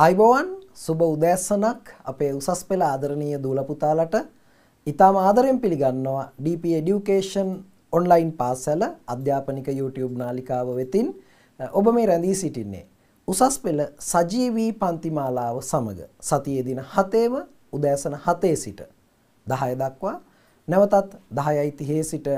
අයිබෝවන් සුබ උදෑසනක් අපේ උසස් පෙළ ආදරණීය දූලපුතාලට ඉතාම ආදරයෙන් පිළිගන්නවා DP Education online පාසල අධ්‍යාපනික YouTube නාලිකාව වෙතින් ඔබ මේ රැඳී සිටින්නේ උසස් පෙළ සජීවී පන්තිමාලාව සමග සතියේ දින 7ේම උදෑසන 7 සිට 10 දක්වා නැවතත් 10:30 සිට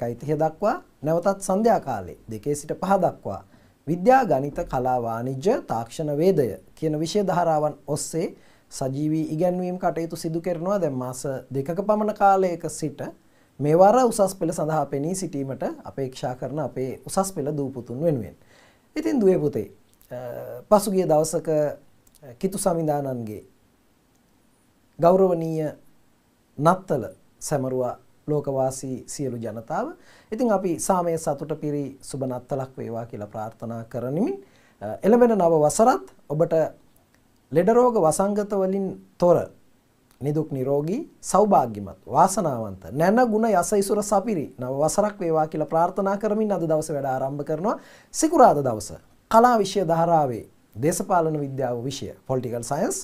1:30 දක්වා නැවතත් සන්ධ්‍යා කාලේ 2 සිට 5 දක්වා විද්‍යා ගණිත කලා වාණිජ්‍ය තාක්ෂණ වේදය කියන විෂය ධාරාවන් ඔස්සේ සජීවී ඉගැන්වීම් කටයුතු සිදු කරනවා දැන් මාස දෙකක පමණ කාලයක සිට මේ වර උසස් පෙළ සඳහා පෙනී සිටීමට අපේක්ෂා කරන අපේ උසස් පෙළ දූපුතුන් වෙනුවෙන්. ඉතින් දුවේ පුතේ පසුගිය දවසක කිතු සමිඳානන්ගේ ගෞරවනීය නත්තල සැමරුවා ලෝකවාසී සියලු ජනතාව. ඉතින් අපි සාමය සතුට පිරි සුබ නත්තලක් වේවා කියලා ප්‍රාර්ථනා කරනිමින් එළඹෙන නව වසරත් ඔබට ලෙඩ රෝග වසංගත වලින් තොර නිදුක් නිරෝගී සෞභාග්‍යමත් වාසනාවන්ත නැන ගුණ යස ඉසුර සපිරි නව වසරක් වේවා කියලා ප්‍රාර්ථනා කරමින් අද දවසේ වැඩ ආරම්භ කරනවා සිකුරාදා දවස කලා විෂය ධාරාවේ දේශපාලන විද්‍යාව විෂය පොලිටිකල් සයන්ස්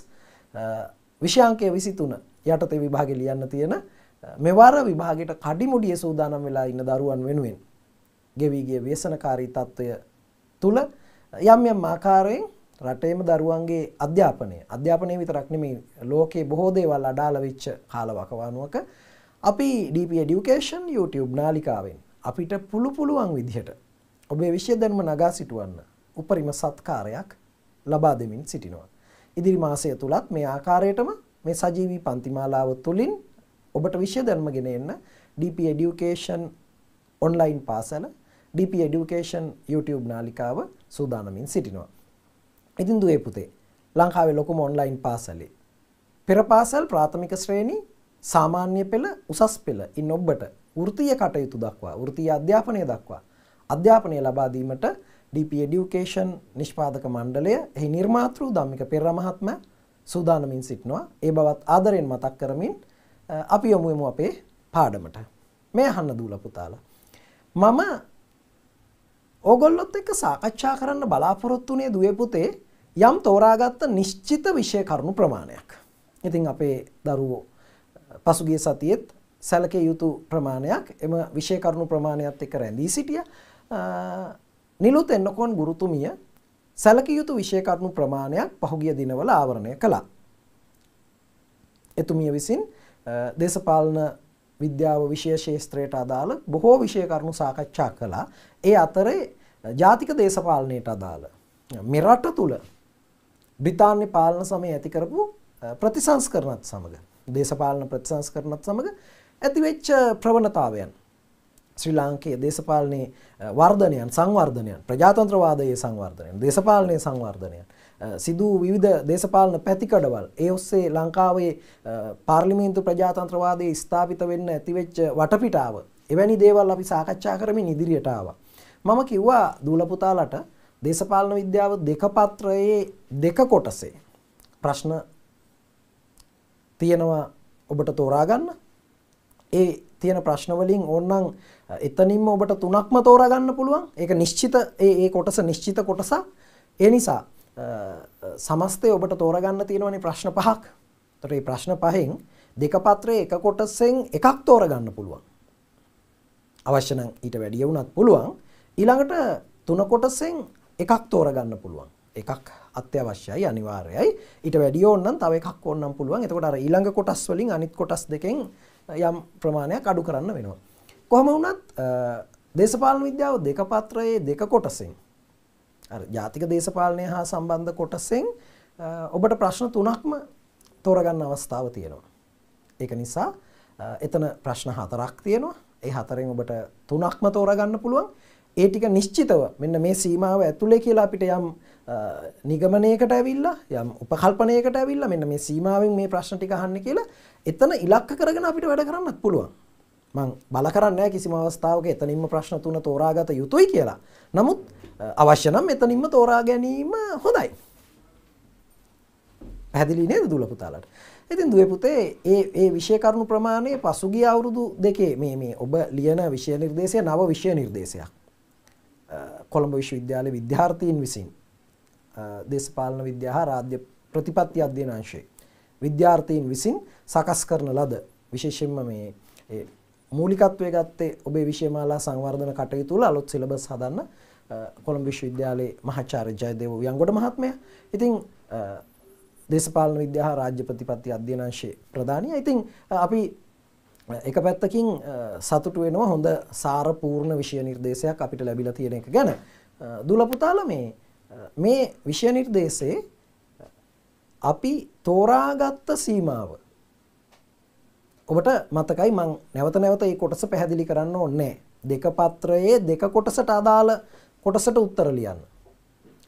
විෂයාංකය 23 යටතේ විභාගේ ලියන්න තියෙන මෙවර විභාගයට කඩිමුඩිය සූදානම් වෙලා ඉන්න දරුවන් වෙනුවෙන් ගෙවී ගිය ව්‍යසනකාරී තත්ත්වය තුල යම් යම් ආකාරයෙන් රටේම දරුවන්ගේ අධ්‍යාපනය අධ්‍යාපනය විතරක් නෙමෙයි ලෝකේ බොහෝ දේවල් අඩාල වෙච්ච කාලවකවානුවක අපි DP Education YouTube නාලිකාවෙන් අපිට පුළු පුළුවන් විදිහට ඔබේ විෂය දැනුම නගා සිටුවන්න උපරිම සත්කාරයක් ලබා දෙමින් සිටිනවා. ඉදිරි මාසය තුලත් මේ ආකාරයටම මේ සජීවී පන්තිමාලාව තුලින් ඔබට විෂය ධර්ම ගෙන එන්න DP Education online පාසල DP Education YouTube නාලිකාව සූදානමින් සිටිනවා. ඉතින් දුවේ පුතේ ලංකාවේ ලොකුම online පාසලේ පෙර පාසල් ප්‍රාථමික ශ්‍රේණි සාමාන්‍ය පෙළ උසස් පෙළ ඉන් ඔබට වෘත්තීය කටයුතු දක්වා වෘත්තීය අධ්‍යාපනය දක්වා අධ්‍යාපනය ලබා දීමට DP Education නිෂ්පාදක මණ්ඩලය එහි නිර්මාතෘ ධම්මික පෙරමහත්ම සූදානමින් සිටිනවා. ඒ බවත් ආදරයෙන් මතක් කරමින් අපි යොමු වෙමු අපේ පාඩමට. මේ අහන්න දූල පුතාලා. මම ඕගොල්ලොත් එක්ක සාකච්ඡා කරන්න බලාපොරොත්තු වුණේ දුවේ පුතේ යම් තෝරාගත්ත නිශ්චිත විෂය කරුණු ප්‍රමාණයක්. ඉතින් අපේ දරුවෝ පසුගිය සතියෙත් සැලකේ යුතු ප්‍රමාණයක් එම විෂය කරුණු ප්‍රමාණයත් එක්ක රැඳී සිටිය. නිලුත් එන්නකොන් ගුරුතුමිය සැලකිය යුතු විෂය කරුණු ප්‍රමාණයක් පහුගිය දිනවල ආවරණය කළා. එතුමිය විසින් දේශපාලන විද්‍යාව විශේෂේත්‍රයට අදාළ බොහෝ විෂය කරුණු සාකච්ඡා කළා. ඒ අතරේ ජාතික දේශපාලනයට අදාළ මෙරට තුල බ්‍රිතාන්‍ය පාලන සමය ඇති කරපු ප්‍රතිසංස්කරණත් සමග දේශපාලන ප්‍රතිසංස්කරණත් සමග ඇතිවෙච්ච ප්‍රවණතාවයන් ශ්‍රී ලාංකයේ දේශපාලනයේ වර්ධනයන් සංවර්ධනයන් ප්‍රජාතන්ත්‍රවාදයේ සංවර්ධනයන් දේශපාලනයේ සංවර්ධනයන් සිදු විවිධ දේශපාලන පැතිකඩවල් ඒ ඔස්සේ ලංකාවේ පාර්ලිමේන්තු ප්‍රජාතන්ත්‍රවාදයේ ස්ථාපිත වෙන්න ඇතිවෙච්ච වටපිටාව එවැනි දේවල් අපි සාකච්ඡා කරමින් ඉදිරියට ආවා. මම කිව්වා දූලපුතාලට දේශපාලන විද්‍යාව දෙක පත්‍රයේ දෙක කොටසේ ප්‍රශ්න තියෙනවා ඔබට තෝරා ගන්න. ඒ තියෙන ප්‍රශ්න වලින් ඕනනම් එතනින්ම ඔබට තුනක්ම තෝරා ගන්න පුළුවන්. ඒක නිශ්චිත ඒ ඒ කොටස නිශ්චිත කොටසක්. ඒ නිසා සමස්තය ඔබට තෝරගන්න තියෙනවනි ප්‍රශ්න පහක් තොට ඒ ප්‍රශ්න පහෙන් දෙක පත්‍රයේ එක කොටසෙන් එකක් තෝරගන්න පුළුවන් අවශ්‍යන ඊට වැඩිය වුණත් පුළුවන් ඊළඟට තුන කොටසෙන් එකක් තෝරගන්න පුළුවන් එකක් අත්‍යවශ්‍යයි අනිවාර්යයි ඊට වැඩිය ඕනනම් තව එකක් ඕනනම් පුළුවන් එතකොට අර ඊළඟ කොටස් වලින් අනිත් කොටස් දෙකෙන් යම් ප්‍රමාණයක් අඩු කරන්න වෙනවා කොහොම වුණත් දේශපාලන විද්‍යාව දෙක පත්‍රයේ දෙක කොටසෙන් අර ජාතික දේශපාලනය හා සම්බන්ධ කොටසෙන් ඔබට ප්‍රශ්න තුනක්ම තෝරගන්න අවස්ථාව තියෙනවා. ඒක නිසා එතන ප්‍රශ්න හතරක් තියෙනවා. ඒ හතරෙන් ඔබට තුනක්ම තෝරගන්න පුළුවන්. ඒ ටික නිශ්චිතව මෙන්න මේ සීමාව ඇතුලේ කියලා අපිට යම් නිගමනයකට ඇවිල්ලා යම් උපකල්පනයකට ඇවිල්ලා මෙන්න මේ සීමාවෙන් මේ ප්‍රශ්න ටික අහන්න කියලා එතන ඉලක්ක කරගෙන අපිට වැඩ කරන්නත් පුළුවන්. මං බල කරන්නේ කිසිම අවස්ථාවක එතනින්ම ප්‍රශ්න තුන තෝරාගත යුතුයි කියලා. නමුත් අවශ්‍ය නම් එතනින්ම තෝරා ගැනීම හොඳයි. පැහැදිලි නේද දුල පුතාලට. ඉතින් දුවේ පුතේ ඒ ඒ විෂය කරුණු ප්‍රමාණය පසුගිය අවුරුදු දෙකේ මේ මේ ඔබ ලියන විෂය නිර්දේශය නව විෂය නිර්දේශයක්. කොළඹ විශ්වවිද්‍යාලයේ විද්‍යාර්ථීන් විසින් දේශපාලන විද්‍යා හා රාජ්‍ය ප්‍රතිපත්ති අධ්‍යයන අංශයේ විද්‍යාර්ථීන් විසින් සකස් කරන ලද විශේෂයෙන්ම මේ මූලිකත්වයේ ගත්තේ ඔබේ විෂයමාලා සංවර්ධන කටයුතු වල අලුත් සිලබස් හදන්න කොළඹ විශ්වවිද්‍යාලයේ මහාචාර්ය ජයදේව උයන්ගොඩ මහත්මයා. ඉතින් දේශපාලන විද්‍යා හා රාජ්‍ය ප්‍රතිපත්ති අධ්‍යනාංශයේ ප්‍රධානියා. ඉතින් අපි එක පැත්තකින් සතුටු වෙනවා හොඳ සාරපූර්ණ විෂය නිර්දේශයක් අපිට ලැබිලා තියෙන එක ගැන. දුලපුතාල මේ මේ විෂය නිර්දේශයේ අපි තෝරාගත්ත සීමාව ඔබට මතකයි මං නැවත නැවත මේ කොටස පැහැදිලි කරන්න ඕනේ. දෙක පත්‍රයේ දෙක කොටසට අදාළ කොටසට උත්තර ලියන්න.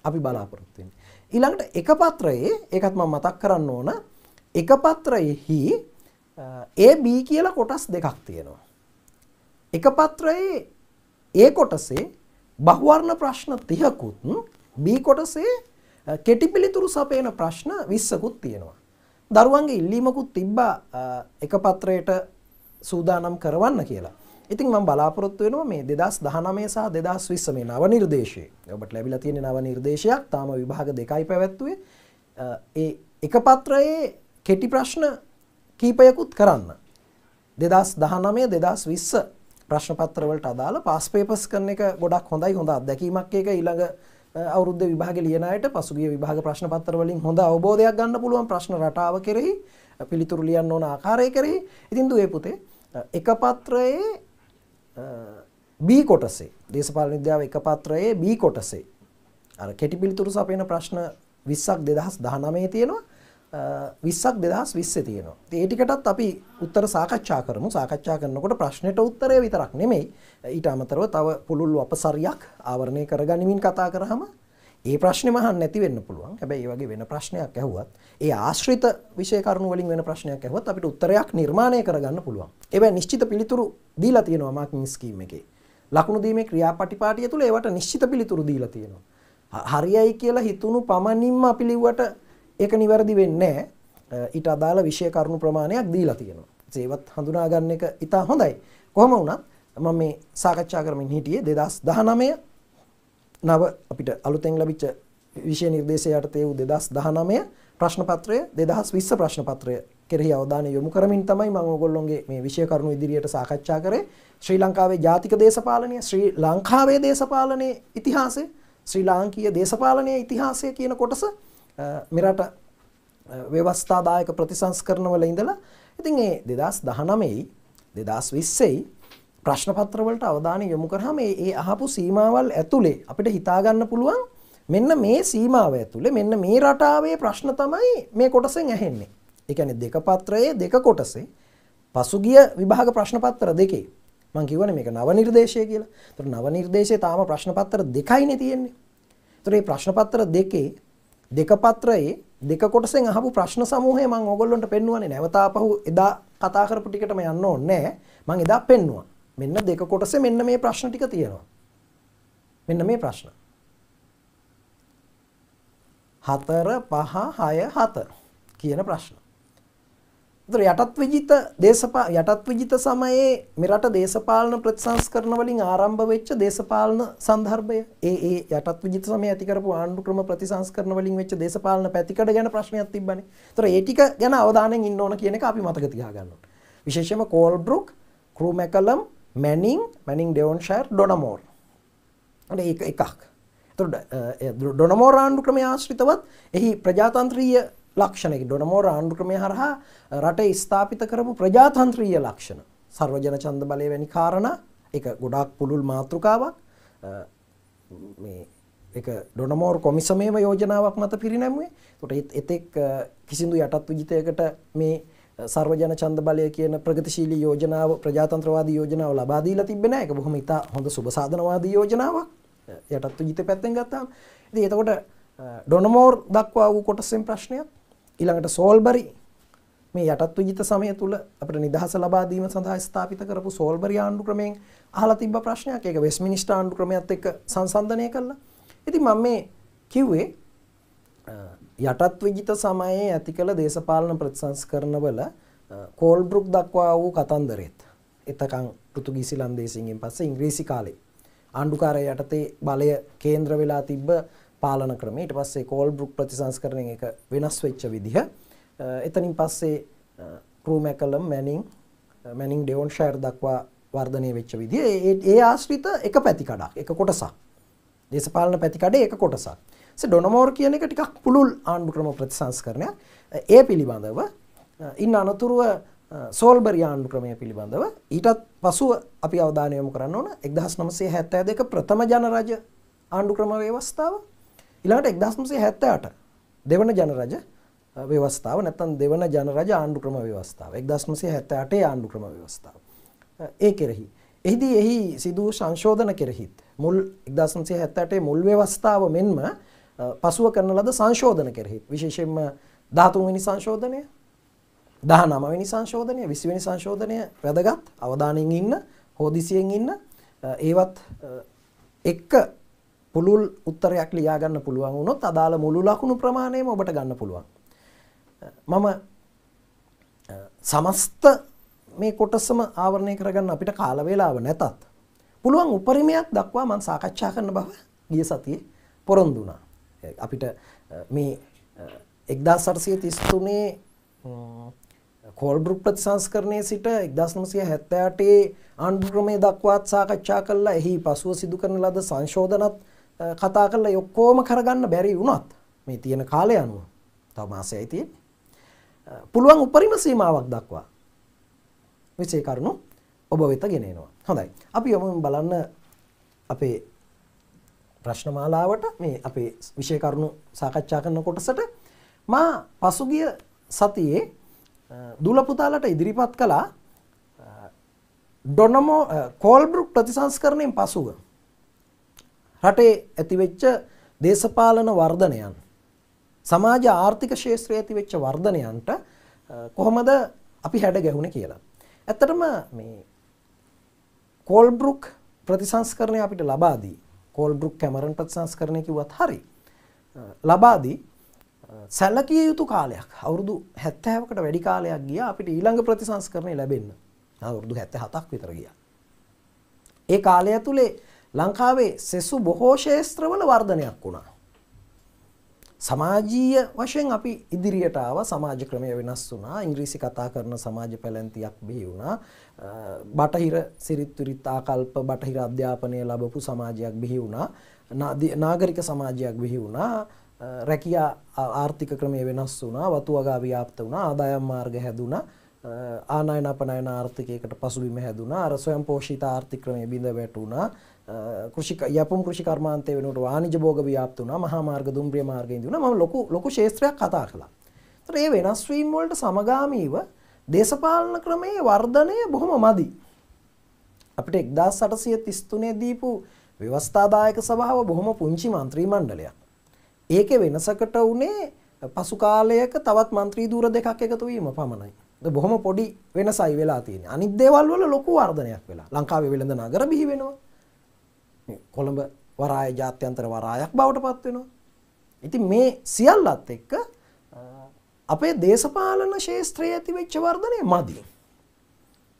අපි බලාපොරොත්තු වෙන්නේ. ඊළඟට එක පත්‍රයේ ඒකත් මම මතක් කරන්න ඕන එක පත්‍රයේහි A B කියලා කොටස් දෙකක් තියෙනවා. එක පත්‍රයේ A කොටසේ බහුවර්ණ ප්‍රශ්න 30කුත් B කොටසේ කෙටි පිළිතුරු සපයන ප්‍රශ්න 20කුත් තියෙනවා. දරුවන්ගේ ඉල්ලීමකුත් තිබ්බා එක පත්‍රයට සූදානම් කරවන්න කියලා. ඉතින් මම බලාපොරොත්තු වෙනවා මේ 2019 සහ 2020 මේ නව නිර්දේශයේ ඔබට ලැබිලා තියෙන නව නිර්දේශයක් තාම විභාග දෙකයි පැවැත්වුවේ ඒ එක පත්‍රයේ කෙටි ප්‍රශ්න කීපයකුත් කරන්න 2019 2020 ප්‍රශ්න පත්‍ර වලට අදාළ පාස් පේපර්ස් කරන එක ගොඩක් හොඳයි හොඳ අත්දැකීමක් ඒක ඊළඟ අවුරුද්ද විභාගේ ලියන අයට පසුගිය විභාග ප්‍රශ්න පත්‍ර වලින් හොඳ අවබෝධයක් ගන්න පුළුවන් ප්‍රශ්න රටාව කෙරෙහි පිළිතුරු ලියන්න ඕන ආකාරය කෙරෙහි ඉතින් දුවේ පුතේ එක පත්‍රයේ B කොටසේ දේශපාලන විද්‍යාව එක පත්‍රයේ B කොටසේ අර කෙටි පිළිතුරු සපයන ප්‍රශ්න 20ක් 2019 තියෙනවා 20ක් 2020 තියෙනවා. ඉතින් ඒ ටිකටත් අපි උත්තර සාකච්ඡා කරමු. සාකච්ඡා කරනකොට ප්‍රශ්නෙට උත්තරය විතරක් නෙමෙයි ඊට අමතරව තව පුළුල් අපසරියක් ආවරණය කරගනිමින් කතා කරාම ඒ ප්‍රශ්නේ මහන් නැති වෙන්න පුළුවන්. හැබැයි ඒ වගේ වෙන ප්‍රශ්නයක් ඇහුවත්, ඒ ආශ්‍රිත විෂය කරුණු වලින් වෙන ප්‍රශ්නයක් ඇහුවත් අපිට උත්තරයක් නිර්මාණය කරගන්න පුළුවන්. ඒවැ නිශ්චිත පිළිතුරු දීලා තියෙනවා මාකින් ස්කීම් එකේ. ලකුණු දීමේ ක්‍රියාපටිපාටිය තුළ ඒවට නිශ්චිත පිළිතුරු දීලා තියෙනවා. හරියයි කියලා හිතුණු පමණින්ම අපි ලිව්වට ඒක නිවැරදි වෙන්නේ නැහැ. ඊට අදාළ විෂය කරුණු ප්‍රමාණයක් දීලා තියෙනවා. ඒවත් හඳුනා ගන්න එක ඉතා හොඳයි. කොහොම වුණත් මම මේ සාකච්ඡා කරමින් හිටියේ 2019 නව අපිට අලුතෙන් ලැබිච්ච විෂය නිර්දේශය යටතේ වූ 2019 ප්‍රශ්න පත්‍රය 2020 ප්‍රශ්න පත්‍රය කෙරෙහි අවධානය යොමු කරමින් තමයි මම ඔයගොල්ලොන්ගේ මේ විෂය කරුණු ඉදිරියට සාකච්ඡා කරේ ශ්‍රී ලංකාවේ ජාතික දේශපාලනය ශ්‍රී ලංකාවේ දේශපාලනයේ ඉතිහාසය ශ්‍රී ලාංකීය දේශපාලනයේ ඉතිහාසය කියන කොටස මෙරට ව්‍යවස්ථාදායක ප්‍රතිසංස්කරණවල ඉඳලා ඉතින් ඒ 2019යි 2020යි ප්‍රශ්න පත්‍රවලට අවධානය යොමු කරාම ඒ අහපු සීමාවල් ඇතුලේ අපිට හිතා ගන්න පුළුවන් මෙන්න මේ සීමාව ඇතුලේ මෙන්න මේ රටාවේ ප්‍රශ්න තමයි මේ කොටසෙන් ඇහෙන්නේ. ඒ කියන්නේ දෙක පත්‍රයේ දෙක කොටසේ පසුගිය විභාග ප්‍රශ්න පත්‍ර දෙකේ මම කියවනේ මේක නව නිර්දේශය කියලා. ඒතර නව නිර්දේශයේ තාම ප්‍රශ්න පත්‍ර දෙකයිනේ තියෙන්නේ. ඒතර මේ ප්‍රශ්න පත්‍ර දෙකේ දෙක පත්‍රයේ දෙක කොටසෙන් අහපු ප්‍රශ්න සමූහය මම ඕගොල්ලන්ට පෙන්වන්නේ නැවත ආපහු එදා කතා කරපු ටිකටම යන්න ඕනේ නැහැ. මම එදා පෙන්නුවා. මෙන්න දෙක කොටසේ මෙන්න මේ ප්‍රශ්න ටික තියෙනවා. මෙන්න මේ ප්‍රශ්න. 4 5 6 7 කියන ප්‍රශ්න. ඒතර යටත් විජිත දේශපා යටත් විජිත සමයේ මෙරට දේශපාලන ප්‍රතිසංස්කරණ වලින් ආරම්භ වෙච්ච දේශපාලන සන්දර්භය ඒ ඒ යටත් විජිත සමයේ ඇති කරපු ආණ්ඩු ක්‍රම ප්‍රතිසංස්කරණ වලින් වෙච්ච දේශපාලන පැතිකඩ ගැන ප්‍රශ්නයක් තිබ්බනේ. ඒතර ඒ ටික ගැන අවධානයෙන් ඉන්න ඕන කියන එක අපි මතක තියාගන්න ඕනේ. විශේෂයෙන්ම කෝල්බ්‍රුක්, ක්‍රූ මැකලම් මැනිං මැනිින් ඩෙවන්ශර් ඩොනමෝර් එකක් ඩොනමෝ රාණ්ඩු ක්‍රමය ආශ්‍රිතවත් එහි ප්‍රජාතන්ත්‍රීය ලක්ෂණක ඩොනමෝ රාණ්ඩු ක්‍රමය හරහා රට ස්ථාපිත කරපු ප්‍රජාතන්ත්‍රීය ලක්ෂණ සර්වජන චන්ද බලය වැනි කාරණ එක ගොඩක් පුළුල් මාතෘකාවක් එක ඩොනමෝර් කොමිසමේම යෝජනාවක් මත පිරිනැමුවේ තොට එතෙක් කිසිදු යටත් විජිතයකට මේ සර්වජන ඡන්ද බලය කියන ප්‍රගතිශීලී යෝජනාව ප්‍රජාතන්ත්‍රවාදී යෝජනාව ලබා දීලා තිබ්බේ නැහැ. ඒක බොහොම ඉතා හොඳ සුබ සාධනවාදී යෝජනාවක්. යටත් ජීවිත පැත්තෙන් ගත්තාම. ඉතින් එතකොට ඩොනමෝර් දක්වා වූ කොටසෙන් ප්‍රශ්නයක් ඊළඟට සෝල්බරි මේ යටත් විජිත සමය තුළ අපිට නිදහස ලබා දීම සඳහා ස්ථාපිත කරපු සෝල්බරි ආණ්ඩු ක්‍රමයෙන් අහලා තිබ්බ ප්‍රශ්නයක්. ඒක වෙස්මිනිස්ටර් ආණ්ඩු ක්‍රමයත් එක්ක සංසන්දනය කළා. ඉතින් මම මේ කිව්වේ යටත් විජිත සමයේ ඇති කළ දේශපාලන ප්‍රතිසංස්කරණවල කෝල්බ්‍රුක් දක්වා වූ කතන්දරෙත් එතකං පෘතුගීසි ලන්දේසින්ගෙන් පස්සේ ඉංග්‍රීසි කාලේ ආණ්ඩුකාරය යටතේ බලය කේන්ද්‍ර වෙලා තිබ්බ පාලන ක්‍රමය. ඊට පස්සේ කෝල්බ්‍රුක් ප්‍රතිසංස්කරණයෙන් එක වෙනස් වෙච්ච විදිහ. එතනින් පස්සේ ක්‍රූමැකලම් මැනින් මැනින් ඩෙවොන්ෂයර් දක්වා වර්ධනය වෙච්ච විදිහ. ඒ ආශ්‍රිත එක පැතිකඩක්, එක කොටසක්. දේශපාලන පැතිකඩේ එක කොටසක්. ඩොනමෝර් කියන එක ටිකක් පුළුල් ආණ්ඩු ක්‍රම ප්‍රතිසංස්කරණයක් ඒ පිළිබඳව ඉන් අනතුරුව සෝල්බරි ආණ්ඩු ක්‍රමය පිළිබඳව ඊටත් පසුව අපි අවධානයම කරන්න ඕන එක්දහස් නමසේ හැත්තෑ දෙක ප්‍රථම ජනරජ ආණ්ඩු ක්‍රම ව්‍යවස්ථාව ඉලාට එක්දහස්මසේ හැත්තෑට දෙවන ජනරජ ව්‍යවස්ථාව නැතන් දෙවන ජනරජ ආණ්ඩු ක්‍රම ව්‍යවස්ථාව එක්දස්මසේ හැත්තෑටේ ආණ්ඩු ක්‍රම ව්‍යවස්ථාව ඒ කෙරෙහි එහිදී එහි සිදූ සංශෝධන කෙරෙහිත් මුල් එක්දසන්සේ හැත්තටේ මුල් ව්‍යවස්ථාව මෙන්ම පසුව කරන ලද සංශෝධන කෙරෙහි විශේෂයෙන්ම 13 වෙනි සංශෝධනය 19 වෙනි සංශෝධනය 20 වෙනි සංශෝධනය වැදගත් අවධානයෙන් ඉන්න හොදිසියෙන් ඉන්න ඒවත් එක්ක පුළුල් උත්තරයක් ලියා ගන්න පුළුවන් වුණොත් අදාළ මුළු ලකුණු ප්‍රමාණයම ඔබට ගන්න පුළුවන්. මම සමස්ත මේ කොටසම ආවරණය කරගන්න අපිට කාල වේලාව නැතත් පුළුවන් උපරිමයක් දක්වා මම සාකච්ඡා කරන බව ගිය සතියේ පොරොන්දු වුණා. අපිට මේ 1833 කෝල්බ්‍රුක් ප්‍රතිසංස්කරණයේ සිට 1978 ආණ්ඩු ක්‍රමය දක්වාත් සාකච්ඡා කළා. එහි පසුව සිදු කරන ලද සංශෝධනත් කතා කරලා ඔක්කොම කරගන්න බැරි වුණත් මේ තියෙන කාලය අනුව තව මාසයයි තියෙන්නේ. පුළුවන් උපරිම සීමාවක් දක්වා විශේෂ කරුණු ඔබ වෙත ගෙන එනවා. හොඳයි. අපි යමු බලන්න අපේ ප්‍රශ්න මාලාවට මේ අපේ විෂය කරුණු සාකච්ඡා කරන කොටසට මා පසුගිය සතියේ දුල පුතාලට ඉදිරිපත් කළා ඩොනමෝ කෝල්බ්‍රුක් ප්‍රතිසංස්කරණයෙන් පසුව රටේ ඇතිවෙච්ච දේශපාලන වර්ධනයන් සමාජ ආර්ථික ශේත්‍රයේ ඇතිවෙච්ච වර්ධනයන්ට කොහොමද අපි හැඩ ගැහුණේ කියලා. ඇත්තටම මේ කෝල්බ්‍රුක් ප්‍රතිසංස්කරණය අපිට ලබා දී කෝල් බෘක් කැමරන් ප්‍රතිසංස්කරණය කිව්වත් හරි ලබාදී සැලකිය යුතු කාලයක් අවුරුදු හැත්තෑවකට වැඩි කාලයක් ගිය අපිට ඊළඟ ප්‍රතිසංස්කරණය ලැබෙන්න අවුරුදු හැත්ත හතක් විතර ගිය. ඒ කාලය තුළේ ලංකාවේ සෙසු බොහෝ ශේත්‍රවල වර්ධනයක් වුණා සමාජීය වශයෙන් අපි ඉදිරියට ආව සමාජ ක්‍රමය වෙනස් වුණා ඉංග්‍රීසි කතා කරන සමාජ පැලැන්තියක් බිහි වුණා බටහිර සිරිත් විරිත් ආකල්ප බටහිර අධ්‍යාපනය ලැබපු සමාජයක් බිහි වුණා නාගරික සමාජයක් බිහි වුණා රැකියා ආර්ථික ක්‍රමය වෙනස් වුණා වතු වගා ව්‍යාප්ත වුණා ආදායම් මාර්ග හැදුණා ආනයන අපනයන ආර්ථිකයකට පසුබිම හැදුණා අර ස්වයංපෝෂිත ආර්ථික ක්‍රමය බිඳ වැටුණා කෘෂික යපම් කෘෂි කර්මාන්තය වෙනුවට වාණිජ භෝග ව්‍යාප්ත වුණා මහා මාර්ග දුම්රිය මාර්ගයෙන් දුණා මම ලොකු ලොකු ශාස්ත්‍රයක් කතා කළා. ඒතර ඒ වෙනස් වීම වලට සමගාමීව දේශපාලන ක්‍රමයේ වර්ධනය බොහොම මදි. අපිට 1833 දීපු ව්‍යවස්ථාදායක සභාව බොහොම පුංචි മന്ത്രി මණ්ඩලයක්. ඒකේ වෙනසකට උනේ පසු කාලයක තවත් മന്ത്രി ධූර දෙකක් එකතු වීම පමණයි. බොහොම පොඩි වෙනසයි වෙලා තියෙන්නේ. අනිත් දේවල් වල ලොකු වර්ධනයක් වෙලා. ලංකාවේ වෙළඳ නගර බිහි වෙනවා. කොළඹ වරාය ජාත්‍යන්තර වරායක් බවට පත් වෙනවා. ඉතින් මේ සියල්ලත් එක්ක අපේ දේශපාලන ශේත්‍රයේ ඇති වෙච්ච වර්ධනය මදි.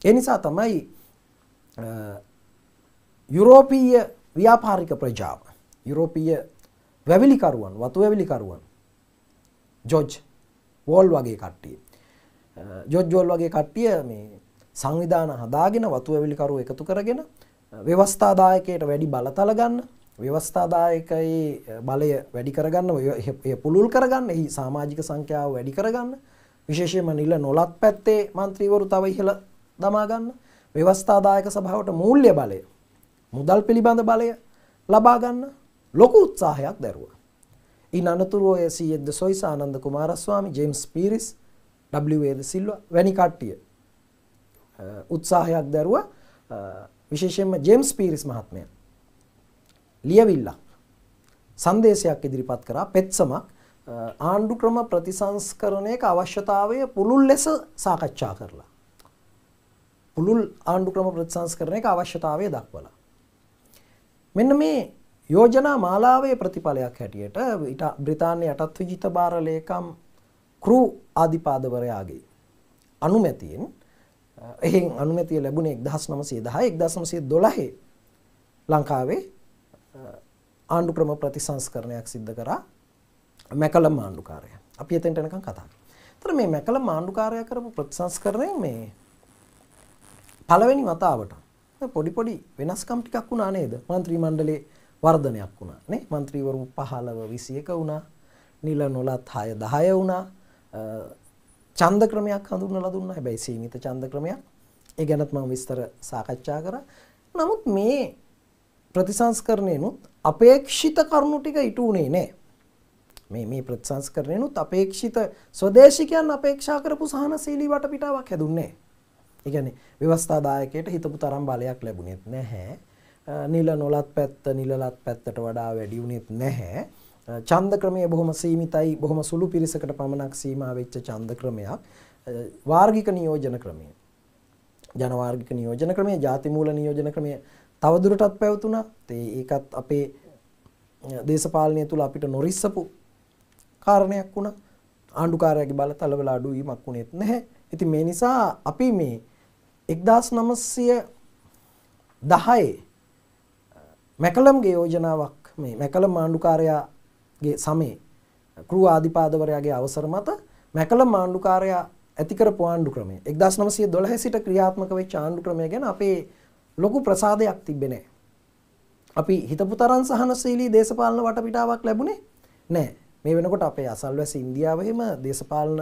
ඒ නිසා තමයි යුරෝපීය ව්‍යාපාරික ප්‍රජාව යුරෝපීය වැවිලිකරුවන් වතු වැවිලිකරුවන් ජොජ් වෝල් වගේ කට්ටිය ජොජ් වෝල් වගේ කට්ටිය මේ සංවිධාන හදාගෙන වතු වැවිලිකරුව එකතු කරගෙන ව්‍යවස්ථාදායකයට වැඩි බලතල ගන්න ව්‍යවස්ථාදායකයේ බලය වැඩි කරගන්න එය පුළුල් කරගන්න එහි සමාජික සංඛ්‍යාව වැඩි කරගන්න විශේෂයෙන්ම නිල නොලත් පැත්තේ മന്ത്രിවරු තව ඉහළ දමා ගන්න ව්‍යවස්ථාදායක සභාවට මූල්‍ය බලය මුදල් පිළිබඳ බලය ලබා ගන්න ලොකු උත්සාහයක් දැරුවා. ඉන් අනතුරුව ඔය සීයද්ද සොයිස ආනන්ද කුමාරස්වාමි ජේම්ස් පීරිස් W.A. ද සිල්වා වැනි කට්ටිය උත්සාහයක් දැරුවා විශේෂයෙන්ම ජේම්ස් පීරිස් මහත්මයා ලියවිල්ලක් සංදේශයක් ඉදිරිපත් කරා පෙත්සමක් ආණ්ඩු ක්‍රම ප්‍රතිසංස්කරණයක අවශ්‍යතාවය පුළුල් ලෙස සාකච්ඡා කරලා. පුළුල් ආණ්ඩු ක්‍රම ප්‍රතිසංස්කරණයක අවශ්‍යතාවය දක්වලා. මෙන්න මේ යෝජනා මාලාවේ ප්‍රතිඵලයක් හැටියට ඊට බ්‍රිතාන්‍ය යටත් විජිත බාර ලේකම් ක්‍රූ ආදිපාදවරයාගේ අනුමැතියෙන් එහෙන් අනුමැතිය ලැබුණේ 1910 1912 ලංකාවේ ආණ්ඩු ක්‍රම ප්‍රතිසංස්කරණයක් සිද්ධ කරා මැකලම් ආණ්ඩුකාරය. අපි එතෙන්ට එනකන් කතා කරමු. ඒතර මේ මැකලම් ආණ්ඩුකාරය කරපු ප්‍රතිසංස්කරණය මේ පළවෙනි වතාවට පොඩි පොඩි වෙනස්කම් ටිකක් වුණා නේද? മന്ത്രി මණ්ඩලයේ වර්ධනයක් වුණා නේ. മന്ത്രിවරු 15 21 වුණා. නිල නොලත් 6 10 වුණා. ඡන්ද ක්‍රමයක් හඳුන්වලා දුන්නා. හැබැයි සීමිත ඡන්ද ක්‍රමයක්. ඒ ගැනත් මම විස්තර සාකච්ඡා කරා. නමුත් මේ ප්‍රතිසංස්කරණයනුත් අපේක්ෂිත කරුණු ටික ඉටු වුණේ නැහැ. මේ මේ ප්‍රතිසංස්කරණයනුත් අපේක්ෂිත ස්වදේශිකයන් අපේක්ෂා කරපු සහනශීලී වටපිටාවක් හැදුන්නේ නැහැ. ඒ කියන්නේ ව්‍යවස්ථාදායකයට හිතපු තරම් බලයක් ලැබුණෙත් නැහැ. නිල නොලත් පැත්ත නිලලත් පැත්තට වඩා වැඩි වුණෙත් නැහැ. ඡන්ද ක්‍රමය බොහොම සීමිතයි බොහොම සුළු පිරිසකට පමණක් සීමා වෙච්ච ඡන්ද ක්‍රමයක් වාර්ගික නියෝජන ක්‍රමය ජන වාර්ගික නියෝජන ක්‍රමය ජාතිමූල නියෝජන ක්‍රමය තවදුරටත් පැවතුණා ඒ ඒකත් අපේ දේශපාලනය තුළ අපිට නොරිස්සපු කාරණයක් වුණා ආණ්ඩුකාරයාගේ බලතල වල අඩු වීමක් වුණෙත් නැහැ ඉතින් මේ නිසා අපි මේ 1910 මැකලම්ගේ යෝජනාවක් මේ මැකලම් ආණ්ඩුකාරයා ගේ සමේ ක්‍රූ ආධිපාදවරයාගේ අවසර මත මැකලම් ආණ්ඩුකාරයා ඇතිකර පොආණ්ඩු ක්‍රමය 1912 සිට ක්‍රියාත්මක වෙච්ච ආණ්ඩු ක්‍රමය ගැන අපේ ලොකු ප්‍රසාදයක් තිබ්බේ නැහැ. අපි හිතපු තරම් සහනශීලී දේශපාලන වටපිටාවක් ලැබුණේ නැහැ. මේ වෙනකොට අපේ අසල්වැසි ඉන්දියාව එහෙම දේශපාලන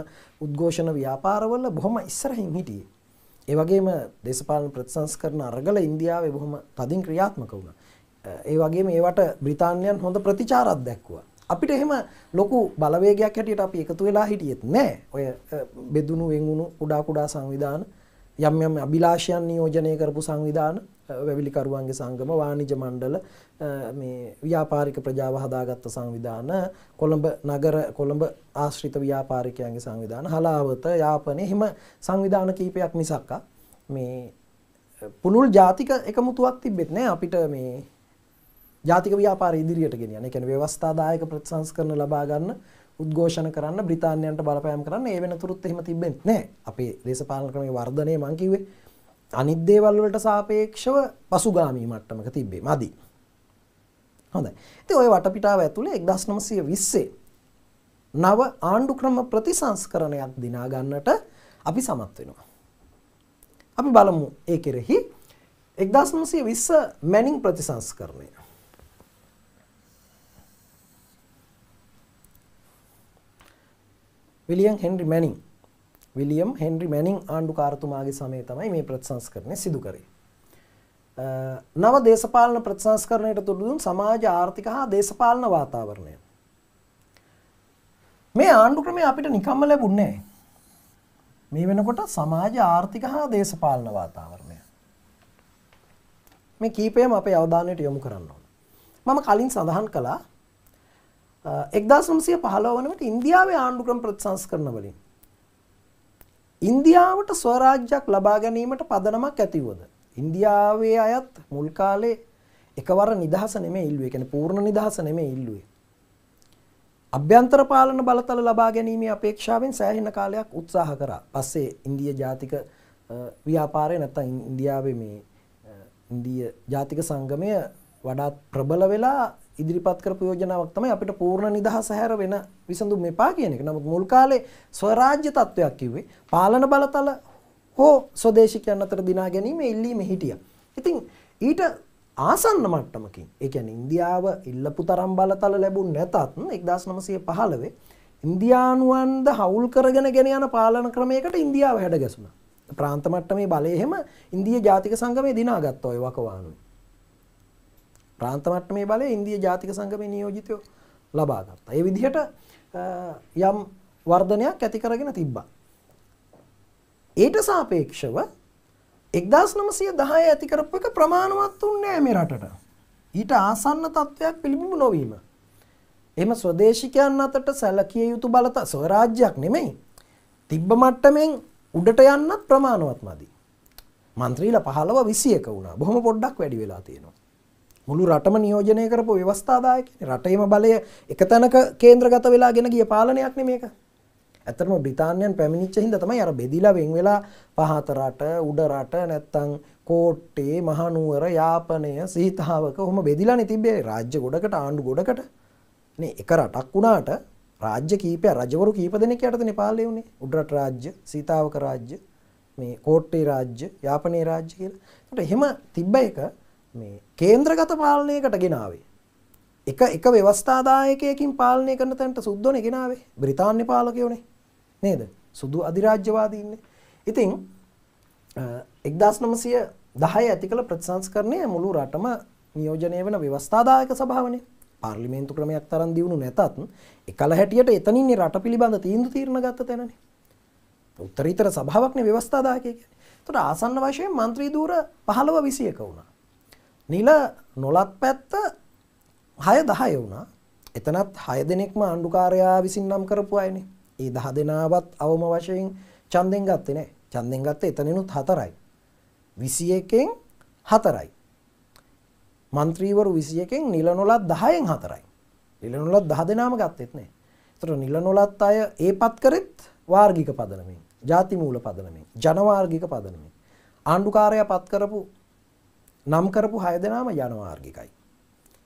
උද්ඝෝෂණ ව්‍යාපාරවල බොහොම ඉස්සරහින් හිටියේ. ඒ වගේම දේශපාලන ප්‍රතිසංස්කරණ අරගල ඉන්දියාවේ බොහොම තදින් ක්‍රියාත්මක වුණා. ඒ වගේම ඒවට බ්‍රිතාන්‍යයන් හොඳ ප්‍රතිචාරයක් දැක්වුවා. අපිට එහෙම ලොකු බලවේගයක් හැටියට අපි එකතු වෙලා හිටියෙත් නෑ. ඔය බෙදුණු වෙන්ුණු කුඩා කුඩා සංවිධාන යම් යම් අභිලාෂයන් නියෝජනය කරපු සංවිධාන වැවිලිකරුවන්ගේ සංගම වාණිජ මණ්ඩල මේ ව්‍යාපාරික ප්‍රජාව හදාගත්ත සංවිධාන කොළඹ නගර කොළඹ ආශ්‍රිත ව්‍යාපාරිකයන්ගේ සංවිධාන හලාවත යාපනය එහෙම සංවිධාන කීපයක් මිසක්ක මේ පුළුල් ජාතික එකමුතුවක් තිබෙත් නෑ අපිට මේ ජාතික ව්‍යාපාරය ඉදිරියට ගෙනියන. ඒ කියන්නේ ව්‍යවස්ථාදායක ප්‍රතිසංස්කරණ ලබා ගන්න උද්ඝෝෂණ කරන්න බ්‍රිතාන්‍යයන්ට බලපෑම් කරන්න ඒ වෙනතුරුත් එහෙම තිබෙන්නේ නැහැ. අපේ දේශපාලන ක්‍රමයේ වර්ධනය මම කිව්වේ අනිත් දේවල් වලට සාපේක්ෂව පසුගාමී මට්ටමක තිබ්බේ. මදි. හොඳයි. ඉතින් ওই වටපිටාව ඇතුලේ 1920 නව ආණ්ඩු ක්‍රම ප්‍රතිසංස්කරණයක් දිනා ගන්නට අපි සමත් වෙනවා. අපි බලමු ඒ කෙරෙහි 1920 මැනින් ප්‍රතිසංස්කරණය. විලියම් හෙන්රි මැනින් විලියම් හෙන්රි මැනින් ආණ්ඩුකාරතුමාගේ සමය තමයි මේ ප්‍රතිසංස්කරණය සිදු කරේ. නව දේශපාලන ප්‍රතිසංස්කරණයට තුළදුන් සමාජ ආර්ථික හා දේශපාලන වාතාවරණය. මේ ආණ්ඩු ක්‍රමය අපිට නිකම්ම ලැබුන්නේ මේ වෙනකොට සමාජ ආර්ථික හා දේශපාලන වාතාවරණය. මේ කීපයම අපේ අවධානයට යොමු කරන්න ඕන. මම කලින් සඳහන් කළා එක්දාසනම්සය පහලව වනට ඉන්දියාවේ ආණ්ඩුක්‍රම ප්‍රතිසංස් කරන වලින්. ඉන්දියාවට ස්වරාජ්‍යයක් ලබා ගැනීමට පදනමක් ඇතිවද. ඉන්දියාවේ අයත් මුල්කාලේ එකවර නිදහස නෙමේ ඉල්ලුවේ කැන පූර්ණ නිදහස නෙමේ ඉල්ලුවේ. අභ්‍යන්තර පාලන බලතල ලබා ගැනීම අපේක්ෂාවෙන් සෑහෙන කාලයක් උත්සාහ කරා පස්සේ ඉන්දිය ජාතික ව්‍යාපාරය නැත්තා ඉන්දියාවේ මේ ඉන්දිය ජාතික සංගමය වඩාත් ප්‍රබල වෙලා ඉදිරිපත් කරපු යෝජනාවක් තමයි අපිට පූර්ණ නිදහස හැර වෙන විසඳුම් එපා කියන එක. නමුත් මුල් කාලේ ස්වරාජ්‍ය තත්වයක් කිව්වේ පාලන බලතල හෝ ස්වදේශිකයන් අතර දිනා ගැනීම ඉල්ලීම හිටියා. ඉතින් ඊට ආසන්න මට්ටමකින් ඒ කියන්නේ ඉන්දියාව ඉල්ලපු තරම් බලතල ලැබුණ නැතත් 1915 ඉන්දියානුවන්ද හවුල් කරගෙන ගෙන යන පාලන ක්‍රමයකට ඉන්දියාව හැඩගැසුණා. ප්‍රාන්ත මට්ටමේ බලය එහෙම ඉන්දියා ජාතික සංගමේ දිනාගත්තා ඔය වකවානුවේ. ප්‍රාන්ත මට්ටමේ බලය ඉන්දිය ජාතික සංගමේ නියෝජිතයෝ ලබා ගත්තා. ඒ විදිහට යම් වර්ධනයක් ඇති කරගෙන තිබ්බා. ඊට සාපේක්ෂව 1910 ඇති කරපු එක ප්‍රමාණවත් වුණේ මේ රටට. ඊට ආසන්න තත්වයක් පිළිබිඹු නොවීම. එහෙම ස්වදේශිකයන් අතරට සැලකිය යුතු බලත ස්වරාජ්‍යයක් නෙමෙයි. තිබ්බ මට්ටමින් උඩට යන්නත් ප්‍රමාණවත් මදි. മന്ത്രിලා 15 21 වුණා. බොහොම පොඩ්ඩක් වැඩි වෙලා තියෙනවා. මුළු රටම නියෝජනය කරපු ව්‍යවස්ථාදායක රටේම බලය එක තැනක කේන්ද්‍රගත වෙලා ගෙන ගිය පාලනයක්න මේක ඇතරම බ්‍රතාානයන් පැමිච්ච හිද තමයි අර බෙදිලා වෙන් වෙලා පහතරට උඩරට නැත්තං කෝට්ටේ මහනුවර යාපනය සීතාවක හොම බෙදිලා නිතිබේ රාජ්‍ය ගොඩකට ආණ්ඩු ගොඩකට එක රටක් වුණාට රාජ්‍ය කීපය රජවරු කීප දෙනෙක් යටතන පාලය වුණේ උඩරට රාජ්‍ය සීතාවක රාජ්‍ය මේ කෝට්ටේ රාජ්‍ය යාපනය රාජ්‍ය කියලා ට එහෙම තිබ්බ එක මේ කේන්ද්‍රගත පාලනයකට ගෙනාවේ. එක එක ව්‍යවස්ථාදායකයකින් පාලනය කරන තැනට සුද්දෝනේ ගෙනාවේ. බ්‍රිතාන්‍ය පාලකයෝනේ. නේද? සුදු අධිරාජ්‍යවාදී ඉන්නේ. ඉතින් 1910 ඇති කළ ප්‍රතිසංස්කරණය මුළු රටම නියෝජනය වෙන ව්‍යවස්ථාදායක සභාවනේ. පාර්ලිමේන්තු ක්‍රමයක් තරම් දියුණු නැතත් එකල හැටියට එතනින් රට පිළිබඳ තීන්දුව తీරන ගත්ත තැනනේ. උත්තරීතර සභාවක්නේ ව්‍යවස්ථාදායකය කියන්නේ. ඒතකොට ආසන්න වශයෙන් മന്ത്രി ධූර 15 21 වුණා. නිල නොලත් පැත්ත හය දහය වුණා එතනත් හය දෙනෙක්ම ආණ්ඩුකාරයා විසින් නම් කරපු අයනේ ඒ දහ දෙනාවත් අවම වශයෙන් චන්දෙන් ගත්තේ නෑ චන්දෙන් ගත්තේ එතනෙනුත් හතරයි විසි එකෙන් හතරයි මන්ත්‍රීවරු විසි එකෙන් නිල නොලත් දහයෙන් හතරයි නිල නොලත් දහ දෙනාම ගත්තෙත් නෑ තර නිල නොලත් අය ඒ පත් කරෙත් වාර්ගික පදනමින් ජාතිමූල පදනමින් ජනවාර්ගික පදනමින් ආණ්ඩුකාරය පත් කරපු නම් කරපු 6 දෙනාම ජනවාර්ගිකයි.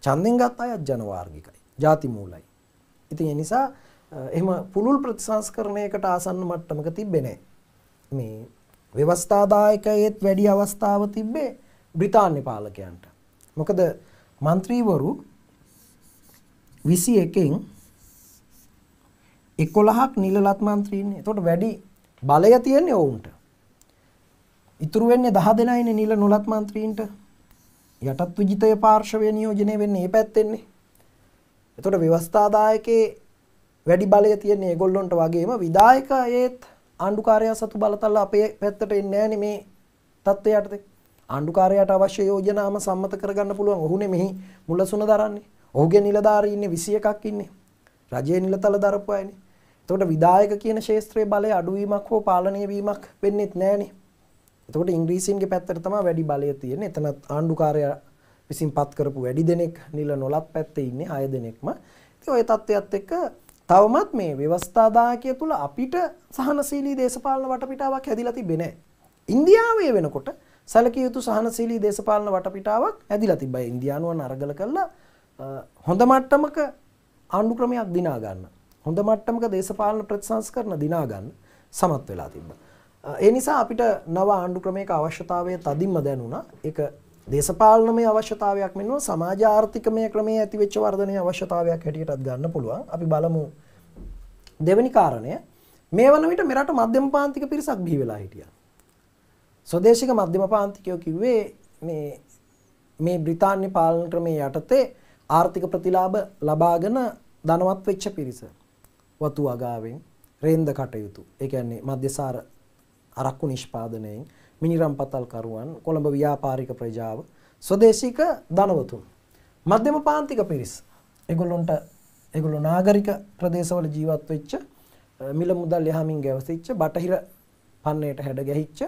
ඡන්දෙන් ගත් අයත් ජනවාර්ගිකයි. ಜಾති මූලයි. ඉතින් ඒ නිසා එහෙම පුළුල් ප්‍රතිසංස්කරණයකට ආසන්න මට්ටමක තිබ්බේ නැහැ. මේ ව්‍යවස්ථාදායකයේත් වැඩි අවස්ථාව තිබ්බේ බ්‍රිතාන්‍ය පාලකයන්ට. මොකද മന്ത്രിවරු 21කින් 11ක් නිලලත් മന്ത്രിන්නේ. එතකොට වැඩි බලය තියෙන්නේ ඔවුන්ට. ඉතුරු වෙන්නේ 10 දෙනයිනේ නිල නොලත් മന്ത്രിන්ට. යටත් විජිතය පාර්ශවය නියෝජනය වෙන්න ඒ පැත්තෙන්නේ එතොට ව්‍යවස්ථාදායකේ වැඩි බලය තියන්නේ ගොල්ලොන්ට වගේම විදායක ඒත් ආණ්ඩුකාරය සතු බලතල්ල අපේ පැත්තට එන්න ෑන මේ තත්ත්වයටද ආණ්ඩුකාරයට අවශ්‍ය යෝජනාම සම්මත කරගන්න පුළුවන් ඔහුනේ මෙහි මුල සුන දරන්නේ ඔහුගේ නිලධාරීන්නේ විසිය එකක් ඉන්නේ රජය නිලතල දරපු අයනේ තොට විදායක කියන ශේත්‍රයේ බලය අඩුවීමක් හෝ පාලනය වීමක් වෙන්නෙත් නෑනේ එතකොට ඉංග්‍රීසීන්ගේ පැත්තට තමයි වැඩි බලය තියෙන්නේ. එතනත් ආණ්ඩුකාරය විසින් පත් කරපු වැඩි දෙනෙක් නිල නොලත් පැත්තේ ඉන්නේ 6 දෙනෙක්ම. ඉතින් ওই தත්ත්වයත් එක්ක තවමත් මේ ව්‍යවස්ථාදායකය තුල අපිට සහනශීලී දේශපාලන වටපිටාවක් හැදිලා තිබෙන්නේ නැහැ. ඉන්දියාවේ වෙනකොට සැලකිය යුතු සහනශීලී දේශපාලන වටපිටාවක් හැදිලා තිබ්බයි. ඉන්දියානුවන් අරගල කළා හොඳ මට්ටමක ආණ්ඩු ක්‍රමයක් දිනා ගන්න. හොඳ මට්ටමක දේශපාලන ප්‍රතිසංස්කරණ දිනා ගන්න සමත් වෙලා තිබ්බා. ඒ නිසා අපිට නව ආණ්ඩු ක්‍රමයක අවශ්‍යතාවය තදින්ම දැනුණා. ඒක දේශපාලනමය අවශ්‍යතාවයක් මෙන්නුව සමාජ ආර්ථිකමය ක්‍රමයේ ඇතිවෙච්ච වර්ධනයේ අවශ්‍යතාවයක් හැටියටත් ගන්න පුළුවන්. අපි බලමු දෙවෙනි කාරණය මේ වන විට මෙරට මධ්‍යම පාන්තික පිරිසක් බිහි වෙලා හිටියා. ස්වදේශික මධ්‍යම පාන්තිකයෝ කිව්වේ මේ මේ බ්‍රිතාන්‍ය පාලන ක්‍රමයේ යටතේ ආර්ථික ප්‍රතිලාභ ලබාගෙන ධනවත් වෙච්ච පිරිස. වතු අගාවෙන් රේන්ද කටයුතු. ඒ කියන්නේ මධ්‍යසාර අරක්කු නිෂ්පාදනයෙන් මිනිරම් පතල් කරුවන් කොළඹ ව්‍යාපාරික ප්‍රජාව ස්වදේශීක ධනවතුන් මධ්‍යම පාන්තික පිරිස් ඒගොල්ලොන්ට ඒගොල්ලෝ නාගරික ප්‍රදේශවල ජීවත් වෙච්ච මිල මුදල් යහමින් ගැවසිච්ච බටහිර පන්නේට හැඩ ගැහිච්ච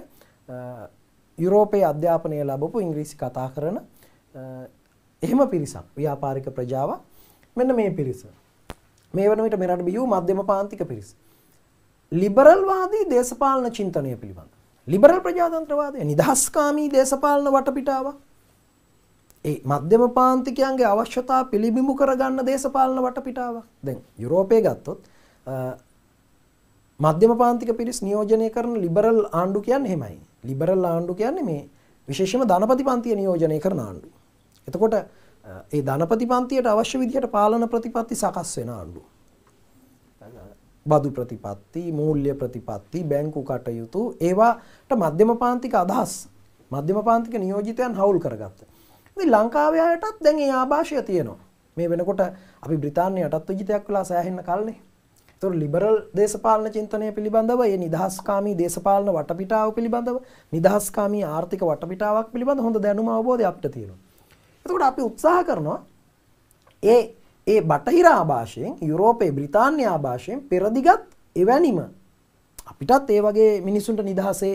යුරෝපයේ අධ්‍යාපනය ලැබපු ඉංග්‍රීසි කතා කරන එහෙම පිරිසක් ව්‍යාපාරික ප්‍රජාව මෙන්න මේ පිරිස මේ වන විට මෙරට බියූ මධ්‍යම පාන්තික පිරිස ලිබරල්වාදී දේශපාලන චින්තනය පිළිබඳ. ලිබරල් ප්‍රජාතන්ත්‍රවාදය නිදහස්කාමී දේශපාලන වටපිටාව. ඒ මධ්‍යම පාන්තිකයන්ගේ අවශ්‍යතා පිළිබිඹු කරගන්න දේශපාලන වටපිටාව. දැන් යුරෝපය ගත්තොත් මධ්‍යම පාන්තික පිරිස් නියෝජනය කරන ලිබරල් ආණ්ඩු කියන්න හෙමයි. ලිබරල් ආණ්ඩු කියන්නේ මේ විශේෂම ධනපති පන්තිය නියෝජනය කරන ආණ්ඩු. එතකොට ඒ ධනපති පන්තියට අවශ්‍ය විදිහට පාලන ප්‍රතිපත්ති සකස් වෙන ආණ්ඩුව. බදු ප්‍රතිපත්ති මූල්‍ය ප්‍රතිපත්ති බැංකු කටයුතු ඒවාට මධ්‍යම පාන්තික අදහස් මධ්‍යම පාන්තික නියෝජිතයන් හවුල් කරගත්ත. ඉතින් ලංකාවේ අයටත් දැන් ඒ ආభాෂය තියෙනවා. මේ වෙනකොට අපි බ්‍රිතාන්‍යයටත් විජිතයක් වෙලා සෑහෙන්න කල්නේ. ඒතකොට ලිබරල් දේශපාලන චින්තනය පිළිබඳව ඒ නිදහස්කාමී දේශපාලන වටපිටාව පිළිබඳව නිදහස්කාමී ආර්ථික වටපිටාවක් පිළිබඳ හොඳ දැනුම අවබෝධය අපිට තියෙනවා. එතකොට අපි උත්සාහ කරනවා ඒ ඒ බටහිර ආභාෂයෙන් යුරෝපයේ බ්‍රිතාන්‍ය ආභාෂයෙන් පෙරදිගත් එවැනිම අපිටත් ඒ වගේ මිනිසුන්ට නිදහසේ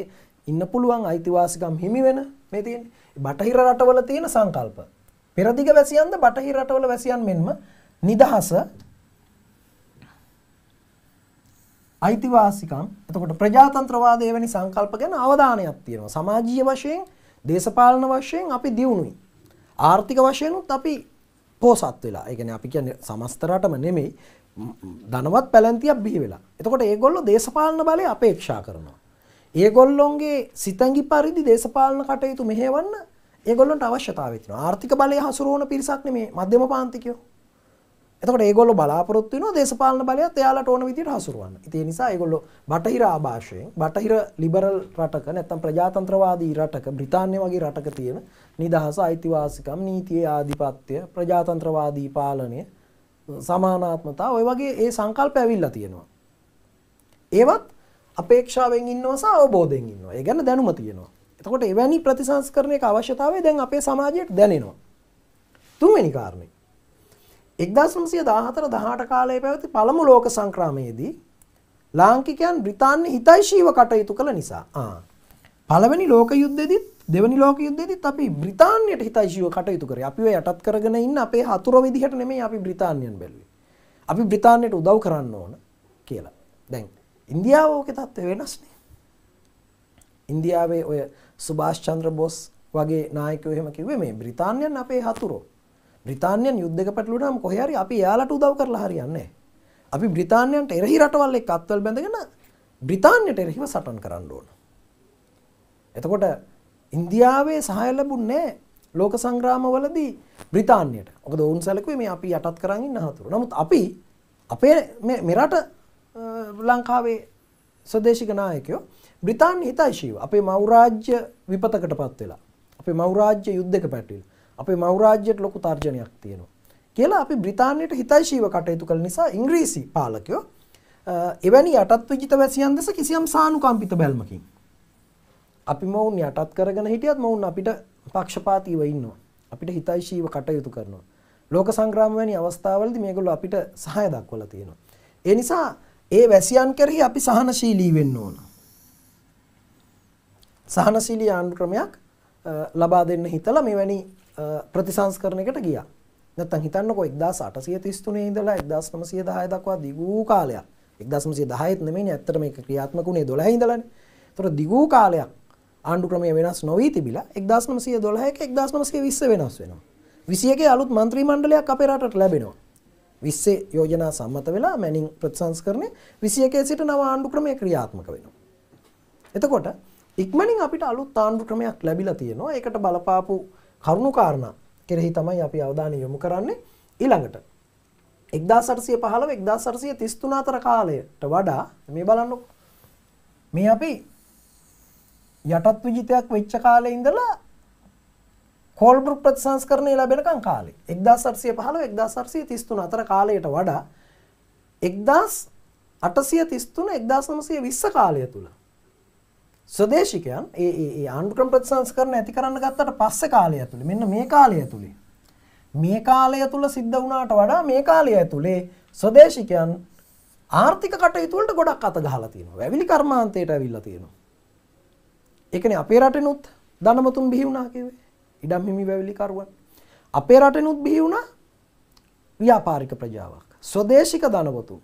ඉන්න පුළුවන් අයිතිවාසිකම් හිමි වෙන මේ තියෙන්නේ බටහිර රටවල තියෙන සංකල්ප පෙරදිග වැසියන්ද බටහිර රටවල වැසියන් මෙන්ම නිදහස අයිතිවාසිකම් එතකොට ප්‍රජාතන්ත්‍රවාදය වැනි සංකල්ප ගැන අවධානයක් තියෙනවා සමාජීය වශයෙන් දේශපාලන වශයෙන් අපි දියුණුයි ආර්ථික වශයෙන්ුත් අපි පෝසත් වෙලා ඒගැන අපි කියන්නේ සමස්තරටම නෙමෙයි දනවත් පැලැන්තියක් බිහි වෙලා එතකොට ඒගොල්ලො දේශපාලන බලය අපේක්ෂා කරනවා. ඒගොල්ලොන්ගේ සිතැගි පරිදි දේශපාලන කටයුතු මෙහෙවන්න ඒගොල්ලොන්ට අවශ්‍යතාවතින ආර්ථික බලය හසුරුවන පිරිසක්න මේ මධ්‍යම පාන්තිකයෝ එතකට ඒගොල්ල බලාපොරොත්තු වෙන දේශපාලන බලයත් එයාලට ඕන විදිහට හසුරුවන්න. ඉතින් ඒ නිසා ඒගොල්ලෝ බටහිර ආభాෂයෙන් බටහිර ලිබරල් රටක නැත්නම් ප්‍රජාතන්ත්‍රවාදී රටක බ්‍රිතාන්‍ය වගේ රටක තියෙන නිදහස අයිතිවාසිකම් නීතියේ ආධිපත්‍ය ප්‍රජාතන්ත්‍රවාදී පාලනය සමානාත්මතා ඔය වගේ ඒ සංකල්ප ඇවිල්ලා තියෙනවා. ඒවත් අපේක්ෂාවෙන් ඉන්නවා සහ අවබෝධයෙන් ඉන්නවා. ඒ ගැන දැනුම තියෙනවා. එතකොට එවැනි ප්‍රතිසංස්කරණයක අවශ්‍යතාවය දැන් අපේ සමාජයට දැනෙනවා. තුන්වෙනි කාරණේ 1914 18 කාලයේ පැවති පළමු ලෝක සංක්‍රාමයේදී ලාංකිකයන් බ්‍රිතාන්‍ය හිතෛශීව කටයුතු කළ නිසා ආ පළවෙනි ලෝක යුද්ධෙදිත් දෙවනි ලෝක යුද්ධයේදීත් අපි බ්‍රිතාන්‍යයට හිතයිශීව කටයුතු කරේ. අපිව යටත් කරගෙන ඉන්න අපේ හතුර විදිහට නෙමෙයි අපි බ්‍රිතාන්‍යයන් බැලුවේ. අපි බ්‍රිතාන්‍යයට උදව් කරන්න ඕන කියලා. දැන් ඉන්දියාව ඕකේ තත්ත්වය වෙනස්නේ. ඉන්දියාවේ ඔය සුභාෂ් චන්ද්‍ර බෝස් වගේ නායකයෝ එහෙම කිව්වේ මේ බ්‍රිතාන්‍යයන් අපේ හතුරෝ. බ්‍රිතාන්‍යයන් යුද්ධයක පැටලුණාම කොහේ හරි අපි එයාලට උදව් කරලා හරියන්නේ නැහැ. අපි බ්‍රිතාන්‍යයන්ට එරෙහි රටවල් එක්ක අත්වල බැඳගෙන බ්‍රිතාන්‍යයට එරෙහිව සටන් කරන්න ඕන. එතකොට ඉන්දියාවේ සහාය ලැබුණේ ලෝක සංග්‍රාමවලදී බ්‍රිතාන්‍යයට. මොකද ඔවුන් සැලකුවේ මේ අපි යටත් කරන් ඉන්න හතුරු. නමුත් අපි අපේ මෙරට ලංකාවේ ස්වදේශික නායකයෝ බ්‍රිතාන්‍ය හිතයිශීව අපේ මෞරාජ්‍ය විපතකටපත් වෙලා අපේ මෞරාජ්‍ය යුද්ධයක පැටලිලා අපේ මෞරාජ්‍යයට ලොකු තර්ජනයක් තියෙනවා කියලා අපි බ්‍රිතාන්‍යයට හිතයිශීව කටයුතු කළ නිසා ඉංග්‍රීසි පාලකයෝ එවැනි යටත් විජිත වැසියන් දෙස කිසියම් සානුකම්පිත බැල්මකින් අපි මොවුන් යටත් කරගෙන හිටියත් මොවුන් අපිට පක්ෂපාතීව ඉන්නවා. අපිට හිතයිශීව කටයුතු කරනවා. ලෝක සංග්‍රාම වැනි අවස්ථාවලදී මේගොල්ලෝ අපිට සහාය දක්වලා තියෙනවා. ඒ නිසා ඒ වැසියන් කෙරෙහි අපි සහනශීලී වෙන්න ඕන. සහනශීලී ආණ්ඩුක්‍රමයක් ලබා දෙන්න හිතලා මෙවැනි ප්‍රතිසංස්කරණයකට ගියා. නැත්තම් හිතන්නකෝ 1833 ඉඳලා 1910 දක්වා දිගු කාලයක්. 1910ත් නෙමෙයිනේ ඇත්තටම ඒක ක්‍රියාත්මක වුණේ 12 ඉඳලානේ. ඒතර දිගු කාලයක් ආණ්ඩු ක්‍රමය වෙනස් නොවී තිබිලා 1912 එක 1920 වෙනස් වෙනවා. 21 අලුත් മന്ത്രി මණ්ඩලයක් අපේ රටට ලැබෙනවා. 20 යෝජනා සම්මත වෙලා මැනින් ප්‍රතිසංස්කරණය 21 සිට නව ආණ්ඩු ක්‍රමය ක්‍රියාත්මක වෙනවා. එතකොට ඉක්මනින් අපිට අලුත් ආණ්ඩු ක්‍රමයක් ලැබිලා තියෙනවා. ඒකට බලපාපු කරුණු කාරණා කෙරෙහි තමයි අපි අවධානය යොමු කරන්නේ ඊළඟට. 1815 1833 අතර කාලයට වඩා මේ බලන්නකෝ. මේ අපි යටත් විජිතයක් වෙච්ච කාලේ ඉඳලා කෝල්බෘක් ප්‍රතිසංස්කරණය ලැබෙනකම් කාලේ 1815 1833 අතර කාලයට වඩා 1833 1920 කාලය තුල ස්වදේශිකයන් ඒ ඒ ඒ ආණ්ඩුක්‍රම ප්‍රතිසංස්කරණ ඇති කරන්න ගත්තට පස්සේ කාලය තුල මෙන්න මේ කාලය තුලේ මේ කාලය තුල සිද්ධ වුණාට වඩා මේ කාලය තුලේ ස්වදේශිකයන් ආර්ථික කටයුතු වලට ගොඩක් අත ගහලා තියෙනවා. වැවිලි කර්මාන්තයට ඇවිල්ලා තියෙනවා. ඒකනේ අපේ රටෙනුත් ධනමතුන් බිහි වුණා කිව්වේ. ඉඩම් හිමි වැවිලිකරුවන්. අපේ රටෙනුත් බිහි වුණා ව්‍යාපාරික ප්‍රජාවක්. ස්වදේශික ධනවතුන්.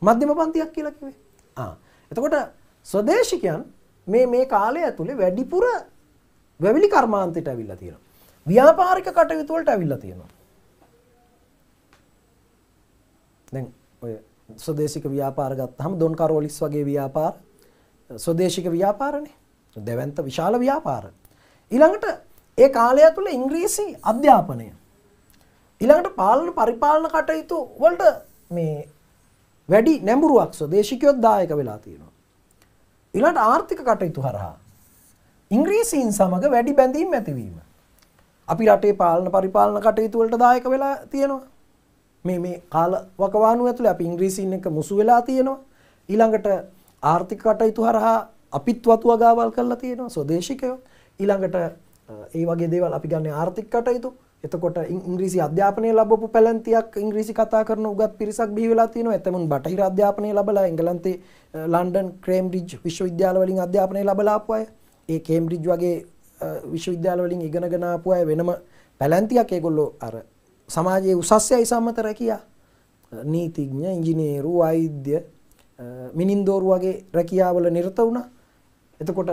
මධ්‍යම පන්තියක් කියලා කිව්වේ. ආ. එතකොට ස්වදේශිකයන් මේ මේ කාලය ඇතුලේ වැඩිපුර වැවිලි කර්මාන්තයට ඇවිල්ලා තියෙනවා. ව්‍යාපාරික කටයුතු වලට ඇවිල්ලා තියෙනවා. දැන් ඔය ස්වදේශික ව්‍යාපාර ගත්තාම දොන් කරෝලිස් වගේ ව්‍යාපාර ස්වදේශික ව්‍යාපාරනේ. දෙවන්ත විශාල ව්‍යාපාර. ඊළඟට ඒ කාලය තුළ ඉංග්‍රීසි අධ්‍යාපනය. ඊළඟට පාලන පරිපාලන කටයුතු වලට මේ වැඩි නැඹුරුවක් ස්වදේශිකයොත් දායක වෙලා තියෙනවා. ඊළඟට ආර්ථික කටයුතු හරහා ඉංග්‍රීසීන් සමග වැඩි බැඳීම් ඇතිවීම. අපි රටේ පාලන පරිපාලන කටයුතු වලට දායක වෙලා තියෙනවා. මේ මේ කාල වකවානුව ඇතුළේ අපි ඉංග්‍රීසීන් එක මුසු වෙලා තියෙනවා. ඊළඟට ආර්ථික කටයුතු හරහා අපිත් වතු වගාවල් කරලා තියෙනවා ස්වදේශිකය ඊළඟට ඒ වගේ දේවල් අපි ගන්න ආර්ථික කටයුතු එතකොට ඉංග්‍රීසි අධ්‍යාපනය ලැබපු පැලැන්තියක් ඉංග්‍රීසි කතා කරන උගත් පිරිසක් බිහි වෙලා තියෙනවා එතමුන් බටහිර අධ්‍යාපනය ලැබලා එංගලන්තේ ලන්ඩන් ක්‍රේම්බ්‍රිජ් විශ්වවිද්‍යාල වලින් අධ්‍යාපනය ලැබලා ආපු අය ඒ කේම්බ්‍රිජ් වගේ විශ්වවිද්‍යාල වලින් ඉගෙනගෙන ආපු අය වෙනම පැලැන්තියක් ඒගොල්ලෝ අර සමාජයේ උසස්යයි සම්මත රැකියා නීතිඥ ඉංජිනේරු වෛද්‍ය මිනින්දෝරු වගේ රැකියාවල නිරත වුණා එතකොට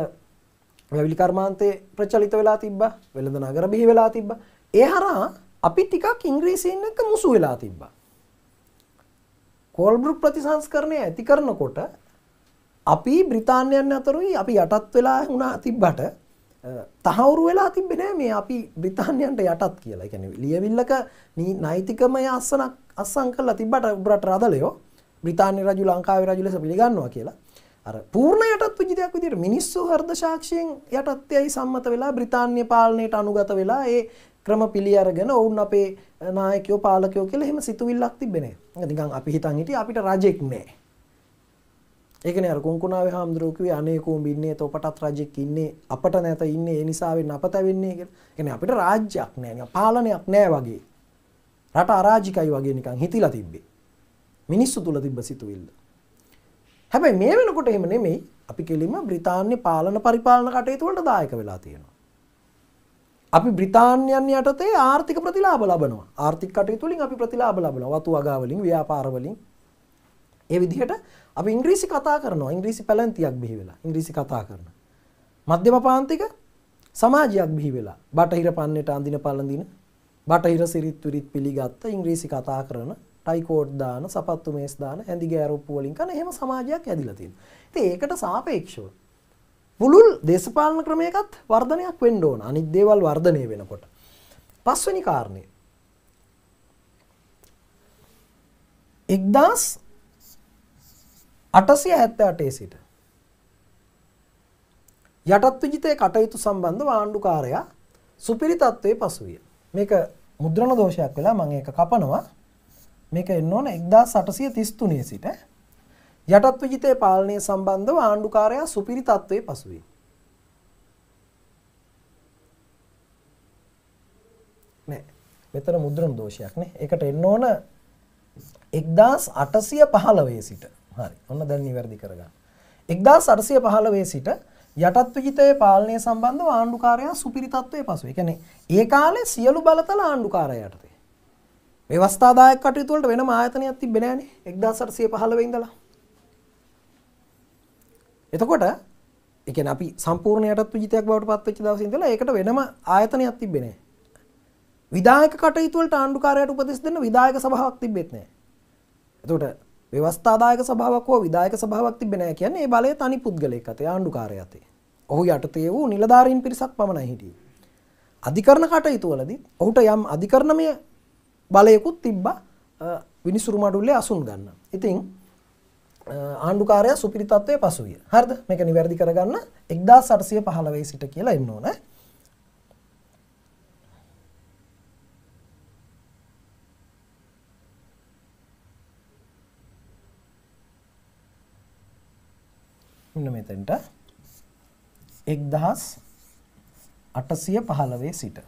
වැවිලි කර්මාන්තේ ප්‍රචලිත වෙලා තිබ්බා වෙළඳ නගර බිහි වෙලා තිබ්බා ඒ හරහා අපි ටිකක් ඉංග්‍රීසීන් එක්ක මුසු වෙලා තිබ්බා කෝල්බ්‍රුක් ප්‍රතිසංස්කරණය ඇති කරනකොට අපි බ්‍රිතාන්‍යයන් අතරුයි අපි යටත් වෙලා වුණා තිබ්බට තහවුරු වෙලා තිබ්බේ නෑ මේ අපි බ්‍රිතාන්‍යයන්ට යටත් කියලා. ඒ කියන්නේ ලියවිල්ලක නෛතිකමය අස්සනක් අස්සම් කරලා තිබ්බට උඩරට රදලයෝ බ්‍රිතාන්‍ය රජු ලංකාවේ රජු ලෙස පිළිගන්නවා කියලා. අර පූර්ණ යටත් විජිතයක් විදිහට මිනිස්සු හර්ද සාක්ෂියෙන් යටත්යයි සම්මත වෙලා බ්‍රිතාන්‍ය පාලනයට අනුගත වෙලා ඒ ක්‍රම පිළි අරගෙන ඔවුන් අපේ නායකයෝ පාලකයෝ කියලා එහෙම සිතුවිල්ලක් තිබෙන්නේ නැහැ. නිකන් අපි හිතන් හිටියේ අපිට රජෙක් නැහැ. ඒකනේ අර කුංකුණාවේ හාමුදුරුවෝ කිව්වේ අනේ කොඹ ඉන්නේ තොපටත් රජෙක් ඉන්නේ අපට නැත ඉන්නේ ඒ නිසා වෙන්න අපත වෙන්නේ කියලා. ඒ කියන්නේ අපිට රාජ්‍යයක් නැහැ නිකන් පාලනයක් නැහැ වගේ. රට අරාජිකයි වගේ නිකන් හිතිලා තිබ්බේ. මිනිස්සු තුල තිබ්බ සිතුවිල්ල. හැබැයි මේ වෙනකොට එහෙම නෙමෙයි අපි කෙලිම බ්‍රිතාන්‍ය පාලන පරිපාලන කටයුතුවලට දායක වෙලා තියෙනවා. අපි බ්‍රිතාන්‍යයන් යටතේ ආර්ථික ප්‍රතිලාභ ලබනවා. ආර්ථික කටයුතු වලින් අපි ප්‍රතිලාභ ලබනවා. වතු වගා වලින්, ව්‍යාපාර වලින්. ඒ විදිහට අපි ඉංග්‍රීසි කතා කරනවා. ඉංග්‍රීසි පැලැන්තියක් බිහි වෙලා. ඉංග්‍රීසි කතා කරන. මධ්‍යම පාන්තික සමාජයක් බිහි වෙලා. බටහිර පන්නේට අඳින පළඳින බටහිර සිරිත් විරිත් පිළිගත්ත ඉංග්‍රීසි කතා කරන ටයිකෝඩ් දාන සපත්තු මේස් දාන ඇඳි ගෑරුප්පු වලින් කරන එහෙම සමාජයක් ඇදිලා තියෙනවා. ඉතින් ඒකට සාපේක්ෂව පුළුල් දේශපාලන ක්‍රමයකත් වර්ධනයක් වෙන්න ඕන. අනිත් දේවල් වර්ධනය වෙනකොට. පස්වෙනි කාරණේ 1878 සිට යටත් විජිතයේ කටයුතු සම්බන්ධව ආණ්ඩුකාරයා සුපිරි තත්ත්වයේ පසුවිය. මේක මුද්‍රණ දෝෂයක් වෙලා මම ඒක කපනවා. මේක එන්න ඕන 1833 සිට යටත් විජිතේ පාලනය සම්බන්ධව ආණ්ඩුකාරයා සුපිරි තත්ත්වයේ පසුවේ. නෑ. මෙතන මුද්‍රණ දෝෂයක් නේ. ඒකට එන්න ඕන 1815 සිට. හරි. ඔන්න දැන් නිවැරදි කරගන්න. 1815 සිට යටත් විජිතයේ පාලනය සම්බන්ධව ආණ්ඩුකාරයා සුපිරි තත්ත්වයේ පසුවේ. ඒ කියන්නේ ඒ කාලේ සියලු බලතල ආණ්ඩුකාරයා යටතේ. ව්‍යවස්ථාදායක කටයුතු වලට වෙනම ආයතනයක් තිබ්බේ නෑනේ 1815 ඉඳලා. එතකොට ඒ කියන්නේ අපි සම්පූර්ණ යටත් විජිතයක් බවට පත් වෙච්ච දවසේ ඉඳලා ඒකට වෙනම ආයතනයක් තිබ්බේ නෑ. විධායක කටයුතු වලට ආණ්ඩුකාරයාට උපදෙස් දෙන්න විධායක සභාවක් තිබෙත් නෑ. එතකොට ව්‍යවස්ථාදායක සභාවක් හෝ විධායක සභාවක් තිබෙ නෑ කියන්නේ ඒ බලය තනි පුද්ගලයෙක් අතේ ආණ්ඩුකාරයා අතේ. ඔහු යටතේ වූ නිලධාරීන් පිරිසක් පමණයි හිටියේ. අධිකරණ කටයුතු වලදී ඔහුට යම් අධිකරණමය බලයකුත් තිබ්බා විනිසුරු මඩුල්ලේ අසුන් ගන්න. ඉතින් ආණ්ඩුකාරයා සුපිරි තත්ත්වයේ පසුවිය. හරිද? මේක නිවැරදි කරගන්න 1815 සිට කියලා එන්න ඕනේ. මෙන්න මෙතෙන්ට 1815 සිට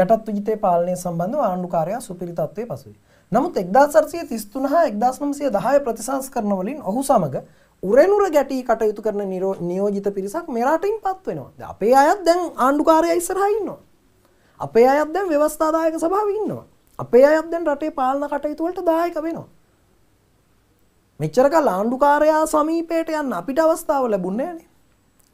යටත් විජිතේ පාලනය සම්බන්ධව ආණ්ඩුකාරයා සුපිරි තත්ත්වයේ පසුයි. නමුත් 1933 හා 1910 ප්‍රතිසංස්කරණ වලින් ඔහු සමග උරෙනුර ගැටී කටයුතු කරන නියෝජිත පිරිසක් මෙරටින් පත් වෙනවා. අපේ අයත් දැන් ආණ්ඩුකාරයා ඉස්සරහා ඉන්නවා. අපේ අයත් දැන් ව්‍යවස්ථාදායක සභාවේ ඉන්නවා. අපේ අයත් දැන් රටේ පාලන කටයුතු වලට දායක වෙනවා. මෙච්චර කාල ආණ්ඩුකාරයා සමීපයට යන්න අපිට අවස්ථාව ලැබුණේ නැහනේ.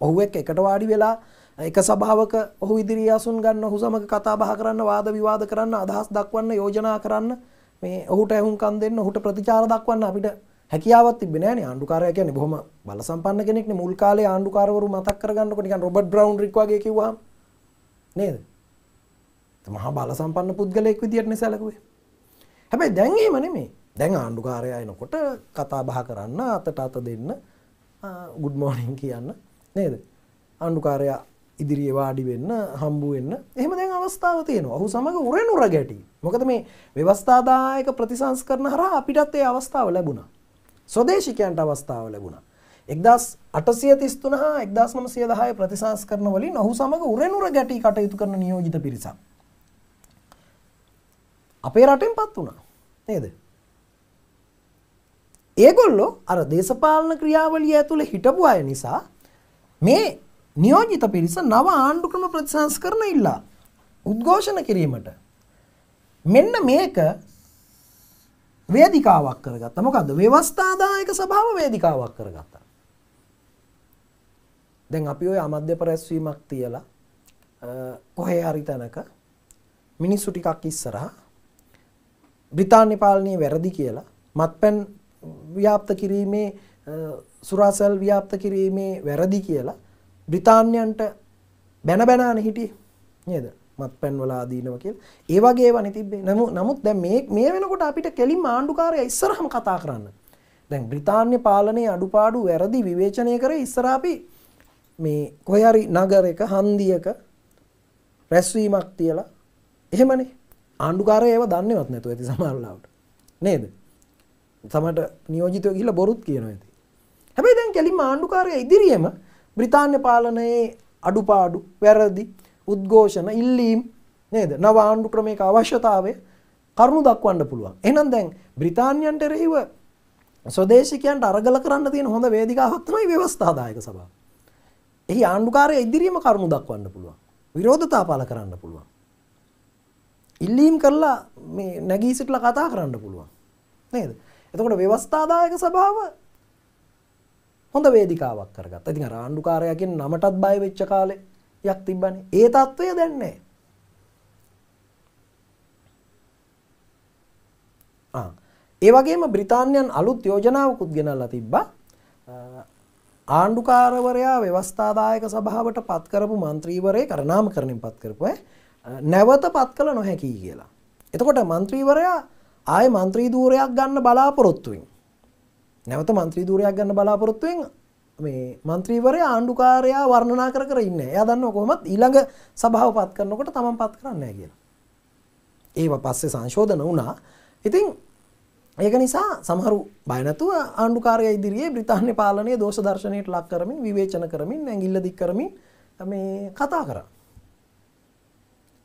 ඔහු එක්ක එකට වාඩි වෙලා එක සභාවක ඔහු ඉදිරියේ අසුන් ගන්න ඔහු සමග කතා බහ කරන්න වාද විවාද කරන්න අදහස් දක්වන්න යෝජනා කරන්න මේ ඔහුට ඇහුම්කන් දෙන්න ඔහුට ප්‍රතිචාර දක්වන්න අපිට හැකියාවක් තිබ්බේ නෑනේ ආණ්ඩුකාරයා කියන්නේ බොහොම බලසම්පන්න කෙනෙක්නේ මුල් කාලේ ආණ්ඩුකාරවරු මතක් කරගන්නකොට නිකන් රොබර්ට් බ්‍රවුන් රික් වගේ කිව්වහම නේද? මහා බලසම්පන්න පුද්ගලයෙක් විදියටනේ සැලකුවේ. හැබැයි දැන් එහෙම නෙමෙයි. දැන් ආණ්ඩුකාරයා එනකොට කතා බහ කරන්න අතට අත දෙන්න ගුඩ් මෝනින් කියන්න නේද? ආණ්ඩුකාරයා ඉදිරියේ වාඩි වෙන්න හම්බු වෙන්න එහෙම දැන් අවස්ථාව තියෙනවා. ඔහු සමග උරෙනුර ගැටි. මොකද මේ ව්‍යවස්ථාදායක ප්‍රතිසංස්කරණ හරහා අපිටත් ඒ අවස්ථාව ලැබුණා. ස්වදේශිකයන්ට අවස්ථාව ලැබුණා. 1833 හා 1910 ප්‍රතිසංස්කරණ වලින් ඔහු සමග උරෙනුර ගැටි කටයුතු කරන නියෝජිත පිරිසක්. අපේ රටෙන්පත් වුණා. නේද? ඒගොල්ලෝ අර දේශපාලන ක්‍රියාවලිය ඇතුළේ හිටපු අය නිසා මේ නියෝජිත පිරිස නව ආණ්ඩුක්‍රම ප්‍රතිසංස්කරණ ඉල්ලා උද්ඝෝෂණ කිරීමට මෙන්න මේක වේදිකාවක් කරගත්ත මොකද ව්‍යවස්ථාදායක සභාව වේදිකාවක් කරගත්තා දැන් අපි ඔය අමධ්‍ය පැරැස්වීමක් තියලා කොහේ හරි තැනක මිනිස්සු ටිකක් ඉස්සරහා බ්‍රිතාන්‍ය පාලනය වැරදි කියලා මත්පැන් ව්‍යාප්ත කිරීමේ සුරාසල් ව්‍යාප්ත කිරීමේ වැරදි කියලා බ්‍රිතාන්‍යන්ට බැන බැනාන හිටියේ නේද මත් පැන්වලා දීනව කියලා ඒ වගේ වනි තිබ්බේ නමු නමුත් දැන් මේ මේ වෙනකොට අපිට කෙලින්ම ආණ්ඩුකාරයා ඉස්සරහම කතා කරන්න දැන් බ්‍රිතාන්‍ය පාලනයේ අඩුපාඩු වැරදි විවේචනය කරේ ඉස්සරහ අපි මේ කොහේ හරි නගරයක හන්දියක රැස්වීමක් තියලා එහෙමනේ ආණ්ඩුකාරය ඒව දන්නේවත් නැතුව ඇති සමහරලාවට නේද සමට නියෝජිතව ගිහිල්ලා බොරුත් කියනවා ඇති හැබැයි දැන් කෙලින්ම ආණ්ඩුකාරයා ඉදිරියේම බ්‍රිතාන්‍ය පාලනයේ අඩුපාඩු වැරදි උද්ඝෝෂණ ඉල්ලීම් නේද නව ආණ්ඩු ක්‍රමයක අවශ්‍යතාවය කරුණු දක්වන්න පුළුවන්. එහෙනම් දැන් බ්‍රිතාන්‍යයන්ට එරෙහිව ස්වදේශිකයන්ට අරගල කරන්න තියෙන හොඳ වේදිකාවක් තමයි ව්‍යවස්ථාදායක සභාව. එහි ආණ්ඩුකාරය ඉදිරියේම කරුණු දක්වන්න පුළුවන්. විරෝධතා පාල කරන්න පුළුවන්. ඉල්ලීම් කරලා මේ නැගී සිටලා කතා කරන්න පුළුවන්. නේද? එතකොට ව්‍යවස්ථාදායක සභාව හොඳ වේදිකාවක් කරගත්තා. ඉතින් අර ආණ්ඩුකාරයාගෙන් නමටත් බය වෙච්ච කාලේ යක් තිබ්බනේ. ඒ తත්වය දැන් නැහැ. ආ ඒ වගේම බ්‍රිතාන්‍යයන් අලුත් යෝජනාවකුත් ගෙනල්ලා තිබ්බා. ආණ්ඩුකාරවරයා ව්‍යවස්ථාදායක සභාවට පත් කරපු മന്ത്രിවරේ කරනාමකරණයෙන් පත් කරපු අය නැවත පත් කළ නොහැකි කියලා. එතකොට മന്ത്രിවරයා ආයේ മന്ത്രි ධූරයක් ගන්න බලාපොරොත්තු වෙනවා. නැවත මන්ත්‍රී දූරයක් ගන්න බලාපොරොත්තුවෙන් මේ මන්ත්‍රීවරය ආණ්ඩුකාරයා වර්ණනා කර කර ඉන්න එයා දන්න කොහොමත් ඊළඟ සභාව පත් කරනකොට තමන් පත් කරන්න කියලා. ඒව පස්සේ සංශෝධන වුණා. ඉතින් ඒක නිසා සමහරු බයනතුව ආණ්ඩුකාරය ඉදිරියේ බ්‍රිතාන්‍ය පාලනය දෝෂ දර්ශනයට ලක් කරමින් විවේචන කරමින් ඇඟිල්ල දික් කරමින් මේ කතා කරා.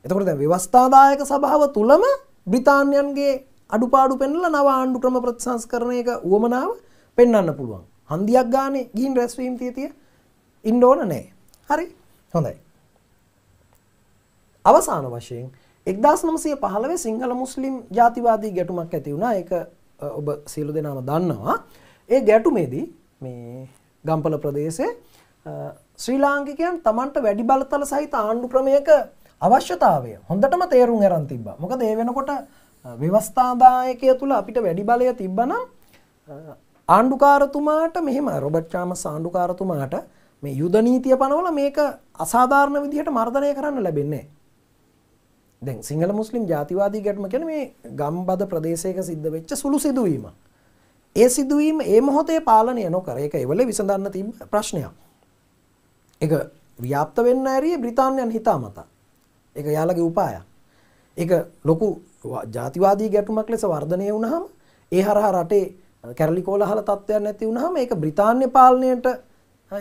එතකොට දැන් ව්‍යවස්ථාදායක සභාව තුලම බ්‍රිතාන්‍යයන්ගේ අඩුපාඩු පෙන්ල නව ආණ්ඩු ක්‍රම ප්‍රතිසංස්කරණයක වුවමනාව පෙන්වන්න පුළුවන්. හන්දියක් ගානේ ගිහින් රැස්වීම තියතිය ඉන්න ඕන නැහැ. හරි. හොඳයි. අවසාන වශයෙන් 1915 සිංහල මුස්ලිම් ජාතිවාදී ගැටුමක් ඇති වුණා. ඒක ඔබ සියලු දෙනාම දන්නවා. ඒ ගැටුමේදී මේ ගම්පල ප්‍රදේශයේ ශ්‍රී ලාංකිකයන් Tamanට වැඩි බලතල සහිත ආණ්ඩු ක්‍රමයක අවශ්‍යතාවය හොඳටම තේරුම් අරන් තිබ්බා. මොකද ඒ වෙනකොට ව්‍යවස්ථාදායකය තුල අපිට වැඩි බලය තිබ්බනම් ආණ්ඩුකාරතුමාට මෙහෙම රොබට් චාමස් ආණ්ඩුකාරතුමාට මේ යුද නීතිය පනවල මේක අසාධාරණ විදිහට මර්ධනය කරන්න ලැබෙන්නේ දැන් සිංහල මුස්ලිම් ජාතිවාදී ගැටම කියන මේ ගම්බද ප්‍රදේශයක සිද්ධ වෙච්ච සුළු සිදුවීම. ඒ සිදුවීම ඒ මොහොතේ පාලනය නොකර ඒක එවලේ විසඳන්න තිබ්බ ප්‍රශ්නයක්. ඒක ව්‍යාප්ත වෙන්න ඇරියේ බ්‍රිතාන්‍යයන් හිතාමතා. ඒක යාළගේ උපාය. ඒක ලොකු ජාතිවාදී ගැටුමක් ලෙස වර්ධනය වුණාම ඒ හරහා රටේ කැරලි කෝලහල තත්ත්වයක් නැති වුණාම ඒක බ්‍රිතාන්‍ය පාලනයට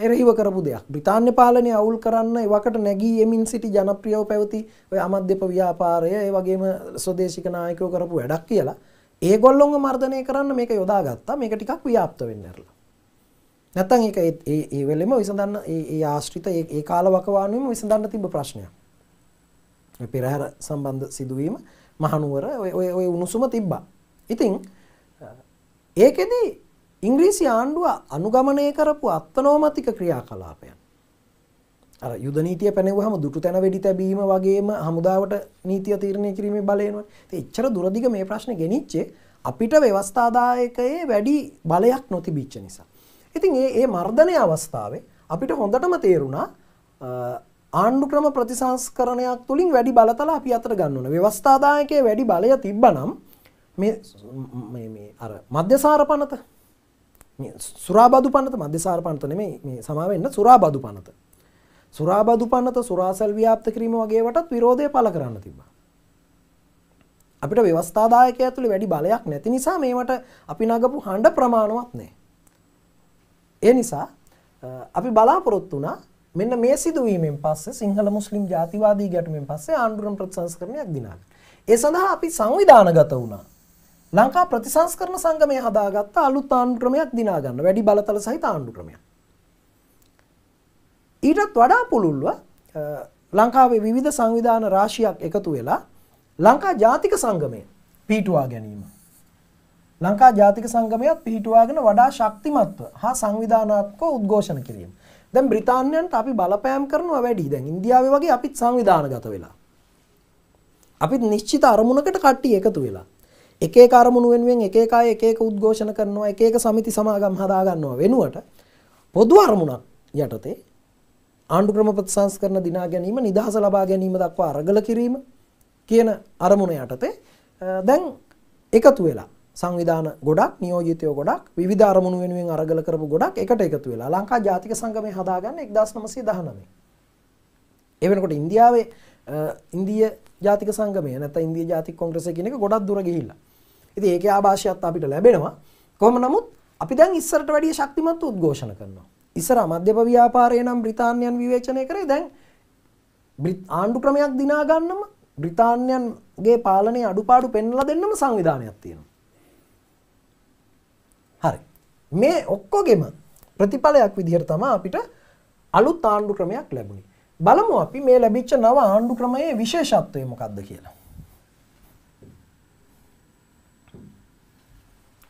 එරෙහිව කරපු දෙයක්. බ්‍රිතාන්‍ය පාලනය අවුල් කරන්න එවකට නැගී යමින් සිටි ජනප්‍රියව පැවති ඔය අමද්‍යප ව්‍යාපාරය ඒ වගේම ස්වදේශික නායකයෝ කරපු වැඩක් කියලා ඒගොල්ලොන්ව මර්ධනය කරන්න මේක යොදාගත්තා. මේක ටිකක් ව්‍යාප්ත වෙන්න ඇරලා. නැත්තම් ඒක ඒ ඒ වෙලෙම විසඳන්න ඒ ආශ්‍රිත ඒ කාල වකවානුවෙම විසඳන්න තිබ්බ ප්‍රශ්නයක්. පෙරහැර සම්බන්ධ සිදුවීම මහනුවර ඔය ඔය උණුසුම තිබ්බා. ඉතින් ඒකෙදි ඉංග්‍රීසි ආණ්ඩුව අනුගමනය කරපු අත්තනෝමතික ක්‍රියාකලාපයන් අර යුද නීතිය පැනෙවහම දුටු තැන වෙඩි තැබීම වගේම හමුදාවට නීතිය තීරණය කිරීමේ බලයනවා. ඉතින් එච්චර දුරදිග මේ ප්‍රශ්නේ ගෙනිච්චේ අපිට ව්‍යවස්ථාදායකයේ වැඩි බලයක් නොතිබිච්ච නිසා. ඉතින් මේ මේ මර්ධනයේ අවස්ථාවේ අපිට හොඳටම තේරුණා ආණ්ඩු ක්‍රම ප්‍රතිසංස්කරණයක් තුලින් වැඩි බලතල අපි අතර ගන්න ඕන. ව්‍යවස්ථාදායකයේ වැඩි බලය තිබ්බනම් මේ මේ අර මධ්‍යසාර පනත සුරාබදු පනත මධ්‍යසාර පනත නෙමෙයි මේ සමාවෙන්න සුරාබදු පනත. සුරාබදු පනත සුරාසල් ව්‍යාප්ත කිරීම වගේ වටත් විරෝධය පළ කරන්න තිබ්බා. අපිට ව්‍යවස්ථාදායකය ඇතුළේ වැඩි බලයක් නැති නිසා මේවට අපි නගපු හඬ ප්‍රමාණවත් නැහැ. ඒ නිසා අපි බලාපොරොත්තු වුණා මෙන්න මේ සිදුවීමෙන් පස්සේ සිංහල මුස්ලිම් ජාතිවාදී ගැටුමෙන් පස්සේ ආණ්ඩුක්‍රම ප්‍රතිසංස්කරණයක් දිනාගන්න. ඒ සඳහා අපි සංවිධානගත වුණා. ලංකා ප්‍රතිසංස්කරණ සංගමය හදාගත්ත අලුත් ආණ්ඩු ක්‍රමයක් දිනා ගන්න. වැඩි බලතල සහිත ආණ්ඩු ක්‍රමයක්. ඊටත් වඩා පුළුල්ව ලංකාවේ විවිධ සංවිධාන රාශියක් එකතු වෙලා ලංකා ජාතික සංගමය පිහිටුවා ගැනීම. ලංකා ජාතික සංගමයත් පිහිටුවාගෙන වඩා ශක්තිමත්ව හා සංවිධානාත්මකව උද්ඝෝෂණ කිරීම. දැන් බ්‍රිතාන්‍යයන්ට අපි බලපෑම් කරනවා වැඩි. දැන් ඉන්දියාවේ වගේ අපිත් සංවිධානගත වෙලා. අපිත් නිශ්චිත අරමුණකට කට්ටිය එකතු වෙලා. එක එක අරමුණු වෙනුවෙන් එක එක අය එක එක උද්ඝෝෂණ කරනවා එක එක සමිති සමාගම් හදා ගන්නවා වෙනුවට පොදු අරමුණක් යටතේ ආණ්ඩු ක්‍රම ප්‍රතිසංස්කරණ දිනා ගැනීම නිදහස ලබා ගැනීම දක්වා අරගල කිරීම කියන අරමුණ යටතේ දැන් එකතු වෙලා සංවිධාන ගොඩක් නියෝජිතයෝ ගොඩක් විවිධ අරමුණු වෙනුවෙන් අරගල කරපු ගොඩක් එකට එකතු වෙලා ලංකා ජාතික සංගමය හදාගන්න 1919 ඒ වෙනකොට ඉන්දියාවේ ඉන්දිය ජාතික සංගමය නැත්නම් ඉන්දිය ජාතික කොංග්‍රසය කියන එක ගොඩක් දුර ගිහිල්ලා ඉතින් ඒකේ ආభాෂයත් අපිට ලැබෙනවා. කොහොම නමුත් අපි දැන් ඉස්සරට වැඩිය ශක්තිමත් උද්ඝෝෂණ කරනවා. ඉස්සර මධ්‍යප ව්‍යාපාරය නම් බ්‍රිතාන්‍යයන් විවේචනය කරේ දැන් ආණ්ඩු ක්‍රමයක් දිනා ගන්නම බ්‍රිතාන්‍යයන්ගේ පාලනයේ අඩුපාඩු පෙන්වලා දෙන්නම සංවිධානයක් තියෙනවා. හරි. මේ ඔක්කොගෙම ප්‍රතිඵලයක් විදිහට තමයි අපිට අලුත් ආණ්ඩු ක්‍රමයක් ලැබුණේ. බලමු අපි මේ ලැබිච්ච නව ආණ්ඩු ක්‍රමයේ විශේෂත්වය මොකක්ද කියලා.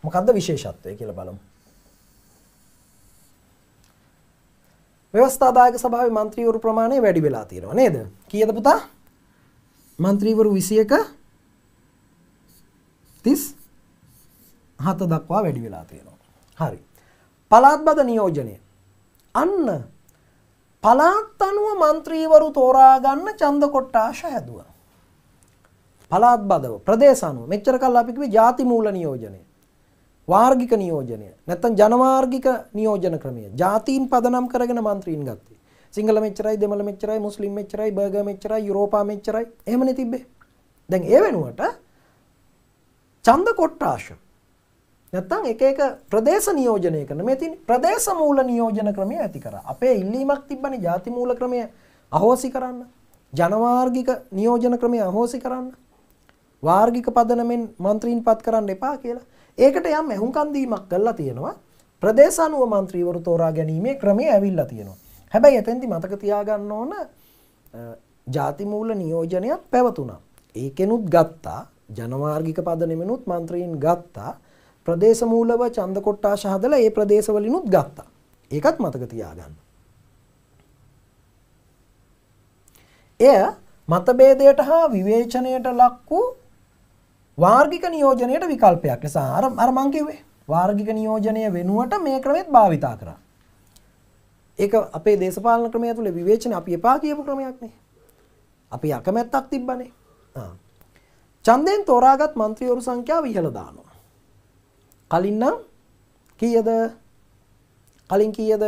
මොකක්ද විශේෂත්වය කියලා බලමු. ව්‍යවස්ථාදායක සභාවේ മന്ത്രിවරු ප්‍රමාණය වැඩි වෙලා තියෙනවා නේද? කීයද පුතා? മന്ത്രിවරු 21 37 දක්වා වැඩි වෙලා තියෙනවා. හරි. පළාත් බද නියෝජනය. අන්න පළාත් අනුව മന്ത്രിවරු තෝරා ගන්න ඡන්ද කොට්ටාශ හැදුවා. පළාත් බදව ප්‍රදේශ අනුව මෙච්චර කල් අපි කිව්වේ ಜಾති මූල නියෝජනය. වාර්ගික නියෝජනය නැත්නම් ජනවාර්ගික නියෝජන ක්‍රමය ජාතීන් පදනම් කරගෙන മന്ത്രීන් ගත්තේ සිංහල මෙච්චරයි දෙමළ මෙච්චරයි මුස්ලිම් මෙච්චරයි බර්ගර් මෙච්චරයි යුරෝපා මෙච්චරයි එහෙමනේ තිබ්බේ දැන් ඒ වෙනුවට ඡන්ද කොට්ටාශ නැත්නම් එක එක ප්‍රදේශ නියෝජනය කරන මේ තියෙන ප්‍රදේශ මූල නියෝජන ක්‍රමය ඇති කරා අපේ ඉල්ලීමක් තිබ්බනේ ಜಾති මූල ක්‍රමය අහෝසි කරන්න ජනවාර්ගික නියෝජන ක්‍රමය අහෝසි කරන්න වාර්ගික පදනමෙන් മന്ത്രීන් පත් කරන්න එපා කියලා ඒකට යම් ඇහුම්කන් දීමක් කළා තියෙනවා. ප්‍රදේශානුව മന്ത്രിවරු තෝරා ගැනීමේ ක්‍රමය ඇවිල්ලා තියෙනවා. හැබැයි එතෙන්දි මතක තියාගන්න ඕන ජාතිමූල නියෝජනයක් පැවතුණා. ඒකෙනුත් ගත්තා ජනමාර්ගික පද නෙමෙනුත් മന്ത്രීන් ගත්තා. ප්‍රදේශ මූලව ඡන්ද කොට්ටාශ හදලා ඒ ප්‍රදේශවලිනුත් ගත්තා. ඒකත් මතක තියාගන්න. එය මතභේදයට හා විවේචනයට ලක් වූ වාර්ගික නියෝජනයට විකල්පයක් නිසා අර අර මං කිව්වේ වාර්ගික නියෝජනය වෙනුවට මේ ක්‍රමෙත් භාවිතා කරා. ඒක අපේ දේශපාලන ක්‍රමය තුලේ විවේචන අපි එපා කියපු ක්‍රමයක් නේ. අපි අකමැත්තක් තිබ්බනේ. ආ. ඡන්දයෙන් තෝරාගත් മന്ത്രിවරු සංඛ්‍යාව ඉහළ දානවා. කලින් නම් කීයද? කලින් කීයද?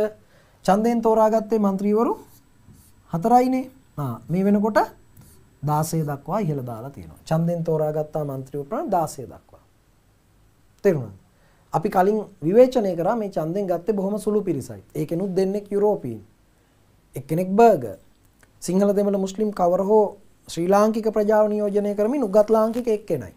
ඡන්දයෙන් තෝරාගත්තේ മന്ത്രിවරු හතරයිනේ. ආ මේ වෙනකොට 16 දක්වා ඉහළ දාලා තියෙනවා. ඡන්දෙන් තෝරාගත්තා മന്ത്രി උපරණ 16 දක්වා. තේරුණාද? අපි කලින් විවේචනය කරා මේ ඡන්දෙන් ගත්තේ බොහොම සුළු පිරිසයි. ඒකෙනුත් දෙන්නෙක් යුරෝපීන්. එක්කෙනෙක් බර්ගර්. සිංහල දෙමළ මුස්ලිම් කවර හෝ ශ්‍රී ලාංකික ප්‍රජාව නියෝජනය කරමින් උගත් ලාංකික එක්කෙනයි.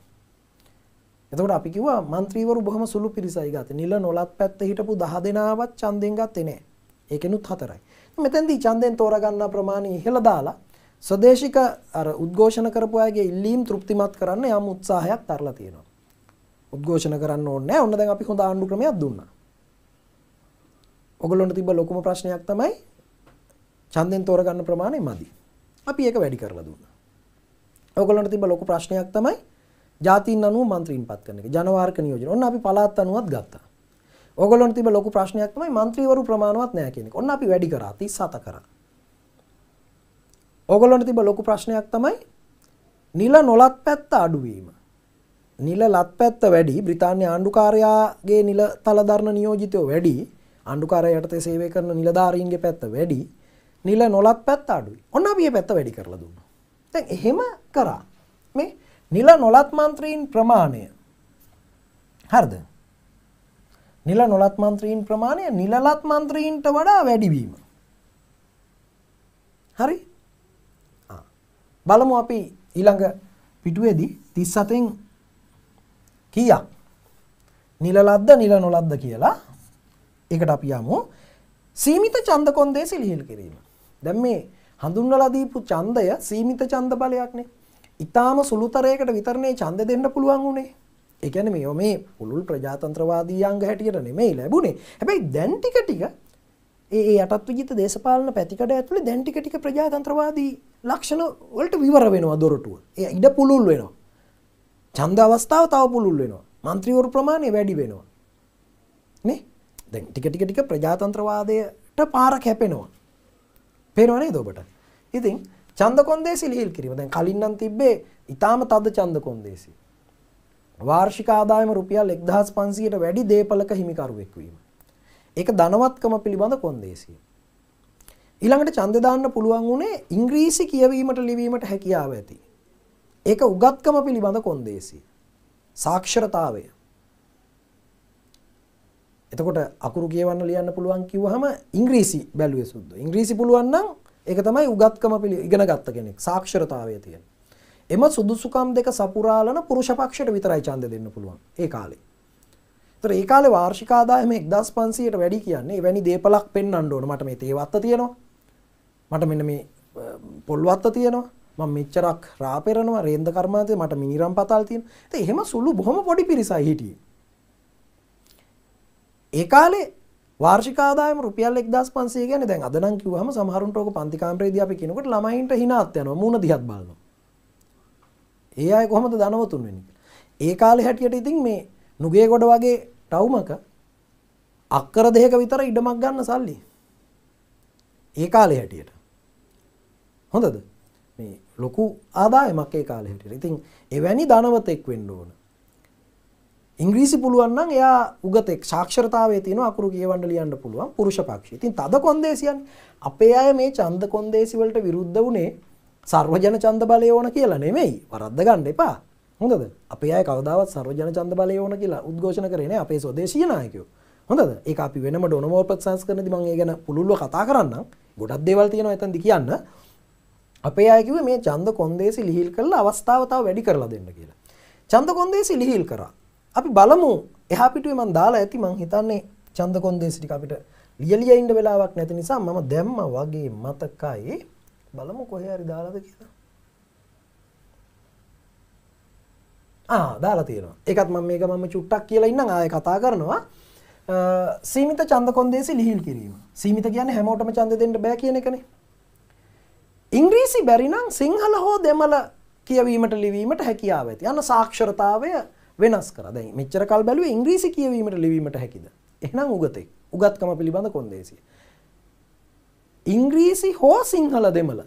එතකොට අපි කිව්වා മന്ത്രിවරු බොහොම සුළු පිරිසයි ගත්තේ. නිල නොලත් පැත්තේ හිටපු 10 දෙනාවත් ඡන්දෙන් ගත්තේ නැහැ. ඒකෙනුත් හතරයි. මෙතෙන්දී ඡන්දෙන් තෝරගන්න ප්‍රමාණය ඉහළ දාලා ස්වදේශික අර උද්ඝෝෂණ කරපු අයගේ ඉල්ලීම් තෘප්තිමත් කරන්න යම් උත්සාහයක් දරලා තියෙනවා. උද්ඝෝෂණ කරන්න ඕනේ නැහැ. ඔන්න දැන් අපි හොඳ ආණ්ඩු ක්‍රමයක් දුන්නා. ඔගොල්ලොන්ට තිබ්බ ලොකුම ප්‍රශ්නයක් තමයි ඡන්දෙන් තෝරගන්න ප්‍රමාණය මදි. අපි ඒක වැඩි කරලා දුන්නා. ඔයගොල්ලන්ට තිබ්බ ලොකු ප්‍රශ්නයක් තමයි ජාතීන් අනුව മന്ത്രීන් පත් කරන එක. ජනවාර්ග නියෝජන. ඔන්න අපි පළාත් අනුවත් ගත්තා. ඔයගොල්ලන්ට තිබ්බ ලොකු ප්‍රශ්නයක් තමයි മന്ത്രിවරු ප්‍රමාණවත් නැහැ කියන එක. ඔන්න අපි වැඩි කරා 37 කරා. ඕගොල්ලොන්ට තිබ ලොකු ප්‍රශ්නයක් තමයි නිල නොලත් පැත්ත අඩුවීම. නිල ලත් පැත්ත වැඩි බ්‍රතාන්‍ය ආණ්ඩුකාරයාගේ නිල තලධරණ නියෝජිතයෝ වැඩි අණ්ඩුකාරය යටතේ සේවය කරන නිලධාරීන්ගේ පැත්ත වැඩි නිල නොලත් පැත් අඩුයි ඔන්න අපිය පැත්ත වැඩි කරලා දුන්න. තැන් එහෙම කරා මේ නිල නොලත් මන්ත්‍රීන් ප්‍රමාණය හරද නිල නොලත් මන්ත්‍රීන් ප්‍රමාණය නිලලත් මන්ත්‍රීන්ට වඩා වැඩිවීම. හරි බලමු අපි ඊළඟ පිටුවේදී 37න් කීයක් නිල ලද්ද නිල නොලද්ද කියලා ඒකට අපි යමු සීමිත ඡන්ද කොන්දේසි ලිහිල් කිරීම. දැන් මේ හඳුන්වලා දීපු ඡන්දය සීමිත ඡන්ද බලයක්නේ. ඊටාම සුළුතරයකට විතරනේ ඡන්ද දෙන්න පුළුවන් උනේ. ඒ කියන්නේ මේව මේ පුළුල් ප්‍රජාතන්ත්‍රවාදී අංග හැටියට නෙමෙයි ලැබුණේ. හැබැයි දැන් ටික ටික ඒ ඒ යටත් විජිත දේශපාලන පැතිකඩ ඇතුලේ දැන් ටික ටික ප්‍රජාතන්ත්‍රවාදී ලක්ෂණ වලට විවර වෙනවා දොරටුව. ඒ ඉඩ පුළුල් වෙනවා. ඡන්ද අවස්ථාව තව පුළුල් වෙනවා. മന്ത്രിවරු ප්‍රමාණය වැඩි වෙනවා. නේ? දැන් ටික ටික ටික ප්‍රජාතන්ත්‍රවාදයට පාර කැපෙනවා. පේනව නේද ඔබට? ඉතින් ඡන්ද කොන්දේසි ලිහිල් කිරීම. දැන් කලින් නම් තිබ්බේ ඊටාම තද ඡන්ද කොන්දේසි. වාර්ෂික ආදායම රුපියල් 1500ට වැඩි දේපලක හිමිකරුවෙක් වීම. ඒක ධනවත්කම පිළිබඳ කොන්දේසිය. ඊළඟට ඡන්දය දාන්න පුළුවන් උනේ ඉංග්‍රීසි කියවීමට ලිවීමට හැකියාව ඇති. ඒක උගත්කම පිළිබඳ කොන්දේසි. සාක්ෂරතාවය. එතකොට අකුරු කියවන්න ලියන්න පුළුවන් කිව්වහම ඉංග්‍රීසි බැලුවේ සුද්ද. ඉංග්‍රීසි පුළුවන් නම් ඒක තමයි උගත්කම පිළි ඉගෙන ගත්ත කෙනෙක්. සාක්ෂරතාවය තියෙන. එම සුදුසුකම් දෙක සපුරාලන පුරුෂ පක්ෂයට විතරයි ඡන්ද දෙන්න පුළුවන් ඒ කාලේ. ඒතර ඒ කාලේ වාර්ෂික ආදායම 1500ට වැඩි කියන්නේ එවැනි දේපලක් පෙන්වන්න ඕන මට මේ තේවත්ත තියෙනවා. මට මෙන්න මේ පොල්වත්ත තියෙනවා ම මෙච්චරක් රාපෙරනවා රේන්ද කර්මාතය මට මිනිරම් පතාල් තියෙන එහෙම සුළු බොහොම පොඩි පිරිසා හිටිය ඒකාලේ වාර්ෂිකාදායම රුපියල් 1500 කියන්නේ දැන් අද නම් කිව්වහම සමහරුන්ට ඕක පන්ති කාමරේදී අපි කියනකොට ළමයින්ට හිනාත් යනවා මූණ දිහත් බලනවා. ඒ අය කොහොමද ධනවතුන් වෙන්නේ කියලා. ඒ කාලේ හැටියට ඉතින් මේ නුගේගොඩ වගේ ටවුමක අක්කර දෙකක විතර ඉඩමක් ගන්න සල්ලි. ඒ කාලේ හැටියට. හොඳද මේ ලොකු ආදායමක් ඒ කාලේ හැටියට. ඉතින් එවැනි ධනවතෙක් වෙන්න ඕන. ඉංග්‍රීසි පුළුවන් නම් එයා උගතෙක් සාක්ෂරතාවයේ තියෙන අකුරු කියවන්න ලියන්න පුළුවන් පුරුෂ පක්ෂය. ඉතින් තද කොන්දේසියන් අපේ අය මේ ඡන්ද කොන්දේසි වලට විරුද්ධ වුණේ සර්වජන ඡන්ද බලය ඕන කියලා නෙමෙයි. වරද්ද ගන්න එපා. හොඳද? අපේ අය කවදාවත් සර්වජන ඡන්ද බලය ඕන කියලා උද්ඝෝෂණ කරේ නෑ අපේ ස්වදේශීය නායකයෝ. හොඳද? ඒක අපි වෙනම ඩොනමෝල් ප්‍රසංස්කරණදී මම ඒ ගැන පුළුල්ව කතා කරන්නම්. ගොඩක් දේවල් තියෙනවා එතනදී කියන්න. අපේ අයකිව මේ චන්ද කොන්දේසි ලිහිල් කරලා අවස්ථාවතාව වැඩි කරලා දෙන්න කියලා. චන්ද කොන්දේසි ලිහිල් කරා. අපි බලමු එහා පිටුවේ මම දාලා ඇති මං හිතන්නේ චන්ද කොන්දේසි ටික අපිට ලියලිය ඉන්න වෙලාවක් නැති නිසා මම දැම්ම වගේ මතකයි බලමු කොහේ හරි දාලාද කියලා. ආ දාලා තියෙනවා. ඒකත් මම මේක මම චුට්ටක් කියලා ඉන්නම් ආයෙ කතා කරනවා. සීමිත ඡන්ද කොන්දේසි ලිහිල් කිරීම. සීමිත කියන්නේ හැමෝටම ඡන්ද දෙන්න බෑ කියන එකනේ. ඉංග්‍රීසි බැරිනම් සිංහල හෝ දෙමළ කියවීමට ලිවීමට හැකියාව ඇති. යන සාක්ෂරතාවය වෙනස් කරා. දැන් මෙච්චර කල් බැලුවේ ඉංග්‍රීසි කියවීමට ලිවීමට හැකිද? එහෙනම් උගතෙක්. උගත්කම පිළිබඳ කොන්දේසිය. ඉංග්‍රීසි හෝ සිංහල දෙමළ.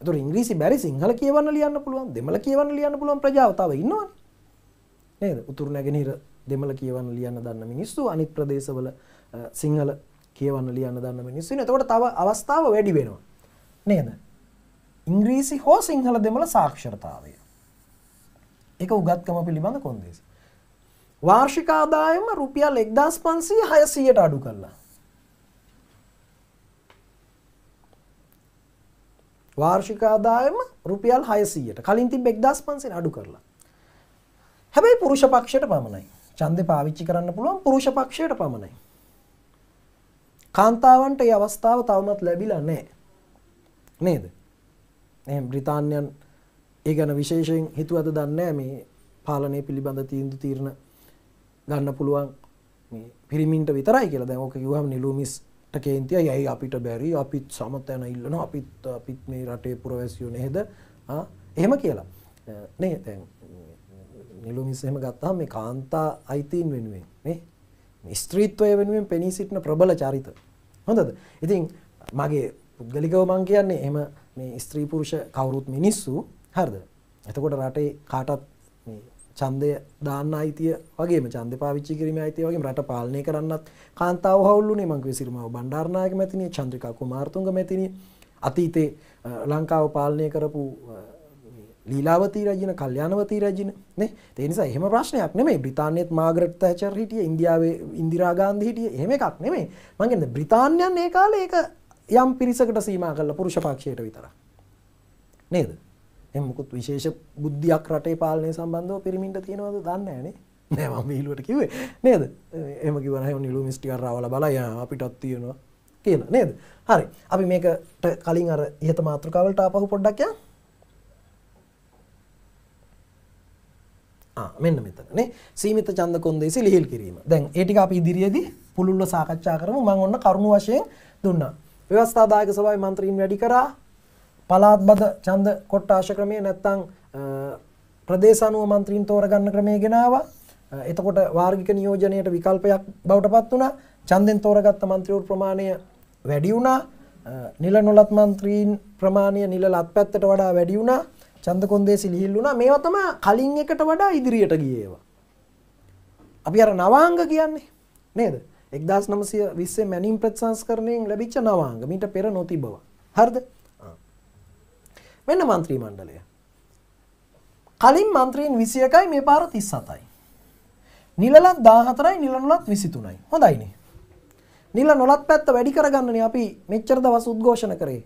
ඒතොර ඉංග්‍රීසි බැරි සිංහල කියවන්න ලියන්න පුළුවන්. දෙමළ කියවන්න ලියන්න පුළුවන් ප්‍රජාව තව ඉන්නවනේ. නේද? උතුරු නැගෙනහිර දෙමළ කියවන්න ලියන්න දන්න මිනිස්සු අනිත් ප්‍රදේශවල සිංහල කියවන්න ලියන්න දන්න මිනිස්සු ඉන්නවා. එතකොට තව අවස්ථාව වැඩි වෙනවා. නේද ඉංග්‍රීසි හෝ සිංහල දෙමළ සාක්ෂරතාවය එක උගත්කම පිළිබඳ කොන්දේසි වාර්ෂිකාදායම රුපියල් එක්දස් පන්සී හයසීයට අඩු කරලා වාර්ෂිකාදායම රුපියල් හයසීයට කලින් තිබ එක්දස් පන්සිෙන් අඩු කරලා හැබැයි පුරුෂ පක්ෂයට පමණයි චන්ද පාවිච්චි කරන්න පුළුවන් පුරුෂ පක්ෂයට පමණයි කාන්තාවන්ට ඒ අවස්ථාව තවමත් ලැබිලා නෑ නේද? එහෙනම් බ්‍රිතාන්‍යයන් ඒ ගැන විශේෂයෙන් හිතුවද දන්නේ මේ පාලනය පිළිබඳ තීන්දුව తీරන ගන්න පුළුවන් මේ පිරිමින්ට විතරයි කියලා දැන් ඕක කිව්වම නිලුමිස්ට කේන්තියයි අයි අපිට බැරි අපිත් සමත යන ඉල්ලනවා අපිත් අපිත් මේ රටේ පුරවැසියෝ නේද ආ එහෙම කියලා නේ දැන් නිලුමිස් එහෙම ගත්තාම මේ කාන්තා අයිතීන් වෙනුවෙන් නේ ස්ත්‍රීත්වය වෙනුවෙන් පෙනී සිටින ප්‍රබල චරිත හොඳද ඉතින් මගේ පුද්ගලිකව මං කියන්නේ එහෙම මේ ස්ත්‍රී පුරුෂ කවුරුත් මිනිස්සු හරිද? එතකොට රටේ කාටත් මේ ඡන්දය දාන්න අයිතිය වගේම ඡන්දය පාවිච්චි කිරීමේ අයිතිය වගේම රට පාලනය කරන්නත් කාන්තාව හවුල්ුනේ මං කිව්වේ සිරිමාව බණ්ඩාරනායක මැතිණිය, චන්ද්‍රිකා කුමාරතුංග මැතිණිය අතීතේ ලංකාව පාලනය කරපු ලීලාවතී රජින කල්්‍යානවතී රජින නේ තේනිසා එහෙම ප්‍රශ්නයක් නෙමේ බ්‍රතාානයත් මාග්‍රට් තැචර් හිටිය ඉන්දියාවේ ඉන්දිරාගාන්ධ හිටිය එහෙම එකක් නෙමේ මගේද බ්‍රතාානයන් ඒ කාල ඒක යම් පිරිසකට සීමා කරලා පුරුෂ පක්ෂයට විතරක්. නේද? එහෙනම් මොකුත් විශේෂ බුද්ධියක් රටේ පාලනය සම්බන්ධව පිරිමින්ට තියෙනවද දන්නේ නැහැ නෑ මම විහිළුවට කිව්වේ නේද? එහෙම කිව්වනම් එහෙම නිලුමිස් ටිකක් රවලා බලලා අපිටත් තියෙනවා කියලා නේද? හරි. අපි මේකට කලින් අර ඉහත මාතෘකාවලට ආපහු පොඩ්ඩක් යන්න. ආ මෙන්න මෙතන නේ. සීමිත ඡන්ද කොන්දේසි ලිහිල් කිරීම. දැන් ඒ ටික අපි ඉදිරියේදී පුළුල්ව සාකච්ඡා කරමු. මම ඔන්න කරුණු වශයෙන් දුන්නා. ව්‍යවස්ථාදායක සභාවේ මන්ත්‍රීන් වැඩි කරා පළාත් බද ඡන්ද කොට්ටාශ ක්‍රමය නැත්තම් ප්‍රදේශ අනුව මන්ත්‍රීන් තෝරගන්න ක්‍රමය ගෙනාවා. එතකොට වාර්ගික නියෝජනයට විකල්පයක් බවට පත් වුණා. ඡන්දෙන් තෝරගත්ත മന്ത്രിවරු ප්‍රමාණය වැඩි වුණා. නිල නොලත් മന്ത്രീන් ප්‍රමාණය නිල ලත් පැත්තට වඩා වැඩි වුණා. ඡන්ද කොන්දේසි ලිහිල් වුණා. මේවා තමයි කලින් එකට වඩා ඉදිරියට ගියේ ඒවා. අපි අර නවාංග කියන්නේ නේද? 1920 මැනින් ප්‍රතිසංස්කරණයෙන් ලැබිච්ච නවාංග මීට පෙර නොතිබව. හරිද? මෙන්න മന്ത്രി මණ්ඩලය. කලින් മന്ത്രීන් 21යි මේ පාර 37යි. නිලලත් 14යි නිලනොලත් 23යි. හොඳයිනේ. නිල නොලත් පැත්ත වැඩි කරගන්නනේ අපි මෙච්චර දවස් උද්ඝෝෂණ කරේ.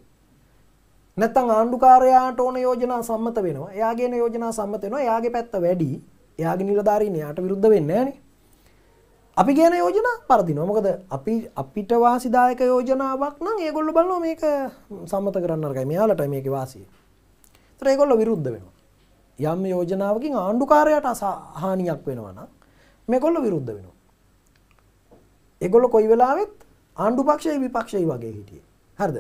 නැත්තම් ආණ්ඩුකාරයාට ඕන යෝජනා සම්මත වෙනවා. එයාගේන යෝජනා සම්මත වෙනවා. එයාගේ පැත්ත වැඩි. එයාගේ නිලධාරීන් එයාට විරුද්ධ වෙන්නේ නැහනේ. අපි කියන යෝජනා පරදිනවා මොකද අපි අපිට වාසිදායක යෝජනාවක් නම් ඒගොල්ලෝ බලනවා මේක සම්මත කරන්න අරගයි මෙයාලට මේක වාසිය. ඒතර ඒගොල්ලෝ විරුද්ධ වෙනවා. යම් යෝජනාවකින් ආණ්ඩුකාරයාට හානියක් වෙනවා නම් මේගොල්ලෝ විරුද්ධ වෙනවා. ඒගොල්ලෝ කොයි වෙලාවෙත් ආණ්ඩු පක්ෂයයි විපක්ෂයයි වගේ හිටියේ. හරිද?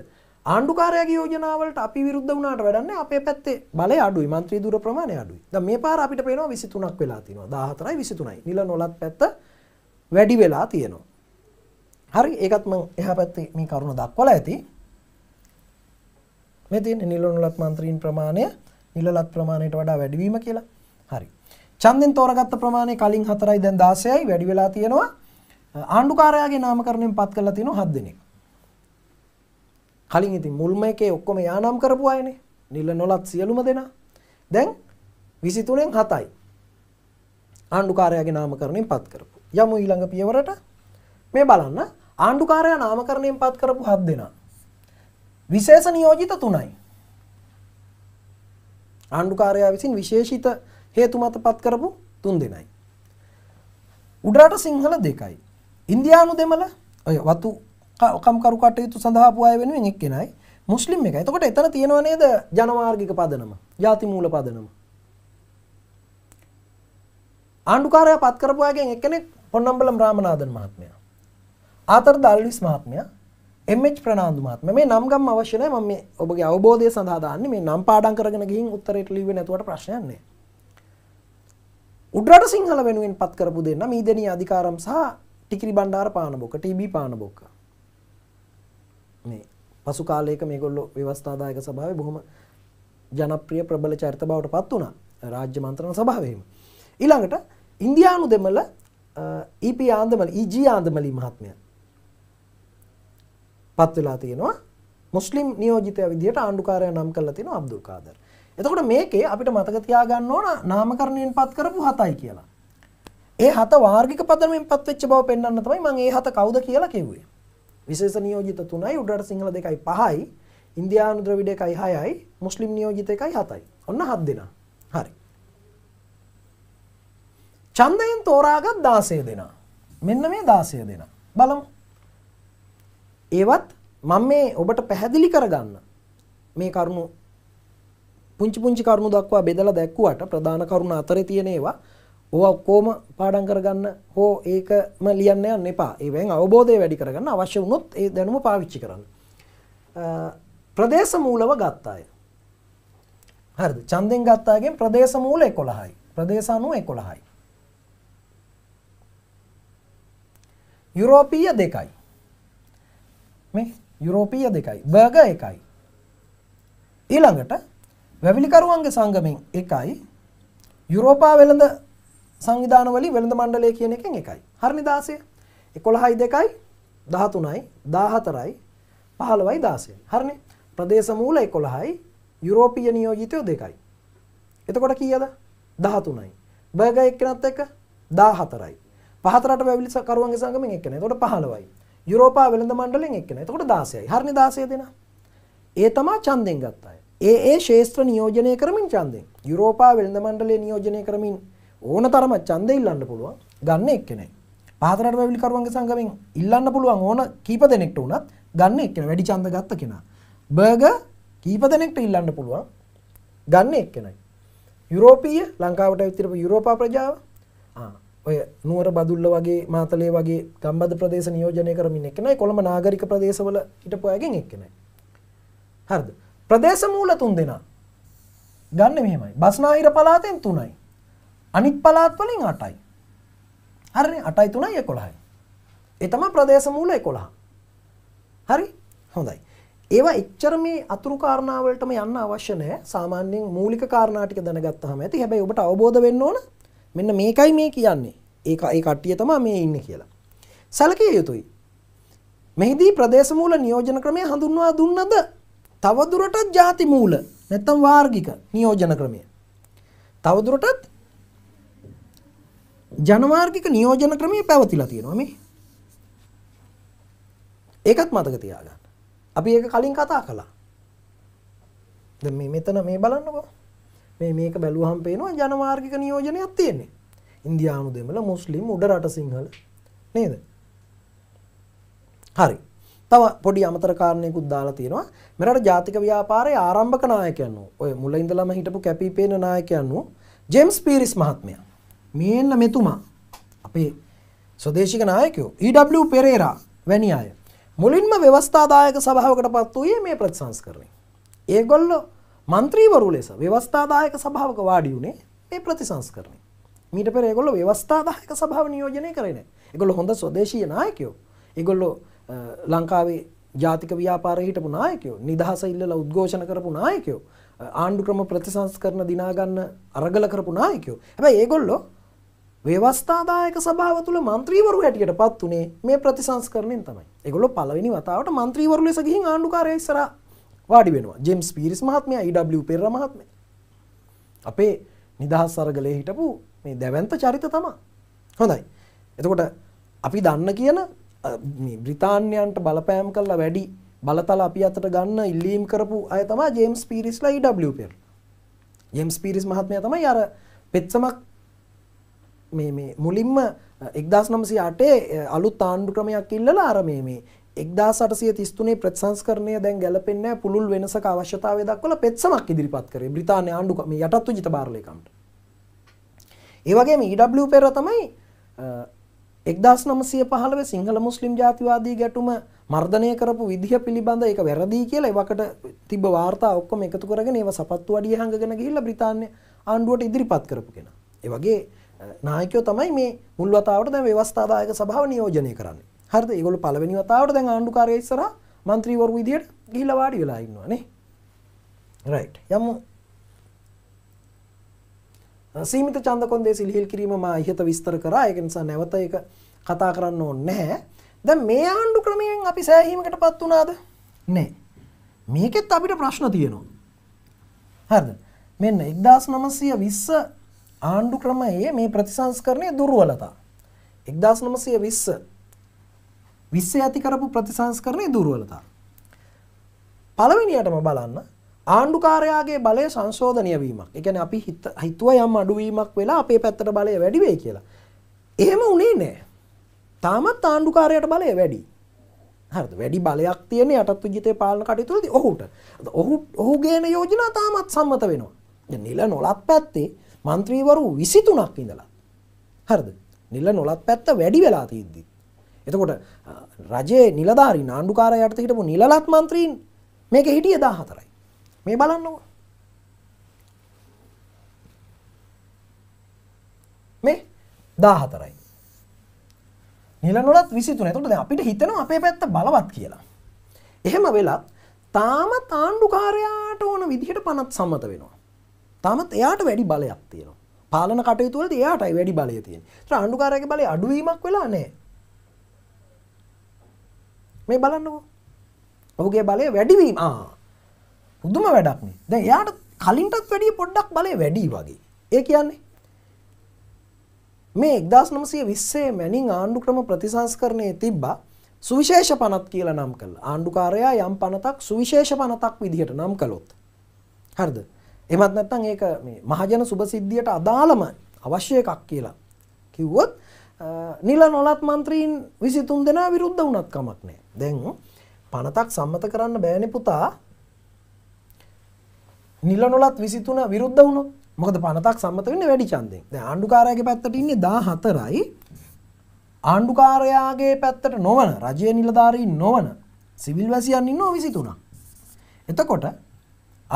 ආණ්ඩුකාරයාගේ යෝජනාවලට අපි විරුද්ධ වුණාට වැඩන්නේ අපේ පැත්තේ බලය අඩුයි මන්ත්‍රී දුර ප්‍රමාණය අඩුයි. දැන් මේ පාර අපිට පේනවා 23ක් වෙලා තිනවා. 14යි 23යි. නිල නොලත් පැත්ත වැඩි වෙලා තියෙනවා. හරි ඒකත් මම එහා පැත්තේ මේ කරුණ දක්වලා ඇති. මේ තියෙන්නේ නිලනුලත් මන්ත්‍රීන් ප්‍රමාණය නිලලත් ප්‍රමාණයට වඩා වැඩිවීම කියලා. හරි. ඡන්දෙන් තෝරගත්ත ප්‍රමාණය කලින් 4යි දැන් 16යි වැඩි වෙලා තියෙනවා. ආණ්ඩුකාරයාගේ නාමකරණයෙන් පත් කරලා තියෙනවා 7 දෙනෙක්. කලින් ඉතින් මුල්ම එකේ ඔක්කොම යානම් කරපු අයනේ. නිල නොලත් සියලුම දෙනා. දැන් 23න් 7යි. ආණ්ඩුකාරයාගේ නාමකරණයෙන් පත් කරපු. යමු ඊළඟ පියවරට මේ බලන්න ආණ්ඩුකාරයා නාමකරණයෙන් පත් කරපු හත් දෙනා. විශේෂ නියෝජිත තුනයි. ආණ්ඩුකාරයා විසින් විශේෂිත හේතු මත පත් කරපු තුන් දෙනයි. උඩරට සිංහල දෙකයි. ඉන්දියානු දෙමළ ඔය වතු කම්කරු කටයුතු සඳහා පුය වෙනුවෙන් එක්කෙනයි මුස්ලිම් එකයි. එතකොට එතන තියෙනව නේද ජනමාර්ගික පදනම, ಜಾති මූල පදනම. ආණ්ඩුකාරයා පත් කරපු අයගෙන් එක්කෙනෙක් පොන්නම්බලම් රාමනාදන් මහත්මයා. ආතර් දල්විස් මහත්මයා එමච් ප්‍රනාාන්දු මහත්ම මේ නම්ගම් අවශ්‍යනය ම මේ ඔබගේ අවබෝධය සඳහාන්න මේ නම් පාඩන් කරගෙන ගින් උත්තරයට ලිව නැතුවට ප්‍රශ්යන්නේ. උඩට සිංහල වෙනුවෙන් පත් කරපු දෙන්න මීදනී අධිකාරම් සහ ටිකිරි බණ්ඩාර පානබොක ටබ පානබොක්ක මේ පසු කාලයක මේගොල්ලො ව්‍යවස්ථාදායක සභාව බොහොම ජනප්‍රිය ප්‍රබල චරිත බවට පත් වුණ රාජ්‍ය මන්ත්‍රණ සභාවීම. ඊළඟට ඉන්දයානු දෙමල ඊපී ආන්දමල ඊජී ආන්දමලි මහත්මය පත් වෙලා තියෙනවා මුස්ලිම් නියෝජිතය විදිහට ආණ්ඩුකාරය නම් කරලා තියෙනවා අබ්දුල් කාදර්. එතකොට මේකේ අපිට මතක තියාගන්න ඕන නාමකරණයෙන් පත් කරපු හතයි කියලා. ඒ හත වාර්ගික පදනමින් පත් වෙච්ච බව පෙන්වන්න තමයි මම ඒ හත කවුද කියලා කිව්වේ. විශේෂ නියෝජිත 3යි උඩරට සිංහල 2යි 5යි ඉන්දියානු ද්‍රවිඩ 1යි 6යි මුස්ලිම් නියෝජිත 1යි 7යි. ඔන්න 7 දෙනා. ඡන්දයෙන් තෝරාගත් 16 දෙනා. මෙන්න මේ 16 දෙනා. බලමු. ඒවත් මම මේ ඔබට පැහැදිලි කරගන්න මේ කරුණු පුංචි පුංචි කරුණු දක්වා බෙදලා දැක්ුවට ප්‍රධාන කරුණ අතරේ තියෙන ඒවා ඕවා ඔක්කොම පාඩම් කරගන්න හෝ ඒකම ලියන්න යන්න එපා. ඒවෙන් අවබෝධය වැඩි කරගන්න අවශ්‍ය වුණොත් ඒ දැනුම පාවිච්චි කරන්න. ප්‍රදේශ මූලව ගත්තාය. හරිද? ඡන්දෙන් ගත්තාගෙන් ප්‍රදේශ මූල 11යි. ප්‍රදේශ අනුව 11යි. යුරෝපීය දෙකයි මේ යුරෝපීය දෙකයි බර්ග එකයි ඊළඟට වැවිලිකරුවන්ගේ සංගමෙන් එකයි යුරෝපා වෙළඳ සංවිධානවලින් වෙළඳ මණ්ඩලය කියන එකෙන් එකයි හරිනි 16 11යි 2යි 13යි 14යි 15යි 16යි හරිනේ ප්‍රදේශ මූල 11යි යුරෝපීය නියෝජිතයෝ දෙකයි එතකොට කීයද 13යි බර්ග එක්කෙනත් එක 14යි පහතරට වැවිලි කරුවන්ගේ සංගමෙන් එක්කෙනෙක්. එතකොට 15යි. යුරෝපා වෙළඳ මණ්ඩලයෙන් එක්කෙනෙක්. එතකොට 16යි. හරිනේ 16 දෙනා. ඒ තමයි ඡන්දෙන් ගත්ත අය. ඒ ඒ ශේෂ්ත්‍ර නියෝජනය කරමින් ඡන්දෙන්. යුරෝපා වෙළඳ මණ්ඩලය නියෝජනය කරමින් ඕන තරම ඡන්දෙ ඉල්ලන්න පුළුවන්. ගන්න එක්කෙනෙක්. පහතරට වැවිලි කරුවන්ගේ සංගමෙන් ඉල්ලන්න පුළුවන් ඕන කීප දෙනෙක්ට උනත් ගන්න එක්කෙනෙක්. වැඩි ඡන්ද ගත්ත කෙනා. බර්ගර් කීප දෙනෙක්ට ඉල්ලන්න පුළුවන්. ගන්න එක්කෙනයි. යුරෝපීය ලංකාවට ඇවිත් ඉරපු යුරෝපා ප්‍රජාව ආ ඔය නුවර බදුල්ල වගේ මාතලේ වගේ ගම්බද ප්‍රදේශ නියෝජනය කරමින් එක්කෙනයි කොළඹ නාගරික ප්‍රදේශවල හිටපු අයගෙන් එක්කෙනයි. හරිද? ප්‍රදේශ මූල තුන් දෙනා. ගන්න මෙහෙමයි. බස්නාහිර පළාතෙන් තුනයි. අනිත් පළාත් වලින් 8යි. හරිනේ 8යි 3යි 11යි. ඒ තමයි ප්‍රදේශ මූල 11. හරි? හොඳයි. ඒවා එච්චර මේ අතුරු කාරණා වලටම යන්න අවශ්‍ය නැහැ. සාමාන්‍යයෙන් මූලික කාරණා ටික දැනගත්තාම ඇති. හැබැයි ඔබට අවබෝධ වෙන්න ඕන මෙන්න මේකයි මේ කියන්නේ ඒ ඒ කට්ටිය තමා මේ ඉන්න කියලා. සැලකිය යුතුයි. මෙහිදී ප්‍රදේශමූල නියෝජන ක්‍රමය හඳුන්වා දුන්නද තවදුරටත් ජාතිමූල නැත්තම් වාර්ගික නියෝජන ක්‍රමය. තවදුරටත් ජනවාර්ගික නියෝජන ක්‍රමය පැවතිලා තියෙනවා මේ. ඒකත් මතක තියාගන්න. අපි ඒක කලින් කතා කළා. දැන් මේ මෙතන මේ බලන්නකෝ. මේ මේක බැලුවහම පේනවා ජනමාර්ගික නියෝජනයක් තියෙන්නේ. ඉන්දියානු දෙමළ මුස්ලිම් උඩ රට සිංහල නේද? හරි. තව පොඩි අමතර කාරණයකුත් දාලා තියෙනවා. මෙරට ජාතික ව්‍යාපාරයේ ආරම්භක නායකයන් වූ ඔය මුල ඉඳලම හිටපු කැපිපේන නායකයන් වූ ජේම්ස් පීරිස් මහත්මයා. මේන්න මෙතුමා අපේ ස්වදේශික නායකයෝ E.W. පෙරේරා වැනි අය මුලින්ම ව්‍යවස්ථාදායක සභාවකට පත් වූයේ මේ ප්‍රතිසංස්කරණය. ඒගොල්ලෝ මන්ත්‍රීවරු ලෙස ව්‍යවස්ථාදායක සභාවක වාඩි වුණේ මේ ප්‍රතිසංස්කරණය. මීට පෙර ඒගොල්ලෝ ව්‍යවස්ථාදායක සභාව නියෝජනය කරේ නැහැ. ඒගොල්ලෝ හොඳ ස්වදේශීය නායකයෝ. ඒගොල්ලෝ ලංකාවේ ජාතික ව්‍යාපාරයේ හිටපු නායකයෝ, නිදහස ඉල්ලලා උද්ඝෝෂණ කරපු නායකයෝ, ආණ්ඩු ක්‍රම ප්‍රතිසංස්කරණ දිනා ගන්න අරගල කරපු නායකයෝ. හැබැයි ඒගොල්ලෝ ව්‍යවස්ථාදායක සභාව තුළ මන්ත්‍රීවරු හැටියට පත් වුණේ මේ ප්‍රතිසංස්කරණයෙන් තමයි. ඒගොල්ලෝ පළවෙනි වතාවට මන්ත්‍රීවරු ලෙස ගිහින් ආණ්ඩුකාරය ඉස්සරහා වාඩි වෙනවා. ජේම්ස් පීරිස් මහත්මයා, ඊ.ඩබ්ලිව් පෙරේරා මහත්මයා. අපේ නිදහස් සරගලේ හිටපු මේ දැවැන්ත චරිත තමයි. හොඳයි. එතකොට අපි දන්න කියන මේ බ්‍රිතාන්‍යයන්ට බලපෑම් කළා වැඩි බලතල අපි අතට ගන්න ඉල්ලීම් කරපු අය තමයි ජේම්ස් පීරිස්ලා ඊ.ඩබ්ලිව් පෙරේරා. ජේම්ස් පීරිස් මහත්මයා තමයි අර පෙත්සමක් මේ මේ මුලින්ම 1908 අලුත් ආණ්ඩු ක්‍රමයක් ඉල්ලලා අර මේ මේ 1833 ප්‍රතිසංස්කරණය දැන් ගැලපෙන්නේ නැහැ පුළුල් වෙනසක අවශ්‍යතාවය දක්වලා පෙත්සමක් ඉදිරිපත් කරේ බ්‍රිතාන්‍ය ආණ්ඩු මේ යටත් උජිත බාර්ලේකම්ට. ඒ වගේම EW පෙර තමයි 1915 සිංහල මුස්ලිම් ජාතිවාදී ගැටුම මර්ධනය කරපු විදිහ පිළිබඳ ඒක වැරදි කියලා ඒවකට තිබ්බ වාර්තා ඔක්කොම එකතු කරගෙන ඒව සපත්තු අඩිය හංගගෙන ගිහිල්ලා බ්‍රිතාන්‍ය ආණ්ඩුවට ඉදිරිපත් කරපු කෙනා. ඒ වගේ නායකයෝ තමයි මේ මුල් වතාවට දැන් ව්‍යවස්ථාදායක සභාව නියෝජනය කරන්නේ. හරිද ඒගොල්ල පළවෙනි වතාවට දැන් ආණ්ඩුකාරය ඉස්සරහා മന്ത്രിවරු විදියට ගිහිල්ලා වාඩි වෙලා ඉන්නවා නේ රයිට් යමු සීමිත ඡන්ද කොන්දේ සිලිහිල් කිරීම මා ඉහත විස්තර කරා ඒක නිසා නැවත ඒක කතා කරන්න ඕනේ නැහැ දැන් මේ ආණ්ඩු ක්‍රමයෙන් අපි සෑහීමකටපත් වුණාද නැහැ මේකෙත් අපිට ප්‍රශ්න තියෙනවා හරිද මෙන්න 1920 ආණ්ඩු ක්‍රමයේ මේ ප්‍රතිසංස්කරණය දුර්වලතා 1920 20 ඇති කරපු ප්‍රතිසංස්කරණයේ දුර්වලතා. පළවෙනියටම බලන්න ආණ්ඩුකාරයාගේ බලය සංශෝධනය වීමක්. ඒ කියන්නේ අපි හිතුවා යම් අඩුවීමක් වෙලා අපේ පැත්තට බලය වැඩි වෙයි කියලා. එහෙම උනේ නෑ. තාමත් ආණ්ඩුකාරයාට බලය වැඩි. හරිද? වැඩි බලයක් තියෙන යටත් විජිතේ පාලන කටයුතුවේදී ඔහුට. ඔහු ඔහු ගේන යෝජනා තාමත් සම්මත වෙනවා. දැන් නිල නොලත් පැත්තේ മന്ത്രിවරු 23ක් ඉඳලා. හරිද? නිල නොලත් පැත්ත වැඩි වෙලා තියෙද්දි එතකොට රජයේ නිලධාරි නාණ්ඩුකාරයට හිටපු නිලලත් මන්ත්‍රීන් මේක හිටිය දා හතරයි මේ බලන්නවා මේ දා හතරයි නිල නොලත් විසිතුන තුට අපිට හිතනවා අපේ පැත්ත බලවත් කියලා එහෙම වෙලත් තාම තාණ්ඩුකාරයාට ඕන විදිහට පනත් සම්මත වෙනවා තාමත් එයාට වැඩි බලයක් තියෙනවා පාලන කටයුතුවලට එයාටයි වැඩි බලය තියෙන ්‍රාණ්ඩුකාරයක බලය අඩුවීමක් වෙලා නෑ මේ බලන්නකෝ. ඔහුගේ බලය වැඩි වීම. ආ. පුදුම වැඩක් නේ. දැන් එයාට කලින්ටත් වැඩිය පොඩ්ඩක් බලය වැඩි වගේ. ඒ කියන්නේ මේ 1920 මැනින් ආණ්ඩු ක්‍රම ප්‍රතිසංස්කරණය තිබ්බා සුවිශේෂ පනත් කියලා නම් කළා. ආණ්ඩුකාරයා යම් පනතක් සුවිශේෂ පනතක් විදිහට නම් කළොත්. හරිද? එහෙමත් නැත්නම් ඒක මේ මහජන සුභසිද්ධියට අදාළම අවශ්‍ය එකක් කියලා කිව්වොත් නිල නොලත් මන්ත්‍රීන් විසිතුන් දෙනා විරුද්ධ වනත් කමක් නෑ දැන් පනතක් සම්මත කරන්න බෑනි පුතා නිල නොලත් විසිතුන විරුද්ධ වුණු මොකද පනතක් සම්මත වන්න වැඩි චන්දෙන් ආණ්ඩුකාරයගේ පැත්තට ඉන්නේ දා හතරයි ආණ්ඩුකාරයාගේ පැත්තට නොවන රජය නිලධාරී නොවන සිවිල් වැසියන් ඉන්න විසිතුනා. එතකොට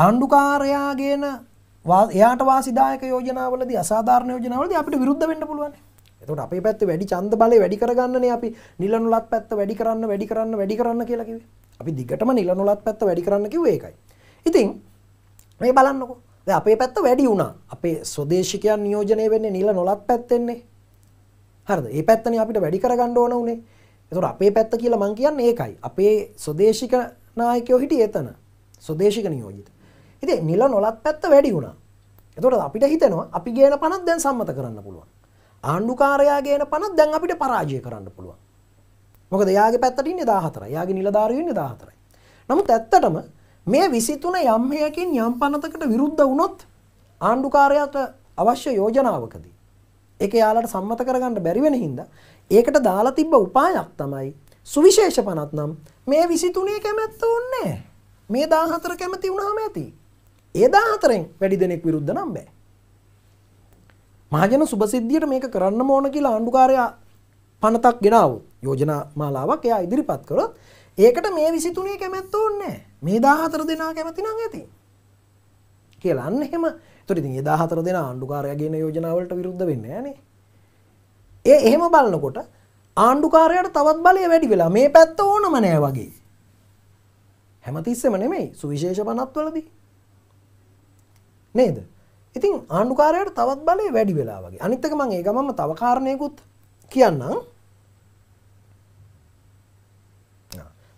ආණ්ඩුකාරයාගේන එයාට වාසිදායක යෝජනාවලද අසාධාරණ යෝජනාවලද අපිට විරුද්ධ වෙන්න පුළුවන් එතකොට අපේ පැත්තේ වැඩි ඡන්ද බලය වැඩි කරගන්නනේ අපි නිලනුලත් පැත්ත වැඩි කරන්න වැඩි කරන්න වැඩි කරන්න කියලා කිව්වේ. අපි දිගටම නිලනුලත් පැත්ත වැඩි කරන්න කිව්වේ ඒකයි. ඉතින් මේ බලන්නකෝ. දැන් අපේ පැත්ත වැඩි වුණා. අපේ ස්වදේශිකයන් නියෝජනය වෙන්නේ නිල නොලත් පැත්තෙන්නේ. හරිද? මේ පැත්තනේ අපිට වැඩි කරගන්න ඕන උනේ. ඒතකොට අපේ පැත්ත කියලා මං කියන්නේ ඒකයි. අපේ ස්වදේශික නායකයෝ හිටියේ එතන. ස්වදේශික නියෝජිත. ඉතින් නිල නොලත් පැත්ත වැඩි වුණා. එතකොට අපිට හිතෙනවා අපි ගේන පනත් දැන් සම්මත කරන්න පුළුවන්. ආණ්ඩුකාරයා ගේන පනත් දැන් අපිට පරාජය කරන්න පුළුවන්. මොකද යාගේ පැත්තට ඉන්නේ 14. යාගේ නිලධාරියෝ ඉන්නේ 14යි. නමුත් ඇත්තටම මේ 23 යම් හේයකින් යම් පනතකට විරුද්ධ වුණොත් ආණ්ඩුකාරයාට අවශ්‍ය යෝජනාවකදී ඒක යාලට සම්මත කරගන්න බැරි වෙන හින්දා ඒකට දාලා තිබ්බ උපායක් තමයි සුවිශේෂ පනත් නම් මේ 23 කැමැත්ත ඕනේ. මේ 14 කැමති වුණාම ඇති. ඒ 14න් වැඩි දෙනෙක් විරුද්ධ නම් බෑ. මහජන සුභසිද්ධියට මේක කරන්න ඕන කියලා ආණ්ඩුකාරයා පනතක් ගෙනාවොත් යෝජනා මාලාවක් එයා ඉදිරිපත් කරොත් ඒකට මේ 23 කැමැත්ත ඕනේ මේ 14 දෙනා කැමති නම් ඇති කියලා අන්න එහෙම ඒතර ඉතින් ඒ 14 දෙනා ආණ්ඩුකාරයා ගේන යෝජනා වලට විරුද්ධ වෙන්නේ නැහනේ ඒ එහෙම බලනකොට ආණ්ඩුකාරයාට තවත් බලය වැඩි වෙලා මේ පැත්ත ඕනම නෑ වගේ හැමතිස්සෙම නෙමෙයි සුවිශේෂ පනත්වලදී නේද ඉතින් ආණ්ඩුකාරයට තවත් බලය වැඩි වෙලා වගේ අනිත්තක මං ඒ ගමම තව කාරණයකුත් කියන්නම්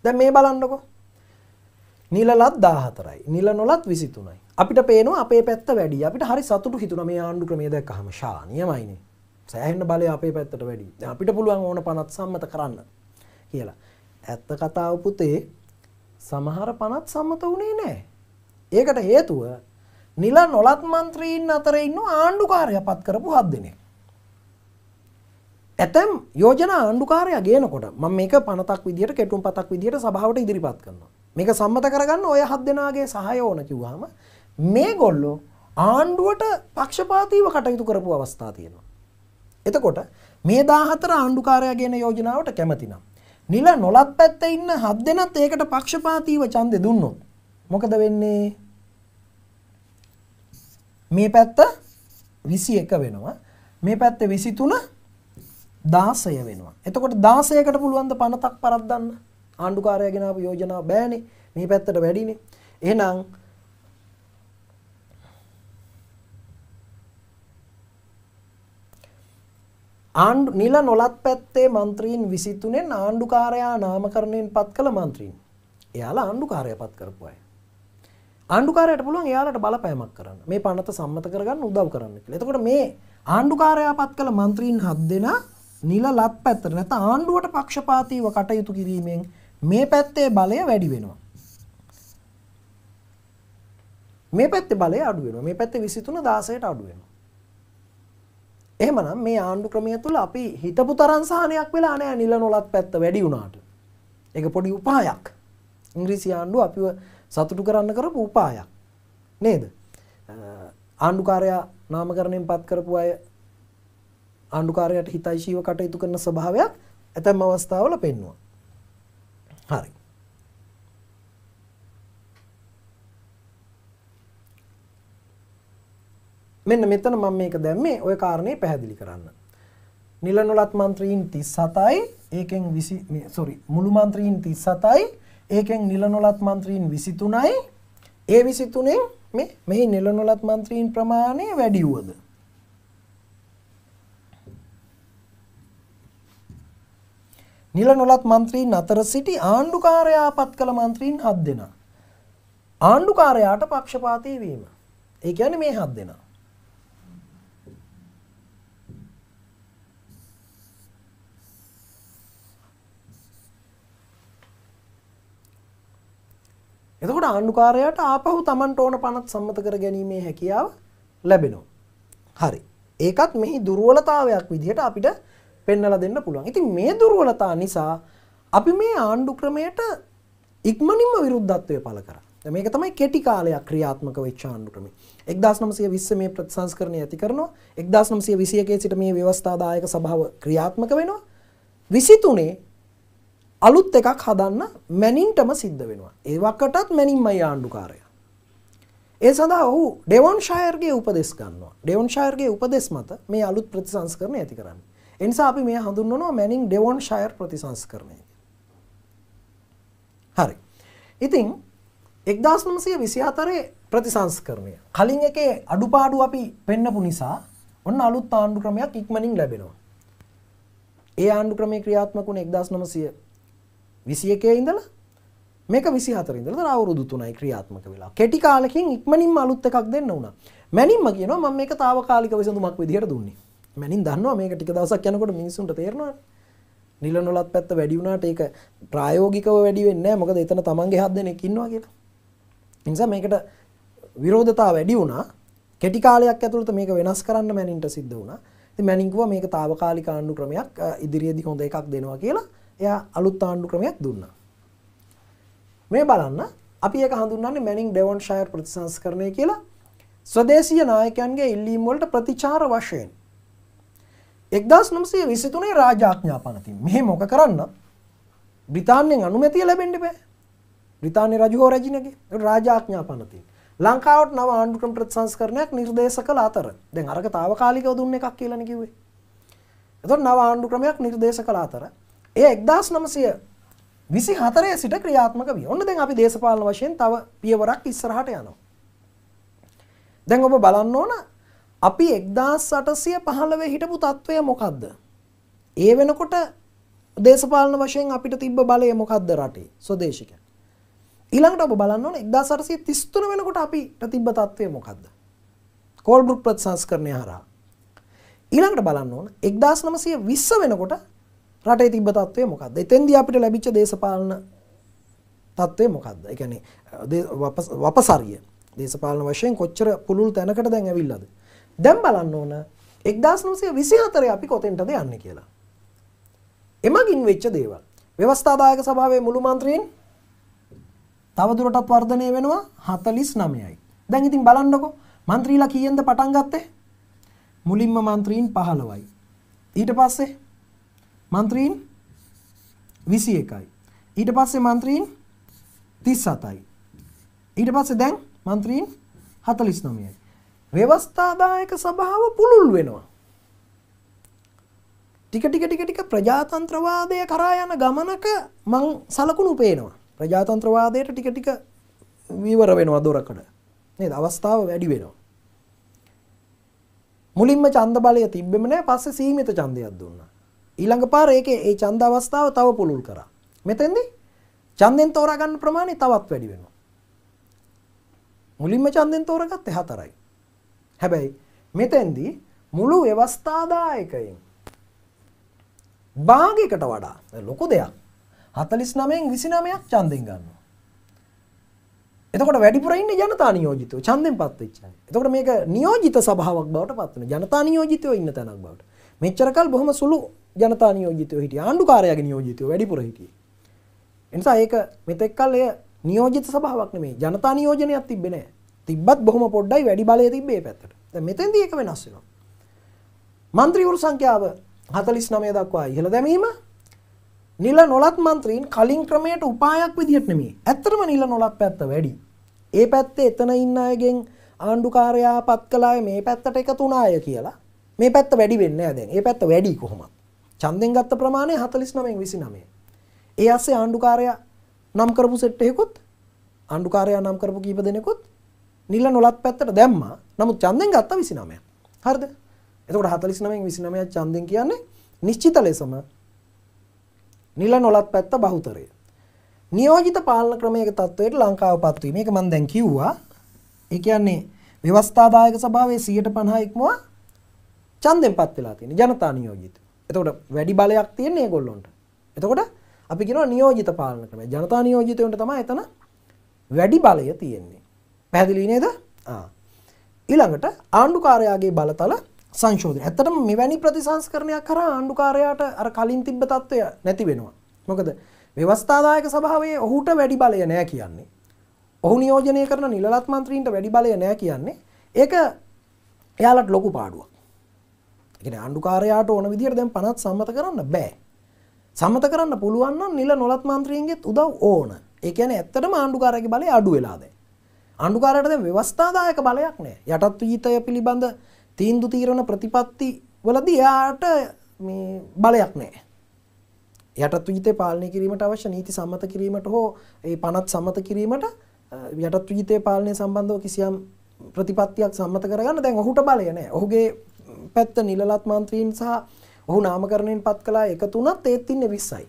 දැ මේ බලන්නකො නිලත් දාහතරයි නිල නොලත් විසිතුනයි අපිට පේනවා අපේ පැත්ත වැඩි අපිට හරි සතුට හිතුන මේ ආණ්ඩු ක්‍රමේ දැක් හම ශානයමයින සෑහෙන්න බලය අපේ පැත්තට වැඩි අපිට පුළුවන් ඕන පනත් සම්මත කරන්න කියලා ඇත්ත කතාව පුතේ සමහර පනත් සම්මත වනේ නෑ ඒකට හේතුව නිල නොලත් මන්ත්‍රීන් අතර ඉන්න ආණ්ඩුකාරයපත් කරපු හත් දෙනෙක්. ඇතැම් යෝජන ආණ්ඩුකාරය ගේනකොට ම මේක පනතක් විදිට කෙටුම් පතක් විදිට සභාවට ඉදිරිපත් කරනවා මේක සම්මත කරගන්න ඔය හත් දෙනාගේ සහය ඕන කිව්වාම මේ ගොල්ලෝ ආණ්ඩුවට පක්ෂපාතීව කටයුතු කරපු අවස්ථා තියෙනවා. එතකොට මේ දාහතර ආණ්ඩුකාරය ගෙන යෝජනාවට කැමතිනම්. නිල නොලත් පැත්ත ඉන්න හත් දෙනත් ඒකට පක්ෂපාතීව චන්දෙ දුන්නොත්. මොකද වෙන්නේ මේ පැත්ත විසි එක වෙනවා මේ පැත්ත විසි තුන දාසය වෙනවා එතකොට දාසයකට පුළුවන්ද පනතක් පරද්දන්න ආණ්ඩුකාරයගෙනාව යෝජනාව බෑනේ මේ පැත්තට වැඩිනේ එහෙනම් ආණ්ඩු නිල නොලත් පැත්තේ මන්ත්‍රීන් 23න් ආණ්ඩුකාරයා නාමකරණයෙන් පත් කළ මන්ත්‍රීන්. එයාලා ආණ්ඩුකාරයා පත් කරපු අය. ආණ්ඩුකාරයට පුළුවන් එයාලට බලපෑමක් කරන්න මේ පනත සම්මත කරගන්න උදව් කරන්න කියලා. එතකොට මේ ආණ්ඩුකාරයාපත් කළ മന്ത്രീන් හත් දෙනා නිල ලත් පැත්තට නැත්නම් ආණ්ඩුවට පක්ෂපාතීව කටයුතු කිරීමෙන් මේ පැත්තේ බලය වැඩි වෙනවා. මේ පැත්තේ බලය අඩු වෙනවා. මේ පැත්තේ 23 16ට අඩු වෙනවා. එහෙමනම් මේ ආණ්ඩු ක්‍රමය තුල අපි හිතපු තරම් සහනයක් වෙලා නැහැ නිල නොලත් පැත්ත වැඩි වුණාට. ඒක පොඩි උපායක්. ඉංග්‍රීසි ආණ්ඩුව අපිව සතුටු කරන්න කරපු උපායක් නේද? ආණ්ඩුකාරයා නාමකරණයෙන් පත් කරපු අය ආණ්ඩුකාරයාට හිතයිශීව කටයුතු කරන ස්වභාවයක් ඇතැම් අවස්ථාවල පෙන්වුවා. හරි. මෙන්න මෙතන මම මේක දැම්මේ ওই කාරණේ පැහැදිලි කරන්න. නිල නොලත් මන්ත්‍රීන් 37යි ඒකෙන් 20 සෝරි මුළු මන්ත්‍රීන් 37යි ඒකෙන් නිලනොලත් මන්ත්‍රීන් විසිතුනයි ඒ විසිතුනෙන් මේ මෙහි නිලනොලත් මන්ත්‍රීන් ප්‍රමාණය වැඩිවුවද. නිල නොලත් මන්ත්‍රීන් අතර සිටි ආණ්ඩුකාරයාපත් කළ මන්ත්‍රීන් හත් දෙෙන. ආණ්ඩුකාරයාට පක්ෂපාතය වීම. ඒ ඇන මේ හත් දෙෙනා. එතකොට ආණ්ඩුකාරයාට ආපහු Tamanට ඕන පනත් සම්මත කර ගැනීමේ හැකියාව ලැබෙනවා. හරි. ඒකත් මෙහි දුර්වලතාවයක් විදිහට අපිට පෙන්වලා දෙන්න පුළුවන්. ඉතින් මේ දුර්වලතා නිසා අපි මේ ආණ්ඩු ක්‍රමයට ඉක්මනින්ම විරුද්ධත්වය පළ කරා. මේක තමයි කෙටි කාලයක් ක්‍රියාත්මක වෙච්ච ආණ්ඩු ක්‍රමය. 1920 මේ ප්‍රතිසංස්කරණය ඇති කරනවා. 1921 සිට මේ ව්‍යවස්ථාදායක සභාව ක්‍රියාත්මක වෙනවා. 23 අලුත් එකක් හදන්න මැනින්ටම සිද්ධ වෙනවා. ඒවකටත් මැනින්මයි ආණ්ඩුකාරය. ඒ සඳහා ඔහු ඩෙවන් ශායර්ගේ උපදෙස් ගන්නවා. ඩෙවන් ශායර්ගේ උපදෙස් මත මේ අලුත් ප්‍රතිසංස්කරණ ඇති කරන්න. එනිසා අපි මේ හඳුන්වනවා මැනින් ඩෙවන් ශායර් ප්‍රතිසංස්කරණය. හරි. ඉතින් 1924 ප්‍රතිසංස්කරණය. කලින් එකේ අඩුපාඩු අපි පෙන්නපු නිසා ඔන්න අලුත් ආණ්ඩු ක්‍රමයක් ඉක්මනින් ලැබෙනවා. ඒ ආණ්ඩු ක්‍රමේ ක්‍රියාත්මක වුණේ 1900 21 ඉඳලා මේක 24 ඉඳලා තව අවුරුදු 3යි ක්‍රියාත්මක වෙලා. කෙටි කාලෙකින් ඉක්මනින්ම අලුත් එකක් දෙන්න උනා. මැනින්ම කියනවා මම මේක తాවකාලික විසඳුමක් විදිහට දුන්නේ. මැනින් දන්නවා මේක ටික දවසක් යනකොට මිනිස්සුන්ට තේරෙනවා. නිලනොලත් පැත්ත වැඩි වුණාට ඒක ප්‍රායෝගිකව වැඩි වෙන්නේ නැහැ. මොකද එතන තමන්ගේ හත් දෙනෙක් ඉන්නවා කියලා. ඒ නිසා මේකට විරෝධතාව වැඩි වුණා. කෙටි කාලයක් ඇතුළත මේක වෙනස් කරන්න මැනින්ට සිද්ධ වුණා. ඉතින් මැනින් කිව්වා මේක తాවකාලික ආණ්ඩු ක්‍රමයක් ඉදිරියේදී හොඳ එකක් දෙනවා කියලා. එයා අලුත් ආණ්ඩු ක්‍රමයක් දුන්නා. මේ බලන්න අපි ඒක හඳුන්වන්නේ මැනින් ඩෙවොන්ෂයර් ප්‍රතිසංස්කරණය කියලා ස්වදේශීය නායකයන්ගේ ඉල්ලීම් වලට ප්‍රතිචාර වශයෙන් 1923 රාජාඥා පනතින් මෙහි මොක කරන්න බ්‍රිතාන්‍යයෙන් අනුමැතිය ලැබෙන්න බෑ. බ්‍රිතාන්‍ය රජුහෝ රැජිනගේ රාජාඥා පනතින් ලංකාවට නව ආණ්ඩුක්‍රම ප්‍රතිසංස්කරණයක් නිර්දේශ කළ අතර දැන් අරක తాවකාලිකව දුන්න එකක් කියලානේ කිව්වේ. එතකොට නව ආණ්ඩුක්‍රමයක් නිර්දේශ කළ අතර එය 1924 සිට ක්‍රියාත්මක විය. ඔන්න දැන් අපි දේශපාලන වශයෙන් තව පියවරක් ඉස්සරහට යනවා. දැන් ඔබ බලන්න ඕන අපි 1815 හිටපු තත්වය මොකද්ද? ඒ වෙනකොට දේශපාලන වශයෙන් අපිට තිබ්බ බලය මොකද්ද රටේ? ස්වදේශික. ඊළඟට ඔබ බලන්න ඕන 1833 වෙනකොට අපිට තිබ්බ තත්වය මොකද්ද? කෝල්බ්‍රුක් ප්‍රතිසංස්කරණය හරහා. ඊළඟට බලන්න ඕන 1920 වෙනකොට රටේ තිබ්බ තත්ත්වය මොකක්ද? එතෙන්දී අපිට ලැබිච්ච දේශපාලන තත්ත්වය මොකක්ද? ඒ කියන්නේ වපසරිය දේශපාලන වශයෙන් කොච්චර පුළුල් තැනකට දැන් ඇවිල්ලාද? දැන් බලන්න ඕන 1924 අපි කොතෙන්ටද යන්නේ කියලා. එමගින් වෙච්ච දේවල්. ව්‍යවස්ථාදායක සභාවේ මුළු මන්ත්‍රීන් තවදුරටත් වර්ධනය වෙනවා 49යි. දැන් ඉතින් බලන්නකෝ මන්ත්‍රීලා කීයෙන්ද පටන් ගත්තේ? මුලින්ම මන්ත්‍රීන් 15යි. ඊට පස්සේ මන්ත්‍රීන් 21යි. ඊට පස්සේ මන්ත්‍රීන් 37යි. ඊට පස්සේ දැන් මන්ත්‍රීන් 49යි. ව්‍යවස්ථාදායක සභාව පුළුල් වෙනවා. ටික ටික ටික ටික ප්‍රජාතන්ත්‍රවාදය කරා යන ගමනක මං සලකුණු පේනවා. ප්‍රජාතන්ත්‍රවාදයට ටික ටික විවර වෙනවා දොරකඩ. නේද? අවස්ථාව වැඩි වෙනවා. මුලින්ම ඡන්ද බලය තිබ්බෙම නැහැ. පස්සේ සීමිත ඡන්දයක් දුන්නා. ඊළඟ පාර ඒකේ ඒ ඡන්ද අවස්ථාව තව පුළුල් කරා. මෙතෙන්දී ඡන්දෙන් තෝරා ගන්න ප්‍රමාණය තවත් වැඩි වෙනවා. මුලින්ම ඡන්දෙන් තෝරගත්තේ 4යි. හැබැයි මෙතෙන්දී මුළු ව්‍යවස්ථාදායකයින් භාගයකට වඩා ලොකු දෙයක් 49න් 29ක් ඡන්දෙන් ගන්නවා. එතකොට වැඩිපුර ඉන්නේ ජනතා නියෝජිතව ඡන්දෙන් පත් වෙච්ච අය. එතකොට මේක නියෝජිත සභාවක් බවට පත් වෙනවා. ජනතා නියෝජිතව ඉන්න තැනක් බවට. මෙච්චරකල් බොහොම සුළු ජනතා නියෝජිතව හිටිය ආණ්ඩුකාරයාගේ නියෝජිතව වැඩිපුර හිටිය. එනිසා ඒක මෙතෙක් කල් එය නියෝජිත සභාවක් නෙමේ ජනතා නියෝජනයක් තිබෙන තිබ්බත් බොහොම පොඩ්ඩයි වැඩි බලය තිබ්බේ පැත්තට මෙතැන්ද ඒක වෙනස් වෙනවා. මන්ත්‍රීවරු සංඛ්‍යාව හතලිස් නමය දක්වා ඉහළ දැමීම නිල නොලත් මන්ත්‍රීන් කලින් ක්‍රමයට උපායක් විදිහට නෙමේ ඇත්තරම නිල නොලත් පැත්ත වැඩි. ඒ පැත්තේ එතන ඉන්න අයගෙන් ආණ්ඩුකාරයා පත් කලාය මේ පැත්තට එකතුනාය කියලා මේ පැත්ත වැඩි වෙන්න ඇදැන් ඒ පැත්ත වැඩි කොහොමත් ඡන්දෙන් ගත්ත ප්‍රමාණය 49න් 29. ඒ ASCII ආණ්ඩුකාරයා නම් කරපු සෙට් එකකුත් ආණ්ඩුකාරයා නම් කරපු කීප දෙනෙකුත් නිල නොලත් පැත්තට දැම්මා. නමුත් ඡන්දෙන් ගත්තා 29ක්. හරිද? එතකොට 49න් 29ක් ඡන්දෙන් කියන්නේ නිශ්චිත ලෙසම නිල නොලත් පැත්ත බහුතරය. නියෝජිත පාලන ක්‍රමයක තත්වයට ලංකාවපත් වීම. මේක මම දැන් කිව්වා. ඒ කියන්නේ ව්‍යවස්ථාදායක සභාවේ 150 ඉක්මවා ඡන්දෙන්පත් වෙලා තියෙන ජනතා නියෝජිත. එතකොට වැඩි බලයක් තියන්නේ ගොල්ලොන්ට එතකොට අපි කියෙන නියෝජිත පාලනකම ජනතා නියෝජිතයන්ට තම එතන වැඩි බලය තියෙන්නේ පැදිලි නේද ඊළඟට ආණ්ඩුකාරයාගේ බලතල සංශෝධය ඇත්තටම මෙවැනි ප්‍රතිසංස්කරණයක් කර ආණ්ඩුකාරයාට අර කලින් තිබ්බ තත්ත්වය නැති වෙනවා මොකද ව්‍යවස්ථාදායක සභාවේ ඔහුට වැඩි බලය නෑ කියන්නේ ඔහු නියෝජනය කරන නිලත් මන්ත්‍රීන්ට වැඩි බලය නෑ කියන්නේ ඒක එයාලට ලොකු පාඩුව එකන අන්ඩුකාරයාට ඕන විදිර දැන් පනත් සම්මත කරන්න බෑ සමත කරන්න පුළුවන් නිල නොත් මන්ත්‍රීන්ගෙත් උදව් ඕන එකන ඇත්තට ආණ්ඩුකාරක බලය අඩු වෙලාද අන්ඩුකාරට ව්‍යවස්ථාදායක බලයක් නෑ යටත් ඊතය පිළිබඳ තීන්දු තීරණ ප්‍රතිපත්ති වලද යාට බලයක් නෑ යටත් වීතය පාලනය කිරීමට අවශ්‍ය නීති සම්මත කිරීමට හෝ ඒ පනත් සම්මත කිරීමට යටත් වීතය පාලනය සම්බන්ධව කිසියම් ප්‍රතිපත්තියක් සම්මත කරගන්න දැන් ඔහුට බලයන ඔහුගේ පැත්ත නිලලත් මන්ත්‍රීන් සහ ඔහු නාමකරණයෙන් පත් කළා එකතු වුණත් ඒත් ඉන්නේ 20යි.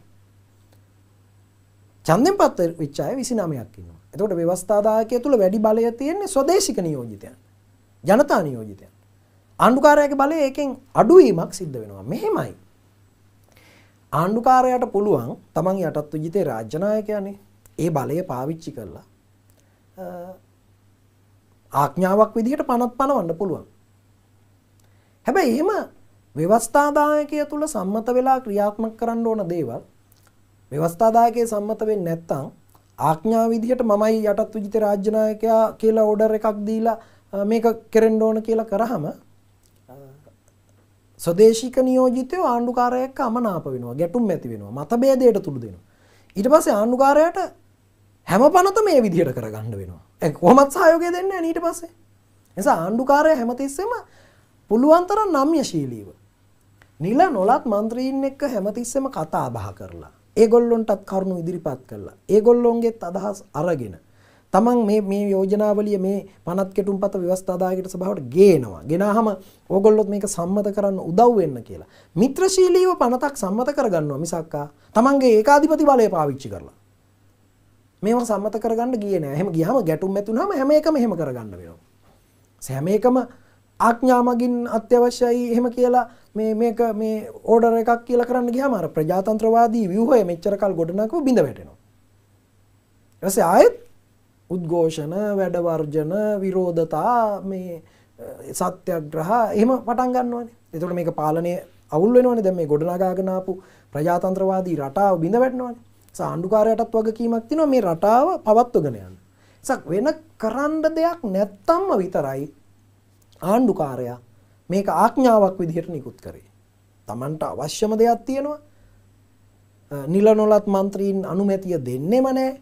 ඡන්දෙන් පත් වෙච්ච අය 29ක් ඉන්නවා. එතකොට ව්‍යවස්ථාදායකය තුල වැඩි බලය තියෙන්නේ ස්වදේශික නියෝජිතයන්. ජනතා නියෝජිතයන්. ආණ්ඩුකාරයාගේ බලය එකෙන් අඩුවීමක් සිද්ධ වෙනවා. මෙහෙමයි. ආණ්ඩුකාරයාට පුළුවන් තමන් යටත් විජිතේ රාජ්‍යනායකයනේ ඒ බලය පාවිච්චි කරලා ආඥාවක් විදිහට පනත් පනවන්න පුළුවන්. හැබැයි එහෙම ව්‍යවස්ථාදායකය තුල සම්මත වෙලා ක්‍රියාත්මක කරන්න ඕන දේවල් ව්‍යවස්ථාදායකයේ සම්මත වෙන්නේ නැත්නම් ආඥා විදිහට මමයි යටත් විජිත රාජ්‍ය නායකයා කියලා ඕඩර් එකක් දීලා මේක කෙරෙන්න ඕන කියලා කරාම ස්වදේශික නියෝජිතය ආණ්ඩුකාරයෙක් අමනාප වෙනවා ගැටුම් ඇති වෙනවා මතභේදයට තුඩු දෙනවා ඊට පස්සේ ආණ්ඩුකාරයට හැම පනත මේ විදිහට කරගන්න වෙනවා කොහොමත් සහයෝගය දෙන්න ඊට පස්සේ නිසා ආණ්ඩුකාරය හැමතිස්සෙම පුළුවන් තරම් නම්‍යශීලීව. නිල නොලත් මන්ත්‍රීන් එක්ක හැමතිස්සෙම කතා බහ කරලා. ඒගොල්ලොන්ටත් කරුණු ඉදිරිපත් කරලා. ඒගොල්ලොන්ගේත් අදහස් අරගෙන. තමන් මේ මේ යෝජනාවලිය මේ පනත් කෙටුම්පත ව්‍යවස්ථාදායකට සභාවට ගේනවා. ගෙනාහම ඕගොල්ලොත් මේක සම්මත කරන්න උදව් වෙන්න කියලා. මිත්‍රශීලීව පනතක් සම්මත කරගන්නවා මිසක් තමන්ගේ ඒකාධිපති බලය පාවිච්චි කරලා. මේවා සම්මත කරගන්න ගියේ නෑ. එහෙම ගියහම ගැටුම් ඇති වුනහම හැම එකම එහෙම කරගන්න වෙනවා. හැම එකම ආඥාමගින් අත්‍යවශ්‍යයි එහෙම කියලා මේ මේක මේ ඕඩර් එකක් කියලා කරන්න ගියාම අර ප්‍රජාතන්ත්‍රවාදී ව්‍යුහය මෙච්චර කල් ගොඩනගව බිඳ වැටෙනවා. ඊට පස්සේ ආයෙත් උද්ඝෝෂණ, වැඩ වර්ජන, විරෝධතා මේ සත්‍යග්‍රහ එහෙම පටන් ගන්නවානේ. එතකොට මේක පාලනය අවුල් වෙනවනේ. දැන් මේ ගොඩනගාගෙන ආපු ප්‍රජාතන්ත්‍රවාදී රටාව බිඳ වැටෙනවානේ. සාණ්ඩුකාරයටත් වගකීමක් තියෙනවා මේ රටාව පවත්වගෙන යන්න. වෙන කරන්න දෙයක් නැත්තම්ම විතරයි ආණ්ඩුකාරයා මේක ආඥාවක් විදිහට නිකුත් කරේ. Tamanට අවශ්‍යම දෙයක් තියෙනවා. නිල නොලත් മന്ത്രීන් අනුමැතිය දෙන්නෙම නැහැ.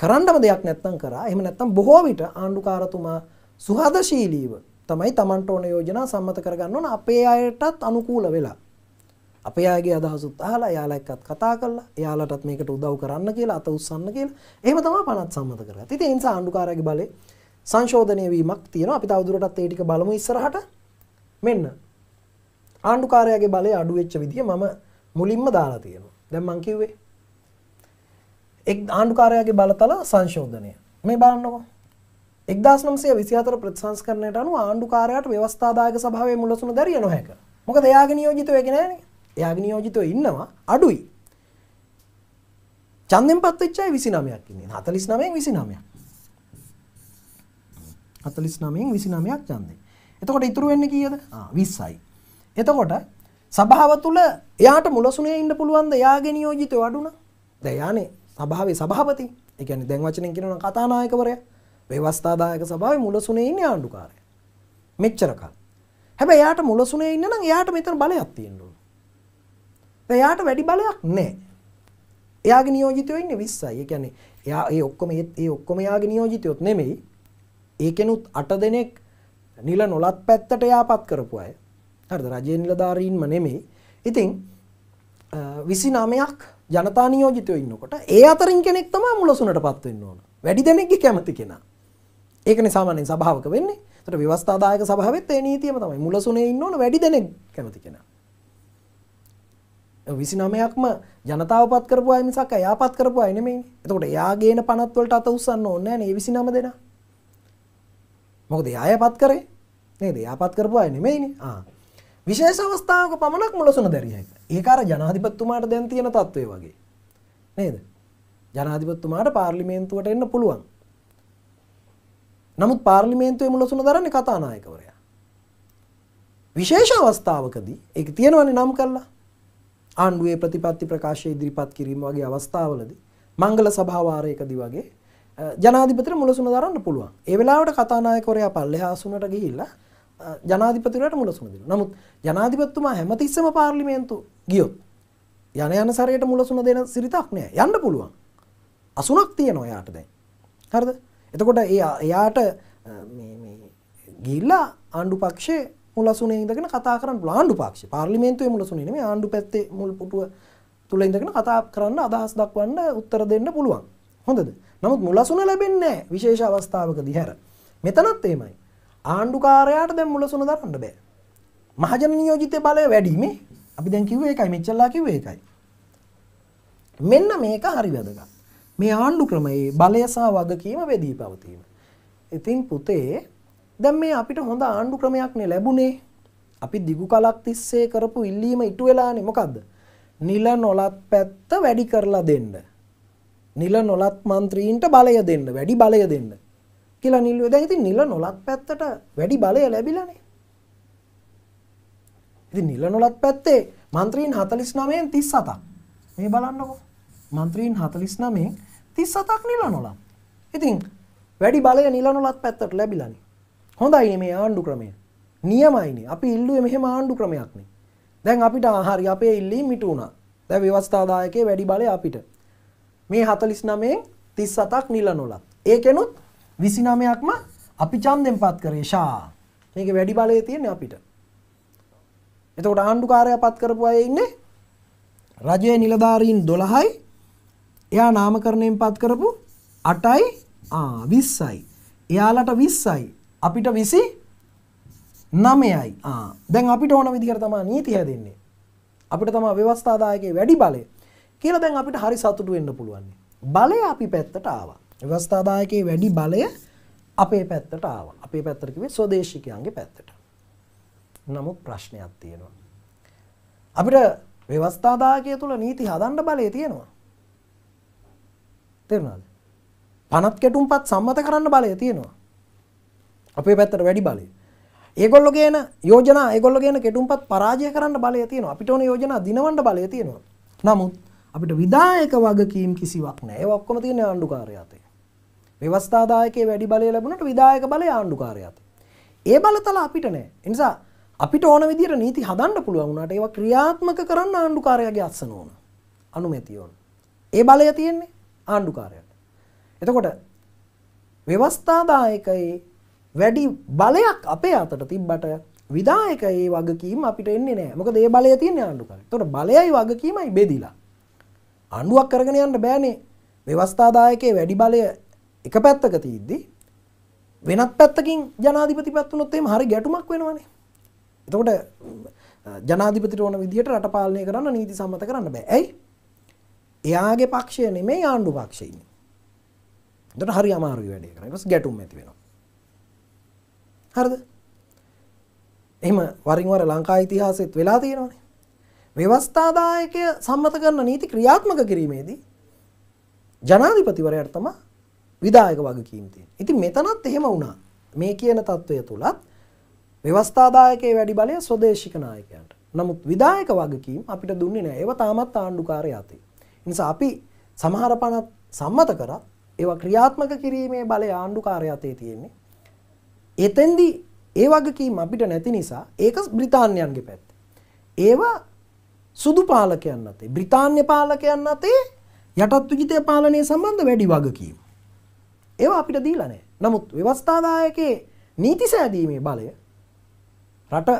කරන්නම දෙයක් නැත්තම් කරා. එහෙම නැත්තම් බොහෝ විට ආණ්ඩුකාරතුමා සුහදශීලීව තමයි Tamanට ඕන යෝජනා සම්මත කරගන්න ඕන අපේ අයටත් අනුකූල වෙලා. අපේ අයගේ අදහසුත් අහලා එයාලා එක්කත් කතා කරලා එයාලටත් මේකට උදව් කරන්න කියලා අත උස්සන්න කියලා එහෙම තමයි පනත් සම්මත කරගත්තේ. ඉතින් ඒ නිසා ආණ්ඩුකාරයාගේ බලේ සංශෝධනය වීමක් තියෙනවා. අපි තවදුරටත් ඒ ටික බලමු ඉස්සරහට. මෙන්න. ආණ්ඩුකාරයාගේ බලය අඩු වෙච්ච විදිය මම මුලින්ම දාලා තියෙනවා. දැන් මං කිව්වේ එක් ආණ්ඩුකාරයාගේ බලතල සංශෝධනය. මේ බලන්නකෝ. 1924 ප්‍රතිසංස්කරණයට අනුව ආණ්ඩුකාරයාට ව්‍යවස්ථාදායක සභාවේ මුලසුන දැරිය නොහැක. මොකද එයාගේ නියෝජිතව ඒක නෑනේ. එයාගේ නියෝජිතව ඉන්නවා අඩුයි. ඡන්දෙන් පත් වෙච්ච අය 29ක් ඉන්නේ. 49න් 29ක්. 49න් 29ක් ඡන්දේ. එතකොට ඉතුරු වෙන්නේ කීයද? ආ 20යි. එතකොට සභාව තුල එයාට මුලසුනේ ඉන්න පුළුවන්ද? එයාගේ නියෝජිතය වඩුණා. දැන් යානේ සභාවේ සභාපති. ඒ කියන්නේ දැන් වචනෙන් කියනවා කතානායකවරයා. ව්‍යවස්ථාදායක සභාවේ මුලසුනේ ඉන්නේ ආණ්ඩුකාරයා. මෙච්චරකල්. හැබැයි එයාට මුලසුනේ ඉන්න නම් එයාට මෙතන බලයක් තියෙන්න ඕන. දැන් එයාට වැඩි බලයක් නැහැ. එයාගේ නියෝජිතයෝ ඉන්නේ 20යි. ඒ කියන්නේ එයා ඒ ඔක්කොම ඒ ඔක්කොම එයාගේ නියෝජිතයොත් නෙමෙයි. ඒකෙනුත් අට දෙනෙක් නිල නොලත් පැත්තට යාපත් කරපු අය හරිද රජයේ නිලධාරීන්ම නෙමෙයි ඉතින් විසි නමයක් ජනතා නියෝජිතය ඉන්නකොට ඒ අතරින් කෙනෙක් තම මුලසුනට පත්වවෙන්න ඕන වැඩි දෙනෙක්ග කැමති කෙනා ඒක නිසාමනෙන් සභාවක වෙන්නේ තට ව්‍යවස්ථාදායක සභාවත් ඒ නීතියම තමයි මුලසුනේ ඉන්නවන වැඩි දෙනෙක් කැමති කෙනා විසි නමයක්ම ජනතාවපත් කරපු අය මිසක් අයාපත් කරපු අයනෙමයි එතකොට යාගේන පනත්වලට අත උසන්න ඕන්න ඒ විසි නම දෙනා මොකද යායපත් කරේ නේද යාපත් කරපු අය නෙමෙයිනේ ආ විශේෂ අවස්ථාවක පමණක් මුලසුන දැරිය හැක. ඒක අර ජනාධිපතිතුමාට දැන් තියෙන තත්ත්වය වගේ. නේද? ජනාධිපතිතුමාට පාර්ලිමේන්තුවට එන්න පුළුවන්. නමුත් පාර්ලිමේන්තුවේ මුලසුන දරන්නේ කතානායකවරයා. විශේෂ අවස්ථාවකදී ඒක තියෙනවනේ නම් කළා. ආණ්ඩුවේ ප්‍රතිපත්ති ප්‍රකාශය ඉදිරිපත් කිරීම වගේ අවස්ථාවලදී මංගල සභාවාරයකදී වගේ ජනාධිපතිට මුලසුන දරන්න පුළුවන් ඒ වෙලාවට කතානායකවරයා පල්ලෙහාසුනට ගිහිල්ලා ජනාධිපතිවරට මුලසුන දෙනවා. නමුත් ජනාධිපතිතුමා හැමතිස්සම පාර්ලිමේන්තු ගියොත් යන යන සැරයට මුලසුන දෙන සිරිතක් නෑ. යන්න පුළුවන්. අසුනක් තියෙනවා එයාට දැන්. හරිද? එතකොට එයාට මේ මේ ගිහිල්ලා ආණ්ඩු පක්ෂේ මුලසුනේ ඉඳගෙන කතා කරන්න පුළුවන් ආණ්ඩු පක්ෂේ. පාර්ලිමේන්තුවේ මුලසුනේ නෙමෙයි ආණ්ඩු පැත්තේ මුල් පුටුව තුල ඉඳගෙන කතා කරන්න අදහස් දක්වන්න උත්තර දෙන්න පුළුවන්. හොඳද? නමුත් මුලසුන ලැබෙන්නේ නැහැ විශේෂ අවස්ථාවකදී හැර. මෙතනත් එහෙමයි. ආණ්ඩුකාරයාට දැන් මුලසුන දරන්න බෑ. මහජන නියෝජිත බලය වැඩි මේ. අපි දැන් කිව්වේ ඒකයි මෙච්චරලා කිව්වේ ඒකයි. මෙන්න මේක හරි වැදගත්. මේ ආණ්ඩු ක්‍රමයේ බලය සහ වගකීම වෙදී පවතීම. ඉතින් පුතේ දැන් මේ අපිට හොඳ ආණ්ඩු ක්‍රමයක් නේ ලැබුණේ. අපි දිගු කලක් තිස්සේ කරපු ඉල්ලීම ඉටු වෙලානේ මොකද්ද? නිල නොලත් පැත්ත වැඩි කරලා දෙන්න. නිල නොලත් මන්ත්‍රීන්ට බලය දෙන්න වැඩි බලය දෙන්න කියලා නිල්ුව දැ ඉති නිල නොලත් පැත්තට වැඩි බලය ලැබිලනේ ඉති නිල නොලත් පැත්තේ මන්ත්‍රීන් හතලිස් නමයෙන් තිස් සතක් මේ බලන්නකෝ මන්ත්‍රීන් හතලිස් නමෙන් තිස් සතක් නිල නොලත් ඉතින් වැඩි බලය නිල නොලත් පැත්තට ලැබිලනි හොඳයි මේ ආණ්ඩු ක්‍රමය නියමයිනි අපි ඉල්ලුව මෙහෙම ආණ්ඩු ක්‍රමයක්නේ දැන් අපිට ආහාරි අපේ ඉල්ලී මිටුුණා දැ ව්‍යවස්ථාදායකේ වැඩි බලය අපිට මේ 49න් 37ක් නිල නොලත්. ඒකෙනුත් 29ක්ම අපි ඡන්දෙන්පත් කරේ ෂා. මේකේ වැඩි බලය තියෙන්නේ අපිට. එතකොට ආණ්ඩුකාරයාපත් කරපු අය ඉන්නේ රජයේ නිලධාරීන් 12යි. එයා නාමකරණයෙන්පත් කරපු 8යි ආ 20යි. එයාලට 20යි. අපිට 29යි. ආ දැන් අපිට ඕන විදිහට තමයි නීති හැදෙන්නේ. අපිට තමයි ව්‍යවස්ථාදායකයේ වැඩි බලය. කියලා දැන් අපිට හරි සතුටු වෙන්න පුළුවන්. බලය අපි පැත්තට ආවා. ව්‍යවස්ථාදායකයේ වැඩි බලය අපේ පැත්තට ආවා. අපේ පැත්තට කිව්වේ ස්වදේශිකයන්ගේ පැත්තට. නමුත් ප්‍රශ්නයක් තියෙනවා. අපිට ව්‍යවස්ථාදායකය තුළ නීති හදන්න බලය තියෙනවා. තේරුණාද? පනත් කැටුම්පත් සම්මත කරන්න බලය තියෙනවා. අපේ පැත්තට වැඩි බලය. ඒගොල්ලෝ ගේන යෝජනා ඒගොල්ලෝ ගේන කෙටුම්පත් පරාජය කරන්න බලය තියෙනවා. අපිට ඕන යෝජනා දිනවන්න බලය තියෙනවා. නමුත් අපිට විදායක වගකීම් කිසිවක් නෑ ඔක්කොම තියෙන ආණ්ඩුකාරය අතේ. ව්‍යවස්ථාදායකයේ වැඩි බලය ලැබුණට විදායක බලය ආණ්ඩුකාරය අතේ. ඒ බලතල අපිට නෑ. ඒ නිසා අපිට ඕන විදිහට නීති හදන්න පුළුවන් වුණාට ඒවා ක්‍රියාත්මක කරන්න ආණ්ඩුකාරයාගේ අත්සන ඕන. අනුමැතිය ඕන. ඒ බලය තියෙන්නේ ආණ්ඩුකාරයට. එතකොට ව්‍යවස්ථාදායකයේ වැඩි බලයක් අපේ අතට තිබ්බට විදායක ඒ වගකීම අපිට එන්නේ නෑ මොකද ඒ බලය තියෙන ආණ්ඩුකාරය. එතකොට බලයයි වගකීමයි බෙදිලා. අණ්ඩුවක් කරගෙන යන්න බෑනේ ව්‍යවස්ථාදායකයේ වැඩි බලය එක පැත්තක තියද්දි වෙනත් පැත්තකින් ජනාධිපති පැත්වනොත් එම හරි ගැටුමක් වෙනවානේ එතකොට ජනාධිපතිට ඕන විදිහට රට පාලනය කරන්න නීති සම්මත කරන්න බෑ ඇයි එයාගේ පක්ෂය නෙමේ ආණ්ඩු පක්ෂයන්නේ දට හරි අමාරු වැඩේ කරනස් ගැටුම් ඇති වෙනවා හරද එම වරින්වර ලංකා ඉතිහාසෙත් වෙලා තියෙනවානේ ව්‍යවස්ථාදායකය සම්මත කරන නීති ක්‍රියාත්මක කිරීමේදී ජනාධිපතිවරයාට තමයි විධායක වගකීම් තියෙන්නේ. ඉතින් මෙතනත් එහෙම වුණා. මේ කියන தত্ত্বය තුලත් ව්‍යවස්ථාදායකයේ වැඩි බලය ස්වදේශික නායකයන්ට. නමුත් විධායක වගකීම් අපිට දුන්නේ නැහැ. ඒව තාමත් ආණ්ඩුකාරය අතේ. නිසා අපි සමහර පනත් සම්මත කරා ඒවා ක්‍රියාත්මක කිරීමේ බලය ආණ්ඩුකාරය අතේ තියෙන්නේ. එතෙන්දී ඒ වගකීම් අපිට නැති නිසා ඒක බ්‍රිතාන්‍යයන්ගේ පැත්ත. ඒවා සුදු පාලකයන් අතේ බ්‍රිතාන්‍ය පාලකයන් අතේ යටත් විජිතය පාලනය සම්බන්ධ වැඩි වගකීම. ඒවා අපිට දීලා නැහැ. නමුත් ව්‍යවස්ථාදායකයේ නීති සෑදීමේ බලය රට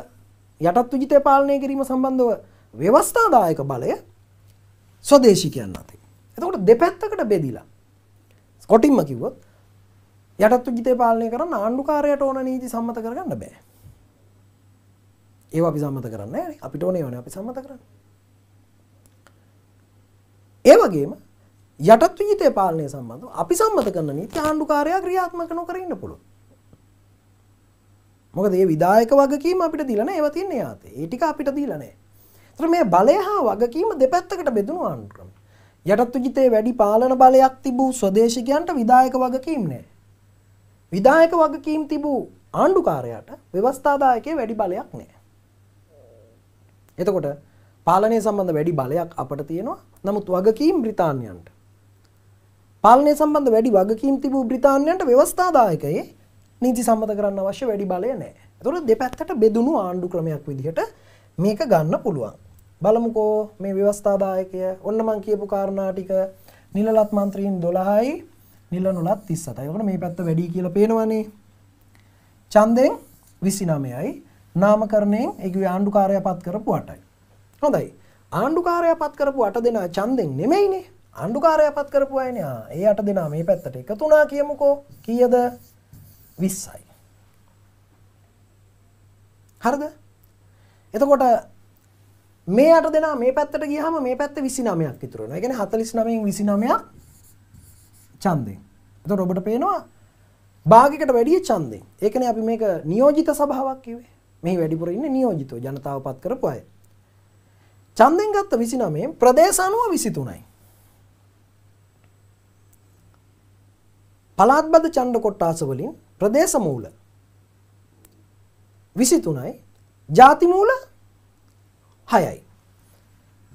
යටත් විජිතය පාලනය කිරීම සම්බන්ධව ව්‍යවස්ථාදායක බලය ස්වදේශිකයන් අතේ. එතකොට දෙපැත්තකට බෙදිලා කොටින්ම කිව්වොත් යටත් විජිතය පාලනය කරන්න ආණ්ඩුකාරයට ඕන නීති සම්මත කරගන්න බෑ. ඒවා අපි සම්මත කරන්නේ නැහැ. අපිට ඕනේ ඕනේ අපි සම්මත කරන්නේ. ඒ වගේම යටත් විජිතය පාලනය සම්බන්ධ අපි සම්මත කරන නීති ආණ්ඩුකාරයා ක්‍රියාත්මක නොකර ඉන්න පුළුවන්. මොකද මේ විධායක වගකීම අපිට දීලා නැහැ ඒවා තියන්නේ යාතේ. ඒ ටික අපිට දීලා නැහැ. ඒතර මේ බලය හා වගකීම දෙපැත්තකට බෙදුණු ආණ්ඩු ක්‍රම. යටත් විජිතයේ වැඩි පාලන බලයක් තිබූ ස්වදේශිකයන්ට විධායක වගකීම් නැහැ. විධායක වගකීම් තිබූ ආණ්ඩුකාරයාට ව්‍යවස්ථාදායකයේ වැඩි බලයක් නැහැ. එතකොට පාලනය සම්බන්ධ වැඩි බලයක් අපට තියෙනවා නමුත් වගකීම් බ්‍රිතාන්යන්ට. පාලනය සම්බන්ධ වැඩි වගකීම් තිබූ බ්‍රිතාන්යන්ට ව්‍යවස්ථාදායකයේ නීති සම්බඳ කරන්න අවශ්‍ය වැඩි බලය නෑ. එතකොට දෙපැත්තට බෙදුණු ආණ්ඩු ක්‍රමයක් විදිහට මේක ගන්න පුළුවන්. බලමුකෝ මේ ව්‍යවස්ථාදායකය ඔන්න මං කියපු කාරණා ටික නිලලත් මන්ත්‍රීන් 12යි නිල නුලත් 37යි. ඔකට මේ පැත්ත වැඩි කියලා පේනවනේ. ඡන්දෙන් 29යි. නාමකරණයෙන් ඒ කිව්වේ ආණ්ඩුකාරයා පත් කරපු 8යි. හොඳයි ආණ්ඩුකාරය පත් කරපු අට දෙනා චන්දෙන් නෙමෙයිනේ ආණ්ඩුකාරය පත් කරපු අයනයා ඒ අට දෙනා මේ පැත්තට එකතුනා කියමුකෝ කියද විස්සයි. හරද එතකොට මේ අට දෙනා මේ පැත්තට ගියහම මේ පැත්ත 29ක් ඉතුරු වෙනවා. ඒ කියන්නේ 49න් 29ක් ඡන්දෙන්. එතකොට ඔබට පේනවා භාගයකට වැඩිය ඡන්දෙන්. ඒ කියන්නේ අපි මේක නියෝජිත සභාවක් කිව්වේ. මෙහි වැඩිපුර ඉන්නේ නියෝජිතව ජනතාව පත් කරපු අය. ඡන්දෙන් ගත්ත 29 ප්‍රදේශ 90 23යි. පලාත්බද ඡන්ද කොටාස වලින් ප්‍රදේශ මූල 23යි, ಜಾති මූල 6යි.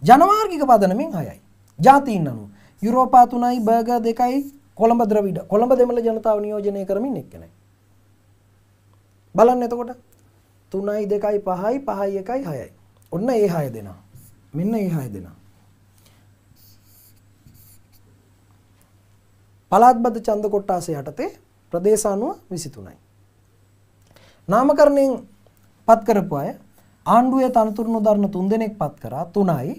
ජනවාර්ගික පදනමින් 6යි. ಜಾතීන් අනුව යුරෝපා 3යි, බර්ගර් 2යි, කොළඹ ද්‍රවිඩ, කොළඹ දෙමළ ජනතාව නියෝජනය කරමින් එක්කෙනයි. බලන්න එතකොට 3යි 2යි 5යි 5යි 1යි 6යි. ඔන්න ඒ 6 දෙනා. මෙන්න මේ හය දෙනා. පළාත්බද්ධ ඡන්ද කොටාස යටතේ ප්‍රදේශ අනුව 23යි. නාමකරණයෙන් පත් කරපු අය ආණ්ඩුවේ තනතුරු නොදරන තුන්දෙනෙක් පත් කරා 3යි.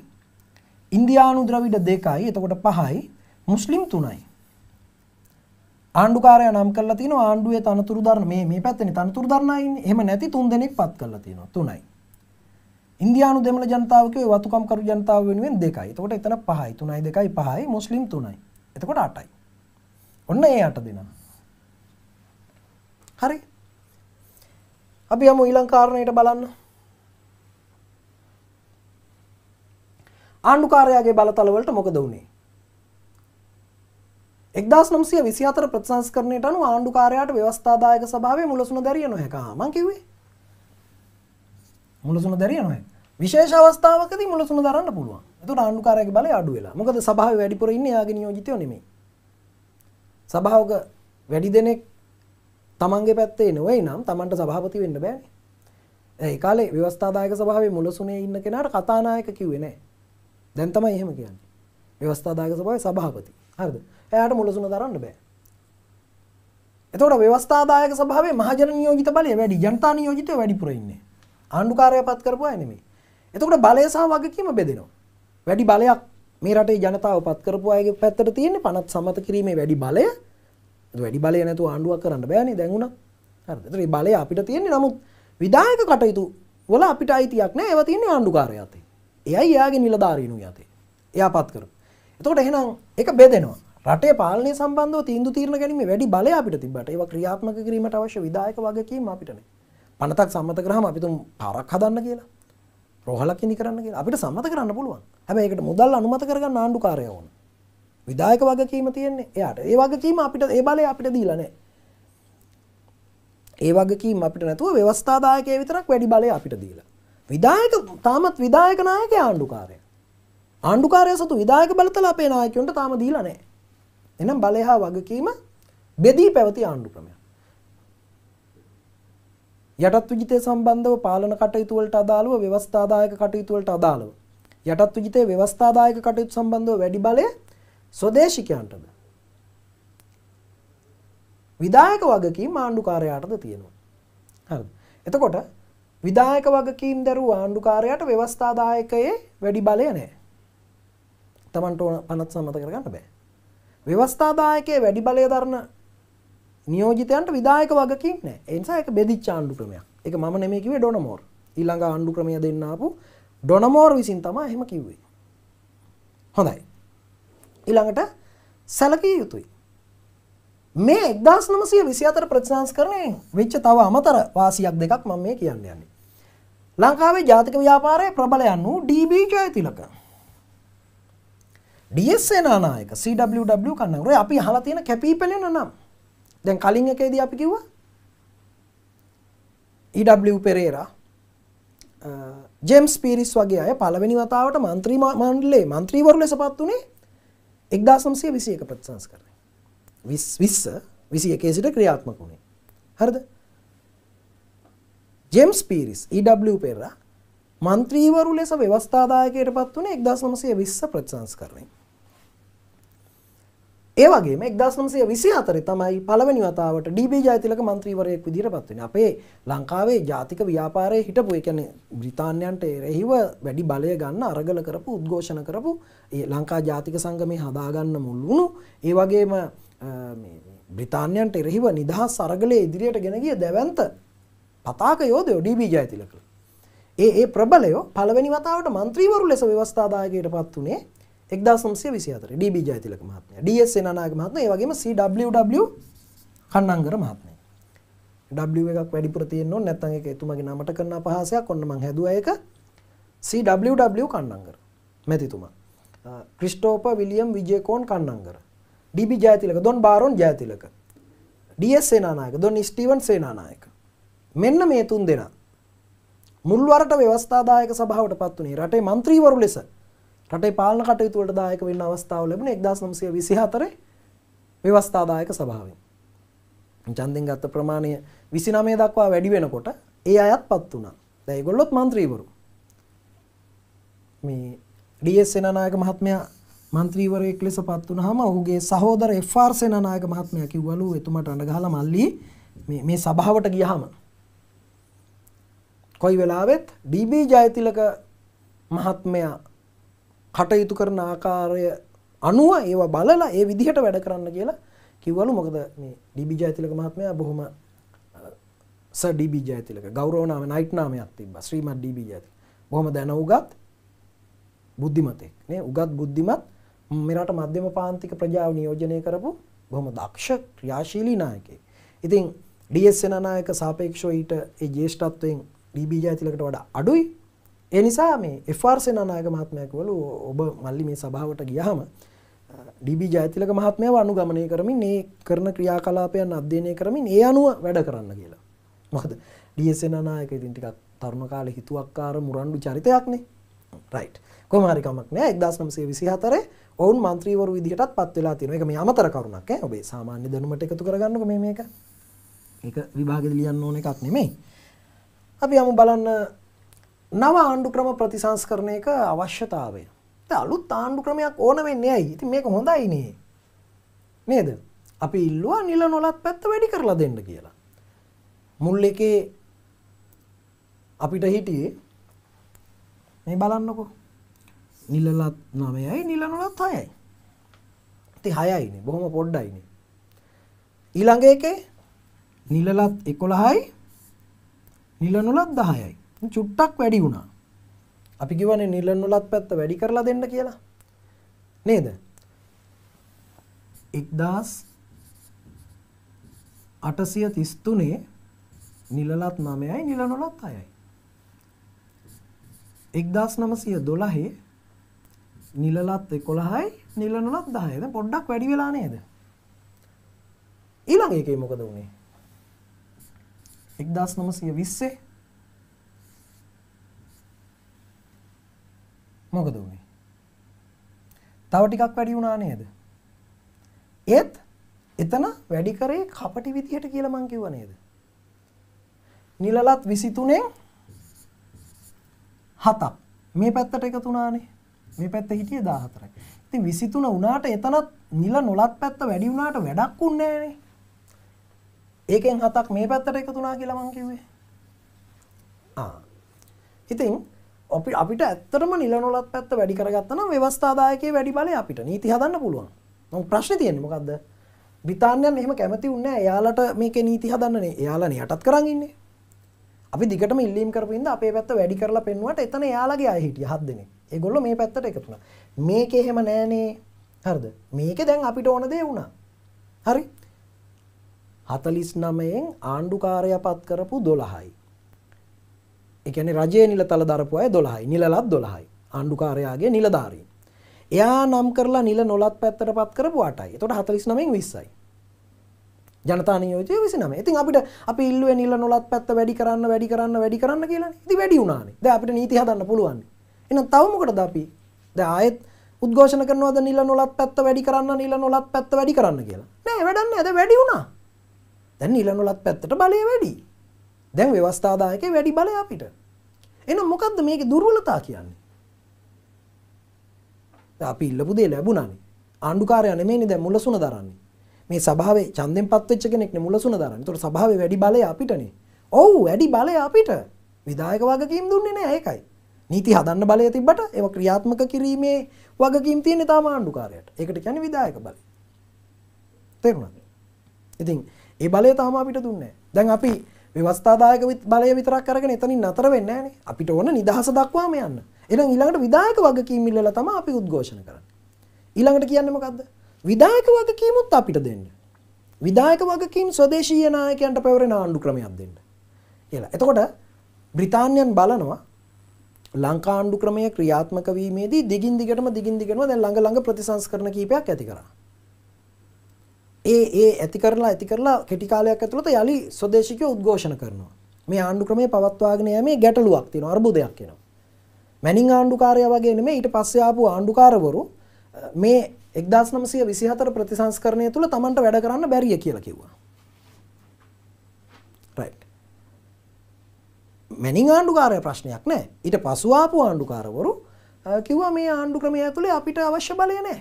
ඉන්දියානු ද්‍රවිඩ 2යි. එතකොට 5යි. මුස්ලිම් 3යි. ආණ්ඩුකාරයා නම් කරලා තිනවා ආණ්ඩුවේ තනතුරු දරන මේ මේ පැත්තනේ තනතුරු දරන අය ඉන්නේ. එහෙම නැති තුන්දෙනෙක් පත් කරලා තිනවා 3යි. ඉන්දියානු දෙමළ ජනතාව කිව්වේ වතුකම්කරු ජනතාව වෙනුවෙන් දෙකයි. එතකොට එතන 5යි 3යි 2යි 5යි මුස්ලිම් 3යි. එතකොට 8යි. ඔන්න ඒ 8 දෙනා. හරි. අපි යමු ඊළඟ කාරණයට බලන්න. ආණ්ඩුකාරයාගේ බලතල වලට මොකද වුනේ? 1924 ප්‍රතිසංස්කරණයට අනුව ආණ්ඩුකාරයාට ව්‍යවස්ථාදායක සභාවේ මුලසුන දැරිය නොහැකා. මං කිව්වේ මුලසුන දැරිය නොහ විශේෂ අවස්ථාවකද මුලසුන දරන්න පුළුවන් තුට අන්ුකාරයක බල අඩු වෙලා මොකද සභාව වැඩිපුර ඉන්න යාගෙන යෝජිතය නෙමේ සභාවක වැඩි දෙනෙක් තමන්ගේ පැත්තේ නොවයි නම් තමන්ට සභාපති වෙන්න බෑ ඒ කාලේ ව්‍යවස්ථාදායක සභාවේ මුලසුනේ ඉන්න කෙනාට කතානායක කිව්වේ නෑ දැන් තමයි එහෙම කියන්නේ ව්‍යවස්ථාදායක සභාවේ සභාපති හරිද එයාට මුලසුන දරන්න බෑ එතකොට ව්‍යවස්ථාදායක සභාවේ මහජන නියෝජිත බලය වැඩි ජනතා නියෝජිතය වැඩිපුර ඉන්නේ ආණ්ඩුකාරය පත් කරපු අය නෙමෙයි. එතකොට බලය සහ වගකීම බෙදෙනවා. වැඩි බලයක් මේ රටේ ජනතාව පත් කරපු අයගේ පැත්තට තියෙන්නේ පනත් සමත කිරීමේ වැඩි බලය. වැඩි බලය නැතුව ආණ්ඩුවක් කරන්න බෑනේ දැන් උනා. හරිද? ඒතර මේ බලය අපිට තියෙන්නේ නමුත් විධායක කටයුතු වල අපිට අයිතියක් නෑ. ඒවා තියෙන්නේ ආණ්ඩුකාරයා යතේ. එයයි එයාගේ නිලධාරීනු යතේ. එයා පත් කරපු. එතකොට එහෙනම් ඒක බෙදෙනවා. රටේ පාලනය සම්බන්ධව තීන්දුව తీරන ගැනීම වැඩි බලය අපිට තිබ්බට ඒවා ක්‍රියාත්මක කිරීමට අවශ්‍ය විධායක වගකීම් අපිට නෑ. පනතක් සම්මත කරාම අපි තුන් පාරක් හදන්න කියලා. රෝහලක් ඉදි කරන්න කියලා. අපිට සම්මත කරන්න පුළුවන්. හැබැයි ඒකට මුදල් අනුමත කරගන්න ආණ්ඩුකාරය ඕන. විධායක වගකීම තියෙන්නේ එයාට. ඒ වගකීම අපිට ඒ බලය අපිට දීලා නැහැ. ඒ වගකීම අපිට නැතුව ව්‍යවස්ථාදායකය විතරක් වැඩි බලය අපිට දීලා. විධායක තාමත් විධායක නායකයා ආණ්ඩුකාරය. ආණ්ඩුකාරය සතු විධායක බලතල අපේ නායකයන්ට තාම දීලා නැහැ. එහෙනම් බලය හා වගකීම බෙදී පැවති ආණ්ඩු ක්‍රමයක්. යටත් විජිතය සම්බන්ධව පාලන කටයුතු වලට අදාළව ව්‍යවස්ථාදායක කටයුතු වලට අදාළව යටත් විජිතයේ ව්‍යවස්ථාදායක කටයුතු සම්බන්ධව වැඩි බලය ස්වදේශිකයන්ටද විධායක වගකීම් ආණ්ඩුකාරයාටද තියෙනවා හරිද එතකොට විධායක වගකීම් දරුව ආණ්ඩුකාරයාට ව්‍යවස්ථාදායකයේ වැඩි බලය නැහැ Tamanට ඕන පනත් සම්මත කරගන්න බෑ ව්‍යවස්ථාදායකයේ වැඩි බලය දරන නියෝජිතයන්ට විදායක වගකින් නෑ එනිසා එක බෙදිච්ච ආණ්ඩු ක්‍රමයක් එක මම නෙමේ කිව්වේ ඩොනමෝර් ඊළඟ ආණ්ඩු ක්‍රමය දෙන්න ආපු ඩොනමෝර් විසින් තමයි එහෙම කිව්වේ හොඳයි ඊළඟට සැලකිය යුතුයි මේ 1924 ප්‍රතිසංස්කරණයෙන් වෙච්ච තව අමතර වාසියක් දෙකක් මම මේ කියන්න යන්නේ ලංකාවේ ජාතික ව්‍යාපාරයේ ප්‍රබලයන් වූ D B. Jayatilaka D S. Senanayake CWW Kannangara අපි අහලා තියෙන කැපී පෙනෙන නම දැන් කලින් එකේදී අපි කිව්වා EW පෙරේරා ජෙම්ස් පිරිස් වගේ අය පළවෙනි වතාවට මන්ත්‍රී මණ්ඩලේ මන්ත්‍රීවරු ලෙස පත් වුණේ එක්දාසම්සය විසි එක ප්‍රතිසංස්කරණය විස්ස විසි එකේ සිට ක්‍රියාත්මක වුණේ හරද ජෙම්ස් පිරිස් EW පෙරා මන්ත්‍රීවරු ලෙස ව්‍යවස්ථාදායකයට පත් වුණේ එක්දාසමසය විස්ස ප්‍රතිසංස්කරණය ඒවගේ එක්දස්නම්සය විසි අතර තමයි පළවනි වතාවට ඩීබේ ජාතිලක මන්ත්‍රීවරයෙක් විදිරපත් වෙන අපේ ලංකාවේ ජාතික ව්‍යාපාරය හිටපු එකන බ්‍රතාන්යන්ට එරෙහිව වැඩි බලය ගන්න අරගල කරපු උද්ඝෝෂණ කරපු ඒ ලංකා ජාතික සංගමේ හදාගන්න මුල්ලුණු ඒවගේම බ්‍රතාන්යන්ට එරෙහිව නිදහස් සරගලය ඉදිරියට ගෙනගිය දැවන්ත පතාක යෝදයෝ ඩීබී ජයතිලක ඒ ඒ ප්‍රබලයෝ පළවෙනි වතාවට මන්ත්‍රීවරු ලෙස ව්‍යවස්ථාදායකයට පත් වනේ 1924 ඩී.බී. ජයතිලක මහත්මයා, ඩී.එස්. සේනානායක මහත්මයා, ඒ වගේම සී.ඩබ්ලිව්.ඩබ්ලිව් කන්නංගර මහත්මයා. ඩබ්ලිව් එකක් වැඩිපුර තියෙන්න ඕනේ නැත්නම් ඒක එතුමාගේ නමට කරන අපහාසයක්. ඔන්න මං හැදුවා ඒක. සී.ඩබ්ලිව්.ඩබ්ලිව් කන්නංගර මැතිතුමා. Christopher William Wijekoon Kannangara. D B. Jayatilaka, Don Baron Jayatilaka. D S. Senanayake, Don Stephen Senanayake. මෙන්න මේ තුන් දෙනා මුල්වරට ව්‍යවස්ථාදායක සභාවට පත් වුණේ රටේ മന്ത്രിවරු ලෙස රටේ පාලන කටයුතු වලට දායක වෙන්න අවස්ථාව ලැබුණේ 1924 ව්‍යවස්ථාදායක සභාවෙන්. ඡන්දෙන් ගත්ත ප්‍රමාණය 29 දක්වා වැඩි වෙනකොට ඒ අයත්පත් වුණා. දැන් ඒගොල්ලොත් മന്ത്രിවරු. මේ ඩී.එස්. සේනානායක මහත්මයා മന്ത്രിවරයෙක් ලෙසපත් වුණාම ඔහුගේ සහෝදර එෆ්.ආර්. සේනානායක මහත්මයා කිව්වලු එතුමාට අඬ ගහලා මල්ලි මේ මේ සභාවට ගියාම කොයි වෙලාවෙත් ඩී.බී. ජයතිලක මහත්මයා කටයුතු කරන ආකාරය අනුව ඒවා බලලා ඒ විදිහට වැඩ කරන්න කියලා කිව්වලු මොකද මේ ඩිබි ජයතිලක මහත්මයා බොහොම සඩිබි ජයතිලක ගෞරවනාම නයිට් නාමයක් තිබ්බා ශ්‍රීමත් ඩිබි ජයතිලක බොහොම දැන උගත් බුද්ධිමතෙක් නේ උගත් බුද්ධිමත් මෙරට මධ්‍යම පාන්තික ප්‍රජාව නියෝජනය කරපු බොහොම දක්ෂ ක්‍රියාශීලී නායකයෙක්. ඉතින් ඩීඑස් සේනානායක සාපේක්ෂව ඊට ඒ ජ්‍යෙෂ්ඨත්වයෙන් ඩීබී ජයතිලකට වඩා අඩුයි. ඒ නිසා මේ FR සේනානායක මහත්මයා කිවලු ඔබ මල්ලි මේ සභාවට ගියාම DB ජයතිලක මහත්මයාව අනුගමනය කරමින් මේ කරන ක්‍රියාකලාපයන් අධ්‍යයනය කරමින් ඒ අනුව වැඩ කරන්න කියලා. මොකද DS සේනානායක ඉතින් ටිකක් තරුණ කාලේ හිතුවක්කාර මුරණ්ඩු චරිතයක්නේ. රයිට්. කොහොම හරි කමක් නෑ 1924 ඔවුන් മന്ത്രിවරු විදිහටත් පත් වෙලා තියෙනවා. ඒක මේ අමතර කරුණක් ඈ. ඔබේ සාමාන්‍ය දැනුමට එකතු කරගන්නකෝ මේ මේක. ඒක විභාගෙදි ලියන්න ඕන එකක් නෙමෙයි. අපි යමු බලන්න නව ආණ්ඩු ක්‍රම ප්‍රතිසංස්කරණයක අවශ්‍යතාවය. අලුත් ආණ්ඩු ක්‍රමයක් ඕන වෙන්නේ ඇයි ඉති මේක හොඳයි නේ නේද අපි ඉල්ලවා නිල නොලත් පැත්ත වැඩි කරලා දෙන්න කියලා මුල් එකේ අපිට හිටියේ මේ බලන්නකෝ නිලලත් නමයයි නිල නොලත් හයයි ති හයයිනේ බොහොම පොඩ්ඩයින ඊළඟ එකේ නිලලත් එකොළහයි නිල නොලත් දහයයි චුට්ටක් වැඩි වුණා. අපි කිව්වනේ නිලන් වලත් පැත්ත වැඩි කරලා දෙන්න කියලා. නේද? 1833 නිලලත් 9යි නිලන් වලත් 6යි. 1912 නිලලත් 11යි නිලන් වලත් 10යි. දැන් පොඩ්ඩක් වැඩි වෙලා නේද? ඊළඟ එකේ මොකද වුනේ? 1920 මොකද වුනේ? තව ටිකක් වැඩි වුණා නේද? ඒත් එතන වැඩි කරේ කපටි විදිහට කියලා මං කිව්වා නේද? නිලලත් 23න් 7ක් මේ පැත්තට එකතු වුණානේ. මේ පැත්තේ හිටියේ 14යි. ඉතින් 23 වුණාට එතනත් නිල නොලත් පැත්ත වැඩි වුණාට වැඩක් උන්නේ නැහනේ. ඒකෙන් 7ක් මේ පැත්තට එකතු වුණා කියලා මං කිව්වේ. ආ. ඉතින් අපි අපිට ඇත්තටම නිලනොලත් පැත්ත වැඩි කරගත්තන ව්‍යවස්ථාදායකයේ වැඩි බලය අපිට නීති හදන්න පුළුවන් නො ප්‍රශ්න තියෙන මොකක්ද බ්‍රිතාන්යන් එහෙම කැමති උන්න එයාලට මේක නීති හදන්නන්නේ එයාලන යටත් කරගන්නේ අපි දිගටම ඉල්ලීම් කරපින්ද අපේ පැත්ත වැඩි කරලා පෙන්වට එතන යාලගේ අය හිටිය හත් දෙන ඒගොල්ල මේ පැත්තට එකතුන මේක එහෙම නෑනේ හරද මේක දැන් අපිට ඕන දේ වුණා හරි හතලිස් නමයෙන් ආණ්ඩුකාරය පත් කරපු දොළහයි එකන රජය නිල තල දරපු අය දොළහයි නිලත් දොළහයි ආණ්ඩුකාරයාගේ නිලධාරී. එයා නම් කරලා නිල නොලත් පැත්තට පත් කරපු අටයි තොට හතලිස් නමෙන් විස්සයි. ජනතා නියෝජය විසි නම ඉතින් අපිට අපි ඉල්ලුව නිල නොලත් පැත්ත වැඩි කරන්න වැඩි කරන්න වැඩි කරන්න කියලා ති වැඩි වුණනේ ද අපිට නීති හදන්න පුළුවන් එන තවමකට ද අපි ද ආයත් උද්ඝෝෂණ කරනවද නිල නොලත් පැත්ත වැඩි කරන්න නිල නොලත් පැත්ත වැඩි කරන්න කියලා නෑ වැඩන්න ඇද වැඩි වුණා දැන් නිල නොලත් පැත්තට බලය වැඩි දැන් ව්‍යවස්ථාදායකේ වැඩි බලය අපිට. එහෙනම් මොකද්ද මේකේ දුර්වලතා කියන්නේ? අපි ඉල්ලපු දේ ලැබුණානේ. ආණ්ඩුකාරයා නෙමෙයිනේ දැන් මුලසුන දරන්නේ. මේ සභාවේ ඡන්දෙන් පත් වෙච්ච කෙනෙක්නේ මුලසුන දරන්නේ. ඒතකොට සභාවේ වැඩි බලය අපිටනේ. ඔව් වැඩි බලය අපිට. විධායක වගකීම් දුන්නේ නැහැ ඒකයි. නීති හදන්න බලය තිබ්බට ඒව ක්‍රියාත්මක කිරීමේ වගකීම් තියෙන්නේ තාම ආණ්ඩුකාරයාට. ඒකට කියන්නේ විධායක බලය. තේරුණාද? ඉතින් ඒ බලය තාම අපිට දුන්නේ නැහැ. දැන් අපි ව්‍යවස්ථාදායක බලය විතරක් අරගෙන එතනින් නතර වෙන්නේ නැහනේ. අපිට ඕන නිදහස දක්වාම යන්න. එහෙනම් ඊළඟට විදායක වගකීම් ඉල්ලලා තමයි අපි උද්ඝෝෂණ කරන්නේ. ඊළඟට කියන්නේ මොකද්ද? විදායක වගකීමුත් අපිට දෙන්න. විදායක වගකීම් ස්වදේශීය නායකයන්ට පැවරෙන ආණ්ඩු ක්‍රමයක් දෙන්න. කියලා. එතකොට බ්‍රිතාන්‍යයන් බලනවා ලංකා ආණ්ඩු ක්‍රමය ක්‍රියාත්මක වීමේදී දිගින් දිගටම දිගින් දිගටම දැන් ළඟ ළඟ ප්‍රතිසංස්කරණ කීපයක් ඇති කරා. ඒ ඒ ඇති කරලා ඇති කරලා කෙටි කාලයක් ඇතුළත යලි ස්වදේශිකව උද්ඝෝෂණ කරනවා. මේ ආණ්ඩු ක්‍රමය පවත්වාගෙන යෑමේ ගැටලුවක් තියෙනවා අර්බුදයක් වෙනවා. මැනින් ආණ්ඩුකාරයා වගේ නෙමෙයි ඊට පස්සේ ආපු ආණ්ඩුකාරවරු මේ 1924 ප්‍රතිසංස්කරණය තුල Tamanට වැඩ කරන්න බැරිය කියලා කිව්වා. right. මැනින් ආණ්ඩුකාරයා ප්‍රශ්නයක් නෑ. ඊට පසු ආපු ආණ්ඩුකාරවරු කිව්වා මේ ආණ්ඩු ක්‍රමය ඇතුලේ අපිට අවශ්‍ය බලය නෑ.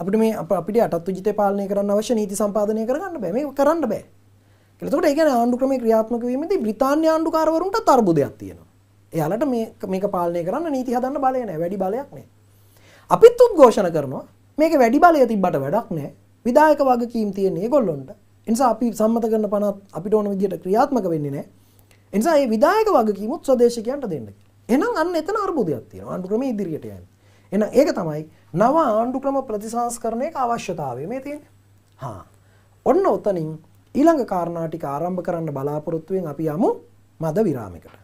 අපිට මේ අපිට අටත් උජිතය පාලනය කරන්න අවශ්‍ය නීති සම්පාදනය කරගන්න බෑ මේ කරන්න බෑ එතකොට ඒ කියන්නේ ආණ්ඩු ක්‍රමයේ ක්‍රියාත්මක වීමේදී බ්‍රිතාන්‍ය ආණ්ඩුකාරවරුන්ට අර්බුදයක් තියෙනවා. එයාලට මේ මේක පාලනය කරන්න නීති හදන්න බලය නැහැ. වැඩි බලයක් නැහැ. අපිත් උද්ඝෝෂණ කරනවා මේක වැඩි බලය තිබ්බට වැඩක් නැහැ. විධායක වගකීම් තියෙන ඒගොල්ලොන්ට. ඒ නිසා අපි සම්මත කරන පණ අපිට ඕන විදිහට ක්‍රියාත්මක වෙන්නේ නැහැ. ඒ නිසා මේ විධායක වගකීමුත් ස්වදේශිකයන්ට දෙන්න කියලා. එහෙනම් අන්න එතන අර්බුදයක් තියෙනවා. ආණ්ඩු ක්‍රමයේ ඉදිරියට යන්නේ. එන ඒක තමයි නව ආණ්ඩුක්‍රම ප්‍රතිසංස්කරණයක අවශ්‍යතාවය මේ තියෙන්නේ. හා. ඔන්න ඔතනින් ඊළඟ කාරණා ටික ආරම්භ කරන්න බලාපොරොත්තු වෙන අපි යමු මද විරාමයකට.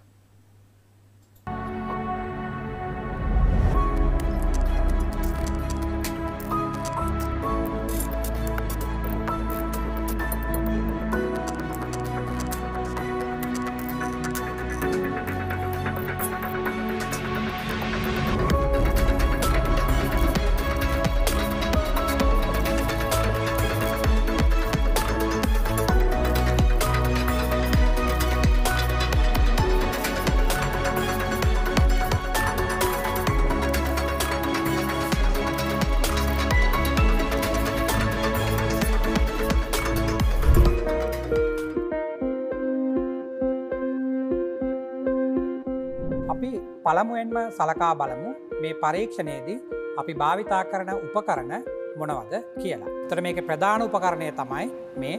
පළමුුවෙන්ම සලකා බලමු මේ පරීක්ෂණයේදී අපි භාවිතා කරන උපකරණ මොනවද කියලා. තර මේක ප්‍රධාන උපකරණය තමයි මේ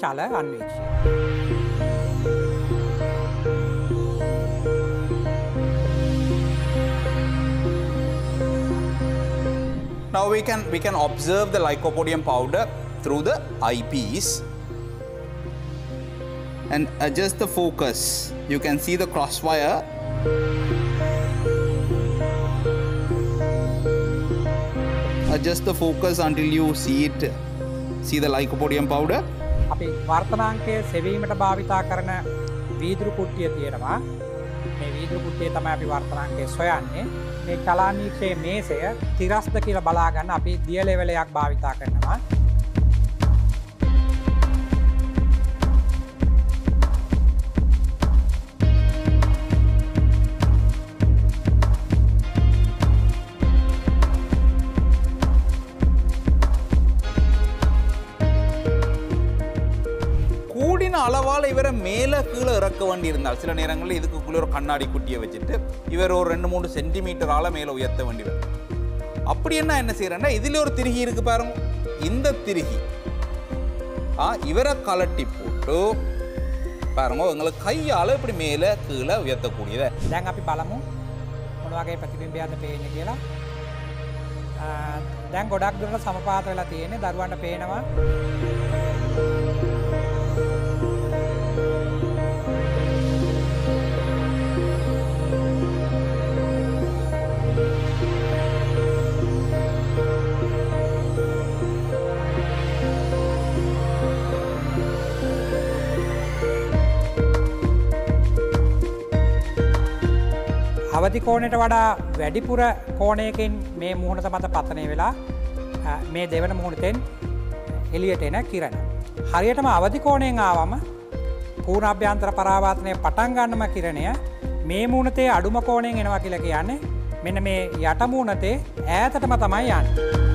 චල අන්වේක්ෂය. Now we can, we can observe the lycopodium powder through the eyepiece and adjust the focus. You can see the crosswire adjust the focus until you see it, see the lycopodium powder. අපි වර්තනාංකය සෙවීමට භාවිතා කරන වීදුරු කුට්ටිය තියෙනවා මේ වීදුරු කුට්ටිය තමයි අපි වර්තනාංකය සොයන්නේ මේ කලානීක්ෂයේ මේසය තිරස්ද කියලා බලාගන්න අපි දියලෙවලයක් භාවිතා කරනවා நடக்க வேண்டி இருந்தால் சில நேரங்களில் இதுக்குள்ளே ஒரு கண்ணாடி குட்டியை வச்சுட்டு இவர் ஒரு ரெண்டு மூணு சென்டிமீட்டரால் மேலே உயர்த்த வேண்டி வரும் அப்படி என்ன என்ன செய்கிறேன்னா இதில் ஒரு திருகி இருக்கு பாருங்க இந்த திருகி இவரை கலட்டி போட்டு பாருங்க எங்களை கையால் இப்படி மேலே கீழே உயர்த்தக்கூடியதை தேங்காய் பழமும் මොනවාගේ வகையை பற்றி කියලා දැන් ගොඩක් දුරට සමපාත වෙලා තියෙන්නේ දරුවන්ට අවධිකෝණයට වඩා වැඩිපුර කෝණයකින් මේ මුහුණත මත පත්තනය වෙලා මේ දෙවන මුහුණතෙන් එලියට එන කිරණ. හරියටම අවධිකෝණයෙන් ආවම පූර්ණ අභ්‍යන්තර පරාවාතනය පටන්ගන්නම කිරණය මේ මූුණතේ අඩුම කෝණයෙන් එනවා කියල කියන්නේ මෙන්න මේ යටමූනතේ ඈතටම තමයි යන්න.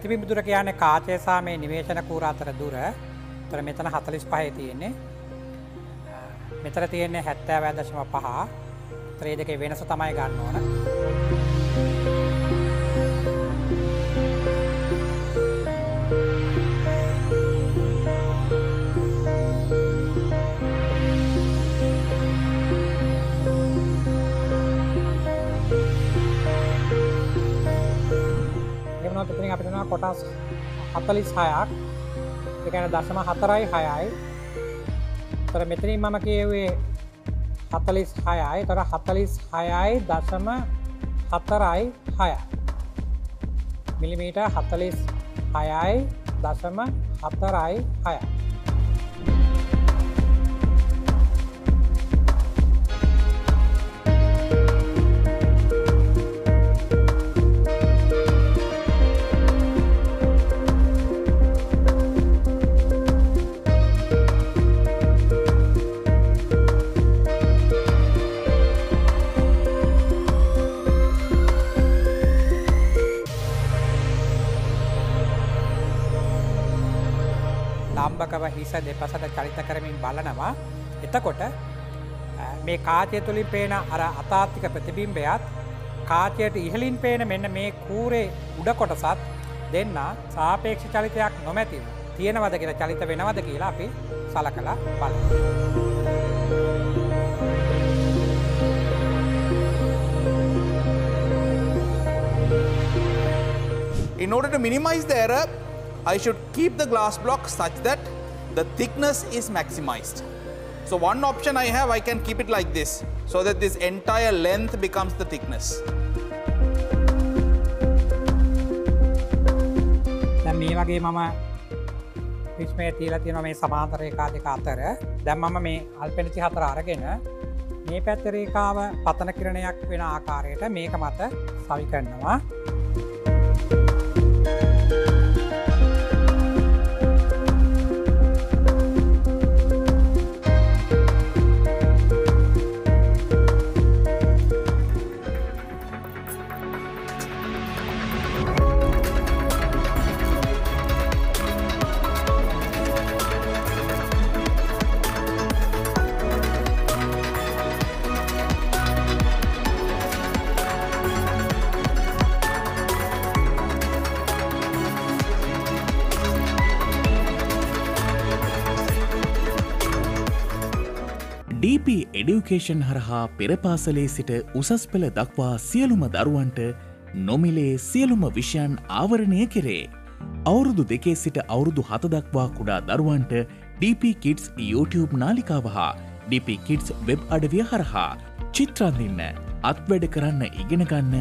ප්‍රතිබිබිදුර කියන කාචයසා මේ නිවේශන කූර අතර දුර තර මෙතන හතලිස් පහය තියෙන්නේ මෙතර තියෙන්නේ හැත්තෑ වැදශම පහ ත්‍රේ දෙක වෙනස තමයි ගන්න ඕන ගන්නවත් එතින් අපිටනවා කොටස් හතලිස් හයක් එකන දශම හතරයි හයයි තොර මෙතනින් මම කියවේ හතලිස් හයයි තොර හතලිස් හයයි දශම හතරයි හය මිලිමීට හතලිස් හයයි දශම හතරයි හයයි ක්‍රියාත්මකව හිස දෙපසට චරිත කරමින් බලනවා එතකොට මේ කාචය තුළින් පේන අර අතාත්තික ප්‍රතිබිම්බයත් කාචයට ඉහලින් පේන මෙන්න මේ කූරේ උඩ කොටසත් දෙන්න සාපේක්ෂ චලිතයක් නොමැතිව තියෙනවද කියලා චලිත වෙනවද කියලා අපි සල කලා බල. In order to minimize the error, I should keep the glass block such that the thickness is maximized. So one option I have, I can keep it like this, so that this entire length becomes the thickness. දැන් මේ වගේ මම පිස්මේ තියලා තියෙනවා මේ සමාන්තර රේඛා දෙක අතර. දැන් මම මේ අල්පෙනිති හතර අරගෙන මේ පැත්ත රේඛාව පතන කිරණයක් වෙන ආකාරයට මේක මත සවි කරනවා. ලොකේෂන් හරහා පෙරපාසලේ සිට උසස්පෙළ දක්වා සියලුම දරුවන්ට නොමිලේ සියලුම විෂයන් ආවරණය කෙරේ. අවුරුදු දෙකේ සිට අවුරුදු හතදක්වා කුඩා දරුවන්ට DP Kids YouTube නාලිකාව හා DP Kids වෙබ් අඩවිය හරහා චිත්‍රන්දින්න අත්වැඩ කරන්න ඉගෙනගන්න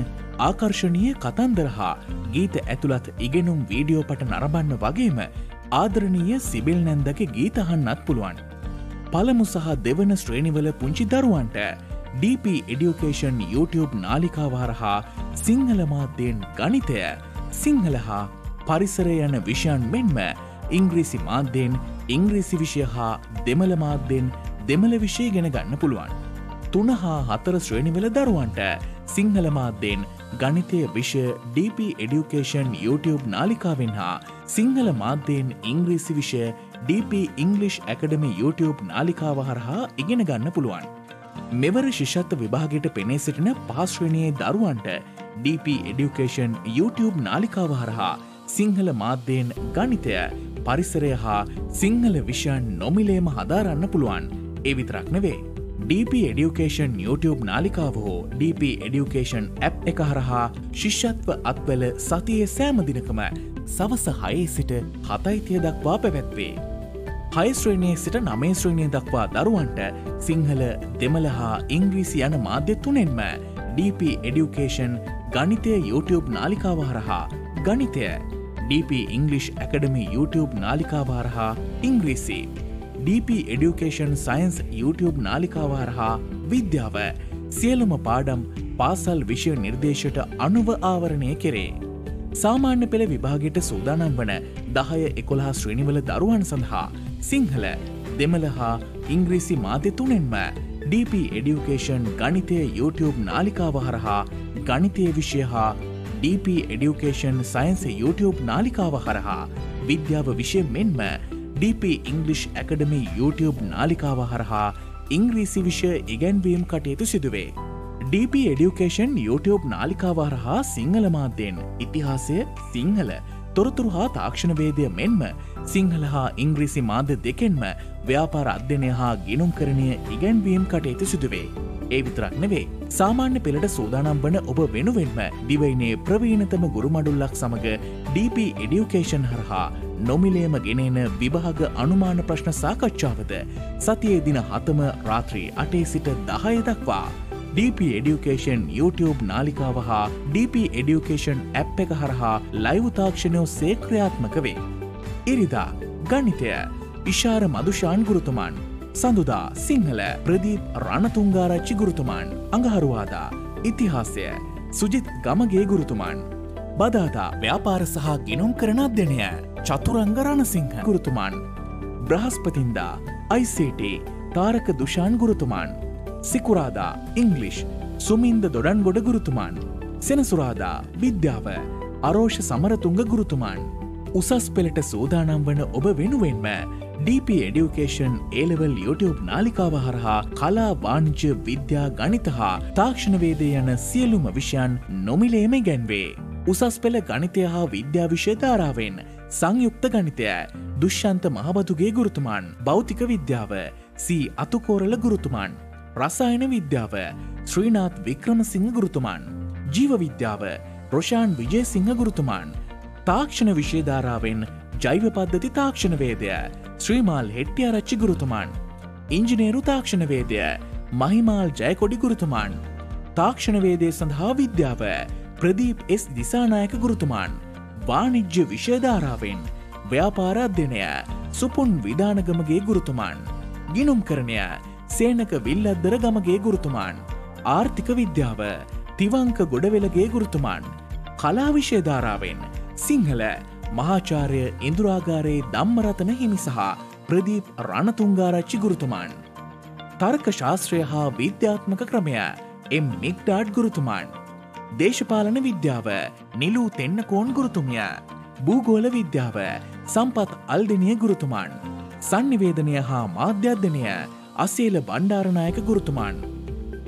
ආකර්ශණීය කතන්දර හා ගීත ඇතුළත් ඉගෙනුම් වීඩියෝ පට නරබන්න වගේම ආදරණීය සිබිල් නැන්දක ගීතහන්නත් පුළුවන්. පළමු සහ දෙවන ශ්‍රේණිවල පුංචි දරුවන්ට DP Education YouTube නාලිකාව හරහා සිංහල මාධ්‍යයෙන් ගනිතය සිංහල හා පරිසරය යන විෂයන් මෙන්ම ඉංග්‍රීසි මාධ්‍යයෙන් ඉංග්‍රීසි විෂය හා දෙමළ මාධ්‍යෙන් දෙමළ විෂය ගෙන ගන්න පුළුවන්. තුන හා හතර ශ්‍රේණිවල දරුවන්ට සිංහල මාධ්‍යයෙන් ගණිතය විෂය DP Education YouTube නාලිකාවෙන් හා සිංහල මාධ්‍යයෙන් ඉංග්‍රීසි විෂය DP ඉංගලිෂ් ඇකඩමි YouTube නාලිකාව හරහා ඉගෙන ගන්න පුළුවන්. මෙවර ශිෂත්ව විභාගයට පෙනේ සිටින පාශ්‍රණයේ දරුවන්ට DP Education YouTube නාලිකාව හරහා සිංහල මාධ්‍යයෙන් ගනිතය පරිසරය හා සිංහල විෂයන් නොමිලේම හදාරන්න පුළුවන් ඒවිතරක් නෙවේ. DP Education YouTube නාලිකාව හෝ DP Education App එක හරහා ශිෂ්‍යත්ව අත්වල සතියේ සෑමදිනකම සවස හයේ සිට හතයිතිය දක්වා පැවැත්වේ. හයිස්ශ්‍රේණයේ සිට නමේශ්‍රේණය දක්වා දරුවන්ට සිංහල දෙමළ හා ඉංග්‍රීසි යන මාධ්‍ය තුනෙන්ම DP Education ගනිතය YouTube නාලිකාව හරහා ගනිතය DP English Academy YouTube නාලිකාව හරහා ඉංග්‍රීසි DP Education Science YouTube නාලිකාව හරහා විද්‍යාව සියලුම පාඩම් පාසල් විෂය නිර්දේශයට අනුව ආවරණය කෙරේ. සාමාන්‍ය පෙළ විභාගයට සූදානම් වන දහය එකොළහා ශ්‍රීණිවල දරුවන් සඳහා සිංහල දෙමළ හා ඉංග්‍රීසි මාධ්‍ය තුනෙන්ම DP එඩියුකේෂන් ගනිතය YouTube නාලිකාව හරහා ගනිතය විෂය හා DP එඩියුකේෂන් සයින්ස YouTube නාලිකාව හරහා විද්‍යාව විෂය මෙන්ම DP ඉංගලිෂ් ඇකඩමි YouTube නාලිකාව හරහා ඉංග්‍රීසි විෂය ඉගැන්වීම් කටයුතු සිදුවේ. DB Education YouTube නාලිකාවාර හා සිංහල මාධ්‍යයෙන් ඉතිහාසය සිංහල තොරතුරු හා තාක්ෂණවේදය මෙන්ම සිංහල හා ඉංග්‍රීසි මාධ්‍ය දෙකෙන්ම ව්‍යාපාර අධ්‍යනය හා ගිනුම් කරණය ඉගැන්වීම් කටයුතු සිදුවේ. ඒ විතරක් නෙවේ සාමාන්‍ය පෙළට සූදානම් වන ඔබ වෙනුවෙන්ම දිවයිනේ ප්‍රවීණතම ගුරුමඩුල්ලක් සමඟ DP Education හරහා නොමිලේම ගෙනෙන විභාග අනුමාන ප්‍රශ්න සාකච්ඡාවද සතියේ දින හතම රාත්‍රී අටේ සිට දහය දක්වා. DP Education YouTube නාලිකාව හා DP Education ඇප් එක හරහා ලයිවතාක්ෂණයෝ සේක්‍රියාත්මක වේ. ඉරිදා ගණිතය විශාර මදුෂාන් ගුරුතුමන් සඳුදා සිංහල ප්‍රදීප් රණතුංගාරච්චි ගුරුතුමන් අඟහරුවාදා ඉතිහාසය සුජිත් ගමගේ ගුරුතුමන් බදාදා ව්‍යාපාර සහ ගිනුම් කරන අධ්‍යනය චතුරංග රණසිංහ ගුරුතුමන් බ්‍රහස්පතින්දා ICT තාරක දුෂාන් ගුරුතුමන් සිකුරාදා ඉංගලිෂ් සුමින්ද දොඩන්ගොඩ ගුරුතුමාන් සෙනසුරාදා විද්‍යාව අරෝෂ සමරතුංග ගුරුතුමාන් උසස් පෙළට සූදානම් වන ඔබ වෙනුවෙන්ම DP Education ඒලවල් YouTube නාලිකාව හරහා කලා වාණජ විද්‍යා ගණිත හා තාක්ෂණවේදය යන සියලුම විෂයන් නොමිලේම ගැන්වේ. උසස් පෙළ ගණිතය හා විද්‍යාවිෂයධාරාවෙන් සංයුක්ත ගණිතය දුෂ්‍යන්ත මහබතුගේ ගුරුතුමාන් භෞතික විද්‍යාව සී අතුකෝරල ගුරුතුමාන් රසායන විද්‍යාව ශ්‍රීනාත් වික්‍රමසිංහ ගුරුතුමාන් ජීවවිද්‍යාව රොෂාන් විජය සිංහ ගුරුතුමාන් තාක්ෂණ විශේධාරාවෙන් ජෛව පද්ධති තාක්ෂණවේදය ශ්‍රීමාල් හෙට්ටිය රච්චි ගුරුතුමාන් ඉංජිනේරු තාක්ෂණවේදය මහිමාල් ජයකොඩි ගුරුතුමාන් තාක්ෂණවේදය සඳහා විද්‍යාව ප්‍රදීප් එස් දිසානායක ගුරුතුමාන් වානිජ්‍ය විෂයධාරාවෙන් ව්‍යාපාර අධ්‍යනය සුපුන් විධානගමගේ ගුරුතුමාන් ගිනුම් කරණය සේනක විල්ලද්දර ගමගේ ගුරුතුමාන්. ආර්ථික විද්‍යාව තිවංක ගොඩවෙලගේ ගුරුතුමාන්. කලාවිෂයධාරාවෙන් සිංහල මහාචාරය ඉන්දුරාගාරයේ දම්මරතන හිමි සහ ප්‍රදීප් රණතුංගාරච්චි ගුරුතුමාන්. තර්ක ශාස්ත්‍රය හා විද්‍යාත්මක ක්‍රමය එම් මික්ඩාඩ් ගුරුතුමාන්. දේශපාලන විද්‍යාව නිලූ තෙන්න කෝන් ගුරුතුමිය භූගෝල විද්‍යාව සම්පත් අල්දනිය ගුරුතුමාන් සංනිවේදනය හා මාධ්‍යධ්‍යනය අසේල බණ්ඩාරණයක ගුරුතුමාන්.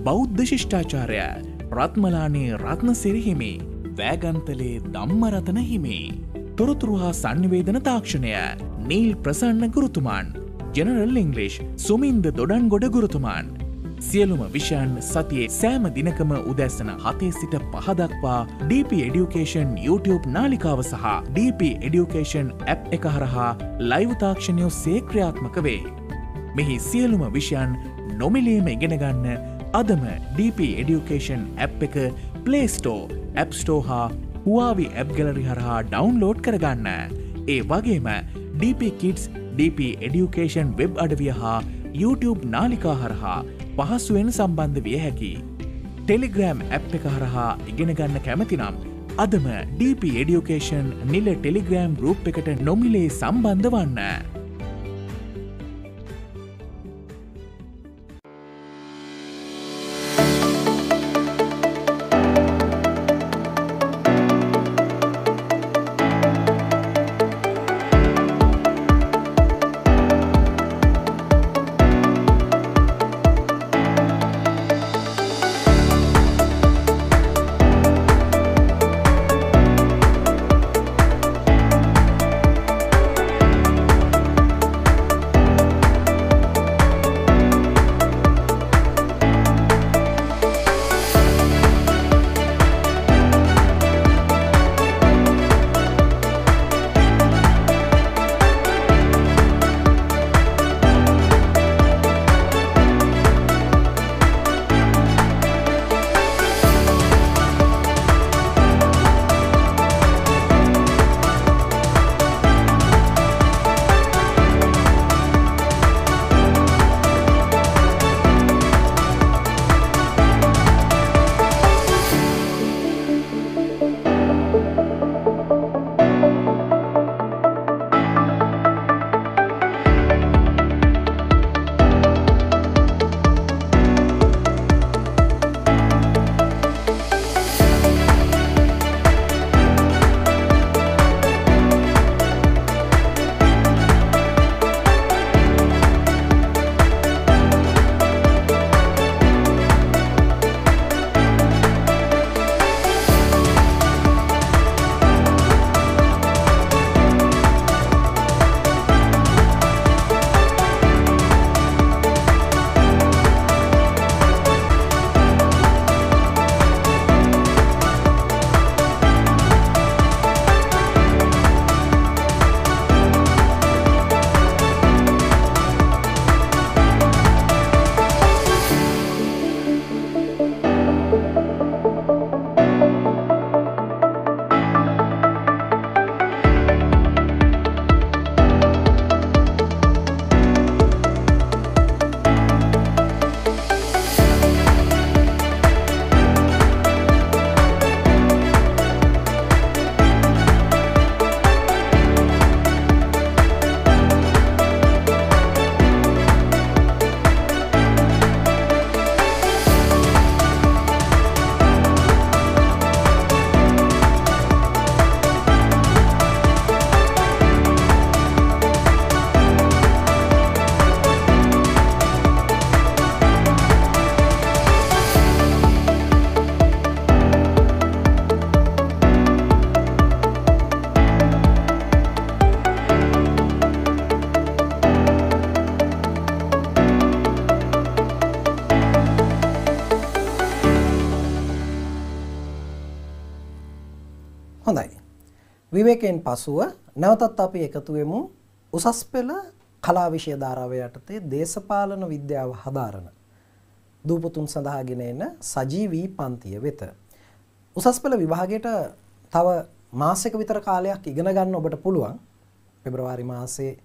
බෞද්ධ ශිෂ්ඨාචාරය රත්මලානේ රත්න සිරිහිමි වෑගන්තලේ දම්මරතන හිමේ. තොරතුරු හා සංනිවේදන තාක්ෂණය නීල් ප්‍රසන්න ගුරුතුමාන් general English Suminda Dodangoda ගුරුතුමාන් සියලුම විෂයන් සතියේ සෑම දිනකම උදැසන හතේ සිට පහදක්වා DP Education YouTube නාලිකාව සහ DP Education ඇප් එක හරහා ලයිවතාක්ෂණයෝ සේක්‍රියාත්මක වේ. මෙහි සියලුම විෂයන් නොමිලේම ඉගෙනගන්න අදම DP Education ඇප් එක පලේස්ටෝ ඇප්ස්ටෝ හා හවාවි ඇප් ගලරි හරහා ඩවන්ලෝඩ් කරගන්න. ඒ වගේම DPකිටස් DP Education වෙබ් අඩවිය හා YouTube නාලිකා හරහා පහසුවෙන් සම්බන්ධ විය හැකි. ටෙලිග්‍රෑම් ඇප් එක හරහා ඉගෙනගන්න කැමතිනම් අදම DP Education නිල ටෙලිග්‍රෑම් රූප් එකට නොමිලේ සම්බන්ධ වන්න. විවේකයෙන් පසුව නැවතත් අපි එකතු වෙමු උසස් පෙළ කලා විෂය ධාරාව යටතේ දේශපාලන විද්‍යාව හදාරන දූපතුන් සඳහාගෙන එන සජීවී පන්තිය වෙත. උසස් පෙළ විභාගයට තව මාසයක විතර කාලයක් ඉගෙන ගන්න ඔබට පුළුවන්. පෙබරවාරි මාසයේ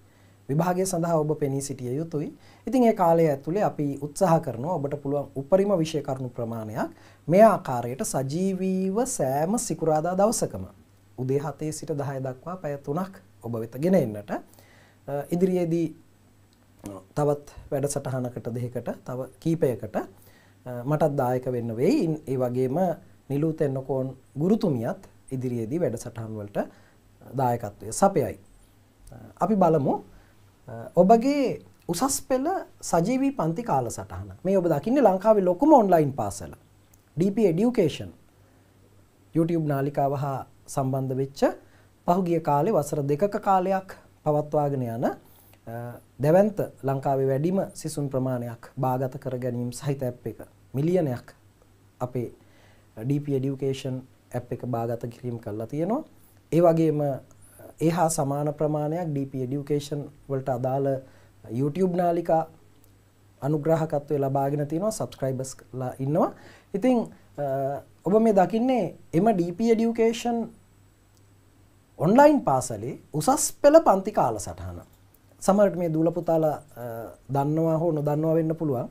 විභාගය සඳහා ඔබ පෙනී සිටිය යුතුයි. ඉතින් ඒ කාලය ඇතුලේ අපි උත්සාහ කරනවා ඔබට පුළුවන් උපරිම විෂය කරුණු ප්‍රමාණයක් මේ ආකාරයට සජීවීව සෑම සිකුරාදා දවසකම උදේ 7 සිට 10 දක්වා පැය 3ක් ඔබ වෙත ගෙන එන්නට ඉදිරියේදී තවත් වැඩසටහනකට දෙකකට තව කීපයකට මටත් දායක වෙන්න වෙයි. ඒ වගේම නිලූත එන්නකෝන් ගුරුතුමියත් ඉදිරියේදී වැඩසටහන් වලට දායකත්වය සපයයි. අපි බලමු ඔබගේ උසස් පෙළ සජීවී පන්ති කාලසටහන. මේ ඔබ දකින්නේ ලංකාවේ ලොකුම ඔන්ලයින් පාසල. DP Education YouTube නාලිකාව හා සම්බන්ධ වෙච්ච පහුගිය කාලේ වසර දෙකක කාලයක් පවත්වාගෙන යන දැවැන්ත ලංකාවේ වැඩිම සිසුන් ප්‍රමාණයක් බාගත කර ගැනීම සහිත ඇප් එක මිලියනයක් අපේ DP Education ඇප් එක බාගත කිරීම කරලා තියෙනවා. ඒ වගේම ඒ හා සමාන ප්‍රමාණයක් DP Education වලට අදාළ YouTube නාලිකා අනුග්‍රහකත්වය ලබාගෙන තියෙනවා subscribers ලා ඉන්නවා. ඉතින් ඔබ මේ දකින්නේ එම DP Education ඔන්ලයින් පාසලේ උසස් පෙළ පන්ති කාල සටහන. සමහරට මේ දූලපුතාලා දන්නවා හෝ නොදන්නවා වෙන්න පුළුවන්.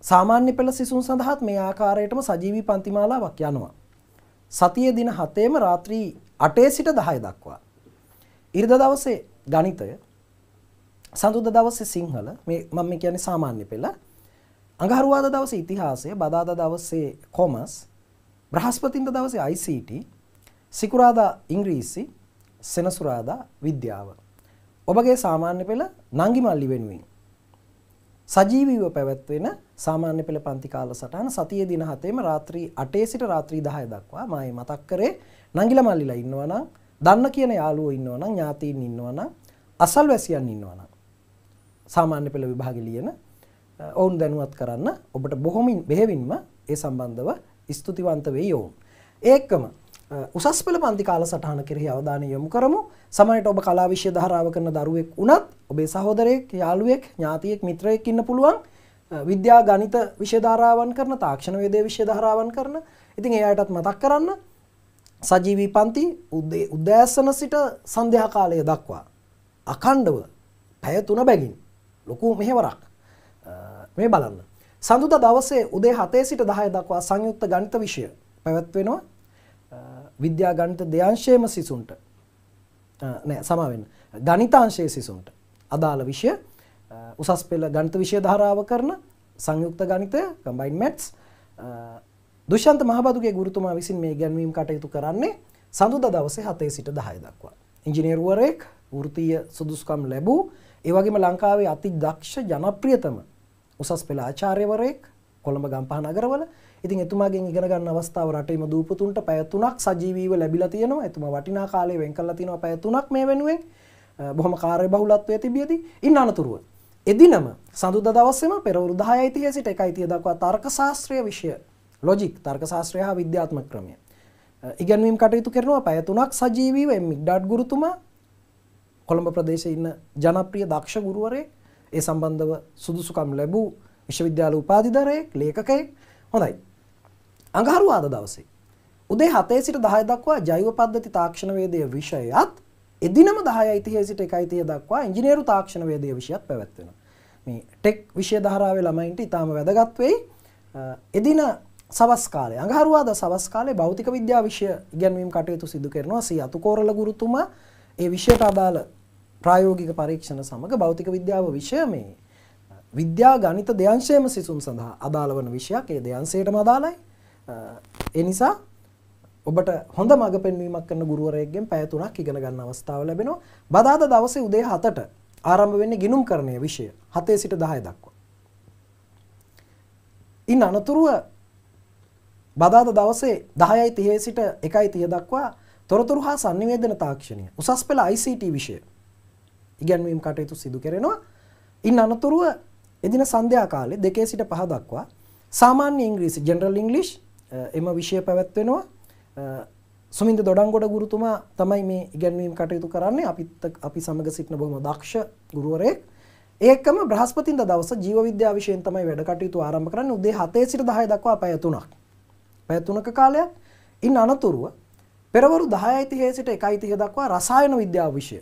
සාමාන්‍ය පෙළ සිසුන් සඳහාත් මේ ආකාරයටම සජීවී පන්තිමාලාවක් යනවා. සතිය දින හතේම රාත්‍රී අටේ සිට දහය දක්වා. ඉරිද දවසේ ගනිතය සඳුද දවසේ සිංහල මේ මම කියන්නේ සාමාන්‍ය පෙළ අඟහරුවාද දවසේ ඉතිහාසය බදාදා දවසේ කොමර්ස් බ්‍රහස්පතින්ද දවසේ ICT සිකුරාදා ඉංග්‍රීසි සෙනසුරාදා විද්‍යාව. ඔබගේ සාමාන්‍ය පෙළ නංගි මල්ලි වෙනුවෙන්. සජීවීව පැවැත්වෙන සාමාන්‍ය පෙළ පන්ති කාල සටහන සතිය දින හතේම රාත්‍රී 8 සිට රාත්‍රී 10 දක්වා මායි මතක් කරේ නංගිල මල්ලිලා ඉන්නවා නම් දන්න කියන යාළුවෝ ඉන්නවා නම් ඥාතීන් ඉන්නවා නම් අසල්වැසියන් ඉන්නවා නම් සාමාන්‍ය පෙළ විභාගෙ ලියන ඔවුන් දැනුවත් කරන්න ඔබට බොහොමින් බෙහෙවින්ම ඒ සම්බන්ධව ස්තුතිවන්ත වෙයි ඔවුන්. ඒකම උසස් පෙළ පන්ති කාල සටහන කෙරෙහි අවධානය යොමු කරමු. සමහරට ඔබ කලා විෂය ධාරාව කරන දරුවෙක් වුණත් ඔබේ සහෝදරයෙක්, යාළුවෙක්, ඥාතියෙක්, මිත්‍රයෙක් ඉන්න පුළුවන්. විද්‍යා ගණිත විෂය ධාරාවන් කරන, තාක්ෂණ වේදේ විෂය ධාරාවන් කරන. ඉතින් ඒ අයටත් මතක් කරන්න සජීවී පන්ති උදෑසන සිට සන්ධ්‍යා කාලය දක්වා අඛණ්ඩව පැය 3 බැගින් ලොකු මෙහෙවරක් මේ බලන්න. සඳුදා දවසේ උදේ 7 සිට 10 දක්වා සංයුක්ත ගණිත විෂය පැවැත්වෙනවා. විද්‍යා ගණිත දෙංශයේම සිසුන්ට නෑ සමා වෙන්න. ගණිතාංශයේ සිසුන්ට අදාළ විෂය උසස් පෙළ ගණිත විෂය ධාරාව කරන සංයුක්ත ගණිතය කම්බයින් මැත්ස් දුෂ්‍යන්ත මහබදුගේ ගුරුතුමා විසින් මේ ඉගැන්වීම් කටයුතු කරන්නේ සඳුදා දවසේ 7 සිට 10 දක්වා. ඉංජිනේරුවරයෙක් වෘත්තීය සුදුසුකම් ලැබූ ඒ වගේම ලංකාවේ අති දක්ෂ ජනප්‍රියතම උසස් පෙළ ආචාර්යවරයෙක් කොළඹ ගම්පහ නගරවල ඉතින් එතුමාගෙන් ඉගෙන ගන්න අවස්ථාව රටේම දූපතුන්ට පැය 3ක් සජීවීව ලැබිලා තියෙනවා. එතුමා වටිනා කාලය වෙන් කරලා තියෙනවා පැය 3ක් මේ වෙනුවෙන්. බොහොම කාර්යබහුලත්වයේ තිබියදී ඉන්න අනතුරුව. එදිනම සඳුදා දවසේම පෙරවරු 10:30 සිට 1:30 දක්වා තර්ක ශාස්ත්‍රීය විෂය ලොජික් තර්ක ශාස්ත්‍රය හා විද්‍යාත්මක ක්‍රමය ඉගැන්වීම් කටයුතු කරනවා පැය 3ක් සජීවීව එම්මිග්ඩඩ් ගුරුතුමා කොළඹ ප්‍රදේශයේ ඉන්න ජනප්‍රිය දක්ෂ ගුරුවරයෙක් ඒ සම්බන්ධව සුදුසුකම් ලැබූ විශ්වවිද්‍යාල උපාධිධරයෙක් ලේඛකයෙක් හොඳයි. අඟහරුවාද දවසේ උදේ 7 සිට 10 දක්වා ජෛව පද්ධති තාක්ෂණ වේදයේ විෂයයත් එදිනම 10:30 සිට 1:30 දක්වා ඉංජිනේරු තාක්ෂණ වේදයේ විෂයත් පැවැත්වෙනවා. මේ ටෙක් විෂය ධාරාවේ ළමයින්ට ඉතාම වැදගත් වෙයි. එදින සවස් කාලේ අඟහරුවාදා සවස් කාලේ භෞතික විද්‍යා විෂය ඉගැන්වීම් කටයුතු සිදු කරනවා සී අතුකෝරළ ගුරුතුමා ඒ විෂයට අදාළ ප්‍රායෝගික පරීක්ෂණ සමග භෞතික විද්‍යාව විෂය මේ විද්‍යා ගණිත දෙයංශයම සිසුන් සඳහා අදාළ වන විෂයක් ඒ දෙයංශයටම අදාළයි. ඒ නිසා ඔබට හොඳ මඟ පෙන්වීමක් කරන ගුරුවරයෙක්ගෙන් පැය 3ක් ඉගෙන ගන්න අවස්ථාව ලැබෙනවා. බදාදා දවසේ උදේ 7ට ආරම්භ වෙන්නේ ගිණුම් කරණයේ විෂය 7 සිට 10 දක්වා. ඉන් අනතුරුව බදාදා දවසේ 10යි 30 සිට 1යි 30 දක්වා තොරතුරු හා sannivedana තාක්ෂණය උසස් පෙළ ICT විෂය ඉගැන්වීම් කටයුතු සිදු කරනවා. ඉන් අනතුරුව එදින සන්ධ්‍යා කාලේ දෙකේ සිට පහ දක්වා සාමාන්‍ය ඉංග්‍රීසි ජෙනරල් ඉංග්ලිෂ් එම විෂය පැවැත්වෙනවා සුමින්ද දොඩංගොඩ ගුරුතුමා තමයි මේ ඉගැන්වීම් කටයුතු කරන්නේ අපිත් අපි සමග සිටින බොහොම දක්ෂ ගුරුවරයෙක් ඒකම බ්‍රහස්පතින්ද දවස ජීව විද්‍යාව විෂයෙන් තමයි වැඩ කටයුතු ආරම්භ කරන්නේ උදේ 7 සිට 10 දක්වා පැය 3ක් පැය 3ක කාලයක් ඉන් අනතුරුව පෙරවරු 10:30 සිට 1:30 දක්වා රසායන විද්‍යාව විෂය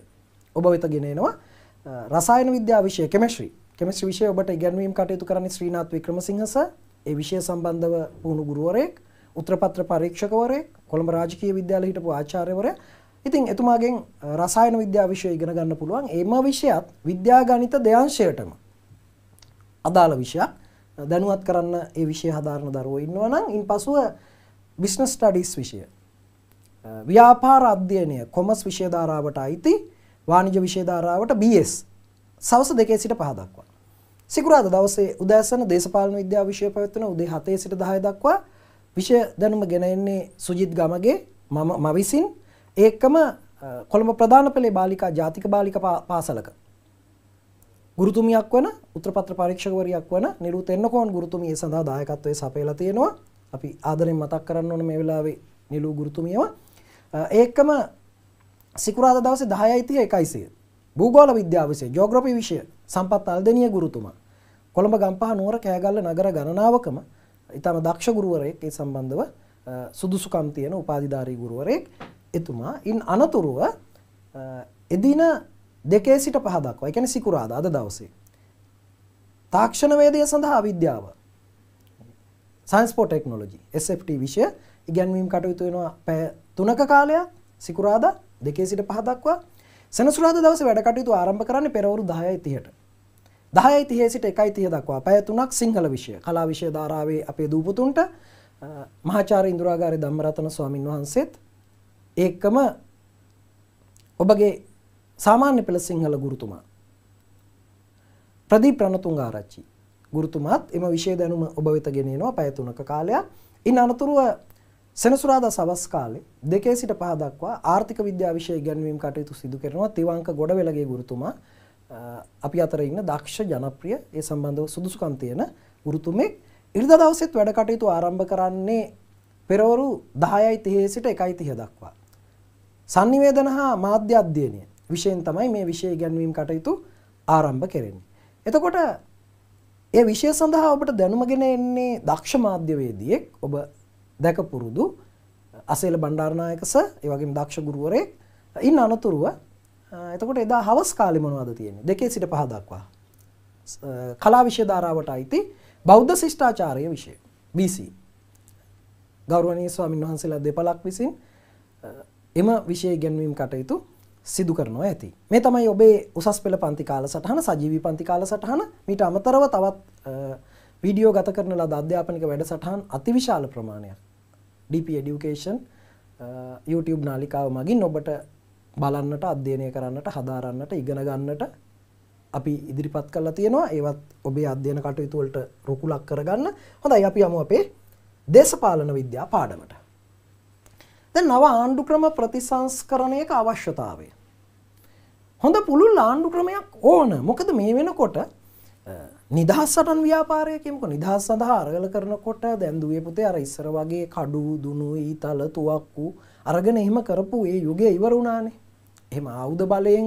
ඔබ වෙත ගෙන එනවා රසායන විද්‍යාව විෂය කෙමිස්ට්‍රී කෙමිස්ට්‍රි විෂය ඔබට ඉගැන්වීම් කටයුතු කරන්නේ ශ්‍රීනාත් වික්‍රමසිංහස. ඒ විෂය සම්බන්ධව පුහුණු ගුරුවරයෙක්, උත්තරපත්‍ර පරීක්ෂකවරයෙක්, කොළඹ රාජකීය විද්‍යාලයේ හිටපු ආචාර්යවරයා. ඉතින් එතුමාගෙන් රසායන විද්‍යාව විෂය ඉගෙන ගන්න පුළුවන්. ඒම විෂයත් විද්‍යාගණිත දෙංශයටම අදාළ විෂයක්. දැනුවත් කරන්න ඒ විෂය හදාරන දරුවෝ ඉන්නවා නම් ඉන්පසුව බිස්නස් ස්ටඩීස් විෂය ව්‍යාපාර අධ්‍යයනය කොමර්ස් විෂය ධාරාවට අයිති වාණිජ විෂය ධාරාවට BS සවස දෙකේ සිට පහ දක්වා. සිකුරාදා දවසේ උදෑසන දේශපාලන විද්‍යාව විෂය පැවැත්වෙන උදේ 7 සිට 10 දක්වා විෂය දැනුම ගෙන එන්නේ සුජිත් ගමගේ මම මම විසින් ඒකම කොළඹ ප්‍රධාන පෙළේ බාලිකා ජාතික බාලික පාසලක ගුරුතුමියක් වන උත්තරපත්‍ර පරීක්ෂකවරියක් වන නිරුත් එන්නකෝන් ගුරුතුමිය සඳහා දායකත්වයේ සපයලා තියෙනවා. අපි ආදරෙන් මතක් කරන්න ඕන මේ වෙලාවේ නිලු ගුරුතුමියව. ඒකම සිකුරාදා දවසේ 10යි 30 100 භූගෝල විද්‍යාව විෂය ජෝග්‍රෆි විෂය සම්පත් අල්දෙනිය ගුරුතුමා කොළඹ ගම්පහ නුවර කෑගල්ල නගර ගණනාවකම ඊටම දක්ෂ ගුරුවරයෙක් ඒ සම්බන්ධව සුදුසුකම් තියෙන උපාධිධාරී ගුරුවරයෙක් එතුමා ඉන් අනතුරුව එදින දෙකේ සිට පහ දක්වා ඒ කියන්නේ සිකුරාදා අද දවසේ තාක්ෂණ වේදය සඳහා විද්‍යාව සයින්ස් පෝ ටෙක්නොලොජි SFT විෂය ඉගැන්වීම් කටයුතු වෙනවා පැය 3ක කාලයක් සිකුරාදා දෙකේ සිට පහ දක්වා සෙනසුරාද දවස වැඩකටයුතු ආරම්භ කරන්න පෙරවරු දායයි තියට දායයි තිය සිට එකයි තිය දක්වා පැයතුනක් සිංහල විෂය කලා විෂය ධාරාවේ අපේ දූපතුන්ට මහාචාර ඉන්දුරාගාරය දම්මරතන ස්වාමින් වහන්සේත් ඒකම ඔබගේ සාමාන්‍ය පෙළ සිංහල ගුරුතුමා ප්‍රදී ප්‍රණතුන් ආරච්චි ගුරුතුමාත් එම විෂය දැනුම ඔබ වෙත ගෙනෙනවා පැය තුනක කාලයක් ඉන් අනතුරුව සෙනසුරාදා සවස් කාලේ දෙකේ සිට පහ දක්වා ආර්ථික විද්‍යා විෂය ඉගැන්වීම් කටයුතු සිදු කරනවා තිවංක ගොඩවෙලගේ ගුරුතුමා අපි අතර ඉන්න දක්ෂ ජනප්‍රිය ඒ සම්බන්ධව සුදුසුකම් තියෙන ගුරුතුමෙක් ඉරිදා දවසෙත් වැඩ කටයුතු ආරම්භ කරන්නේ පෙරවරු 10:30 සිට 1:30 දක්වා. sannivedana හා මාධ්‍ය අධ්‍යයනය විෂයෙන් තමයි මේ විෂය ඉගැන්වීම් කටයුතු ආරම්භ කෙරෙන්නේ. එතකොට ඒ විෂය සඳහා ඔබට දැනුමගෙන එන්නේ දක්ෂ මාධ්‍යවේදියෙක් ඔබ දැක පුරුදු අසේල බණ්ඩාරනායක සර් ඒ වගේම දක්ෂ ගුරුවරයෙක් ඉන්න අනතුරුව එතකොට එදා හවස් කාලේ මොනවද තියෙන්නේ දෙකේ සිට පහ දක්වා කලා විෂය ධාරාවට අයිති බෞද්ධ ශිෂ්ටාචාරය විෂය BC ගෞරවනීය ස්වාමීන් වහන්සේලා දෙපළක් විසින් එම විෂය ඉගෙනවීම් කටයුතු සිදු කරනවා ඇති. මේ තමයි ඔබේ උසස් පෙළ පන්ති කාල සටහන සජීවී පන්ති කාල සටහන මීට අමතරව තවත් වීඩියෝ ගත කරන ලද අධ්‍යාපනික වැඩසටහන් අතිවිශාල ප්‍රමාණයක් DP Education YouTube නාලිකාව මගින් ඔබට බලන්නට අධ්‍යයනය කරන්නට හදාරන්නට ඉගෙන ගන්නට අපි ඉදිරිපත් කරලා තියෙනවා ඒවත් ඔබේ අධ්‍යයන කටයුතු වලට රුකුලක් කරගන්න හොඳයි අපි යමු අපේ දේශපාලන විද්‍යා පාඩමට දැන් නව ආණ්ඩු ක්‍රම ප්‍රතිසංස්කරණයක අවශ්‍යතාවය හොඳ පුළුල් ආණ්ඩු ක්‍රමයක් ඕන මොකද මේ වෙනකොට නිදහස් සටන් ව්‍යාපාරයකමක නිදහස් සඳහා අරගල කරනකොට දැන් දුවේ පුතේ අර ඉස්සර වගේ කඩු දුනු ඊතල තුවක්කු අරගෙන එහෙම කරපු ඒ යුගය ඉවර වුණානේ. එහෙම ආයුධ බලයෙන්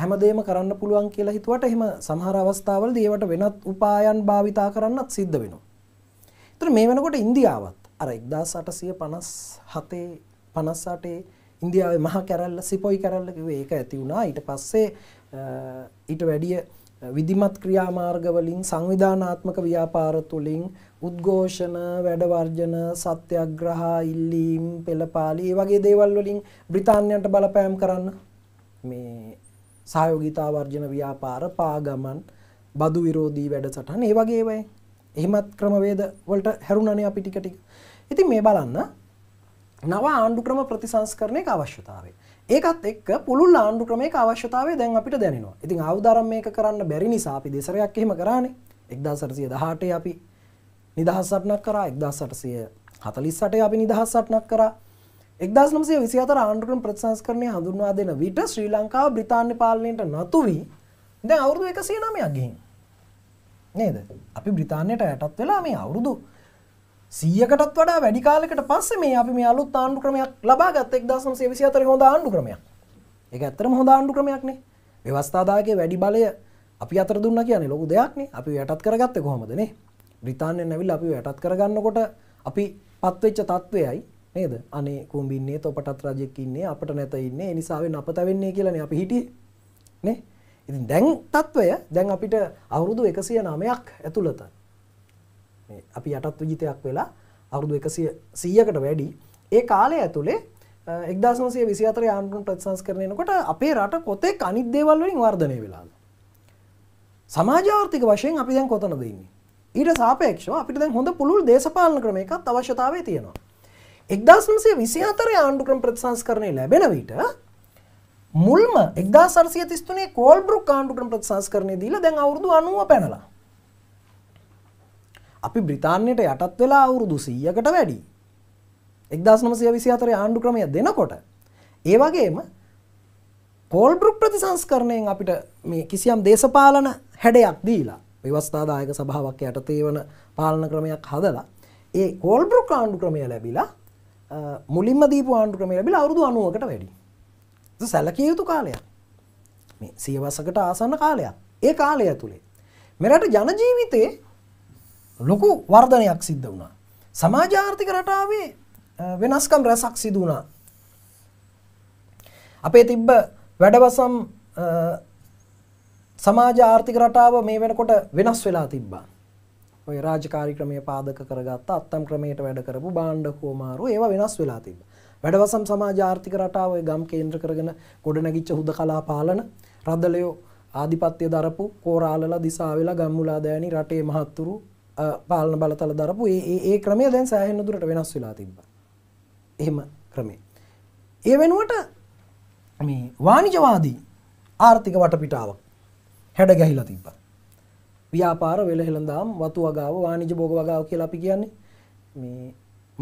හැමදේම කරන්න පුළුවන් කියලා හිතුවට එහෙම සමහර අවස්ථාවල දේවට වෙනත් උපායන් භාවිතා කරන්නත් සිද්ධ වෙනවා. එතන මේ වෙනකොට ඉන්දියාවත් අර 1857 58 ඉන්දියාවේ මහ කැරල්ල සිපොයි කැරල්ල කිව්වේ ඒක ඇති වුණා. ඊට පස්සේ ඊට වැඩිය විධිමත් ක්‍රියාමාර්ගවලින් සංවිධානාත්මක ව්‍යාපාර තුළින් උද්ඝෝෂණ වැඩවර්ජන සත්‍යග්‍රහා ඉල්ලීම් පෙළපාලි ඒ වගේ දේවල් වලින් බ්‍රිතාන්‍යයන්ට බලපෑම් කරන්න මේ සහයෝගිතා වර්ජන ව්‍යාපාර පාගමන් බදු විරෝධී වැඩසටහන් ඒ වගේ ඒවායි එහෙමත් ක්‍රමවේද වලට හැරුණනේ අපි ටික ටික. ඉතින් මේ බලන්න නව ආණ්ඩු ක්‍රම ප්‍රතිසංස්කරණයක අවශ්‍යතාවය. ඒකත් එක්ක පුළුල් ආණ්ඩු ක්‍රමයක අවශ්‍යතාවය දැන් අපිට දැනෙනවා. ඉතින් ආවුදාරම් මේක කරන්න බැරි නිසා අපි දෙසරයක් එහෙම කරානේ. 1818 අපි නිදහස් සටනක් කරා 1848 අපි නිදහස් සටනක් කරා 1924 ආණ්ඩු ක්‍රම ප්‍රතිසංස්කරණය හඳුන්වා දෙන විට ශ්‍රී ලංකාව බ්‍රිතාන්‍ය පාලනයට නතු වී දැන් අවුරුදු 109ක් ගිහින් නේද? අපි බ්‍රිතාන්‍යයට යටත් වෙලා මේ අවුරුදු 109 සියකටත් වඩා වැඩිකාලකට පස්සේ මේ අපි මේ අලුත් ආණ්ඩු ක්‍රමයක් ලබා ගත්ත 1924 හොඳ ආණ්ඩු ක්‍රමයක්. ඒක ඇත්තටම හොඳ ආණ්ඩු ක්‍රමයක්නේ. ව්‍යවස්ථාදායකයේ වැඩි බලය අපි අතර දුන්නා කියන්නේ ලොකු දෙයක්නේ. අපි යටත් කරගත්තේ කොහොමද නේ? බ්‍රිතාන්‍යයෙන් ඇවිල්ලා අපි යටත් කරගන්නකොට අපි පත්වෙච්ච තත්වයයි නේද? අනේ කුඹ ඉන්නේ, තොපටත් රජෙක් ඉන්නේ, අපට නැත ඉන්නේ. ඒ නිසාවෙන් අපත වෙන්නේ කියලානේ අපි හිටියේ. නේ? ඉතින් දැන් තත්වය දැන් අපිට අවුරුදු 109ක් ඇතුළත අපි යටත් විජිතයක් වෙලා අවුරුදු එකසිය සීයකට වැඩි ඒ කාලය ඇතුළේ එක්දසනසේ විසිතර යාන්ටුන් ප්‍රතිසංස් කරනයනකොට අපේ රට කොතේ අනිද්දේවල්ලින් වර්ධනය වෙලාද. සමාජාර්ථික වශයෙන් අපි දැන් කොතන දෙන්නේ. ඊට සාපේක්ෂව අපිට දැන් හොඳ පුළුල් දේශපාලන ක්‍රමයකත් අවශ්‍යතාවය තියෙනවා. එක්දසනසේ විසිහතර ආණ්ඩු ක්‍රම ප්‍රතිසංස් කරණය ලැබෙන විට මුල්ම එක්දා සරසිය තිස්තුනේ කෝල්බරුක් ආණ්ඩුක්‍රම ප්‍රතිසංස් කරණය දීලා දැන් අවුරුදු අනුව පැනලා අපි බ්‍රිතාන්‍යයට යටත් වෙලා අවුරුදු 100කට වැඩි 1924 ආණ්ඩු ක්‍රමය දෙනකොට ඒ වගේම කෝල්බ්‍රුක් ප්‍රතිසංස්කරණයෙන් අපිට මේ කිසියම් දේශපාලන හැඩයක් දීලා ව්‍යවස්ථාදායක සභාවක් යටතේ වන පාලන ක්‍රමයක් හදලා ඒ කෝල්බ්‍රුක් ආණ්ඩු ක්‍රමය ලැබිලා මුලින්ම දීපු ආණ්ඩු ක්‍රමය ලැබිලා අවුරුදු 90කට වැඩි. ඒක සැලකිය යුතු කාලයක්. මේ සියවසකට ආසන්න කාලයක්. ඒ කාලය ඇතුලේ මෙරට ජන ජීවිතේ ලොකු වර්ධනයක් සිද්ධ වුණා. සමාජ ආර්ථික රටාවේ වෙනස්කම් රැසක් සිදු වුණා. අපේ තිබ්බ වැඩවසම් සමාජ ආර්ථික රටාව මේ වෙනකොට වෙනස් වෙලා තිබ්බා. ඔය රාජකාරී ක්‍රමය පාදක කරගත්ත අත්තම් ක්‍රමයට වැඩ කරපු බාණ්ඩ හුවමාරු ඒවා වෙනස් වෙලා තිබ්බා. වැඩවසම් සමාජ ආර්ථික රටාව ඔය ගම් කේන්ද්‍ර කරගෙන ගොඩනැගිච්ච හුදකලා පාලන රදලයෝ ආධිපත්‍ය දරපු කෝරාලලා දිසාවෙලා ගම්මුලාදෑනි රටේ මහත්තුරු පාලන බලතල දරපු ඒ ඒ ක්‍රමය දැන් සෑහෙන දුරට වෙනස් වෙලා තිබ්බ. එහෙම ක්‍රමේ. ඒ වෙනුවට මේ වාණිජවාදී ආර්ථික වටපිටාවක් හැඩ ගැහිලා තිබ්බ. ව්‍යාපාර වෙළහෙළඳාම් වතු වගාව වාණිජ භෝග වගාව කියලා අපි කියන්නේ මේ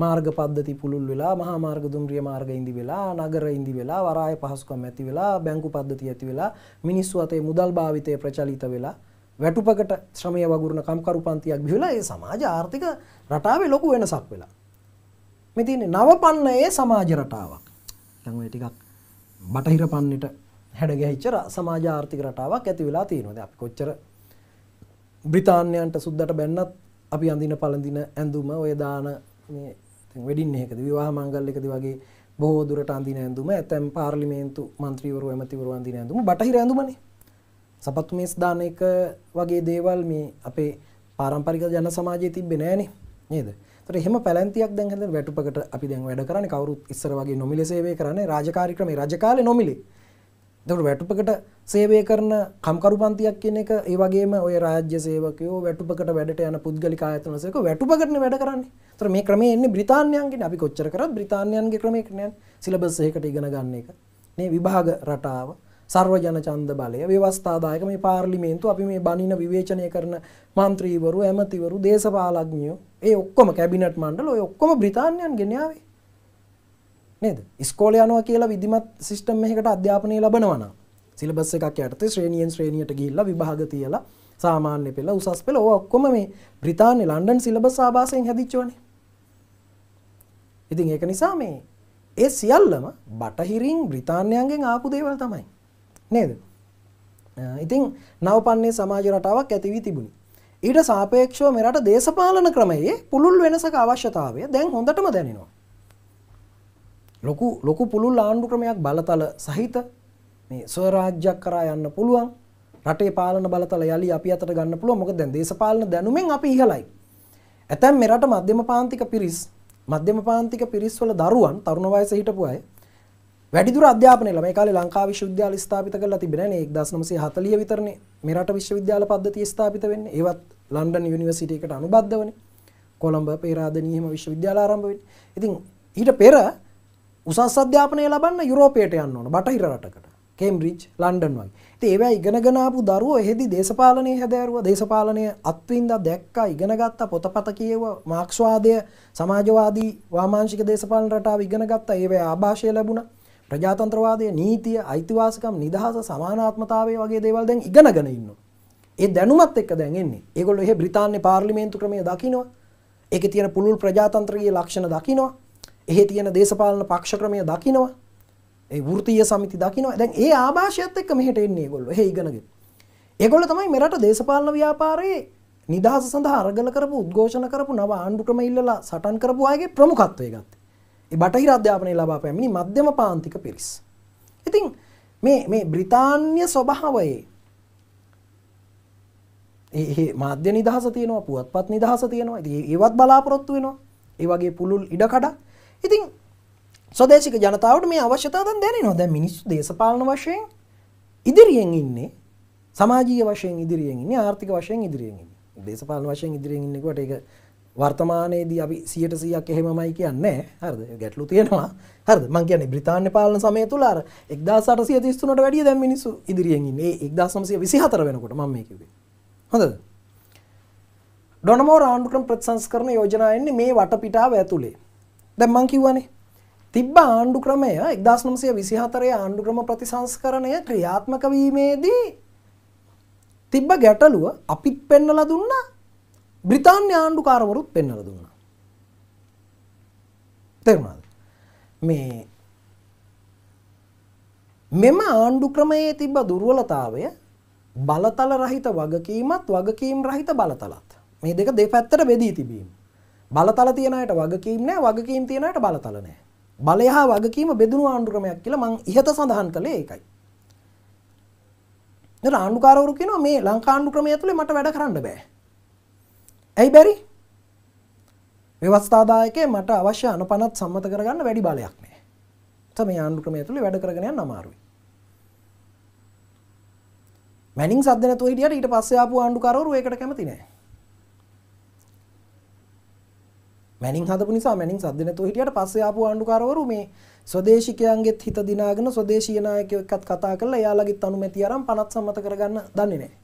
මාර්ග පද්ධති පුළුල් වෙලා මහා මාර්ග දුම්රිය මාර්ග ඉදි වෙලා නගර ඉදි වෙලා වරාය පහසුකම් ඇති වෙලා බැංකු පද්ධති ඇති වෙලා මිනිස්සු අතේ මුදල් භාවිතය ප්‍රචලිත වෙලා වැටුපකට ශ්‍රමය වගුරුණ කම්කරු පන්තියක් බිහිලා ඒ සමාජ ආර්ථික රටාවේ ලොකු වෙනසක් වෙලා. මේ තියෙන්නේ නවපන්නයේ සමාජ රටාවක්. දැන් ඔය ටිකක් බටහිර පන්නේට හැඩ ගැහිච්ච සමාජ ආර්ථික රටාවක් ඇති වෙලා තියෙනවා. දැන් අපි කොච්චර බ්‍රිතාන්‍යයන්ට සුද්දට බැන්නත් අපි අඳින පළඳින ඇඳුම ඔය දාන මේ දැන් වෙඩින් එකකදී විවාහ මංගල්‍යකදී වගේ බොහෝ දුරට අඳින ඇඳුම ඇතැම් පාර්ලිමේන්තු මන්ත්‍රීවරු ඇමතිවරු අඳින ඇඳුම බටහිර ඇඳුමනේ. සපත්තු මේස් දාන එක වගේ දේවල් මේ අපේ පාරම්පරික ජන සමාජයේ තිබ්බේ නෑනේ නේද? ඒතර එහෙම පැලැන්තියක් දැන් හැදෙන වැටුපකට අපි දැන් වැඩ කරන්නේ කවුරුත් ඉස්සර වගේ නොමිලේ සේවය කරන්නේ රාජකාරී ක්‍රමේ රජ කාලේ නොමිලේ. එතකොට වැටුපකට සේවය කරන කම්කරු පන්තියක් කියන එක ඒ වගේම ওই රාජ්‍ය සේවකයෝ වැටුපකට වැඩට යන පුද්ගලික ආයතන සේවක වැටුපකටනේ වැඩ කරන්නේ. ඒතර මේ ක්‍රමය එන්නේ බ්‍රිතාන්‍යයන්ගෙන්. අපි කොච්චර කරත් බ්‍රිතාන්‍යයන්ගේ ක්‍රමයකට නෑනේ. සිලබස් එකකට ඉගෙන ගන්න එක. මේ විභාග රටාව සර්වජන ඡන්ද බලය ව්‍යවස්ථාදායක මේ පාර්ලිමේන්තුව අපි මේ බණින විවේචනය කරන മന്ത്രിවරු ඇමතිවරු දේශපාලඥයෝ ඒ ඔක්කොම කැබිනට් මණ්ඩල ඔය ඔක්කොම බ්‍රිතාන්‍යයන් ගෙන ආවේ නේද ඉස්කෝලේ යනවා කියලා විධිමත් සිස්ටම් එකකට අධ්‍යාපනය ලබනවා නම් සිලබස් එකක් යටතේ ශ්‍රේණියෙන් ශ්‍රේණියට ගිහිල්ලා විභාග තියලා සාමාන්‍ය පෙළ උසස් පෙළ ඔය ඔක්කොම මේ බ්‍රිතාන්‍ය ලන්ඩන් සිලබස් ආභාසයෙන් හැදිච්චවනේ ඉතින් ඒක නිසා මේ ඒ සියල්ලම බටහිරින් බ්‍රිතාන්‍යයන්ගෙන් ආපු දේවල් තමයි නේද ඉතින් නවපන්නේ සමාජ රටාවක් ඇති වී තිබුණි ඊට සාපේක්ෂව මෙරට දේශපාලන ක්‍රමයේ පුළුල් වෙනසක අවශ්‍යතාවය දැන් හොඳටම දැනෙනවා. ලොකු ලොකු පුළුල් ආණ්ඩු ක්‍රමයක් බලතල සහිත මේ ස්වරාජ්‍යයක් කරා යන්න පුළුවන් රටේ පාලන බලතල යලි අපි අතට ගන්න පුළුවන් මොකද දැන් දේශපාලන දැනුමෙන් අපි ඉහළයි. ඇතැම් මෙරට මධ්‍යම පාන්තික පිරිස් මධ්‍යම පාන්තික පිරිස් වල දරුවන් තරුණ වයසේ හිටපු අය වැඩිදුර අධ්‍යාපනය ළමයි කාලේ ලංකා විශ්වවිද්‍යාල ස්ථාපිත කරලා තිබෙන නේ 1940 විතරනේ මේ රට විශ්වවිද්‍යාල පද්ධතිය ස්ථාපිත වෙන්නේ. ඒවත් ලන්ඩන් යුනිවර්සිටි එකට අනුබද්ධවනේ. කොළඹ පේරාදෙණියෙම විශ්වවිද්‍යාල ආරම්භ වෙන්නේ. ඉතින් ඊට පෙර උසස් අධ්‍යාපනය ලබන්න යුරෝපයට යන්න ඕන බටහිර රටකට. කේම්බ්‍රිජ්, ලන්ඩන් වගේ. ඉතින් ඒවා ඉගෙනගෙන ආපු දරුවෝ එහෙදි දේශපාලනයේ හැදෑරුවා. දේශපාලනය අත්විඳා දැක්කා, ඉගෙන ගත්තා, පොතපත කියෙව්වා, මාක්ස්වාදය, සමාජවාදී, වාමාංශික දේශපාලන රටාව ඉගෙන ගත්තා. ඒවැ ආభాෂය ලැබුණා. ප්‍රජාතන්ත්‍රවාදය නීතිය අයිතිවාසකම් නිදහස සමානාත්මතාවය වගේ දේවල් දැන් ඉගෙනගෙන ඉන්නවා. ඒ දැනුමත් එක්ක දැන් එන්නේ. ඒගොල්ලෝ එහෙ බ්‍රිතාන්‍ය පාර්ලිමේන්තු ක්‍රමය දකිනවා. ඒකේ තියෙන පුළුල් ප්‍රජාතන්ත්‍රයේ ලක්ෂණ දකිනවා. එහෙ තියෙන දේශපාලන පක්ෂ ක්‍රමය දකිනවා. ඒ වෘත්තීය සමිති දකිනවා. දැන් ඒ ආభాෂයත් එක්ක මෙහෙට එන්නේ ඒගොල්ලෝ. එහෙ ඉගෙනගෙන. ඒගොල්ලෝ තමයි මෙරට දේශපාලන ව්‍යාපාරයේ නිදහස සඳහා අරගල කරපු උද්ඝෝෂණ කරපු නව ආණ්ඩු ක්‍රම ඉල්ලලා සටන් කරපු අයගේ ප්‍රමුඛත්වය ගත්තේ. බටහිර අධ්‍යාපනය ලබා පැමිණි මධ්‍යම පාන්තික පිරිස්. ඉතින් මේ මේ බ්‍රිතාන්‍ය ස්වභාවයේ ඒ මාධ්‍ය නිදහස තියෙනවා පුවත්පත් නිදහස තියෙනවා ඒවත් බලාපොරොත්තු වෙනවා ඒ වගේ පුළුල් ඉඩකඩ ඉතින් ස්වදේශික ජනතාවට මේ අවශ්‍යතාව දැන් දැනෙනවා දැන් මිනිස්සු දේශපාලන වශයෙන් ඉදිරියෙන් ඉන්නේ සමාජීය වශයෙන් ඉදිරියෙන් ඉන්නේ ආර්ථික වශයෙන් ඉදිරියෙන් ඉන්නේ දේශපාලන වශයෙන් ඉදිරියෙන් ඉන්නකොට ඒක වර්තමානයේදී අපි 100% එහෙමමයි කියන්නේ හරිද ගැටලු තියෙනවා හරිද මං කියන්නේ බ්‍රිතාන්‍ය පාලන සමය තුල අර 1833ට වැඩිය දැන් මිනිස්සු ඉදිරියෙන් ඉන්නේ ඒ 1924 වෙනකොට මම මේ කිව්වේ හොඳද ඩොනමෝ ආණ්ඩුක්‍රම ප්‍රතිසංස්කරණ යෝජනා එන්නේ මේ වටපිටාව ඇතුලේ දැන් මං කිව්වනේ තිබ්බ ආණ්ඩු ක්‍රමය 1924 ආණ්ඩු ක්‍රම ප්‍රතිසංස්කරණය ක්‍රියාත්මක වීමේදී තිබ්බ ගැටලුව අපිත් පෙන්වලා දුන්නා බ්‍රිතාන්‍ය ආණ්ඩුකාරවරුත් පෙන්නල දුන්නා. තෙරුණාද මේ මෙම ආණ්ඩු ක්‍රමයේ තිබ්බ දුර්වලතාවය බලතල රහිත වගකීමත් වගකීම් රහිත බලතලත් මේ දෙක දෙපැත්තට බෙදී තිබීම. බලතල තියෙන අයට වගකීම් නෑ වගකීම් තියෙන අයට බලතල නෑ. බලය හා වගකීම බෙදුණු ආණ්ඩු ක්‍රමයක් කියලා මං ඉහත සඳහන් කළේ ඒකයි. දැන් ආණ්ඩුකාරවරු කියනවා මේ ලංකා ආණ්ඩු ක්‍රමය ඇතුලේ මට වැඩ කරන්න බෑ. ඇයි බැරි? ව්‍යවස්ථාදායකේ මට අවශ්‍ය අනපනත් සම්මත කරගන්න වැඩි බලයක් නැහැ. තම මේ ආණ්ඩු ක්‍රමය තුල වැඩ කරගෙන යන්න අමාරුයි. මැනින් සද්ද නැතුව හිටියට ඊට පස්සේ ආපු ආණ්ඩුකරවරු ඒකට කැමති නැහැ. මැනින් හදපු නිසා මැනින් සද්ද නැතුව හිටියට පස්සේ ආපු ආණ්ඩුකරවරු මේ ස්වදේශිකයන්ගෙත් හිත දිනාගෙන ස්වදේශීය නායකයෙක් එක්කත් කතා කරලා එයාලගෙත් අනුමැතිය අරන් පනත් සම්මත කරගන්න දන්නේ නැහැ.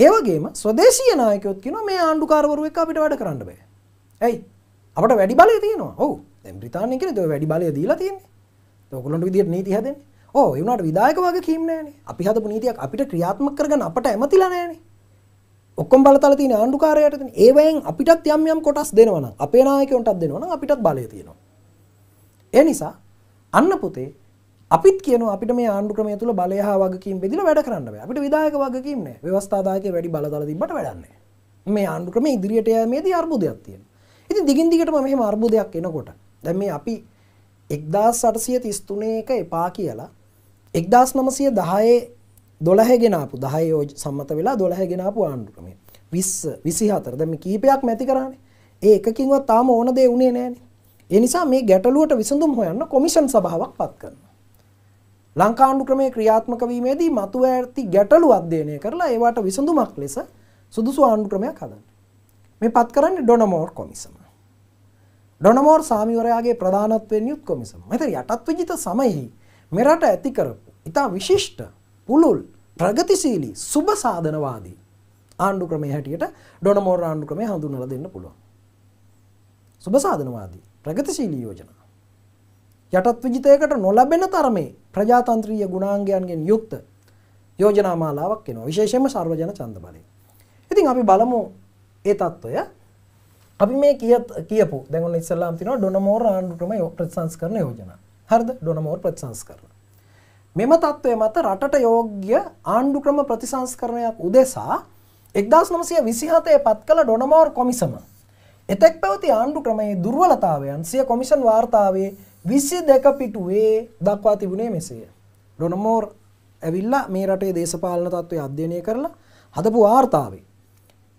ඒවගේම ස්වදේශීය නායකයොත් කියන මේ ආණ්ඩුකාරවරුවෙක් අපිට වැඩ කරන්න බෑ. ඇයි? අපට වැඩි බලය තියෙනවා. ඔව්. දැන් බ්‍රිතාන්‍ය කියන දේ වැඩි බලය දීලා තියෙන්නේ. ඒ ඔයගොල්ලන්ට විදියට නීති හැදෙන්නේ. ඕ ඒ වුණාට විධායක වගේ කීම් නෑනේ. අපි හදපු නීතියක් අපිට ක්‍රියාත්මක කරගන්න අපට ඇමතිලා නෑනේ. ඔක්කොම බලතල තියෙන ආණ්ඩුකාරයටනේ. ඒ වයින් අපිටත් යම් යම් කොටස් දෙනවා නම් අපේ නායකයන්ටත් දෙනවා නම් අපිටත් බලය තියෙනවා. ඒ නිසා අන්න පුතේ අපිත් කියන අපිට මේ ආණ්ඩු ක්‍රමය තුළ බලය හා වගකින් බෙදිල වැඩ කරන්න අපිට විදායක වගකින්න ව්‍යවස්ථාදායක වැඩි බලදල තිබට වැඩන්නේ මේ ආණ්ඩු ක්‍රම ඉදිරියට යමේදී අර්බුදයක් තියෙන ඉතින් දිගින් දිගටම මෙහෙම අර්බුදයක් එනකොට දැන් මේ අපි 1833 එක එපා කියලා 1910 12 ගෙනාපු 10 යෝජ සම්මත වෙලා 12 ගෙනාපු ආණ්ඩු ක්‍රමය 20 24 දැන් මේ කීපයක් නැති කරානේ ඒ එකකින්වත් තාම ඕන දේ උනේ නැහනේ ඒ නිසා මේ ගැටලුවට විසඳුම් හොයන්න කොමිෂන් සභාවක් පත් කරනවා ලංකාණ්ඩු ක්‍රමේ ක්‍රියාත්මක වීමේදී මතුව ඇති ගැටලු අධ්‍යයනය කරලා ඒවට විසඳුමක් ලෙස සුදුසු ආණ්ඩු ක්‍රමයක් හදන්න. මේ පත් කරන්නේ ඩොනමෝර් කොමිසම. ඩොනමෝර් සාමිවරයාගේ ප්‍රධානත්වයෙන් යුත් කොමිසම. මෙතන යටත් විජිත සමයෙහි මෙරට ඇති කරපු ඉතා විශිෂ්ට පුළුල් ප්‍රගතිශීලී සුබ සාධනවාදී ආණ්ඩු ක්‍රමයේ හැටියට ඩොනමෝර් ආණ්ඩු ක්‍රමය හඳුන්වලා දෙන්න පුළුවන්. සුබ සාධනවාදී ප්‍රගතිශීලී යෝජනා යටත් විජිතයකට නොලැබෙන තරමේ ප්‍රජාතන්ත්‍රීය ගුණාංගයන්ගෙන් යුක්ත යෝජනා මාලාවක් එනවා විශේෂයෙන්ම සර්වජන ඡන්ද බලය. ඉතින් අපි බලමු ඒ తত্ত্বය. අපි මේ කියත් කියපු දැන් ඔන්න ඉස්සල්ලාම තිනවා ඩොනමෝර් ආණ්ඩුවටම ප්‍රතිසංස්කරණ යෝජනා. හරිද? ඩොනමෝර් ප්‍රතිසංස්කරණ. මෙම తত্ত্বය මත රටට යෝග්‍ය ආණ්ඩු ක්‍රම ප්‍රතිසංස්කරණයක් උදෙසා 1927 පත් කළ ඩොනමෝර් කොමිසම එතෙක් පැවති ආණ්ඩු ක්‍රමයේ දුර්වලතාවයන් සිය කොමිෂන් වාර්තාවේ විසි දෙක පිටුවේ දක්වා තිබුණේ මෙසේය. ඩොනමෝර් ඇවිල්ලා මේ රටේ දේශපාලන තත්ත්වය අධ්‍යයනය කරලා හදපු වාර්තාවේ.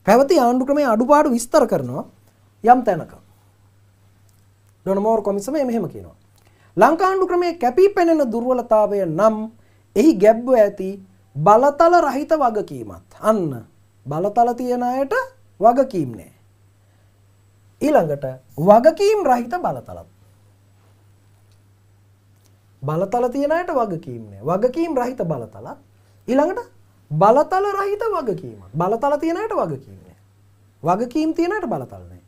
පැවති ආණ්ඩු ක්‍රමේ අඩුපාඩු විස්තර කරනවා යම් තැනක. ඩොනමෝර් කොමිසම මෙහෙම කියනවා. ලංකාණ්ඩු ක්‍රමේ කැපී පැනෙන දුර්වලතාවය නම් එහි ගැබ්ව ඇති බලතල රහිත වගකීමත්. අන්න බලතල තියෙන අයට වගකීම් නෑ. ඊළඟට වගකීම් රහිත බලතලත් බලතල තියෙන අයට වගකීම් නෑ. වගකීම් රහිත බලතලක් ඊළඟට බලතල රහිත වගකීමක්. බලතල තියෙන අයට වගකීම් නෑ. වගකීම් තියෙන අයට බලතල නෑ.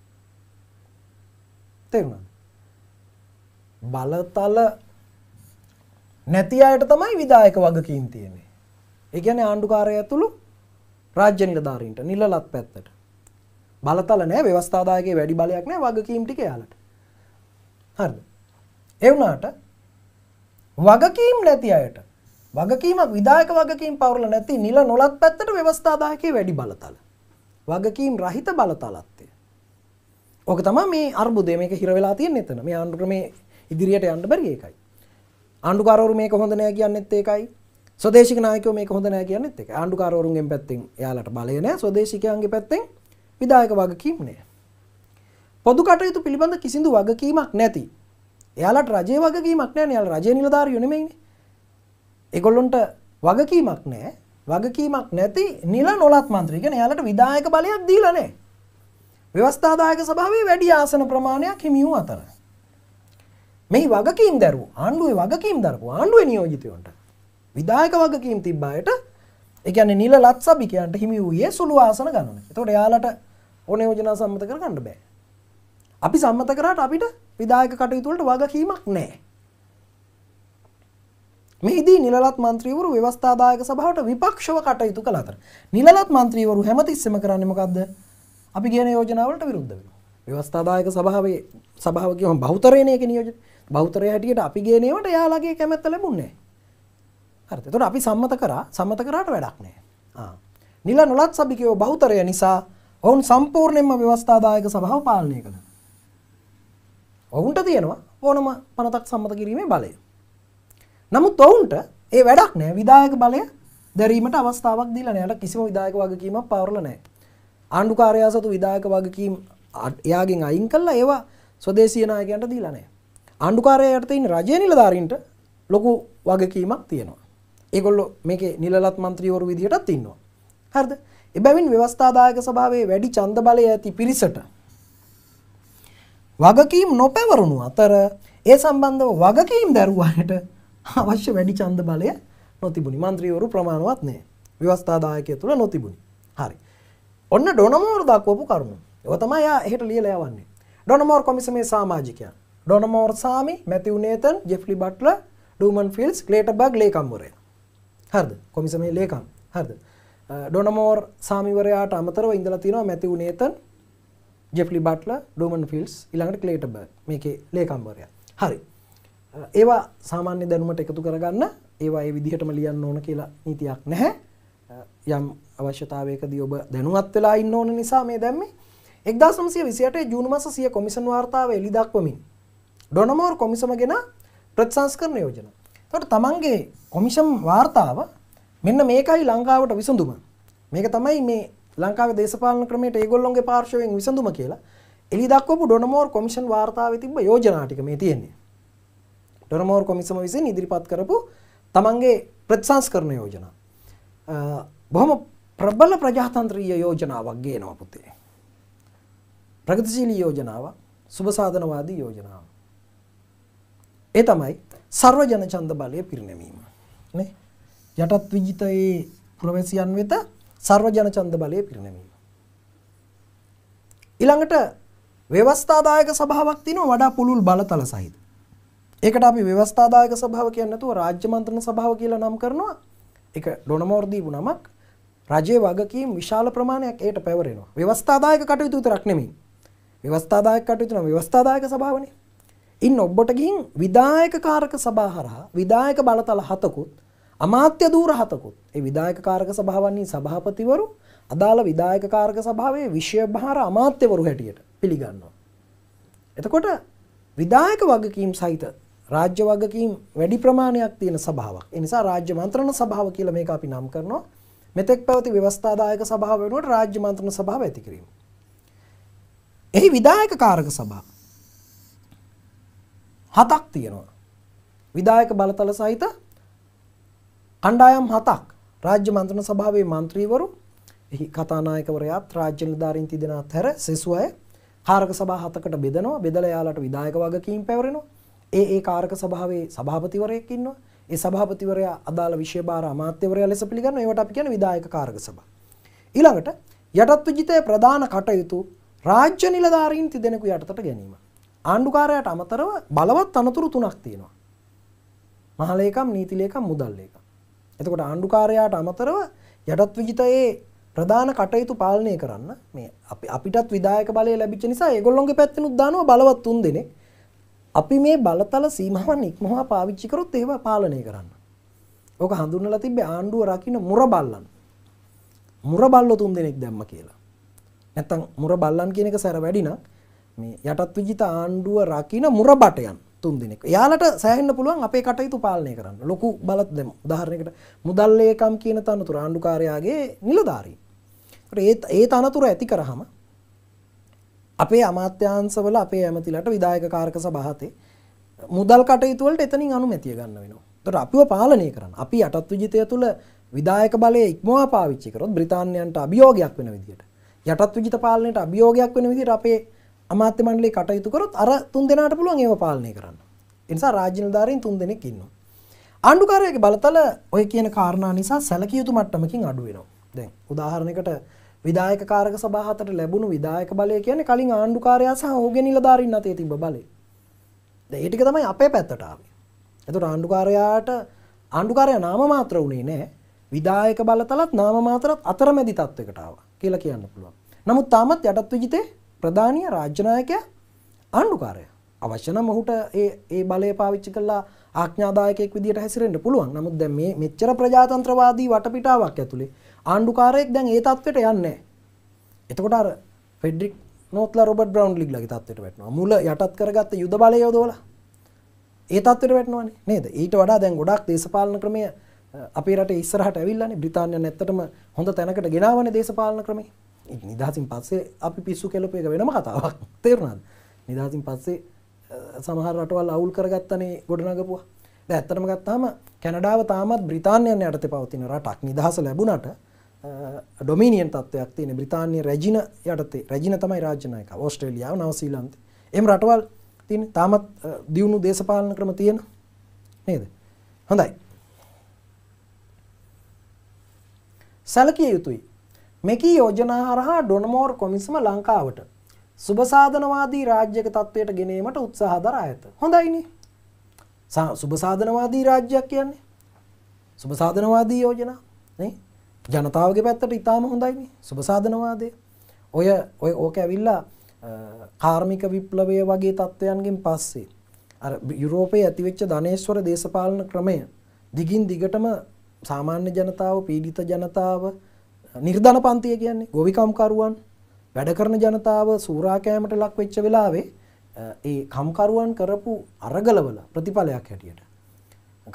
තේරුණාද? බලතල නැති අයට තමයි විධායක වගකීම් තියෙන්නේ. ඒ කියන්නේ ආණ්ඩුකාරය ඇතුළු රාජ්‍ය නිලධාරීන්ට නිලලත් පැත්තට. බලතල නෑ ව්‍යවස්ථාදායකයේ වැඩි බලයක් නෑ වගකීම් ටික යාලට. හරිද? ඒ වුණාට වගකීම් නැති අයට වගකීමක් විදායක වගකීම් පවරල නැති නිල නොලත් පැත්තට ව්‍යවස්ථාදායකයේ වැඩි බලතල. වගකීම් රහිත බලතලත්වය. ඕක තමයි මේ අර්බුදය මේක හිර වෙලා තියෙන එතන. මේ ආණ්ඩුක්‍රම ඉදිරියට යන්න බැරි ඒකයි. ආණ්ඩුකාරවරු මේක හොඳ නෑ කියන්නෙත් ඒකයි. ස්වදේශික නායකයෝ මේක හොඳ නෑ කියන්නෙත් ඒකයි. ආණ්ඩුකාරවරුන්ගෙන් පැත්තෙන් එයාලට බලය නෑ. ස්වදේශිකයන්ගේ පැත්තෙන් විදායක වගකීම් නෑ. පොදු කටයුතු පිළිබඳ කිසිදු වගකීමක් නැති එයාලට රජය වගකීමක් නෑ යාල රජය නිලධාරියෝ නෙමෙයිනේ. ඒගොල්ලොන්ට වගකීමක් නෑ. වගකීමක් නැති නිල නොලත් මන්ත්‍රී කියන්නේ එයාලට විධායක බලයක් දීලා නෑ. ව්‍යවස්ථාදායක සභාවේ වැඩි ආසන ප්‍රමාණයක් හිමි වූ අතර මේ වගකීම් දරුව ආණ්ඩුවේ වගකීම් දරපු ආණ්ඩුවේ නියෝජිතයන්ට විධායක වගකීම් තිබ්බායට ඒ කියන්නේ නිල ලත් සභිකයන්ට හිමි වූයේ සුළු ආසන ගණනක්. ඒතකොට එයාලට ඕන යෝජනා සම්මත කර ගන්න බෑ. අපි සම්මත කරාට අපිට විදායක කටයුතුවලට වගකීමක් නැහැ. මෙහිදී නිලලත් මන්ත්‍රීවරු ව්‍යවස්ථාදායක සභාවට විපක්ෂව කටයුතු කළ අතර නිලලත් මන්ත්‍රීවරු හැමතිස්සෙම කරන්නේ මොකද්ද? අපි කියන යෝජනාවලට විරුද්ධ වෙනවා. ව්‍යවස්ථාදායක සභාවේ සභාව කියවම බහුතරයනේ ඒක නියෝජන. බහුතරය හැටියට අපි ගේනේවට එයාලගේ කැමැත්ත ලැබුණේ නැහැ. හරිද? එතකොට අපි සම්මත කරා සම්මත කරාට වැඩක් නැහැ. ආ. නිල නොලත් සභිකයෝ බහුතරය නිසා ඔවුන් සම්පූර්ණයෙන්ම ව්‍යවස්ථාදායක සභාව පාලනය කළා. ඔවුන්ට තියෙනවා ඕනම පනතක් සම්මත කිරීමේ බලය. නමුත් ඔවුන්ට ඒ වැඩක් නෑ විදායක බලය දැරීමට අවස්ථාවක් දිල නෑට කිසිම විදායක වගකීම පවරල නෑ. ආණ්ඩුකාරයා සතු විදායක වගකීම් එයාගෙන් අයින් කල්ලා ඒවා ස්වදේශයනායකයන්ට දීලනෑ. ආණ්ඩුකාරයයටතයින් රජයනිලධාරීන්ට ලොකු වගකීමක් තියෙනවා. ඒගොල්ලො මේක නිලත් මන්ත්‍රීවරු විදිහටත් තින්නවා. හරද එබැවින් ව්‍යවස්ථාදායක සභාවේ වැඩි චන්ද බලය ඇති පිරිසට වගකීම් නොපැවරුණු අතර ඒ සම්බන්ධව වගකීම් දැරුවායට අවශ්‍ය වැඩි චන්ද බලය නොතිබුණි මන්ත්‍රීවරු ප්‍රමාණවත් නෑ ව්‍යවස්ථාදායකය තුළ නොතිබුණි හරි ඔන්න ඩොනමෝර් දක්වපු කරුණු එවතමයා එහට ලියල යවන්නේ ඩොනමෝර් කොමිසමේ සාමාජිකයන් ඩොනමෝර් සාමි මැතිවනේතන් ජෙෆ්ලි බට්ල ඩමන් ෆිල්ස් ලේට බග් ලේකම්වරය හරද කොමිසමේ ලේකම් හරද ඩොනමෝර් සාමිවරයාට අමතරව ඉඳල තිනවා මැතිවනේතන් ජෙෆ්ලි බට්ල ඩෝමන් ෆිල්ස් ඉළඟට කලේට බ මේකේ ලේකම්බරය හරි ඒවා සාමාන්‍ය දැනුමට එකතු කරගන්න ඒවා ඒ විදිහටම ලියන්න ඕන කියලා නීතියක් නැහැ යම් අවශ්‍යතාවයකදී ඔබ දැනුවත් වෙලා ඉන්න ඕන නිසා මේ දැම්මේ 1928 ජූන් මාස 100 කොමිෂන් වාර්තාව එළි දක්වමින් ඩොනමෝර් කොමිසම ගෙන ප්‍රතිසංස්කරණ යෝජනා. එතකොට තමන්ගේ කොමිෂම් වාර්තාව මෙන්න මේකයි ලංකාවට විසඳුම. මේක තමයි මේ ලංකාවේ දේශපාලන ක්‍රමයට ඒගොල්ලොන්ගේ පාර්ශවයෙන් විසඳුම කියලා එලි දක්වපු ඩොනමෝර් කොමිෂන් වාර්තාවේ තිබ්බ යෝජනා ටික මේ තියෙන්නේ. ඩොනමෝර් කොමිසම විසින් ඉදිරිපත් කරපු තමන්ගේ ප්‍රතිසංස්කරණ යෝජනා. බොහොම ප්‍රබල ප්‍රජාතන්ත්‍රීය යෝජනාවක් ගේනවා පුතේ. ප්‍රගතිශීලී යෝජනාව, සුබසාධනවාදී යෝජනාව. ඒ තමයි සර්වජන ඡන්ද බලය පිරිනැමීම. නේ? යටත් විජිතයේ පුරවැසියන් වෙත සර්වජන ඡන්ද බලය පිරිනැමීම. ඊළඟට ව්‍යවස්ථාදායක සභාවක් තියෙනවා වඩා පුළුල් බලතල සහිත. ඒකට අපි ව්‍යවස්ථාදායක සභාව කියන්නේ නැතුව රාජ්‍ය මන්ත්‍රණ සභාව කියලා නම් කරනවා. ඒක ඩොනමෝර් දීපු නමක්. රජයේ වගකීම් විශාල ප්‍රමාණයක් ඒට පැවරෙනවා. ව්‍යවස්ථාදායක කටයුතු විතරක් නෙමෙයි. ව්‍යවස්ථාදායක කටයුතු නම් ව්‍යවස්ථාදායක සභාවනේ. ඉන්න ඔබට ගිහින් විධායක කාරක සභා හරහා විධායක බලතල හතකුත් අමාත්‍ය දූරහතකුත් ඒ විධායක කාරක සභාවන්හි සභාපතිවරු අදාළ විධායක කාරක සභාවේ විෂයභාර අමාත්‍යවරු හැටියට පිළිගන්නවා. එතකොට විධායක වගකීම් සහිත රාජ්‍ය වගකීම් වැඩි ප්‍රමාණයක් තියෙන සභාවක්. ඒ නිසා රාජ්‍ය මන්ත්‍රණ සභාව කියලා මේක අපි නම් කරනවා. මෙතෙක් පැවති ව්‍යවස්ථාදායක සභාව වෙනුවට රාජ්‍ය මන්ත්‍රණ සභාව ඇති කිරීම. එහි විධායක කාරක සභා හතක් තියෙනවා. විධායක බලතල සහිත කණ්ඩායම් හතක් රාජ්‍ය මන්ත්‍රණ සභාවේ මන්ත්‍රීවරු එහි කතානායකවරයාත් රාජ්‍ය නිලධාරීන් තිදෙනාත් හැර සෙසු අය කාරක සභා හතකට බෙදනවා බෙදලා යාලට විධායක වගකීම් පැවරෙනවා ඒ ඒ කාරක සභාවේ සභාපතිවරයෙක් ඉන්නවා ඒ සභාපතිවරයා අදාළ විෂය භාර අමාත්‍යවරයා ලෙස පිළිගන්නවා ඒවට අපි කියන්නේ විධායක කාරක සභා ඊළඟට යටත් විජිතය ප්‍රධාන කටයුතු රාජ්‍ය නිලධාරීන් තිදෙනෙකු යටතට ගැනීම ආණ්ඩුකාරයාට අමතරව බලවත් අනතුරු තුනක් තියෙනවා මහලේකම් නීතිලේකම් මුදල්ලේකම් එතකොට ආණ්ඩුකාරයාට අමතරව යටත් විජිතයේ ප්‍රධාන කටයුතු පාලනය කරන්න මේ අපි අපිටත් විදායක බලය ලැබිච්ච නිසා ඒගොල්ලොන්ගේ පැත්තෙනුත් දානවා බලවත් තුන් දෙනෙක් අපි මේ බලතල සීමාවන් ඉක්මවා පාවිච්චි කරොත් ඒව පාලනය කරන්න. ඕක හඳුන්වලා තිබ්බේ ආණ්ඩුව රකින්න මුර බල්ලන්. මුර බල්ලෝ තුන් දෙනෙක් දැම්ම කියලා. නැත්තම් මුර බල්ලන් කියන එක සැර වැඩි නම් මේ යටත් විජිත ආණ්ඩුව රකින්න මුර බටයන් තුන් දෙනෙක්. එයාලට සෑහෙන්න පුළුවන් අපේ කටයුතු පාලනය කරන්න. ලොකු බලත් දෙමු. උදාහරණයකට මුදල් ලේකම් කියන තනතුර ආණ්ඩුකාරයාගේ නිලධාරීන්. ඒ ඒ තනතුර ඇති කරාම අපේ අමාත්‍යාංශවල අපේ ඇමතිලට විධායක කාරක සභාතේ මුදල් කටයුතු වලට එතනින් අනුමැතිය ගන්න වෙනවා. ඒතර අපිව පාලනය කරන්න. අපි යටත් විජිතය තුළ විධායක බලය ඉක්මවා පාවිච්චි කරොත් බ්‍රිතාන්‍යයන්ට අභියෝගයක් වෙන විදිහට. යටත් විජිත පාලනයට අභියෝගයක් වෙන විදිහට අපේ අමාත්‍ය මණ්ඩලේ කටයුතු කරොත් අර තුන් දෙනාට පුළුවන් ඒව පාලනය කරන්න. ඒ නිසා රාජ්‍ය නිලධාරීන් තුන් දෙනෙක් ඉන්නවා. ආණ්ඩුකාරයාගේ බලතල ඔය කියන කාරණා නිසා සැලකිය යුතු මට්ටමකින් අඩු වෙනවා. දැන් උදාහරණයකට විදායක කාරක සභා හතට ලැබුණු විදායක බලය කියන්නේ කලින් ආණ්ඩුකාරයා සහ ඔහුගේ නිලධාරීන් අතේ තිබ්බ බලය. දැන් ඒ ටික තමයි අපේ පැත්තට ආවේ. එතකොට ආණ්ඩුකාරයාට ආණ්ඩුකාරයා නාම මාත්‍ර වුණේ නැහැ. විදායක බලතලත් නාම මාත්‍රත් අතරමැදි තත්වයකට ආවා කියලා කියන්න පුළුවන්. නමුත් තාමත් යටත් විජිතේ ප්‍රධානීය රාජ්‍යනායකයා ආණ්ඩුකාරය අවශ්‍ය නම් ඔහුට ඒ ඒ බලය පාවිච්චි කරලා ආඥාදායකයෙක් විදිහට හැසිරෙන්න පුළුවන්. නමුත් දැන් මේ මෙච්චර ප්‍රජාතන්ත්‍රවාදී වටපිටාවක් ඇතුලේ ආණ්ඩුකාරයෙක් දැන් ඒ තත්ත්වයට යන්නේ නැහැ. එතකොට අර ෆෙඩරික් නෝත්ලා රොබර්ට් බ්‍රවුන් ලිග්ලගේ තත්ත්වයට වැටෙනවා. මුල යටත් කරගත්ත යුද බලය යොදවලා ඒ තත්ත්වයට වැටෙනවානේ නේද? ඊට වඩා දැන් ගොඩක් දේශපාලන ක්‍රමය අපේ රටේ ඉස්සරහට ඇවිල්ලානේ. බ්‍රිතාන්‍යයන් ඇත්තටම හොඳ තැනකට ගෙනාවනේ දේශපාලන ක්‍රමය. නිදහසින් පස්සේ අපි පිස්සු කෙලප එක වෙනම කතාවක් තේරුණාද නිදහසින් පස්සේ සමහර රටවල් අවුල් කරගත්තනේ ගොඩනගපුවා දැන් ඇත්තටම ගත්තාම කැනඩාව තාමත් බ්‍රිතාන්‍යයන් යටතේ පවතින රටක් නිදහස ලැබුණට ඩොමිනියන් තත්ත්වයක් තියෙන බ්‍රිතාන්‍ය රැජින යටතේ රැජින තමයි රාජ්‍ය නායක ඕස්ට්‍රේලියාව නව ශ්‍රීලන්තේ එහෙම රටවල් තියෙන තාමත් දියුණු දේශපාලන ක්‍රම තියෙන නේද හොඳයි සැලකිය යුතුයි මෙකී යෝජනා හරහා ඩොනමෝර් කොමිසම ලංකාවට සුබසාධනවාදී රාජ්‍යක තත්ත්වයට ගෙනීමට උත්සාහ දර ඇත හොඳයිනි සුබසාධනවාදී රාජ්‍යයක් කියන්නේ සුබසාධනවාදී යෝජනා ජනතාවගේ පැත්තට ඉතාම හොඳයිනි සුබසාධනවාදය ඔය ඔය ඕක ඇවිල්ලා කාර්මික විප්ලවය වගේ තත්ත්වයන්ගෙන් පස්සේ යුරෝපය ඇතිවෙච්ච ධනේශ්වර දේශපාලන ක්‍රමය දිගින් දිගටම සාමාන්‍ය ජනතාව පීඩිත ජනතාව නිර්ධන පන්තිය කියන්නේ ගොවිකම්කරුවන් වැඩ කරන ජනතාව සූරා කෑමට ලක් වෙච්ච වෙලාවේ ඒ කම්කරුවන් කරපු අරගලවල ප්‍රතිඵලයක් හැටියට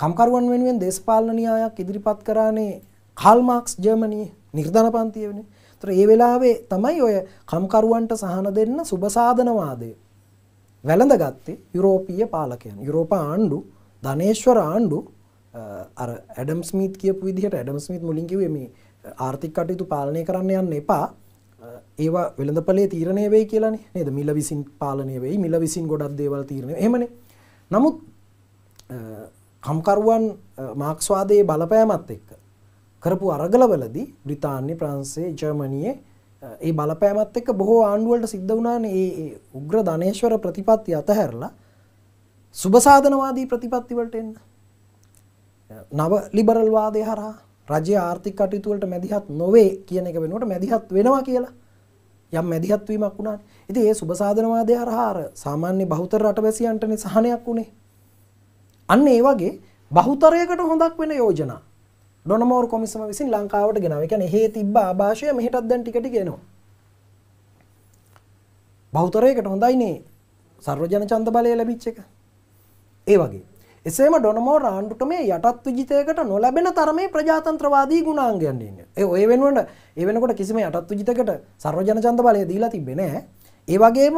කම්කරුවන් වෙනුවෙන් දේශපාලන න්‍යායක් ඉදිරිපත් කරානේ කාල් මාක්ස් ජර්මනී නිර්ධන පන්තිය වෙන්නේ. ඒතර ඒ වෙලාවේ තමයි ඔය කම්කරුවන්ට සහන දෙන්න සුබසාධනවාදය වැළඳගත්තේ යුරෝපීය පාලකයන්. යුරෝප ආණ්ඩු ධනේශ්වර ආණ්ඩු අර ඇඩම් ස්මිත් කියපු විදිහට ඇඩම් ස්මිත් මුලින් කිව්වේ මේ ආර්ථික කටයුතු පාලනය කරන්න යන්න එපා ඒවා වෙළඳපලේ තීරණය වෙයි කියලානේ නේද මිල විසින් පාලනය වෙයි මිල විසින් ගොඩක් දේවල් තීරණය එහෙමනේ නමුත් කම්කරුවන් මාක්ස්වාදයේ බලපෑමත් එක්ක කරපු අරගලවලදී බ්‍රිතාන්‍ය ප්‍රංශේ ජර්මනියේ ඒ බලපෑමත් එක්ක බොහෝ ආණ්ඩුවලට සිද්ධ වුණානේ ඒ උග්‍ර ධනේශ්වර ප්‍රතිපත්ති අතහැරලා සුබසාධනවාදී ප්‍රතිපත්ති වලට එන්න නව ලිබරල් වාදය හරහා රජය ආර්ථික කටයුතු වලට මැදිහත් නොවේ කියන එක වෙනුවට මැදිහත් වෙනවා කියලා යම් මැදිහත් වීමක් වුණා. ඉතින් ඒ සුබසාධනවාදය හරහා අර සාමාන්‍ය බහුතර රටවැසියන්ටනේ සහනයක් උනේ. අන්න ඒ වගේ බහුතරයකට හොඳක් වෙන යෝජනා ඩොනමෝර් කොමිසම විසින් ලංකාවට ගෙනාවා. ඒ කියන්නේ එහේ තිබ්බ ආభాෂය මෙහෙටත් දැන් ටික ටික එනවා. බහුතරයකට හොඳයිනේ සර්වජන ඡන්ද බලය ලැබිච්ච එක. ඒ වගේ එසේම ඩොනමෝ රාණ්ඩුටම මේ යටත් විජිතයකට නොලැබෙන තරමේ ප්‍රජාතන්ත්‍රවාදී ගුණාංගයන් ඉන්නේ. ඒ ඔය වෙනුවට ඒ වෙනකොට කිසිම යටත් විජිතයකට සර්වජන ඡන්ද බලය දීලා තිබෙන්නේ නැහැ. ඒ වගේම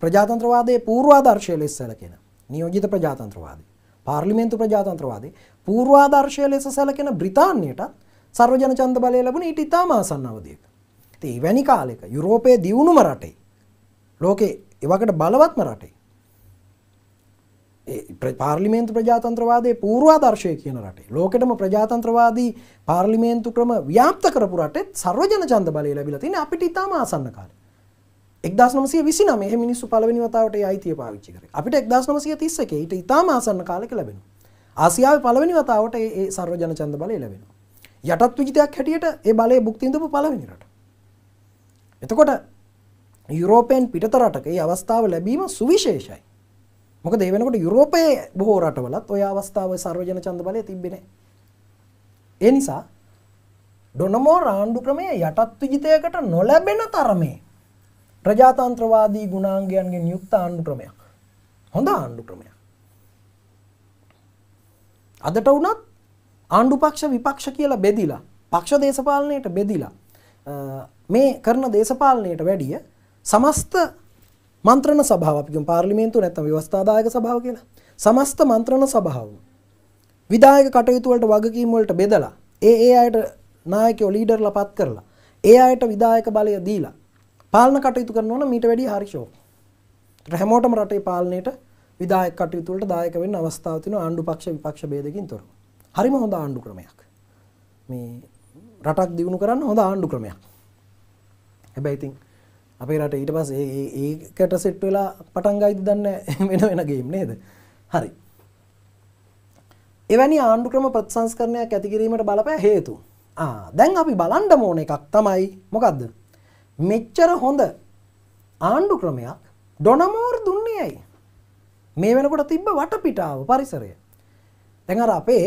ප්‍රජාතන්ත්‍රවාදයේ පූර්වාදර්ශය ලෙස සැලකෙන නියෝජිත ප්‍රජාතන්ත්‍රවාදී, පාර්ලිමේන්තු ප්‍රජාතන්ත්‍රවාදී පූර්වාදර්ශය ලෙස සැලකෙන බ්‍රිතාන්‍යයටත් සර්වජන ඡන්ද බලය ලැබුණ ඊට ඉතාම ආසන්න අවධියක. ඉතින් එවැනි කාලයක යුරෝපයේ දියුණුම රටේ ලෝකේ එවකට බලවත්ම රටේ පාර්ලිමේන්තු ප්‍රජාතන්ත්‍රවාදය පූර්වාදර්ශය කියන රටේ ලෝකෙටම ප්‍රජාතන්ත්‍රවාදී පාර්ලිමේන්තු ක්‍රම ව්‍යාප්ත කරපුරට සර්වජන චන්ද බලය ලැබිල තින අපිට ඉතාම ආසන්න කාල එක්දස් නමසේ විසි නම මිනිස්සු පලවනිවතාවට අයිතිය පාවිච්චි කර අපිට එක්දස් නමසය තිස්ස එක ඊට ඉතාම ආසන්න කාලෙක ලැබෙන ආසියාව පලවනි වතාවට ඒ සර්වජන චන්ද බලය ලැබෙන යටත් විජිතයක් හැටියට ඒ බලය බුක්තින්දපු පලවෙනිරට එතකොට යුරෝපයෙන් පිටරටක අවස්ථාව ලැබීම සුවිශේෂයි මොක දේවෙනකොට යුරෝපයේ බොහෝ රටවලත් ඔය අවස්ථාව සර්වජන චන්ද බලය තිබෙන ඒ නිසා ඩොනමෝ රාණ්ඩු ක්‍රමය යටත් විජිතයකට නොලැබෙන තරමේ ප්‍රජාතන්ත්‍රවාදී ගුණාංගයන්ගෙන් යුක්ත ආණ්ඩු ක්‍රමයක් හොඳ ආණ්ඩු ක්‍රමයක් අදට වුණත් ආණ්ඩු පක්ෂ විපක්ෂ කියලා බෙදිලා පක්ෂ දේශපාලනයට බෙදිලා මේ කරන දේශපාලනයට වැඩිය සමස්ත මන්ත්‍රණ සභාව අපි කියමු පාර්ලිමේන්තුව නැත්නම් ව්‍යවස්ථාදායක සභාව කියලා. සමස්ත මන්ත්‍රණ සභාවම විධායක කටයුතු වලට වගකීම් වලට බෙදලා ඒ ඒ අයට නායකයෝ ලීඩර්ලා පත් කරලා ඒ අයට විධායක බලය දීලා පාලන කටයුතු කරනවා නම් ඊට වැඩිය හරි ෂෝක්. හැමෝටම රටේ පාලනයට විධායක කටයුතු වලට දායක වෙන්න අවස්ථාව තියෙනවා ආණ්ඩු පක්ෂ විපක්ෂ ભેදකින් තොරව. හරිම හොඳ ආණ්ඩු ක්‍රමයක්. මේ රටක් දියුණු කරන්න හොඳ ආණ්ඩු ක්‍රමයක්. හැබැයි ඉතින් අපේ රට ඊට පස්සේ ඒකට සෙට් වෙලා පටන් ගයිද දන්නේ වෙන වෙන ගේම් නේද? හරි. එවැනි ආණ්ඩු ක්‍රම ප්‍රතිසංස්කරණයක් ඇති කිරීමට බලපෑ හේතු. ආ දැන් අපි බලන්න ඕන එකක් තමයි මොකද්ද? මෙච්චර හොඳ ආණ්ඩු ක්‍රමයක් ඩොනමෝර් දුන්නේ ඇයි? මේ වෙනකොට තිබ්බ වටපිටාව පරිසරය. දැන් අර අපේ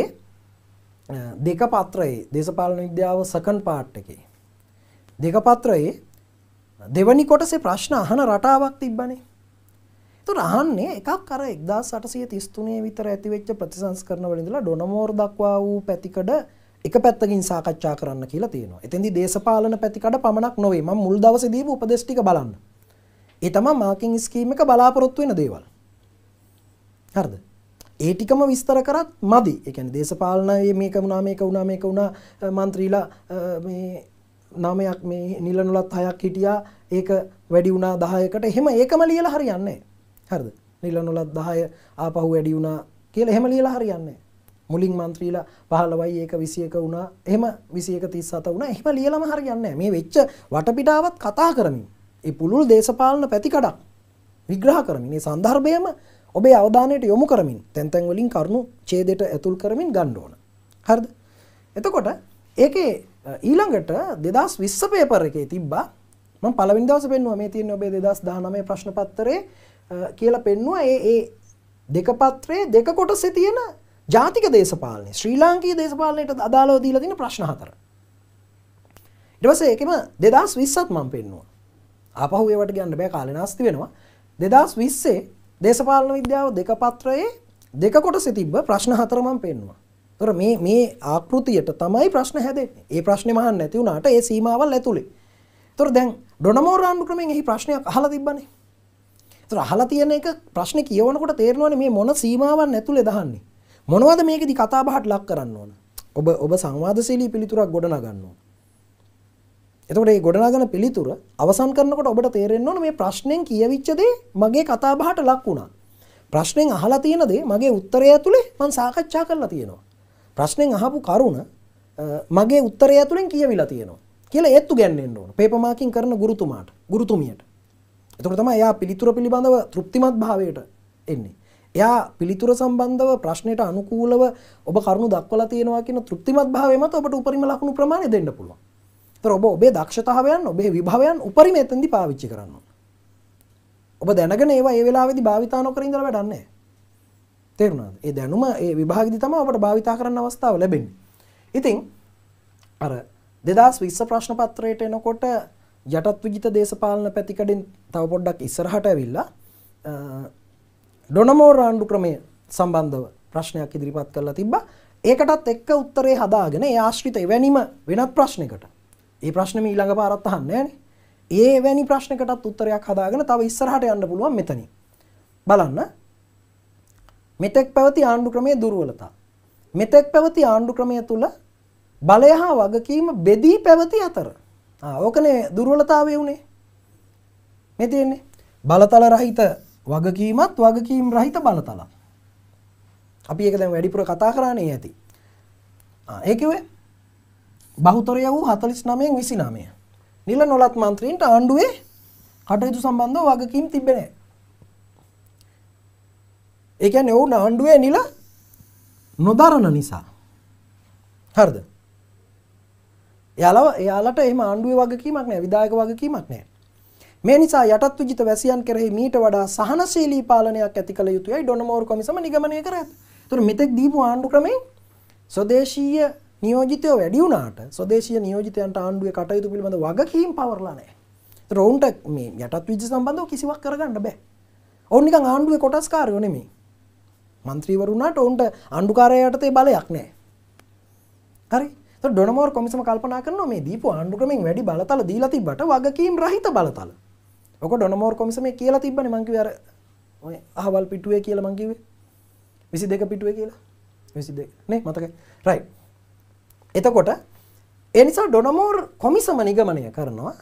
දෙක පත්‍රයේ දේශපාලන විද්‍යාව සකන් පාට් එකේ දෙක පත්‍රයේ දෙවනි කොටසේ ප්‍රශ්න අහන රටාවක් තිබ්බනේ. ඒතර අහන්නේ එකක් අර 1833 විතර ඇතිවෙච්ච ප්‍රතිසංස්කරණ වල ඉඳලා ඩොනමෝර් දක්වා වූ පැතිකඩ එක පැත්තකින් සාකච්ඡා කරන්න කියලා තියෙනවා. එතෙන්දී දේශපාලන පැතිකඩ පමණක් නොවේ. මම මුල් දවසේ දීපු උපදේශ ටික බලන්න. ඒ තමයි මාකින් ස්කීම් එක බලාපොරොත්තු වෙන දේවල්. හරිද? ඒ ටිකම විස්තර කරත් මදි. ඒ කියන්නේ දේශපාලන මේක වුණා මේක වුණා මේක වුණා മന്ത്രിලා මේ නමයක් මේ නිල නොලත් හයක් හිටියා ඒක වැඩි වුණා 10කට එහෙම ඒකම ලියලා හරියන්නේ හරිද නිල නොලත් 10 ආපහු වැඩි වුණා කියලා එහෙම ලියලා හරියන්නේ මුලින් മന്ത്രിලා 15යි ඒක 21 වුණා එහෙම 21 37 වුණා එහෙම ලියලම හරියන්නේ මේ වෙච්ච වටපිටාවත් කතා කරමින් ඒ පුළුල් දේශපාලන පැතිකඩක් විග්‍රහ කරමින් මේ සන්දර්භයම ඔබේ අවධානයට යොමු කරමින් තැන් තැන් වලින් කරුණු ඡේදයට ඇතුල් කරමින් ගන්න ඕන හරිද එතකොට ඒකේ ඊළඟට දෙදස් විස්ස පේපර එකේ තිබ්බා ම පළවිනි දවස පෙන්වා මේ තියන ඔබේ දෙදස් දානමය ප්‍රශ්න පත්තරේ කියලා පෙන්වා ඒ ඒ දෙක පත්‍රයේ දෙක කොට සිතියෙන ජාතික දේශපාලනය ශ්‍රී ලාංකී දේශපාලනයට අදාලෝ දීලා තින ප්‍රශ්න හතර ඉටවස ඒකම දෙදස් විස්සත් මම පෙන්වා අපහු ඒවට ගන්න බෑ කාලෙ නාස්ති වෙනවා දෙදස් විස්සේ දේශපාලන විද්‍යාව දෙක පත්‍රයේ දෙක කොට සිතිබ්බ ප්‍රශ්න හතරමම් පෙන්වා තොර මේ මේ ආකෘතියට තමයි ප්‍රශ්න හැදෙන්නේ. ඒ ප්‍රශ්නේ මහන්න නැති වුණාට ඒ සීමාවල් ඇතුලේ. තොර දැන් ඩොනමෝර් ආණ්ඩු ක්‍රමෙන් එහි ප්‍රශ්නයක් අහලා තිබ්බනේ. තොර අහලා තියෙන එක ප්‍රශ්නේ කියවනකොට තේරෙනවනේ මේ මොන සීමාවන් ඇතුලේ දහන්නේ. මොනවද මේකෙදි කතා බහට ලක් කරන්න ඕන. ඔබ ඔබ සංවාදශීලී පිළිතුරක් ගොඩනගන්න ඕන. එතකොට මේ ගොඩනගන පිළිතුර අවසන් කරනකොට ඔබට තේරෙන්න ඕන මේ ප්‍රශ්නෙන් කියවිච්ච දේ මගේ කතා බහට ලක් වුණා. ප්‍රශ්නෙන් අහලා තියෙන දේ මගේ උත්තරය ඇතුලේ මම සාකච්ඡා කරලා තියෙනවා. ප්‍රශ්නෙන් අහපු කරුණ මගේ උත්තරය ඇතුළෙන් කියවිලා තියෙනවා කියලා ඒත්තු ගැන්නෙන්න ඕන පේපමාකින් කරන ගුරුතුමාට ගුරුතුමියට එතකොට තමයි එයා පිළිතුර පිළිබඳව තෘප්තිමත් භාවයට එන්නේ එයා පිළිතුර සම්බන්ධව ප්‍රශ්නයට අනුකූලව ඔබ කරුණු දක්වලා තියෙනවා කියන තෘප්තිමත් භාවය මත ඔබට උපරිම ලකුණු ප්‍රමාණය දෙන්න පුළුවන්. ඒතර ඔබ ඔබේ දක්ෂතාවයන් ඔබේ විභවයන් උපරිම එතෙන්දී පාවිච්චි කරන්න ඕන. ඔබ දැනගෙන ඒවා ඒ වෙලාවේදී භාවිතා නොකර ඉඳලා වැඩක් නැහැ. තේරුණාද? ඒ දැනුම ඒ විභාගෙදි තමයි අපට භාවිතා කරන්න අවස්ථාව ලැබෙන්නේ. ඉතින් අර 2020 ප්‍රශ්න පත්‍රයට එනකොට යටත් විජිත දේශපාලන පැතිකඩෙන් තව පොඩ්ඩක් ඉස්සරහට ඇවිල්ලා ඩොනමෝ රාණ්ඩු ක්‍රමය සම්බන්ධව ප්‍රශ්නයක් ඉදිරිපත් කරලා තිබ්බා. ඒකටත් එක්ක උත්තරේ හදාගෙන ඒ ආශ්‍රිත එවැනිම වෙනත් ප්‍රශ්නයකට. ඒ ප්‍රශ්නේ ඊළඟ පාරත් අහන්නේ නැහනේ. ඒ වැනි ප්‍රශ්නකටත් උත්තරයක් හදාගෙන තව ඉස්සරහට යන්න පුළුවන් මෙතනින්. බලන්න මෙතෙක් පැවති ආණ්ඩු ක්‍රමයේ දුර්වලතා. මෙතෙක් පැවති ආණ්ඩු ක්‍රමය තුල බලය හා වගකීම බෙදී පැවති අතර. ඕකනේ දුර්වලතාවය වුණේ. මේ තියෙන්නේ බලතල රහිත වගකීමත් වගකීම් රහිත බලතල. අපි ඒක දැන් වැඩිපුර කතා කරන්නේ ඇති. ඒ කිව්වේ බහුතරය වූ 49න් 29. නිල නොලත් මන්ත්‍රීන්ට ආණ්ඩුවේ කටයුතු සම්බන්ධව වගකීම් තිබෙන්නේ නැහැ. ඒ කියන්නේ ඔවුන් ආණ්ඩුවේ නිල නොදරන නිසා. හරිද? එයාලව එයාලට එහෙම ආණ්ඩුවේ වගකීමක් නැහැ, විධායක වගකීමක් නැහැ. මේ නිසා යටත් විජිත වැසියන් කෙරෙහි මීට වඩා සහනශීලී පාලනයක් ඇති කළ යුතුයයි ඩොනමෝර් කොමිසම නිගමනය කර ඇත. ඒතර මෙතෙක් දීපු ආණ්ඩු ක්‍රමයෙන් ස්වදේශීය නියෝජිතයෝ වැඩි වුණාට ස්වදේශීය නියෝජිතයන්ට ආණ්ඩුවේ කටයුතු පිළිබඳ වගකීම් පවර්ලා නැහැ. ඒතර ඔවුන්ට මේ යටත් විජිත සම්බන්ධව කිසිවක් කරගන්න බෑ. ඔවුන් නිකන් ආණ්ඩුවේ කොටස්කාරයෝ නෙමෙයි. මන්ත්‍රීවරුණාට ඔවුන්ට අණ්ඩුකාරයටතේ බලයක් නෑ. හරි ඩොනමෝර් කොමිසම කල්පනා කරන මේ දීපු ආණ්ඩුක්‍රමෙන් වැඩි බලතල දීලා තිබට වගකීම් රහිත බලතල. ඔක ඩොනමෝර් කොමිසමේ කියලා තිබ්බනේ මං කිව්වේ අර ඔය අහවල් පිටුවේ කියලා මං කිව්වේ. 22 පිටුවේ කියලා. 22 නේ මතකයි. රයිට්. එතකොට ඒ නිසා ඩොනමෝර් කොමිසම නිගමනය කරනවා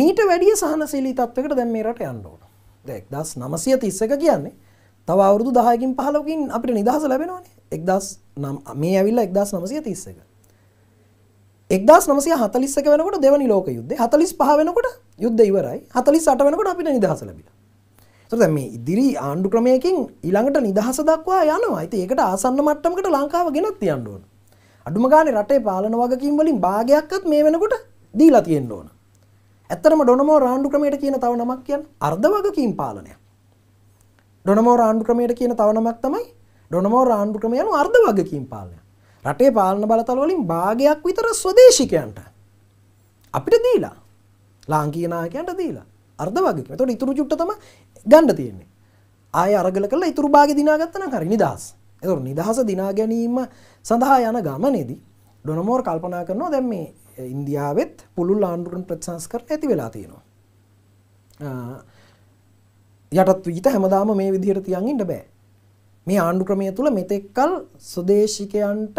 මීට වැඩිය සහනශීලී තත්වයකට දැන් මේ රට යන්න ඕන. දැන් 1931 කියන්නේ තව අවුරුදු 10කින් 15කින් අපිට නිදහස ලැබෙනවානේ 1000 මේ ඇවිල්ලා 1931 1941 වෙනකොට දෙවනි ලෝක යුද්ධේ 45 වෙනකොට යුද්ධ ඉවරයි 48 වෙනකොට අපිට නිදහස ලැබිලා. ඒතර දැන් මේ ඉදිරි ආණ්ඩු ක්‍රමයකින් ඊළඟට නිදහස දක්වා යනවා. ඉතින් ඒකට ආසන්න මට්ටමකට ලංකාව ගෙනත් තියන්න ඕන. අඩුම ගානේ රටේ පාලන වගකීම් වලින් භාගයක්වත් මේ වෙනකොට දීලා තියෙන්න ඕන. ඇත්තටම ඩොනමෝ රාණ්ඩු ක්‍රමයට කියන තව නමක් කියන්නේ අර්ධ වගකීම් පාලනයක්. ඩොනමෝ රාණ්ඩු ක්‍රමයට කියන තවනමක් තමයි ඩොනමෝ රාණ්ඩු ක්‍රම යනු අර්ධ වගකින් පාලනය රටේ පාලන බලතලවලින් භාගයක් විතර ස්වදේශිකයන්ට අපිට දීලා ලාංකීනායකයන්ට දීලා අර්ධ වගකීම. එතකොට ඉතුරු චුට්ට තමයි ගන්න තියෙන්නේ. ආය අරගල කරලා ඉතුරු භාගෙ දිනාගත්තනම් හරි නිදහස්. එතකොට නිදහස දිනා ගැනීම සඳහා යන ගමනේදී ඩොනමෝර් කල්පනා කරනවා දැන් මේ ඉන්දියාවෙත් පුළුල් ආණ්ඩුක්‍රම ප්‍රතිසංස්කරණ ඇති වෙලා තියෙනවා. යටත් ඊට හැමදාම මේ විදිහට තියන් ඉන්න බෑ. මේ ආණ්ඩු ක්‍රමය තුල මෙතෙක්කල් ස්වදේශිකයන්ට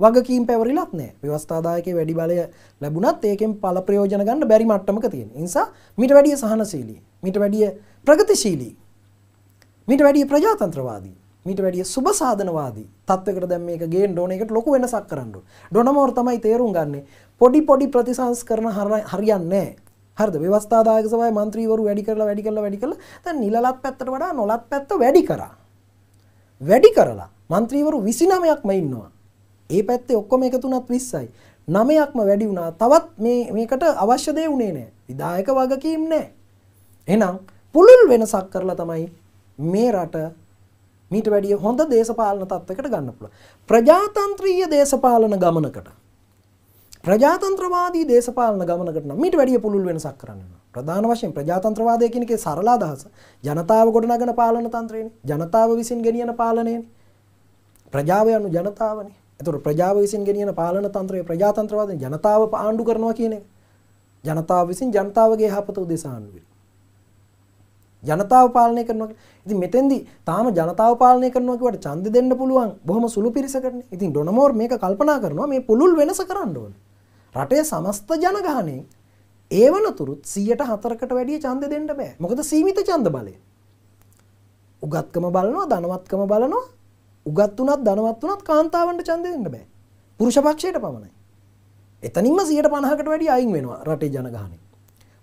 වගකීම් පැවරිලත් නෑ. ව්‍යවස්ථාදායකයේ වැඩි බලය ලැබුණත් ඒකෙන් ඵල ප්‍රයෝජන ගන්න බැරි මට්ටමක තියෙන. ඒ නිසා මීට වැඩිය සහනශීලී, මීට වැඩිය ප්‍රගතිශීලී, මීට වැඩිය ප්‍රජාතන්ත්‍රවාදී, මීට වැඩිය සුබසාධනවාදී තත්වයකට දැන් මේක ගේන්න ඕන එකට ලොකු වෙනසක් කරන්න ඕන. ඩොනමෝර් තමයි තේරුම් ගන්නෙ පොඩි පොඩි ප්‍රතිසංස්කරණ හරියන්නේ නෑ. හරිද ව්‍යවස්ථාදායක සභාවේ മന്ത്രിවරු වැඩි කරලා වැඩි කරලා වැඩි කරලා දැන් නිලලත් පැත්තට වඩා නොලත් පැත්ත වැඩි කරා වැඩි කරලා മന്ത്രിවරු 29ක්ම ඉන්නවා ඒ පැත්තේ ඔක්කොම එකතු වුණත් 20යි 9ක්ම වැඩි වුණා තවත් මේ මේකට අවශ්‍ය දේ උනේ නැහැ විධායක වගකීම් නැහැ එහෙනම් පුළුල් වෙනසක් කරලා තමයි මේ රට මීට වැඩිය හොඳ දේශපාලන තත්ත්වයකට ගන්න පුළුවන් ප්‍රජාතන්ත්‍රීය දේශපාලන ගමනකට ප්‍රජාතන්ත්‍රවාදී දේශපාලන ගමනකට නම් මීට වැඩිය පුළුල් වෙනසක් කරන්න. ප්‍රධාන වශයෙන් ප්‍රජාතන්ත්‍රවාදය කියන එකේ සරල අදහස ජනතාව ගොඩනගන පාලන තන්ත්‍රයනේ. ජනතාව විසින් ගෙනියන පාලනයනේ. ප්‍රජාව යනු ජනතාවනේ. එතකොට ප්‍රජාව විසින් ගෙනියන පාලන තන්ත්‍රය ප්‍රජාතන්ත්‍රවාදයෙන් ජනතාව ආණ්ඩු කරනවා කියන එක. ජනතාව විසින් ජනතාවගේ යහපත උදෙසා ආණ්ඩු ජනතාව පාලනය කරනවා ඉතින් මෙතෙන්දි තාම ජනතාව පාලනය කරනවා කියවට ඡන්ද දෙන්න පුළුවන් බොහොම සුළු පිරිසකටනේ. ඉතින් ඩොනමෝර් මේක කල්පනා කරනවා මේ පුළුල් වෙනස කරන්න ඕනේ. රටේ සමස්ත ජනගහනෙන් ඒවනතුරුත් සියයට හතරකට වැඩිය චන්ද දෙන්න බෑ මොකද සීමිත චන්ද බලය උගත්කම බලනවා දනවත්කම බලනවා උගත් වනත් දනවත් වනත් කාන්තාවන්ට චන්ද දෙන්න බෑ පුරුෂපක්ෂයට පමණයි එතනින්ම සියට පණහකට වැඩි අයින් වෙනවා රටේ ජනගහනෙන්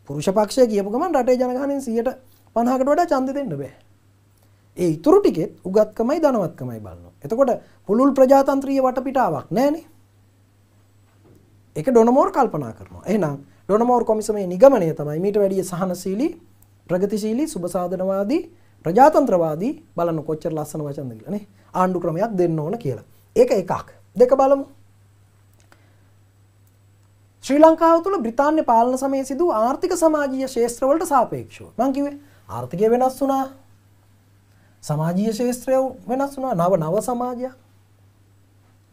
පුරුෂපක්ෂය කියපු ගමන් රටේ ජනගහනෙන් සියට පණහකට වඩා චන්ද දෙන්න බෑ ඒ ඉතුරු ටිකෙත් උගත්කමයි දනවත්කමයි බලන්න එතකොට පුළුල් ප්‍රජාතන්ත්‍රීය වටපිටාවක් නෑනේ ඒක ඩොනමෝර් කල්පනා කරනවා. එහෙනම් ඩොනමෝර් කොමිසමේ නිගමනය තමයි මීට වැඩිය සහනශීලී, ප්‍රගතිශීලී, සුබසාධනවාදී, ප්‍රජාතන්ත්‍රවාදී බලන්න කොච්චර ලස්සන වචනද කියලා නේ. ආණ්ඩු ක්‍රමයක් දෙන්න ඕන කියලා. ඒක එකක්. දෙක බලමු. ශ්‍රී ලංකාව තුළ බ්‍රිතාන්‍ය පාලන සමය සිදු ආර්ථික සමාජීය ශේත්‍රවලට සාපේක්ෂව මං කිව්වේ ආර්ථිකය වෙනස් වුණා සමාජීය ශේත්‍රය වෙනස් වුණා නව නව සමාජයක්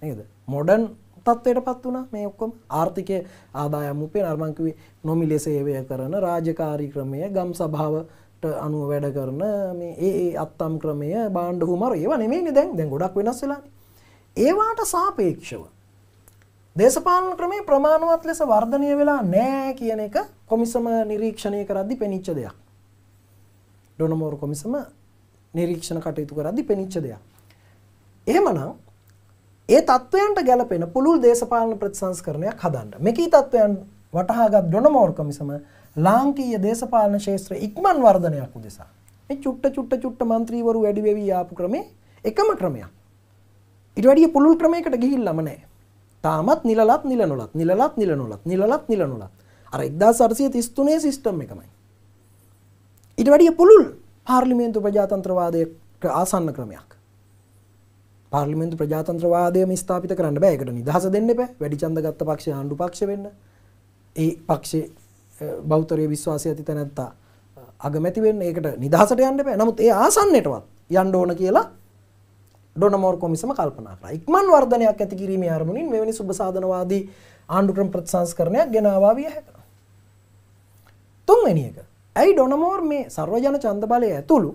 නේද මොඩර්න් තත්වයට පත් වුණා මේ ඔක්කොම ආර්ථිකය ආදායම් උපේ නර්මංකුවේ නොමිලේ සේවය කරන රාජකාරී ක්‍රමය ගම් සභාවට අනුව වැඩ කරන මේ ඒ ඒ අත්තම් ක්‍රමය බාණ්ඩ හුමර ඒවා නෙමෙයිනේ දැන් දැන් ගොඩක් වෙනස් වෙලානේ ඒවාට සාපේක්ෂව දේශපාලන ක්‍රමේ ප්‍රමාණවත් ලෙස වර්ධනය වෙලා නැහැ කියන එක කොමිසම නිරීක්ෂණය කරද්දී පෙනිච්ච දෙයක් ඩොනමෝර් කොමිසම නිරීක්ෂණ කටයුතු කරද්දී පෙනිච්ච දෙයක් එහෙමනම් ඒ තත්ත්වයන්ට ගැලපෙන පුළුල් දේශපාලන ප්‍රතිසංස්කරණයක් හදන්න. මෙකී තත්ත්වයන් වටහාගත් ඩොනමෝර් කමිසම ලාංකීය දේශපාලන ශාස්ත්‍රයේ ඉක්මන් වර්ධනයක් උදෙසා මේ චුට්ට චුට්ට චුට්ට മന്ത്രിවරු වැඩි වෙවි ආපු ක්‍රමේ එකම ක්‍රමයක්. ඊට වැඩිය පුළුල් ක්‍රමයකට ගිහිල්ලාම නැහැ. තාමත් නිලලත් නිලනොලත් නිලලත් නිලනොලත් නිලලත් නිලනොලත් අර 1833 සිස්ටම් එකමයි. ඊට වැඩිය පුළුල් පාර්ලිමේන්තු ප්‍රජාතන්ත්‍රවාදයේ ආසන්න ක්‍රමයක්. පාර්ලිමෙන්තු ප්‍රජාතන්ත්‍රවාදයම ස්ථාපිත කරන්න බෑකට නිදහස දෙන්න බෑ වැඩිචන්ද ගත්ත පක්ෂ ආණ්ඩු පක්ෂ වෙන්න ඒ පක්ෂේ බෞතරය විශ්වාසය ඇති තැනැත්තා අගමැති වෙන්න ඒකට නිදහසට යන්න බෑ නමුත් ඒ ආසන්නයටවත් යන්න ඕන කියලා ඩොනමෝර් කොමිසම කල්පනා කරා ඉක්මන් වර්ධනයක් ඇති කිරීමේ අරමුණින් මෙවැනි සුබ සාධනවාදී ආණ්ඩු ක්‍රම ප්‍රතිසංස්කරණයක් ගෙනාවා විය හැක තුන්වෙනි එක ඇයි ඩොනමෝර් මේ සර්වජන ඡන්ද බලය ඇතුළු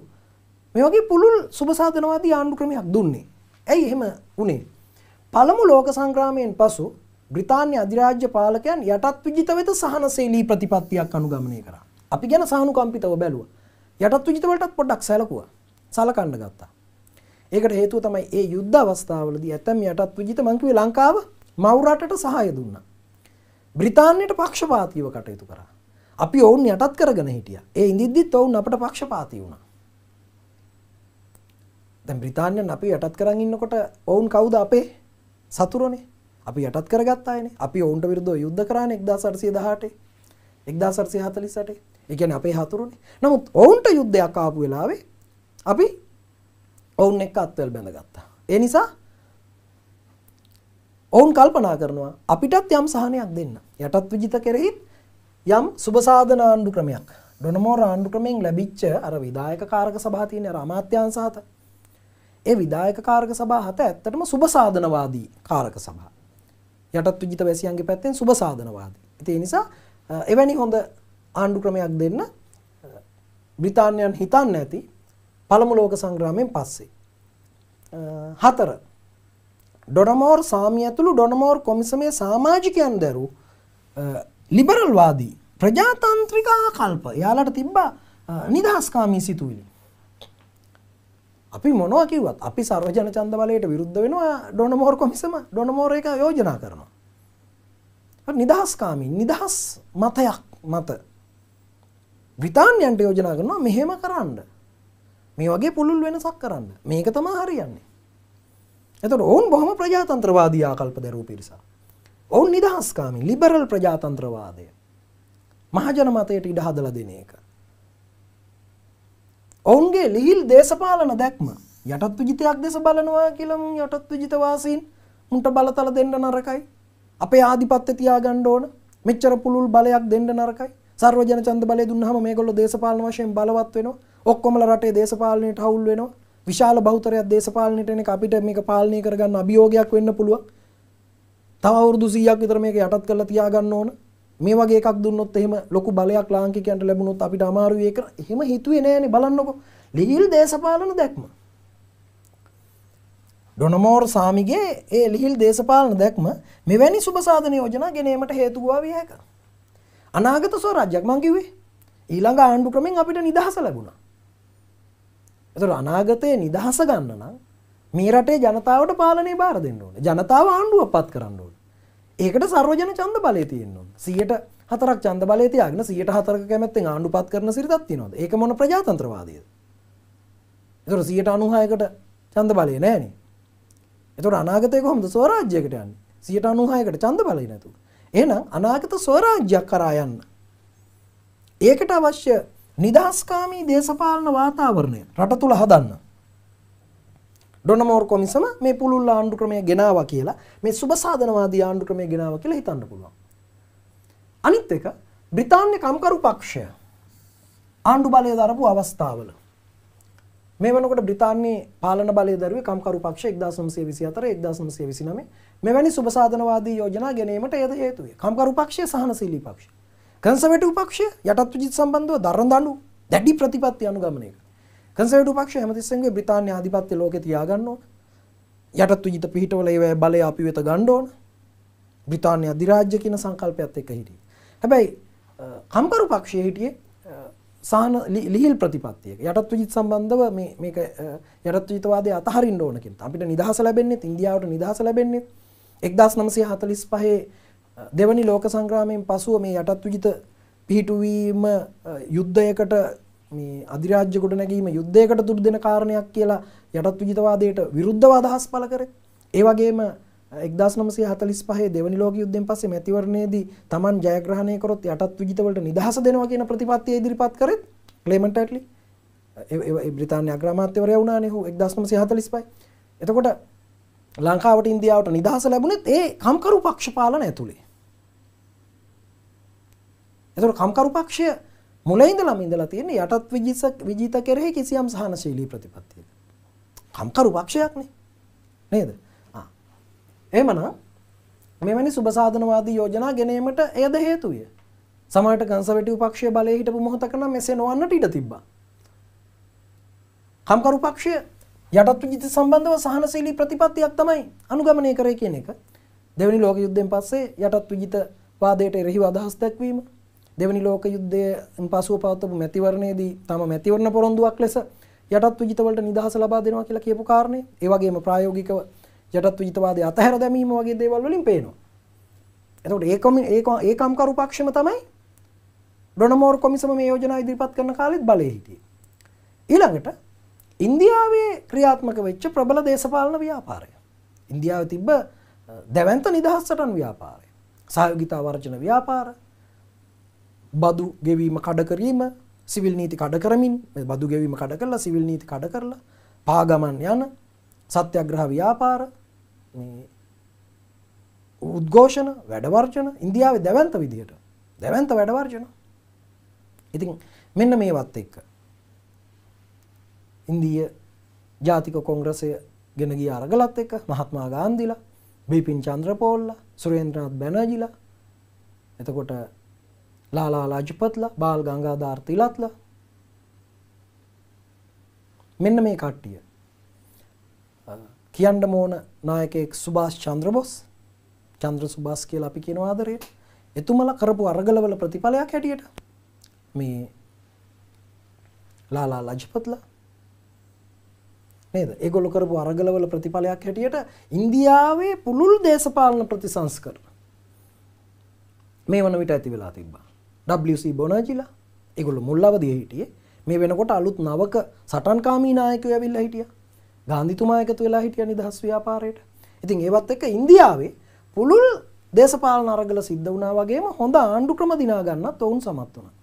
මේ වගේ පුළුල් සුබ සාධනවාදී ආණ්ඩු ක්‍රමයක් දුන්නේ ඇයි එහෙම වුනේ? පළමු ලෝක සංග්‍රාමයෙන් පසු බ්‍රිතාන්‍ය අධිරාජ්‍ය පාලකයන් යටත් විජිත වෙත සහනශීලී ප්‍රතිපත්තියක් අනුගමනය කරා. අපි ගැන සහනුකම්පිතව බැලුවා. යටත් විජිත වලටත් පොඩ්ඩක් සැලකුවා. සලකන්න ගත්තා. ඒකට හේතුව තමයි ඒ යුද්ධ අවස්ථාවලදී ඇතම් යටත් විජිත මං කිව්වේ ලංකාව මව් රටට සහාය දුන්නා. බ්‍රිතාන්‍යයට පක්ෂපාතීව කටයුතු කරා. අපි ඔවුන් යටත් කරගෙන හිටියා. ඒ ඉඳිද්දිත් ඔවුන් අපට පක්ෂපාතී වුණා. දැන් බ්‍රිතාන්‍යයන් අපි යටත් කරන් ඉන්නකොට ඔවුන් කවුද අපේ සතුරනේ? අපි යටත් කරගත්ත අයනේ. අපි ඔවුන්ට විරුද්ධව යුද්ධ කරානේ 1818 1848. ඒ කියන්නේ අපේ හතුරුනේ. නමුත් ඔවුන්ට යුද්ධයක් ආපු වෙලාවේ අපි ඔවුන් එක්ක අත්වල බැඳගත්තා. ඒ නිසා ඔවුන් කල්පනා කරනවා අපිටත් යම් සහනයක් දෙන්න. යටත් විජිත කෙරෙහි යම් සුබසාධන ආණ්ඩු ක්‍රමයක්. ඩොනමෝර ආණ්ඩු ක්‍රමයෙන් ලැබිච්ච අර විධායක කාරක සභාව තියෙන අර අමාත්‍යාංශ හත ඒ විදායක කාරක සභා හත ඇත්තටම සුබසාධනවාදී කාරක සභා. යටත් විජිත වැසියන්ගේ පැත්තෙන් සුබසාධනවාදී. ඉතින් ඒ නිසා එවැනි හොඳ ආණ්ඩු ක්‍රමයක් දෙන්න බ්‍රිතාන්‍යයන් හිතන්නේ නැති පළමු ලෝක සංග්‍රාමයෙන් පස්සේ. හතර ඩොනමෝර් සාමිය ඇතුළු ඩොනමෝර් කොමිසමේ සමාජිකයන් දැරු ලිබරල්වාදී ප්‍රජාතන්ත්‍රික ආකල්ප යාලට තිබ්බා නිදහස්කාමී සිතුවිලි. අපි මොනවා කිව්වත් අපි සර්වජන ඡන්ද බලයට විරුද්ධ වෙනවා ඩොනමෝර් කොමිසම ඩොනමෝර් එක යෝජනා කරනවා. හරි නිදහස්කාමී නිදහස් මතයක් මත බ්‍රිතාන්‍යයන්ට යෝජනා කරනවා මෙහෙම කරන්න. මේ වගේ පුළුල් වෙනසක් කරන්න. මේක තමයි හරියන්නේ. එතකොට ඔවුන් බොහොම ප්‍රජාතන්ත්‍රවාදී ආකල්ප දරූ පිරිසක්. ඔවුන් නිදහස්කාමී ලිබරල් ප්‍රජාතන්ත්‍රවාදය. මහජන මතයට ඉඩ හදලා දෙන එක. ඔවුන්ගේ ලිහිල් දේශපාලන දැක්ම යටත් විජිතයක් දෙස බලනවා කියලම යටත් විජිතවාසීන් මුන්ට බලතල දෙන්න නරකයි. අපේ ආධිපත්‍ය තියාගන්න ඕන මෙච්චර පුළුල් බලයක් දෙන්න නරකයි. සර්වජන ඡන්ද බලය දුන්නාම මේගොල්ලෝ දේශපාලන වශයෙන් බලවත් වෙනවා. ඔක්කොමලා රටේ දේශපාලනයට හවුල් වෙනවා. විශාල බහුතරයක් දේශපාලනයට එන එක අපිට මේක පාලනය කරගන්න අභියෝගයක් වෙන්න පුළුවන්. තව අවුරුදු 100ක් විතර මේක යටත් කරලා තියාගන්න ඕන. මේ වගේ එකක් දුන්නොත් එහෙම ලොකු බලයක් ලාංකිකයන්ට ලැබුණොත් අපිට අමාරුයි ඒක. එහෙම හිතුවේ නෑනේ බලන්නකො. ලිහිල් දේශපාලන දැක්ම. ඩොනමෝර් සාමිගේ ඒ ලිහිල් දේශපාලන දැක්ම මෙවැනි සුබ සාධන යෝජනා ගෙනීමට හේතු වුවා විය හැක. අනාගත ස්වරාජ්‍යයක් මං කිව්වේ. ඊළඟ ආණ්ඩු ක්‍රමෙන් අපිට නිදහස ලැබුණා. එතකොට අනාගතයේ නිදහස ගන්න නම් මේ රටේ ජනතාවට පාලනය බාර දෙන්න ඕනේ. ජනතාව ආණ්ඩුවපත් කරන්න ඕනේ. ඒකට සරෝජන චන්ද බලය තියෙන්නවා. සියට හතරක් චන්ද බලය තියාගෙන සියට හතරක කැමැත්තෙන් ආණ්ඩුපත් කරන සිරිතක් තියෙනවද? ඒක මොන ප්‍රජාතන්ත්‍රවාදයද? ඒතර සියට අනුහයකට චන්ද බලය නෑනේ. එතකොට අනාගතේ කොහොමද ස්වරාජ්‍යයකට යන්නේ? 196කට ඡන්ද බලය නැතු. එහෙනම් අනාගත ස්වරාජ්‍යයක් කරා යන්න. ඒකට අවශ්‍ය නිදහස්කාමී දේශපාලන වාතාවරණය රට තුල හදන්න. ඩොනමෝර් කොමිසම මේ පුළුල් ආණ්ඩු ක්‍රමය ගෙනාවා කියලා මේ සුබසාධනවාදී ආණ්ඩු ක්‍රමය ගෙනාවා කියලා හිතන්න පුළුවන්. අනිත් එක බ්‍රිතාන්‍ය කම්කරු පක්ෂය ආණ්ඩු බලය දරපු අවස්ථාවල මේ වනකොට බ්‍රිතාන්‍යයේ පාලන බලය දරුවේ කම්කරු පක්ෂ 1924 1929 මෙවැනි සුබසාධනවාදී යෝජනා ගැනීමට එයද හේතු වේ. කම්කරු පක්ෂය සහනශීලී පක්ෂය. කන්සර්වටිව් පක්ෂය යටත් විජිත සම්බන්ධව දරදඬු දැඩි ප්‍රතිපත්ති අනුගමනය කන්සර්වටිව් පක්ෂය හැමතිස්සෙම බ්‍රිතාන්‍ය ආධිපත්‍ය ලෝකේ තියාගන්න ඕන. යටත් විජිත පිහිටවල ඒවැය බලය අපි වෙත ගන්න ඕන. බ්‍රිතාන්‍ය අධිරාජ්‍ය කියන සංකල්පයත් එක්ක හිටියේ. හැබැයි කම්කරු පක්ෂයේ හිටියේ සාන ලිහිල් ප්‍රතිපත්තියක යටත් විජිත සම්බන්ධව මේ මේක යටත් විජිතවාදය අතහරින්න ඕන කියන අපිට නිදහස ලැබෙන්නේ ඉන්දියාවට නිදහස ලැබෙන්නේ 1945 දෙවනි ලෝක සංග්‍රාමයෙන් පසුව මේ යටත් විජිත පිහිටුවීම යුද්ධයකට මේ අධිරාජ්‍ය ගොඩ නැගීම යුද්ධයකට දුරු දෙන කාරණයක් කියලා යටත් විජිතවාදයට විරුද්ධව අදහස් පළ කරේ. ඒ වගේම 1945 දෙවනි ලෝක යුද්ධයෙන් පස්සේ මැතිවරණයේදී Taman ජයග්‍රහණය කරොත් යටත් විජිතවලට නිදහස දෙනවා කියන ප්‍රතිපත්තිය ඉදිරිපත් කරෙත් ක්ලේමන්ට් ඇට්ලි. ඒ බ්‍රිතාන්‍ය අග්‍රාමාත්‍යවරයා වුණානේ 1945. එතකොට ලංකාවට ඉන්දියාවට නිදහස ලැබුණෙත් ඒ කම්කරු පක්ෂපාලන ඇතුලේ. එතකොට කම්කරු පක්ෂය මුල ඉඳලම ඉඳලා තියෙන්නේ යටත් විජිත විජිත කෙරෙහි කිසියම් සහනශීලී ප්‍රතිපත්තියක. කම්කරු පක්ෂයක්නේ. නේද? ආ. එහෙමනම් මෙවැනි සුබසාධනවාදී යෝජනා ගෙනීමට එයද හේතුය. සමහරට කන්සර්වටිව් පක්ෂයේ බලය හිටපු මොහොතක නම් මෙසේ නොවන්නට ඉඩ තිබ්බා. කම්කරු පක්ෂය යටත් විජිත සම්බන්ධව සහනශීලී ප්‍රතිපත්තියක් තමයි අනුගමනය කරේ කියන එක. දෙවැනි ලෝක යුද්ධයෙන් පස්සේ යටත් විජිත වාදයට එරෙහිව අදහස් දක්වීම දෙවැනි ලෝක යුද්ධයෙන් පසුව පවත්වපු මැතිවරණයේදී තම මැතිවරණ පොරොන්දුවක් ලෙස යටත් විජිතවලට නිදහස ලබා දෙනවා කියලා කියපු කාරණේ ඒ වගේම ප්‍රායෝගිකව යටත් විජිතවාදී අතහැර දැමීම වගේ දේවල් වලින් පේනවා. එතකොට ඒ කොමි ඒ කම්කරු පක්ෂම තමයි ඩොනමෝර් කොමිසම මේ යෝජනා ඉදිරිපත් කරන කාලෙත් බලේ හිටියේ. ඊළඟට ඉන්දියාවේ ක්‍රියාත්මක වෙච්ච ප්‍රබල දේශපාලන ව්‍යාපාරය. ඉන්දියාව තිබ්බ දැවන්ත නිදහස් සටන් ව්‍යාපාරය. සහයෝගිතා වර්ජන ව්‍යාපාර බදු ගෙවීම කඩ කිරීම සිවිල් නීති කඩ කරමින් බදු ගෙවීම කඩ කරලා සිවිල් නීති කඩ කරලා පාගමන් යන සත්‍යග්‍රහ ව්‍යාපාර උද්ඝෝෂණ වැඩවර්ජන ඉන්දියාවේ දැවැන්ත විදිහට දැවැන්ත වැඩවර්ජන ඉතින් මෙන්න මේවත් එක්ක ඉන්දිය ජාතික කොංග්‍රසය ගෙන ගිය අරගලත් එක්ක මහත්මා ගාන්ධිලා බිපින් චන්ද්‍රපෝල්ලා සුරේන්ද්‍රනාත් බැනර්ජිලා එතකොට ලාලා රාජපත්ලා බාල් ගංගාධාර තිලක්ලා මෙන්න මේ කට්ටිය කියන්න ඕන නායකයෙක් සුභාෂ් චන්ද්‍ර බොස් චන්ද්‍ර සුභාෂ් කියලා අපි කියන ආදරේ එතුමලා කරපු අරගලවල ප්‍රතිඵලයක් හැටියට මේ ලාලා රාජපත්ලා නේද? ඒගොල්ලෝ කරපු අරගලවල ප්‍රතිඵලයක් හැටියට ඉන්දියාවේ පුළුල් දේශපාලන ප්‍රතිසංස්කරණ මේ වන විට ඇති වෙලා තිබ්බා. WC බොනාජිලා ඒගොල්ලෝ මුල් අවදියේ හිටියේ මේ වෙනකොට අලුත් නවක සටන්කාමී නායකයෝ ඇවිල්ලා හිටියා ගාන්ධිතුමා එකතු වෙලා හිටියා නිදහස් ව්‍යාපාරයට ඉතින් ඒවත් එක්ක ඉන්දියාවේ පුළුල් දේශපාලන අරගල සිද්ධ වුණා වගේම හොඳ ආණ්ඩු ක්‍රම දිනා ගන්නත් ඔවුන් සමත් වුණා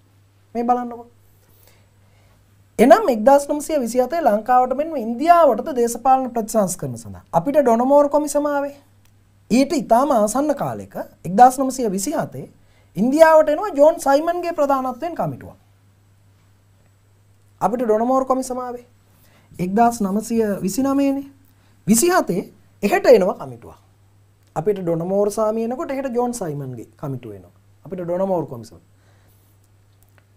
මේ බලන්නකො එනම් 1927 ලංකාවට මෙන්ම ඉන්දියාවටද දේශපාලන ප්‍රතිසංස්කරණ සඳහා අපිට ඩොනමෝර් කොමිසම ආවේ ඊට ඉතාම ආසන්න කාලෙක 1927 ඉන්දියාවට එනවා ජෝන් සයිමන්ගේ ප්‍රධානත්වයෙන් කමිටුව. අපිට ඩොනමෝර් කොමිසමාවේ එක්දස් නමසය විසි නමේනේ විසිහතේ එහට එනවා කමිටුව. අපිට ඩොනමෝර් සාමයනකොට එහට ජෝන් සයිමන්ගේ කමිටුවනවා අපිට ඩොනමෝර් කොමිස.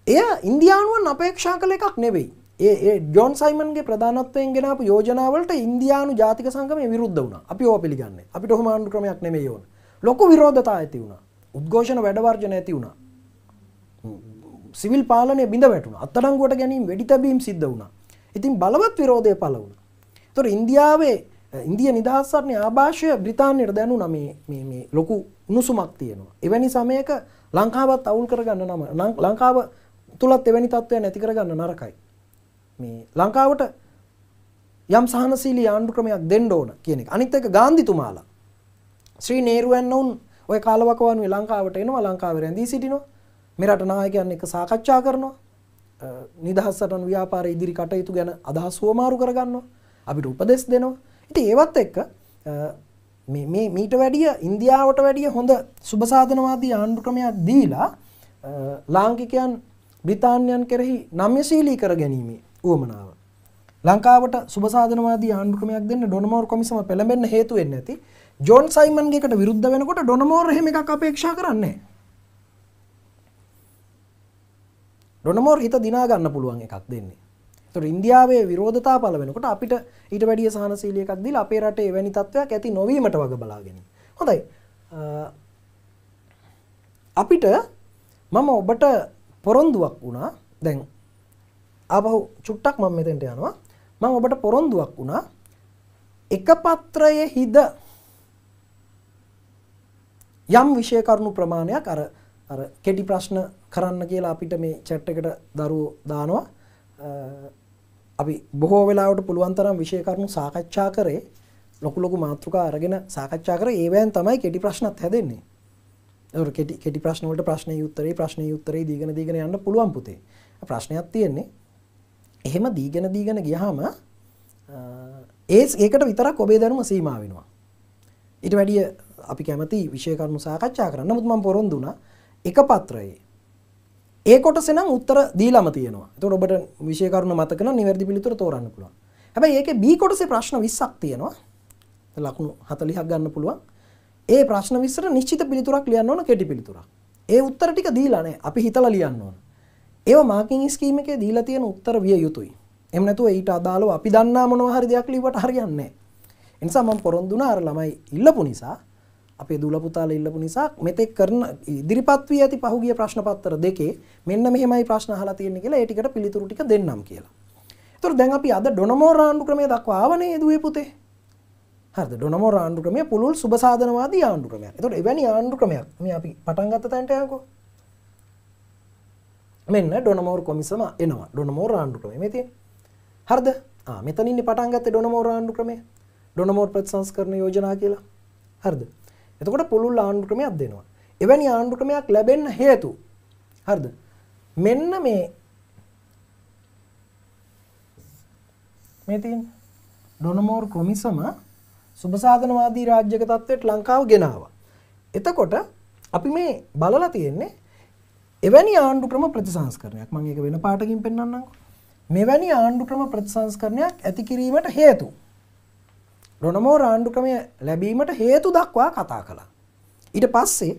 එය ඉන්දියානුවන් අපේක්ෂා කළ එකක් නෙවෙයි ඒ ජොන් සයිමන්ගේ ප්‍රධානත්වයෙන් ගෙනප යෝජනාවලට ඉන්දයානු ජාතික සංගම විරුද්ධ වුණ අපි ඕ පිළිගන්න අපිට හොමාණ්ඩු ක්‍රමයක් නෙමේ යෝන ලොකු විරෝධතා ඇති වුණා උද්ඝෝෂණ වැඩවර්ජන ඇති වුණා. සිවිල් පාලනය බිඳ වැටුණ අත්තඩංගුවට ගැනීම වැඩිතැබීම් සිද්ධ වුණ. ඉතින් බලවත් විරෝධය පල වුණ. තොර ඉන්දියාවේ ඉන්දිය නිදහස්සරණය ආභාෂය බ්‍රතාන්යට දැනු නම ලොකු උණුසුමක් තියෙනවා. එවැනි සමයක ලංකාවත් අවුල් කරගන්න නම ලංකාව තුළත් එවැනි තත්ත්වය නැති කරගන්න නරකයි. මේ ලංකාවට යම් සහනසීලී ආණ්ඩු ක්‍රමයක් දෙන්න ඕන කියන එක අනිත් එක ගාන්ධිතුමාලා ශ්‍රී නේරුවන් ඔවුන් ඔය කාලවකවානුවේ ලංකාවට එනවා ලංකාවේ රැඳී සිටිනවා. මෙරට නායකයන් එක්ක සාකච්ඡා කරනවා. නිදහස් රටන ව්‍යාපාර ඉදිරි කටයුතු ගැන අදහස් හුවමාරු කරගන්නවා. අපිට උපදෙස් දෙනවා. ඉතින් ඒවත් එක්ක මේ මේ මීට වැඩිය ඉන්දියාවට වැඩිය හොඳ සුබසාධනවාදී ආණ්ඩු ක්‍රමයක් දීලා ලාංකිකයන් බ්‍රිතාන්‍යයන් කෙරෙහි නම්‍යශීලී කර ගැනීමේ උවමනාව. ලංකාවට සුබසාධනවාදී ආණ්ඩු ක්‍රමයක් දෙන්න ඩොනමෝර් කොමිසම පෙළඹෙන්න හේතු වෙන්නේ නැති ජෝන් සයිමන්ගේකට විරුද්ධ වෙනකොට ඩොනමෝර් එහෙම එකක් අපේක්ෂා කරන්නේ ඩොනමෝර් හිත දිනා ගන්න පුළුවන් එකක් දෙන්නේ. ඒතකොට ඉන්දියාවේ විරෝධතා පළ වෙනකොට අපිට ඊට වැඩිය සහනශීලී එකක් දීලා අපේ රටේ එවැනි තත්ත්වයක් ඇති නොවීමට වග බලාගෙන. හොඳයි. අපිට මම ඔබට පොරොන්දුවක් වුණා. දැන් ආපහු චුට්ටක් මම මෙතෙන්ට යනවා. මම ඔබට පොරොන්දුවක් වුණා. එක පත්‍රයේ හිද යම් විෂය කරුණු ප්‍රමාණයක් අර අර කෙටි ප්‍රශ්න කරන්න කියලා අපිට මේ chat එකට දරුවෝ දානවා. අපි බොහෝ වෙලාවට පුළුවන් තරම් විෂය කරුණු සාකච්ඡා කරේ ලොකු ලොකු මාතෘකා අරගෙන සාකච්ඡා කරේ ඒවෙන් තමයි කෙටි ප්‍රශ්නත් හැදෙන්නේ. ඒක කෙටි කෙටි ප්‍රශ්න වලට ප්‍රශ්නේ උත්තරේ ප්‍රශ්නේ උත්තරේ දීගෙන දීගෙන යන්න පුළුවන් පුතේ. ප්‍රශ්නයක් තියෙන්නේ. එහෙම දීගෙන දීගෙන ගියාම ඒ ඒකට විතරක් ඔබේ දැනුම සීමා වෙනවා. ඊට වැඩිය අපි කැමති විෂය කරුණු සාකච්ඡා කරන්න නමුත් මම පොරොන්දු වුණා එක පත්‍රයේ ඒ කොටස නම් උත්තර දීලාම තියෙනවා. එතකොට ඔබට විෂය කරුණු මතක නම් නිවැරදි පිළිතුර තෝරන්න පුළුවන්. හැබැයි ඒකේ B කොටසේ ප්‍රශ්න 20ක් තියෙනවා. ලකුණු 40ක් ගන්න පුළුවන්. ඒ ප්‍රශ්න 20ට නිශ්චිත පිළිතුරක් ලියන්න ඕන කෙටි පිළිතුරක්. ඒ උත්තර ටික දීලා නැහැ. අපි හිතලා ලියන්න ඕන. ඒව මාකින් ස්කීම් එකේ දීලා තියෙන උත්තර විය යුතුයි. එහෙම නැතුව ඊට අදාළව අපි දන්නා මොනවා හරි දෙයක් ලිව්වට හරියන්නේ නැහැ. ඒ නිසා මම පොරොන්දු වුණා අර ළමයි ඉල්ලපු නිසා අපේ දුලපුතාල ඉල්ලපු නිසා මෙතෙක් කරන ඉදිරිපත් වී ඇති පහුගිය ප්‍රශ්න පත්‍ර දෙකේ මෙන්න මෙහෙමයි ප්‍රශ්න අහලා තියෙන්නේ කියලා ඒ ටිකට පිළිතුරු ටික දෙන්නම් කියලා. ඒතර දැන් අපි අද ඩොනමෝ රාණ්ඩු ක්‍රමය දක්වා ආවනේ දුවේ පුතේ. හරිද? ඩොනමෝ රාණ්ඩු ක්‍රමය පුළුල් සුබ සාධනවාදී ආණ්ඩු ක්‍රමයක්. ඒතර එවැනි ආණ්ඩු ක්‍රමයක් මේ අපි පටන් ගත්ත තැනට යනකෝ. මෙන්න ඩොනමෝර් කොමිසම එනවා. ඩොනමෝ රාණ්ඩු ක්‍රමය මේ තියෙන්නේ. හරිද? ආ මෙතනින් පටන් ගත්තේ ඩොනමෝ රාණ්ඩු ක්‍රමය. ඩොනමෝර් ප්‍රතිසංස්කරණ යෝජනා කියලා. හරිද? එතකොට පුළුල් ආණ්ඩුක්‍රමයක් දෙනවා. එවැනි ආණ්ඩුක්‍රමයක් ලැබෙන්න හේතු හරිද? මෙන්න මේ මේ තියෙන ඩොනමෝර් ක්‍රොමිසම සුබසාධනවාදී රාජ්‍යක තත්ත්වයට ලංකාව ගෙනාවා. එතකොට අපි මේ බලලා තියෙන්නේ එවැනි ආණ්ඩුක්‍රම ප්‍රතිසංස්කරණයක් මම ඒක වෙන පාටකින් පෙන්වන්නම්කෝ. මෙවැනි ආණ්ඩුක්‍රම ප්‍රතිසංස්කරණයක් ඇති කිරීමට හේතු ඩොනමෝ රාණ්ඩුක්‍රමය ලැබීමට හේතු දක්වා කතා කළා. ඊට පස්සේ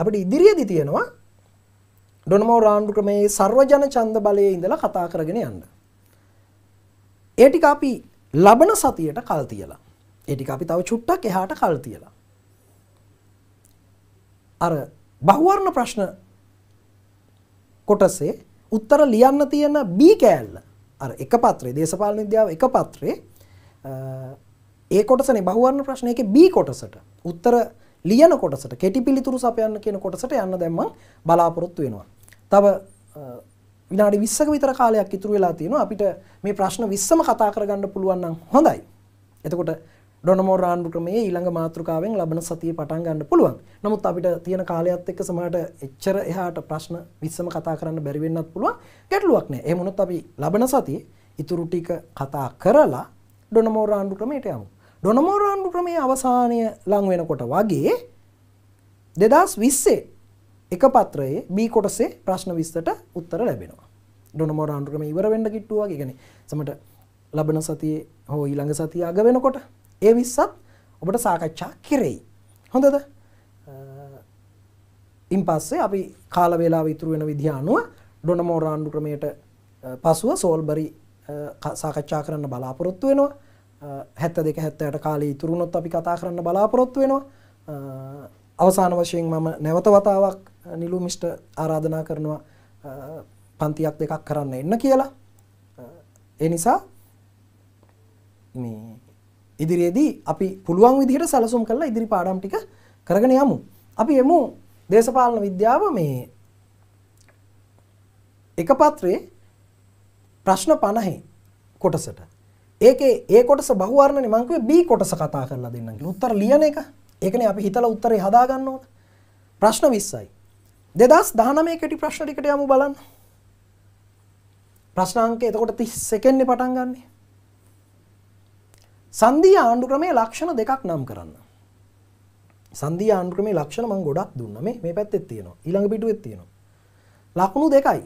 අපිට ඉදිරියේදී තියෙනවා ඩොනමෝ රාණ්ඩුක්‍රමයේ සර්වජන ඡන්ද බලයේ ඉඳලා කතා කරගෙන යන්න. ඒ ටික අපි ලබන සතියට කල් තියලා. ඒ ටික අපි තව චුට්ටක් එහාට කල් තියලා. අර බහුවර්ණ ප්‍රශ්න කොටසේ උත්තර ලියන්න තියෙන B කෑල්ල අර එක පත්‍රේ දේශපාලන විද්‍යාව එක පත්‍රේ ඒ කොටසනේ බහුවර්ණ ප්‍රශ්න එකේ B කොටසට උත්තර ලියන කොටසට කෙටි පිළිතුරු සපයන්න කියන කොටසට යන්න දැන් මම බලාපොරොත්තු වෙනවා. තව විනාඩි 20ක විතර කාලයක් ඉතුරු වෙලා තියෙනවා. අපිට මේ ප්‍රශ්න 20ම කතා කරගන්න පුළුවන් නම් හොඳයි. එතකොට ඩොනමෝ රාන්ඩු ක්‍රමයේ ඊළඟ මාතෘකාවෙන් ලබන සතිය පටන් ගන්න පුළුවන්. නමුත් අපිට තියෙන කාලයත් එක්ක සමහරට එච්චර එහාට ප්‍රශ්න 20ම කතා කරන්න බැරි වෙන්නත් පුළුවන්. ගැටලුවක් නෑ. එහෙම වුණොත් අපි ලබන සතියේ ඉතුරු ටික කතා කරලා ඩොනමෝ රාන්ඩු ක්‍රමයට යමු. ඩොනමෝරාන්ඩු ක්‍රමේ අවසානය ලං වෙනකොට වගේ දෙදස් විස්සේ එක පත්‍රයේ බී කොටසේ ප්‍රශ්න විස්සට උත්තර ලැබෙනවා ඩොනමෝරාන්ඩුක්‍රම ඉවරවෙඩ කිට්ටුවගේ ගෙන සමට ලබන සතිය හෝ ඊළඟ සතිය අග වෙනකොට ඒ විස්සත් ඔබට සාකච්ඡා කෙරෙයි හොඳද ඉන් පස්සේ අපි කාලවෙලා විතුරු වෙන විදිානුව ඩොනමෝරාණ්ඩු ක්‍රමයට පසුව සෝල්බරි සාකච්ඡා කරන්න බලාපොරොත්තු වෙනවා හැත්ත දෙක හැත්තයට කාලී ඉතුරුණොත් අපි කතා කරන්න බලාපොරොත්තු වෙනවා අවසාන වශයෙන් මම නැවත වතාවක් නිලු මිෂ්ට ආරාධනා කරනවා පන්තියක් දෙකක් කරන්න එන්න කියලා ඒ නිසා මේ ඉදිරියේදී අපි පුළුවන් විදිහට සැලසුම් කරලා ඉදිරි පාඩම් ටික කරගෙන යමු. අපි එමු දේශපාලන විද්‍යාව මේ එක පත්‍රයේ ප්‍රශ්න 50 කොටසට ඒකේ ඒ කොටස බහුවර්ණනේ මං කිව්වේ B කොටස කතා කරලා දෙන්නම් කියලා. උත්තර ලියන එක. ඒකනේ අපි හිතලා උත්තරේ හදා ගන්න ඕන. ප්‍රශ්න 20යි. 2019 කෙටි ප්‍රශ්න ටිකට යමු බලන්න. ප්‍රශ්න අංකය එතකොට 32 නේ පටන් ගන්නෙ. සංධීය ආණ්ඩු ක්‍රමයේ ලක්ෂණ දෙකක් නම් කරන්න. සංධීය ආණ්ඩු ක්‍රමයේ ලක්ෂණ මම ගොඩක් දුන්නා. මේ මේ පැත්තෙත් තියෙනවා. ඊළඟ පිටුවෙත් තියෙනවා. ලකුණු දෙකයි.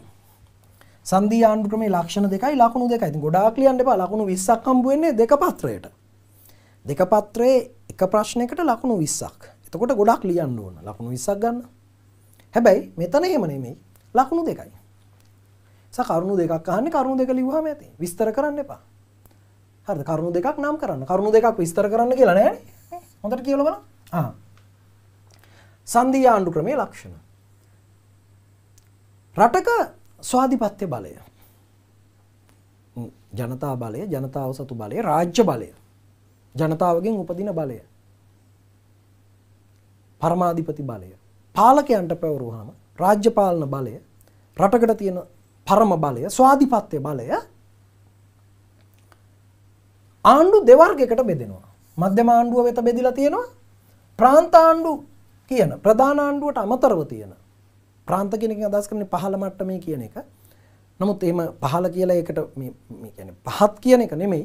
සංධී ආණ්ඩු ක්‍රමේ ලක්ෂණ දෙකයි ලකුණු දෙකයි. ඉතින් ගොඩාක් ලියන්න එපා. ලකුණු 20ක් හම්බ වෙන්නේ දෙක පත්‍රයට. දෙක පත්‍රයේ එක ප්‍රශ්නයකට ලකුණු 20ක්. එතකොට ගොඩක් ලියන්න ඕන. ලකුණු 20ක් ගන්න. හැබැයි මෙතන එහෙම නෙමෙයි. ලකුණු දෙකයි. සා කරුණු දෙකක් අහන්නේ කරුණු දෙක ලිව්වම ඇති. විස්තර කරන්න එපා. හරිද? කරුණු දෙකක් නම් කරන්න. කරුණු දෙකක් විස්තර කරන්න කියලා නෑනේ. හොඳට කියලා බලන්න. ආ. සංධී ආණ්ඩු ක්‍රමේ ලක්ෂණ. රටක ස්වාධිපත්‍ය බලය ජනතා බලය ජනතාව සතු බලය රාජ්‍ය බලය ජනතාවගෙන් උපදින බලය පරමාධිපති බලය පාලකයන්ට පැවරුහම රාජ්‍ය පාලන බලය රටකට තියෙන පරම බලය ස්වාධිපත්‍ය බලය ආණ්ඩු දෙවර්ගයකට බෙදෙනවා මධ්‍යම ආණ්ඩුව වෙත බෙදිලා තියෙනවා ප්‍රාන්ත ආණ්ඩු කියන ප්‍රධාන ආණ්ඩුවට අමතරව තියෙන ප්‍රාන්ත කියන එකෙන් අදහස් කරන්නේ පහළ මට්ටමේ කියන එක. නමුත් එහෙම පහළ කියලා ඒකට මේ කියන්නේ පහත් කියන එක නෙමෙයි.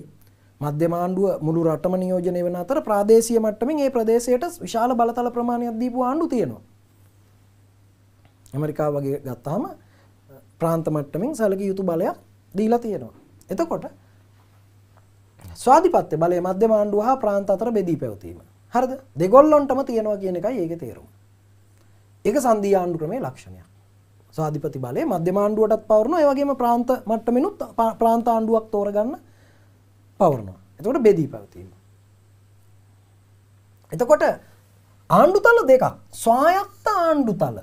මධ්‍යම ආණ්ඩුව මුළු රටම නියෝජනය වෙන අතර ප්‍රාදේශීය මට්ටමින් ඒ ප්‍රදේශයට විශාල බලතල ප්‍රමාණයක් දීපු ආණ්ඩු තියෙනවා. ඇමරිකාව වගේ ගත්තාම ප්‍රාන්ත මට්ටමින් සැලකිය යුතු බලයක් දීලා තියෙනවා. එතකොට ස්වාධිපත්‍ය බලය මධ්‍යම ආණ්ඩුව හා ප්‍රාන්ත අතර බෙදී පැවතීම. හරිද? දෙගොල්ලොන්ටම තියෙනවා කියන එකයි ඒකේ තේරුම. ඒක සංධී ආණ්ඩු ක්‍රමේ ලක්ෂණයක්. සාධිපති බලය මධ්‍යම ආණ්ඩුවටත් පවරනවා. ඒ වගේම ප්‍රාන්ත මට්ටමිනුත් ප්‍රාන්ත ආණ්ඩුවක් තෝරගන්න පවරනවා. එතකොට බෙදී පැවතීම. එතකොට ආණ්ඩුතල දෙකක් ස්වායත්ත ආණ්ඩුතල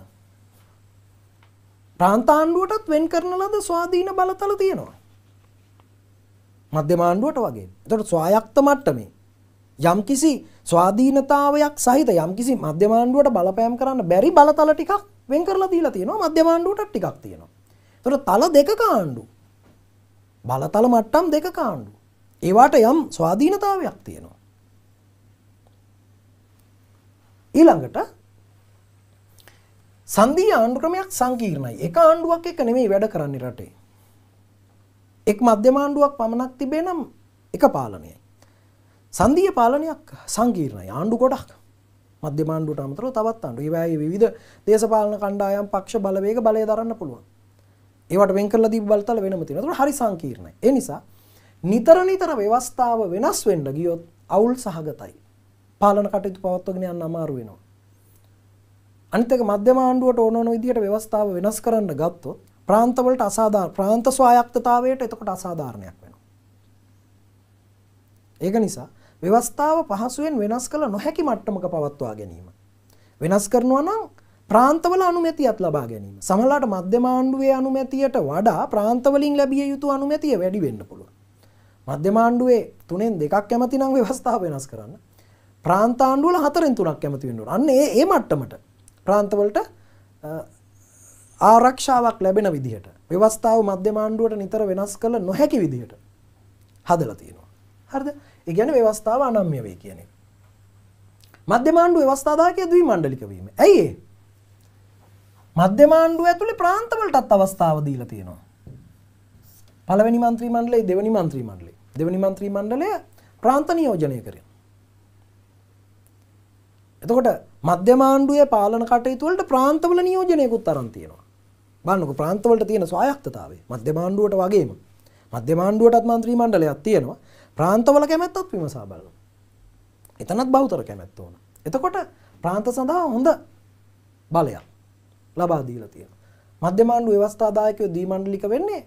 ප්‍රාන්ත ආණ්ඩුවටත් වෙන් කරන ලද ස්වාධීන බලතල තියෙනවා. මධ්‍යම ආණ්ඩුවට වගේ. එතකොට ස්වායත්ත මට්ටමේ යම්කිසි ස්වාධීනතාවයක් සහිත යම්කිසි මධ්‍යමාණ්ඩුවට බලපෑම් කරන්න බැරි බලතල ටිකක් වෙන් කරලා දීලා තියෙනවා මධ්‍යමාණ්ඩුවට ටිකක් තියෙනවා. ඒතර තල දෙක කාණ්ඩු. බලතල මට්ටම් දෙක කාණ්ඩු. ඒවට යම් ස්වාධීනතාවයක් තියෙනවා. ඊළඟට සංදී ආණ්ඩු ක්‍රමයක් සංකීර්ණයි. එක ආණ්ඩුවක් එක නෙමෙයි වැඩ කරන්නේ රටේ. එක් මධ්‍යමාණ්ඩුවක් පමණක් තිබේ නම් එක පාලනයයි. සංධීය පාලනයක් සංකීර්ණයි ආණ්ඩු ගොඩක් මධ්‍යමාණ්ඩුවට අමතරව තවත් ආණ්ඩු. ඒවායේ විවිධ දේශපාලන කණ්ඩායම් පක්ෂ බලවේග බලය දරන්න පුළුවන්. ඒවට වෙන් කරලා දීප බලතල වෙනම තියෙනවා. ඒතකොට හරි සංකීර්ණයි. ඒ නිසා නිතර නිතර ව්‍යවස්ථාව වෙනස් වෙන්න ගියොත් අවුල් සහගතයි. පාලන කටයුතු පවත්වාගෙන යන්න අමාරු වෙනවා. අනිත් එක මධ්‍යම ආණ්ඩුවට ඕන ඕන විදිහට ව්‍යවස්ථාව වෙනස් කරන්න ගත්තොත් ප්‍රාන්තවලට අසාධාරණ ප්‍රාන්ත ස්වායක්තතාවයට එතකොට අසාධාරණයක් වෙනවා. ඒක නිසා ව්‍යවස්ථාව පහසුවෙන් වෙනස් කළ නොහැකි මට්ටමක පවත්වා ගැනීම. වෙනස් කරනවා නම් ප්‍රාන්තවල අනුමැතියත් ලබා ගැනීම. සමහරලාට මධ්‍යම ආණ්ඩුවේ අනුමැතියට වඩා ප්‍රාන්තවලින් ලැබිය යුතු අනුමැතිය වැඩි වෙන්න පුළුවන්. මධ්‍යම ආණ්ඩුවේ තුනෙන් දෙකක් කැමති නම් ව්‍යවස්ථාව වෙනස් කරන්න. ප්‍රාන්ත ආණ්ඩුවල හතරෙන් තුනක් කැමති වෙන්න ඕන. අන්න ඒ ඒ මට්ටමට ප්‍රාන්තවලට ආරක්ෂාවක් ලැබෙන විදිහට ව්‍යවස්ථාව මධ්‍යම ආණ්ඩුවට නිතර වෙනස් කළ නොහැකි විදිහට හදලා තියෙනවා. හරිද? ඒ කියන්නේ ව්‍යවස්ථාව අනම්‍ය වේ කියන එක. මධ්‍යම ආණ්ඩුව ව්‍යවස්ථා 10කේ ද්වි මණ්ඩලික වීම. ඇයි ඒ? මධ්‍යම ආණ්ඩුව ඇතුලේ ප්‍රාන්තවලටත් අවස්ථාව දීලා තියෙනවා. පළවෙනි മന്ത്രി මණ්ඩලය, දෙවෙනි മന്ത്രി මණ්ඩලය. දෙවෙනි മന്ത്രി මණ්ඩලය ප්‍රාන්ත නියෝජනය කරනවා. එතකොට මධ්‍යම ආණ්ඩුවේ පාලන කටයුතු වලට ප්‍රාන්තවල නියෝජනයකුත් අරන් තියෙනවා. බලන්නකෝ ප්‍රාන්තවලට තියෙන ස්වායක්තතාවය මධ්‍යම ආණ්ඩුවට වගේම මධ්‍යම ආණ්ඩුවටත් മന്ത്രി මණ්ඩලයක් තියෙනවා. ප්‍රාන්තවල කැමැත්තත් විමසා බලනවා. එතනත් බෞතර කැමැත්ත ඕන. එතකොට ප්‍රාන්ත සඳහා හොඳ බලයක් ලබා දීලා තියෙනවා. මධ්‍ය මාණ්ඩු ව්‍යවස්ථාදායකයෝ දී මණ්ඩලික වෙන්නේ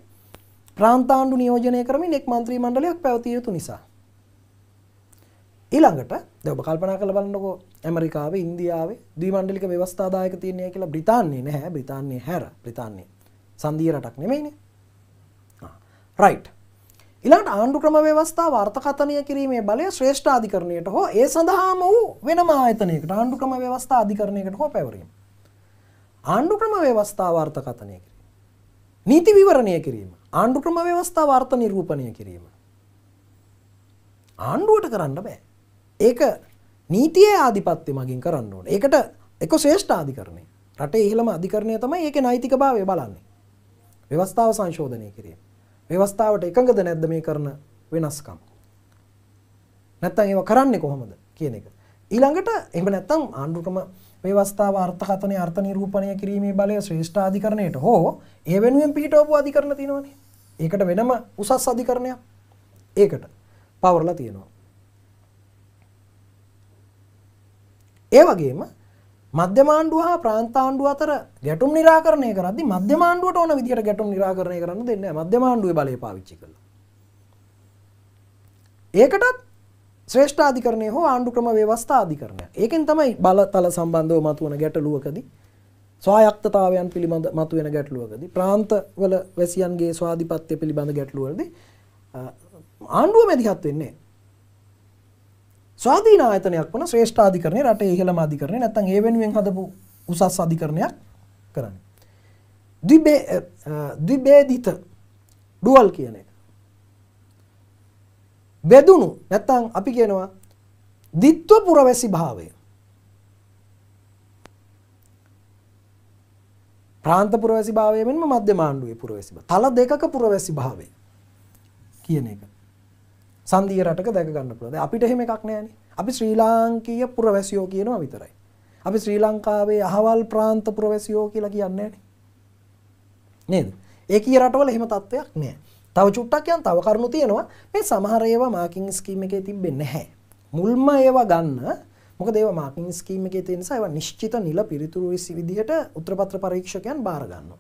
ප්‍රාන්තාණ්ඩු නියෝජනය කරමින් එක් මන්ත්‍රී මණ්ඩලයක් පැවතිය යුතු නිසා. ඊළඟට දැන් ඔබ කල්පනා කරලා බලන්නකෝ ඇමරිකාවේ ඉන්දියාවේ දී මණ්ඩලික ව්‍යවස්ථාදායක තියෙනවා කියලා බ්‍රිතාන්‍යයේ නැහැ බ්‍රිතාන්‍යයේ හැර බ්‍රිතාන්‍යයේ සංධීය රටක් නෙමෙයිනේ. ආ රයිට්. ඉලාට ආණ්ඩු ක්‍රම ව්‍යවස්ථා වර්තකතනය කිරීමේ බලය ශ්‍රේෂ්ඨ අධිකරණයට හෝ ඒ සඳහාම වූ වෙනම ආයතනයකට ආණ්ඩු ක්‍රම ව්‍යවස්ථා අධිකරණයකට හෝ පැවරීම. ආණ්ඩු ක්‍රම ව්‍යවස්ථා වර්තකතනය කිරීම. නීති විවරණය කිරීම. ආණ්ඩු ක්‍රම ව්‍යවස්ථා වර්ත නිරූපණය කිරීම. ආණ්ඩුවට කරන්න බෑ. ඒක නීතියේ ආධිපත්‍ය මගින් කරන්න ඕන. ඒකට එක ශ්‍රේෂ්ඨ අධිකරණය. රටේ ඉහළම අධිකරණය තමයි ඒකේ නෛතික භාවය බලන්නේ. ව්‍යවස්ථාව සංශෝධනය කිරීම. ව්‍යවස්ථාවට එකඟද නැද්ද මේ කරන වෙනස්කම්? නැත්තම් ඒව කරන්නේ කොහොමද කියන එක. ඊළඟට එහෙම නැත්තම් ආණ්ඩුක්‍රම ව්‍යවස්ථාව අර්ථකථනය අර්ථ නිරූපණය කිරීමේ බලය ශ්‍රේෂ්ඨ අධිකරණයට හෝ ඒ වෙනුවෙන් පිහිටවපු අධිකරණ තියෙනවනේ. ඒකට වෙනම උසස් අධිකරණයක් ඒකට පවර්ලා තියෙනවා. ඒ වගේම මධ්‍යමාණ්ඩුව හා ප්‍රාන්තාණ්ඩුව අතර ගැටුම් නිරාකරණය කරදදි මධ්‍යමාණ්ඩුවට ඕන විදිහට ගැටුම් නිරාකරණය කරන්න දෙන්න මධ්‍යමාණ්ඩුව බල පාවිච්චි කළ ඒකටත් ශ්‍රේෂ්ඨාධිකරණය හෝ ආණ්ඩු ක්‍රම ව්‍යවස්ථාධිකරණය ඒකෙන් තමයි බලතල සම්බන්ධව මතුවන ගැටලුවකද ස්වායක්තතාවයන් පිළිබඳ මතුවෙන ගැටලුවකද ප්‍රාන්තවල වැසියන්ගේ ස්වාධිපත්ය පිළිබඳ ගැටලුවලද ආණ්ඩුව මැදිහත් වෙන්නේ ස්වාධීන ආයතනයක් වන ශ්‍රේෂ්ඨ අධිකරණය රටේ ඉහළම අධිකරණය නැත්නම් ඒ වෙනුවෙන් හදපු උසස් අධිකරණයක් කරන්නේ. ද්විබේ ද්විබේධිත ඩුවල් කියන එක. බෙදුණු නැත්නම් අපි කියනවා ditthwa පුරවැසි භාවය. ප්‍රාන්ත පුරවැසි භාවය මෙන්ම මධ්‍යම ආණ්ඩුවේ පුරවැසි භාවය. තල දෙකක පුරවැසි භාවය කියන එක. සන්දී රටක දැක ගන්න පුළුවන්. අපිට එහෙම එකක් නැහැනේ. අපි ශ්‍රී ලාංකීය පුරවැසියෝ කියනවා විතරයි. අපි ශ්‍රී ලංකාවේ අහවල් ප්‍රාන්ත පුරවැසියෝ කියලා කියන්නේ නේද? ඒකී රටවල එහෙම තත්ත්වයක් නැහැ. තව චුට්ටක් යන තව කරුණු තියෙනවා. මේ සමහර ඒවා මාකින් ස්කීම් එකේ තිබෙන්නේ නැහැ. මුල්ම ඒවා ගන්න මොකද ඒවා මාකින් ස්කීම් එකේ තියෙන නිසා ඒවා නිශ්චිත නිල පිරිතුරු විදිහට උත්තරපත්‍ර පරීක්ෂකයන් බාර ගන්නවා.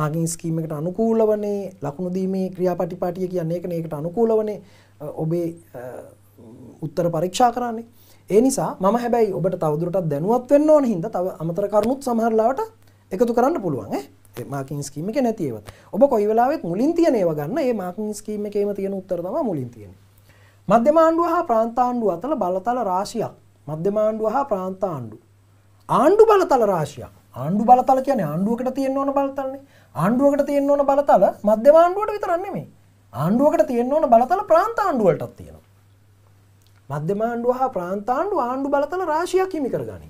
මාකින් ස්කීම් එකට අනුකූලවනේ ලකුණු දීමේ ක්‍රියාපටිපාටිය කියන්නේ ඒකනේ ඒකට අනුකූලවනේ ඔබේ උත්තර පරීක්ෂා කරන්නේ ඒ නිසා මම හැබැයි ඔබට තවදුරටත් දැනුවත් වෙන්න ඕන හින්දා තව අමතර කරුණුත් සමහරලාවට එකතු කරන්න පුළුවන් ඈ මාකින් ස්කීම එක නැති ඒවා. ඔබ කොයි වෙලාවෙත් මුලින් තියෙන ඒවා ගන්න. ඒ මාකින් ස්කීම් එකේම තියෙන උත්තර තමයි මුලින් තියෙන්නේ. මධ්‍යම ආණ්ඩුව හා ප්‍රාන්ත ආණ්ඩුව අතර බලතල රාශියක්. මධ්‍යම ආණ්ඩුව හා ප්‍රාන්ත ආණ්ඩුව. ආණ්ඩු බලතල රාශියක්. ආණ්ඩු බලතල කියන්නේ ආණ්ඩුවකට තියෙන්න ඕන බලතලනේ. ආණ්ඩුවකට තියෙන්න ඕන බලතල මධ්‍යම ආණ්ඩුවට විතරක් නෙමෙයි. ආණ්ඩුවකට තියෙන්න ඕන බලතල ප්‍රාන්ත ආණ්ඩුවලටත් තියෙනවා. මධ්‍යම ආණ්ඩුව හා ප්‍රාන්ත ආණ්ඩුව ආණ්ඩු බලතල රාශියක් හිමි කරගනි.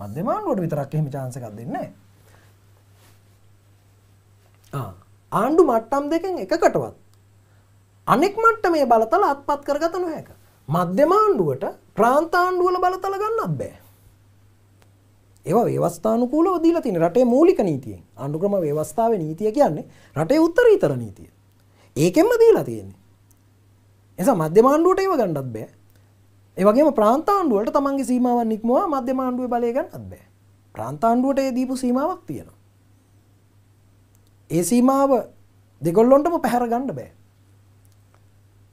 මධ්‍යම ආණ්ඩුවට විතරක් එහෙම chance එකක් දෙන්නේ නැහැ. ආ ආණ්ඩු මට්ටම් දෙකෙන් එකකටවත් අනෙක් මට්ටමේ බලතල අත්පත් කරගත නොහැක. මධ්‍යම ආණ්ඩුවට ප්‍රාන්ත ආණ්ඩුවල බලතල ගන්නත් බෑ. ඒවා ව්‍යවස්ථානුකූලව දීලා තියෙන රටේ මූලික නීතියෙන්. ආණ්ඩුක්‍රම ව්‍යවස්ථාවේ නීතිය කියන්නේ රටේ උත්තරීතර නීතිය. ඒකෙන්ම දීලා තියෙන්නේ එස මධ්‍යමාණ්ඩුවට ඒව ගණ්ඩත් බෑ ඒවගේ ප්‍රාන්තාණ්ඩුවට තමන්ගේ සීමාවන් නික්මවා මධ්‍යමාණ්ඩුව බලයගන්නත් බෑ ප්‍රාන්තාණ්ඩුවට ඒ දීපු සීමාවක් තියෙනවා ඒ සීමාව දෙගොල්ලොන්ටම පැහැර ගණ්ඩ බෑ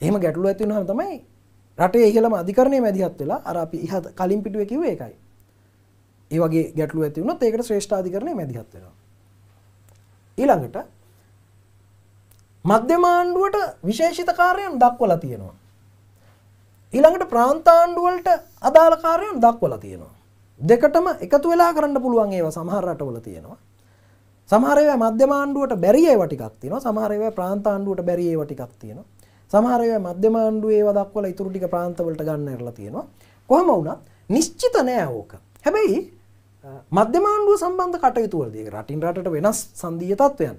එහම ගැටලු ඇතිවුණහම තමයි රටේ ඉහළම අධිකරණය මැදිහත් වෙලා අර අපි ඉහ කලින් පිටුව කිව එකයි ඒවගේ ගැටලු ඇතිවුණොත් ඒකට ශ්‍රේෂ්ඨාධිකරණය මැදිහත් වෙනවා ඊළඟට මධ්‍යමාණ්ඩුවට විශේෂිත කාරයන් දක්වලා තියෙනවා. ඊළඟට ප්‍රාන්තාණ්ඩුවලට අදාළ කාරයන් දක්වලා තියෙනවා. දෙකටම එකතු වෙලා කරන්න පුළුවන් ඒවා සමහර රටවල තියෙනවා. සමහර ඒවා මධ්‍යමාණ්ඩුවට බැරි ඒවා ටිකක් තියෙනවා. සමහර ඒවා ප්‍රාන්තාණ්ඩුවට බැරි ඒවා ටිකක් තියෙනවා. සමහර ඒවා මධ්‍යමාණ්ඩුවේ ඒවා දක්වලා ඉතුරු ටික ප්‍රාන්තවලට ගන්න ඇරලා තියෙනවා. කොහම වුණත් නිශ්චිත නෑ ඕක. හැබැයි මධ්‍යමාණ්ඩුව සම්බන්ධ කටයුතු වලදී රටින් රටට වෙනස් සංදීය තත්ත්වයන්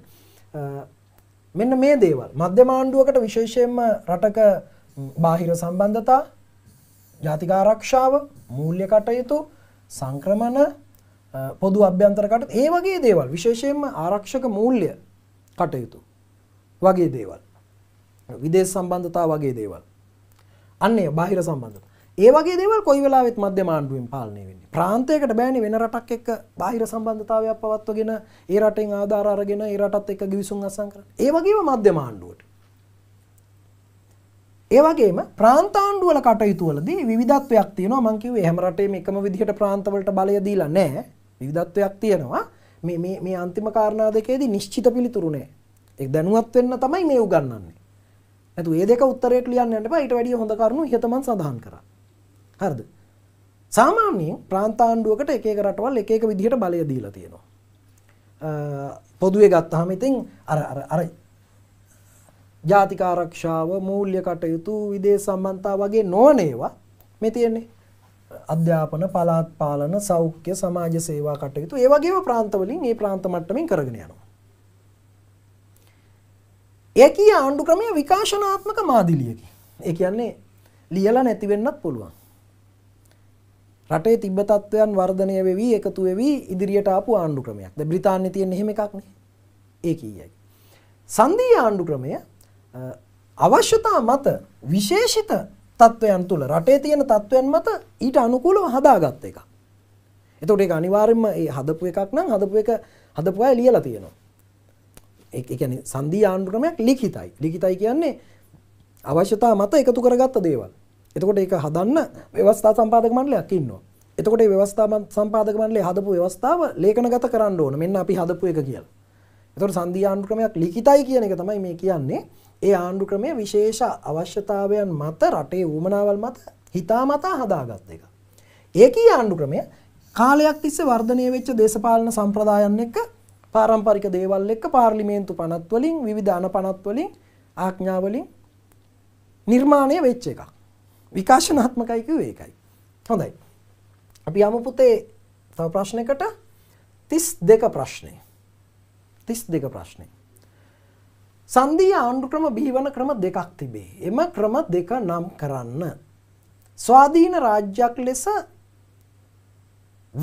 මෙන්න මේ දේවල් මධ්‍ය මාණ්ඩුවකට විශේෂයෙන්ම රටක බාහිර සම්බන්ධතා ජාතිකාරක්ෂාව මූල්්‍ය කටයුතු සංක්‍රමණ පොදු අභ්‍යන්තරකට ඒ වගේ දේවල් විශේෂයෙන්ම ආරක්ෂක මූල්්‍ය කටයුතු වගේ දේවල් විදේශ සම්බන්ධතා වගේ දේවල් අන්නේ බාහිර සම්බන්ධ ඒවගේ දෙවල් කොයි වෙලාවෙත් මධ්‍ය මාණ්ඩුවෙන් පාලනය වෙන්න ප්‍රාන්තයකට බෑනි වෙන රටක් එක්ක බාහිර සම්බන්ධතාවයක් පවත්වගෙන ඒ රටෙන් ආධාර අරගෙන ඒ රටත් එක්ක ගිවිසුම් අසං කරන ඒ වගේම මධ්‍ය මාණ්ඩුවට ඒ වගේම ප්‍රාන්තාණ්ඩුවල කටයුතුවලදී විවිධත්වයක් තියෙනවා මං කිව්වේ හැම රටේම එකම විදිහට ප්‍රාන්තවලට බලය දීලා නැහැ විවිධත්වයක් තියෙනවා මේ මේ මේ අන්තිම කාරණා දෙකේදී නිශ්චිත පිළිතුරු නැහැ ඒක දැනුවත් වෙන්න තමයි මේ උගන්වන්නේ නැතු ඒ දෙක උත්තරයට ලියන්න යන්න බෑ ඊට වැඩිය හොඳ කරුණු ඉහතමන් සඳහන් කරා හරිද? සාමාන්‍යයෙන් ප්‍රාන්තාණ්ඩුවකට එක එක රටවල් එක එක විදිහට බලය දීලා තියෙනවා. පොදුවේ ගත්තාම ඉතින් අර අර අර ජාතික ආරක්ෂාව, මූල්‍ය කටයුතු, විදේශ සම්බන්ධතා වගේ නොවන ඒවා මේ තියෙන්නේ. අධ්‍යාපන, පළාත් පාලන, සෞඛ්‍ය, සමාජ සේවා කටයුතු ඒ වගේම ප්‍රාන්තවලින් මේ ප්‍රාන්ත මට්ටමින් කරගෙන යනවා. ඒකී ආණ්ඩු ක්‍රමය විකාශනාත්මක මාදිලියකි. ඒ කියන්නේ ලියලා නැති වෙන්නත් පුළුවන්. රටේ තිබ්බ තත්ත්වයන් වර්ධනය වෙවි එකතු වෙවි ඉදිරියට ආපු ආණ්ඩු ක්‍රමයක්. ද බ්‍රිතාන්‍යයේ තියෙන එහෙම එකක් නේ. ඒ කීයයි. සංධීය ආණ්ඩු ක්‍රමය අවශ්‍යතා මත විශේෂිත තත්ත්වයන් තුල රටේ තියෙන තත්ත්වයන් මත ඊට අනුකූලව හදාගත් එක. එතකොට ඒක අනිවාර්යයෙන්ම මේ හදපු එකක් නම් හදපු එක හදපු අය ලියලා තියෙනවා. ඒ කියන්නේ සංධීය ආණ්ඩු ක්‍රමයක් ලිඛිතයි. ලිඛිතයි කියන්නේ අවශ්‍යතා මත එකතු කරගත්ත දේවල්. එතකොට ඒක හදන්න ව්‍යවස්ථා සම්පාදක මණ්ඩලයක් ඉන්නවා. එතකොට මේ ව්‍යවස්ථා සම්පාදක මණ්ඩලය හදපු ව්‍යවස්ථාව ලේඛනගත කරන්න ඕන. මෙන්න අපි හදපු එක කියලා. එතකොට සංධි ආණ්ඩු ක්‍රමයක් ලිඛිතයි කියන එක තමයි මේ කියන්නේ. ඒ ආණ්ඩු ක්‍රමය විශේෂ අවශ්‍යතාවයන් මත රටේ ඌමනාවල් මත හිතාමතා හදාගත් එක. ඒකී ආණ්ඩු ක්‍රමය කාලයක් තිස්සේ වර්ධනය වෙච්ච දේශපාලන සම්ප්‍රදායන් එක්ක පාරම්පරික දේවල් එක්ක පාර්ලිමේන්තු පනත් වලින් විවිධ අන පනත් වලින් ආඥා වලින් නිර්මාණය වෙච්ච එකක්. විකාශනාත්මකයි කිව්වේ ඒකයි. හොඳයි. අපි යමු පුතේ තව ප්‍රශ්නයකට 32 ප්‍රශ්නේ. 32 ප්‍රශ්නේ. සංධීය ආණ්ඩුක්‍රම බිහිවන ක්‍රම දෙකක් තිබේ. එම ක්‍රම දෙක නම් කරන්න. ස්වාධීන රාජ්‍යයක් ලෙස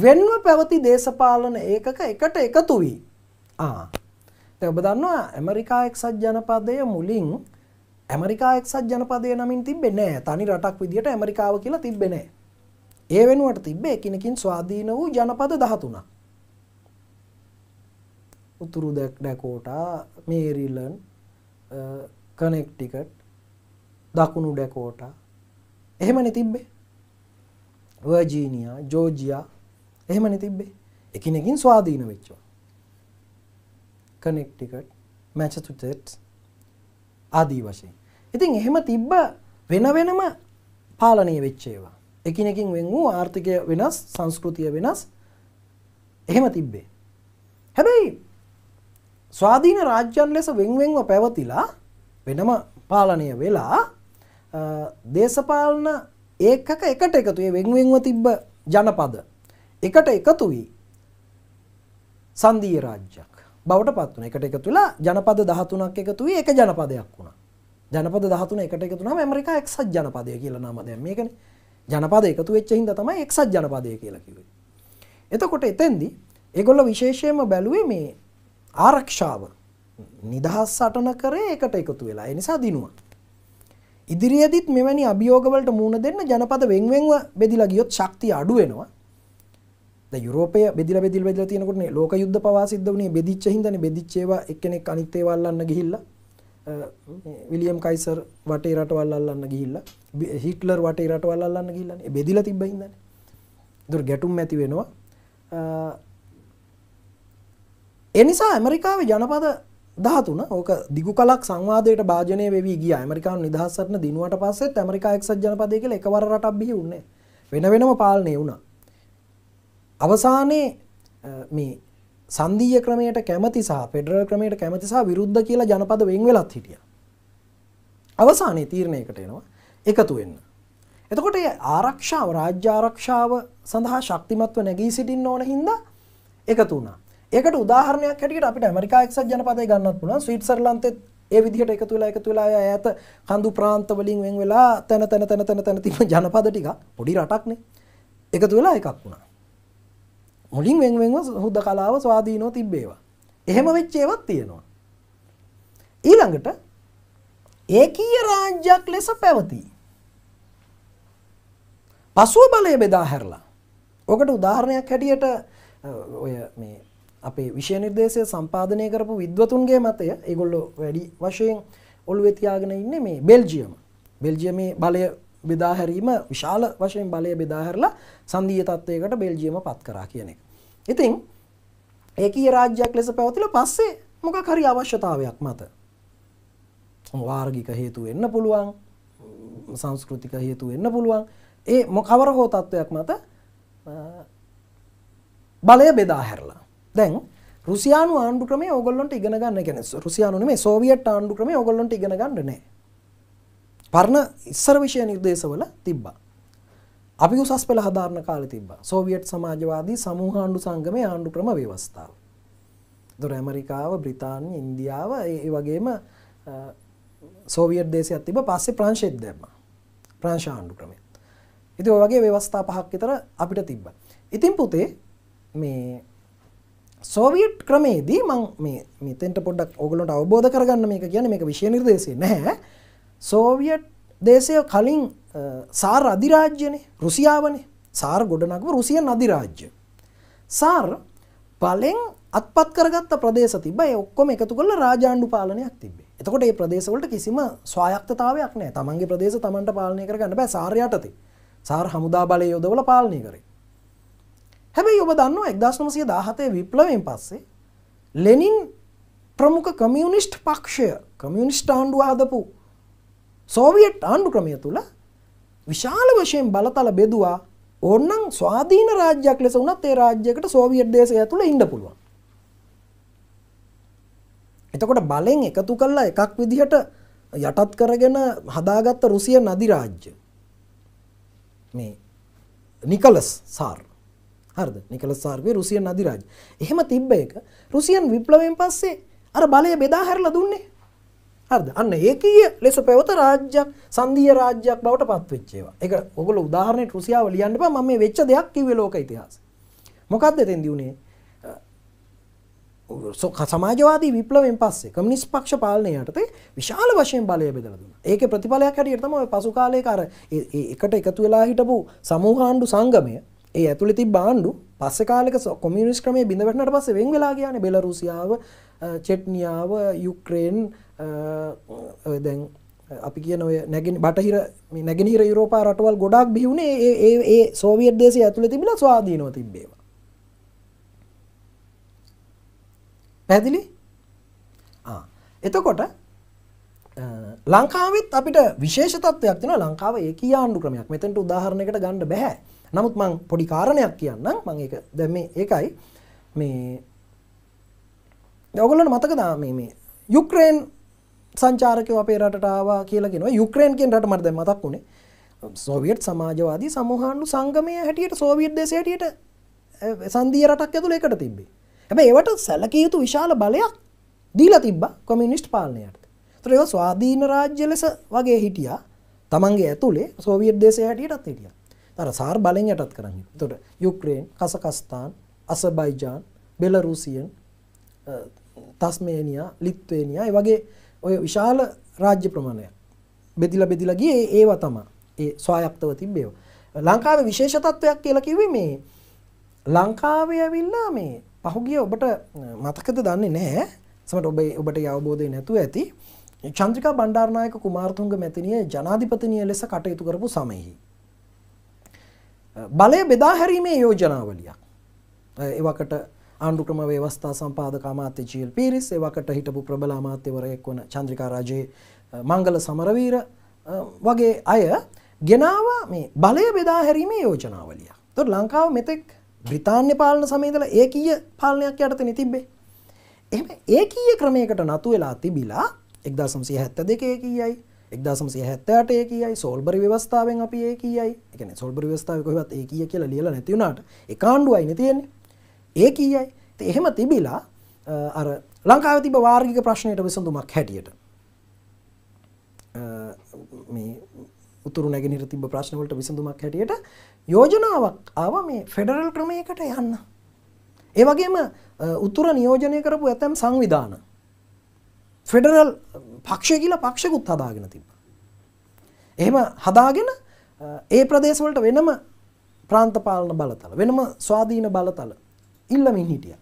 වෙන්ව පැවති දේශපාලන ඒකක එකට එකතු වී. ආ. දැන් ඔබ දන්නවා ඇමරිකා එක්සත් ජනපදය මුලින් ඇමරිකා එක්සත් ජනපදය නමින් තිබෙන්නේ තනි රටක් විදිහට ඇමරිකාව කියලා තිබෙන්නේ ඒ වෙනුවට තිබ්බේ එකිනෙකින් ස්වාධීන වූ ජනපද 13ක්. උතුරු ඩැකෝටා, මේරිලන්ඩ්, කනෙක්ටිකට්, දකුණු ඩැකෝටා. එහෙමනේ තිබ්බේ. වර්ජීනියා, ජෝජියා එහෙමනේ තිබ්බේ. එකිනෙකින් ස්වාධීන වෙච්චවා. කනෙක්ටිකට්, මැසචුසෙට්ස් ආදී වශයෙන්. ඉතින් එහෙම තිබ්බ වෙන වෙනම පාලනය වෙච්ච ඒවා. එකිනෙකින් වෙන් වූ ආර්ථිකය වෙනස්, සංස්කෘතිය වෙනස්. එහෙම තිබ්බේ. හැබැයි ස්වාධීන රාජ්‍යයන් ලෙස වෙන්වෙන්ව පැවතිලා වෙනම පාලනය වෙලා දේශපාලන ඒකක එකට එකතු ඒ වෙන්වෙන්ව තිබ්බ ජනපද එකට එකතු වී සංධීය රාජ්‍යයක් බවට පත් වුණා. එකට එකතු වෙලා ජනපද 13ක් එකතු වී එක ජනපදයක් වුණා. ජනපද 13 එකට එකතු වුණාම ඇමරිකා එක්සත් ජනපදය කියලා නම දැන් මේකනේ. ජනපද එකතු වෙච්ච හින්දා තමයි එක්සත් ජනපදය කියලා කිව්වේ. එතකොට එතෙන්දී ඒගොල්ලෝ විශේෂයෙන්ම බැලුවේ මේ ආරක්ෂාව නිදහස් සටන කරේ එකට එකතු වෙලා. ඒ නිසා දිනුවා. ඉදිරියේදීත් මෙවැනි අභියෝගවලට මුහුණ දෙන්න ජනපද වෙන්වෙන්ව බෙදිලා ගියොත් ශක්තිය අඩු වෙනවා. යුරෝපය බෙදිල බෙදිල් බෙදලා තියෙනකොටනේ ලෝක යුද්ධ පවා සිද්ධ වුණේ බෙදිච්ච හින්දානේ බෙදිච්ච ඒවා එක්කෙනෙක් අනිත් ඒවා අල්ලන්න ගිහිල්ලා විලියම් කයිසර් වටේ රටවල් අල්ලන්න ගිහිල්ලා හිට්ලර් වටේ රටවල් අල්ලන්න ගිහිල්ලානේ බෙදිලා තිබ්බ හින්දානේ. ඒතර ගැටුම් ඇති වෙනවා. ඒ නිසා ඇමරිකාවේ ජනපද 13 ඕක දිගු කලක් සංවාදයට භාජනය වෙවි ගියා. ඇමරිකානු නිදහස් සටන දිනුවට පස්සෙත් ඇමරිකා එක්සත් ජනපදය කියලා එකවර රටක් බිහි වුණේ. වෙන වෙනම පාලනය වුණා. අවසානයේ මේ සංදීය ක්‍රමයට කැමති සහ ෆෙඩරල් ක්‍රමයට කැමති සහ විරුද්ධ කියලා ජනපද වෙන් වෙලත් හිටියා. අවසානයේ තීරණයකට එනවා එකතු වෙන්න. එතකොට ඒ ආරක්ෂාව රාජ්‍ය ආරක්ෂාව සඳහා ශක්තිමත්ව නැගී සිටින්න ඕන හින්දා එකතු වුණා. ඒකට උදාහරණයක් හැටියට අපිට ඇමරිකා එක්සත් ජනපදය ගන්නත් පුළුවන්. ස්විට්සර්ලන්තෙත් ඒ විදිහට එකතු වෙලා එකතු වෙලා ඈත කඳු ප්‍රාන්ත වලින් වෙන් වෙලා තන තන තන තන තන තිබෙන ජනපද ටික පොඩි රටක්නේ. එකතු වෙලා එකක් වුණා. මුලින් වෙන්වෙන්ව හුද්ද කලාව ස්වාධීනෝ තිබ්බේවා. එහෙම වෙච්ච ඒවත් තියෙනවා. ඊළඟට ඒකීය රාජ්‍යයක් ලෙස පැවතී. පසුව බලය බෙදා හැරලා. ඔකට උදාහරණයක් හැටියට ඔය මේ අපේ විෂය නිර්දේශය සම්පාදනය කරපු විද්වතුන්ගේ මතය ඒගොල්ලෝ වැඩි වශයෙන් ඔළුවේ තියාගෙන ඉන්නේ මේ බෙල්ජියම. බෙල්ජියමේ බලය බෙදාහැරීම විශාල වශයෙන් බලය බෙදාහැරලා සංධීය තත්ත්වයකට බෙල්ජියම පත් කරා කියන එක. ඉතින් ඒකීය රාජ්‍යයක් ලෙස පැවතිලා පස්සේ මොකක් හරි අවශ්‍යතාවයක් මත වාර්ගික හේතු වෙන්න පුළුවන් සංස්කෘතික හේතු වෙන්න පුළුවන් ඒ මොකවර හෝ තත්ත්වයක් මත බලය බෙදා හැරලා දැන් රුසියානු ආණ්ඩු ක්‍රමය ඕගොල්ලොන්ට ඉගෙන ගන්න කියන රුසියානු නෙමෙයි සෝවියට් ආණ්ඩු ක්‍රමය ඕගොල්ලොන්ට ඉගෙන ගන්න නෑ පරණ ඉස්සර විෂය නිර්දේශවල තිබ්බා අපි උසස් පෙළ හදාරණ කාලේ තිබ්බා. සෝවියට් සමාජවාදී සමූහ ආණ්ඩු සංගමේ ආණ්ඩු ක්‍රම ව්‍යවස්ථාව. ඒතොර ඇමරිකාව, බ්‍රිතාන්‍ය, ඉන්දියාව ඒ වගේම සෝවියට් දේශයක් තිබ්බා. පස්සේ ප්‍රංශෙත් දැම්මා. ප්‍රංශ ආණ්ඩු ක්‍රමය. ඉතින් ඔය වගේ ව්‍යවස්ථා පහක් විතර අපිට තිබ්බා. ඉතින් පුතේ මේ සෝවියට් ක්‍රමේදී මං මේ මෙතෙන්ට පොඩ්ඩක් ඔගලොට අවබෝධ කරගන්න මේක කියන මේක විශෂය නිර්දේශය නෑ සෝවියට් දේශය කලින් සාර් අධිරාජ්‍යනය රුසියාවනේ සාර් ගොඩනක්ව රුසිය අධිරාජ්‍ය. සාර් පලෙන් අත්පත් කරගත් ප්‍රදේශ තිබයි ඔක්කොම එකතු කළ රාජාණ්ඩු පාලනයක් තිබේ එතකොට ඒ ප්‍රදේශවලට කිසිම ස්වායක්තතාවයක් නෑ තමන්ගේ ප්‍රදේශ තමන්ට පාලනය කරගන්න බෑ සාර්යටති සාර් හමුදා බලය යොදවල පාලනය කරේ. හැබැයි ඔබ දන්න එක්දශනමසිය දාහතය විප්ලවෙන් පස්සේ ලෙනින් ප්‍රමුඛ කමියුනිස්ට් පක්ෂය කමියුනිස්ට් ආණ්ඩුව හදපු සෝවියට් ආණ්ඩු ක්‍රමය තුළ විශාල වශයෙන් බලතල බෙදවා ඕන්නම් ස්වාධීන රාජ්‍යයක් ලෙස වනත් ඒ රාජ්‍යකට සෝවියට් දේශය තුළ ඉඩ පුළුවන්. එතකොට බලෙන් එකතු කල්ලා එකක් විදිහට යටත් කරගෙන හදාගත්ත රුසිය නදි රාජ්‍ය මේ නිකලස් සාර් හරද නිකලස් සාර්ගේ රුසිය නදි රාජ්‍ය එහෙම තිබ්බ එක රුසියන් විප්ලවයෙන් පස්සේ අර බලය බෙදා හැරලා දුන්නේ හරිද අන්න ඒකීය ලෙස පැවත රාජ්‍යයක් සංධීය රාජ්‍යයක් බවට පත්වෙච්ච ඒවා. ඒක ඔයගොල්ලෝ උදාහරණයට රුසියාව ලියන්න එපා මම මේ වෙච්ච දෙයක් කිව්වේ ලෝක ඉතිහාසෙ. මොකද්ද එතෙන්දී උනේ? සමාජවාදී විප්ලවයෙන් පස්සේ කමියුනිස්ට් පක්ෂ පාලනය යටතේ විශාල වශයෙන් බලය බෙදලා දුන්නා. ඒකේ ප්‍රතිඵලයක් හැටියට තමයි පසු කාලයක අර එකට එකතු වෙලා හිටපු සමූහාණ්ඩු සංගමය ඒ ඇතුළේ තිබ්බ ආණ්ඩු පස්සේ කාලයක කොමියුනිස්ට් ක්‍රමයේ බිඳ වැටෙනාට පස්සේ වෙන් වෙලා ගියානේ බෙලරුසියාව චෙට්නියාව යුක්්‍රේන් දැන් අපි කියන ඔය නැගෙන බටහිර නැගෙනහිර යුරෝපා රටවල් ගොඩක් බිහුණේ ඒ ඒ සෝවියට් දේශය ඇතුළ තිබිල ස්වාධීනව තිබ්බේවා පැදිලි එතකොට ලංකාවිත් අපිට විශේෂතත්වයක් තින ලංකාව ඒ ආණ්ඩු ක්‍රමයක් මෙතැට උදාහරණයකට ගණඩ බැහැ නමුත් මං පොඩි කාරණයක් කියන්න මං එක දැම ඒකයි මේ ඔගොල්ලොට මතකදා මේ යුක්්‍රේන් සංචාරකව අපේ රටටාව කියලගෙන යුක්්‍රේන් කියෙන් රට මර්ද මතක් වුණේ සෝවියට් සමාජවාදී සමහන්ු සංගමය හැටියට සෝවියට් දෙසටට සන්දිය රටක් ඇතුළ එකට තිබ්බේ හැබ ඒවට සැලකිය යුතු විශාල බලයක් දීල තිබ්බ කොමිනිස්ට් පාලනයට ත්‍රයව ස්වාධීන රාජ්‍ය ලෙස වගේ හිටියා තමන්ගේ ඇතුළේ සෝවියට් දේශය හැටියටත් හිටිය තර සාර් බලෙන් යටත් කරන්න තොට යුක්්‍රේන් කසකස්ථාන් අසබයිජාන් බෙලරුසියන් තස්මේනියා ලිත්වේනියා ඒ වගේ ඔය විශාල රාජ්‍ය ප්‍රමාණයක් බෙදිලා බෙදිලා ගියේ ඒවා තමයි ඒ ස්වායක්තව තිබ්බේව ලංකාවේ විශේෂ තත්වයක් කියලා කිව්වේ මේ ලංකාවේ ඇවිල්ලා මේ පහුගිය ඔබට මතකද දන්නේ නැහැ සමට ඔබ ඔබට අවබෝධය නැතුව ඇති චන්ද්‍රිකා බණ්ඩාරනායක කුමාරතුංග මැතිනිය ජනාධිපතිනිය ලෙස කටයුතු කරපු සමයෙහි බලය බෙදා හැරීමේ යෝජනාවලියක් ඒවකට ආණ්ඩුක්‍රම ව්‍යවස්ථා සම්පාදක අමාත්‍ය ජීල් පීරිස් ඒවකට හිටපු ප්‍රබල අමාත්‍යවරයෙක් වන චන්ද්‍රිකා රාජේ මංගල සමරවීර වගේ අය ගෙනාවා මේ බලය බෙදා හැරීමේ යෝජනාවලිය. තොට ලංකාව මෙතෙක් බ්‍රිතාන්‍ය පාලන සමේදල ඒකීය පාලනයක් යටතන තිබ්බේ. එම ඒකීය ක්‍රමයකට නතු වෙලා තිබිලා එක්දාසම්සිය හැත්ත දෙකේ කියයි එක්දාසම්සිය හැත්තට ඒ කියයි සොල්බරි ව්‍යවස්ථාවෙන් අපි ඒ කියයි එකන සොල්බරි ව්‍යවස්ථාව කොහත් ඒ කිය කියලා ලියලා නැතිවුණට ඒ කාණ්ඩුවයි තියෙන්නේ ඒ කියයි එහෙම තිබිලා අර ලංකාව තිබ වාර්ගික ප්‍රශ්නයට විසඳුමක් හැටියට මේ උතුරු නැගෙනහිර තිබ්බ ප්‍රශ්නවලට විසඳුමක් හැටියට යෝජනාවක් ආව මේ ෆෙඩරල් ක්‍රමයකට යන්න. ඒ වගේම උතුර නියෝජනය කරපු ඇතැම් සංවිධාන ෆෙඩරල් පක්ෂය කියලා පක්ෂකුත් හදාගෙන තිබ්බ. එහෙම හදාගෙන ඒ ප්‍රදේශවලට වෙනම ප්‍රාන්තපාලන බලතල වෙනම ස්වාධීන බලතල ඉල්ලමින් හිටිය.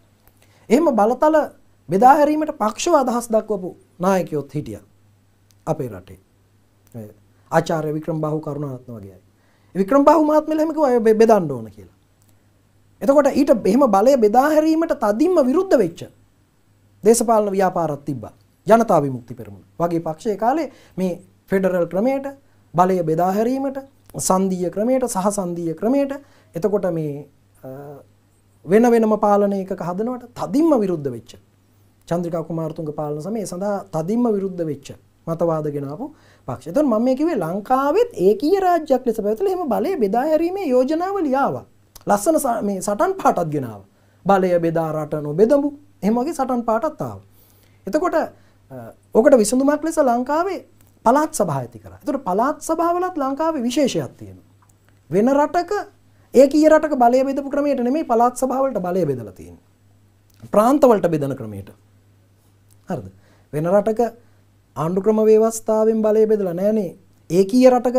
එහෙම බලතල බෙදාහැරීමට පක්ෂව අදහස් දක්වපු නායකයොත් හිටිය අපේ රටේ. ආචාර්ය වික්‍රම බාහු කරුණාරත්න වගේ අය. වික්‍රම බාහු මහත්මයලා හැමකෝ අය බෙදන්න ඕන කියලා. එතකොට ඊට එහෙම බලය බෙදාහැරීමට තදින්ම විරුද්ධ වෙච්ච දේශපාලන ව්‍යාපාරත් තිබ්බා. ජනතා විමුක්ති පෙරමුණ වගේ පක්ෂයේ කාලේ මේ ෆෙඩරල් ක්‍රමයට බලය බෙදාහැරීමට සංධීය ක්‍රමයට සහ සංධීය ක්‍රමයට එතකොට මේ වෙන වෙනම පාලන එකක හදනවට තදින්ම විරුද්ධ වෙච්ච චන්ද්‍රිකා කුමාරතුංග පාලන සමයේ සඳහා තදින්ම විරුද්ධ වෙච්ච මතවාද ගෙනාපු පක්ෂ. එතකොට මම මේ කිව්වේ ලංකාවෙත් ඒකීය රාජ්‍යයක් ලෙස පැවැතලා එහෙම බලය බෙදා හැරීමේ යෝජනාවලිය ආවා. ලස්සන මේ සටන් පාටක් ගෙනාවා. බලය බෙදා රට නොබෙදමු. එහෙම වගේ සටන් පාටක් ආවා. එතකොට ඕකට විසඳුමක් ලෙස ලංකාවේ පළාත් සභා ඇති කරා. එතකොට පළාත් සභාවලත් ලංකාවේ විශේෂයක් තියෙනවා. වෙන රටක ඒක ඊ රටක බලය බෙදපු ක්‍රමයට නෙමෙයි පළාත් සභාවලට බලය බෙදලා තියෙන්නේ. ප්‍රාන්තවලට බෙදන ක්‍රමයට. හරිද? වෙන රටක ආණ්ඩු ක්‍රම ව්‍යවස්ථාවෙන් බලය බෙදලා නැහනේ. ඒකීය රටක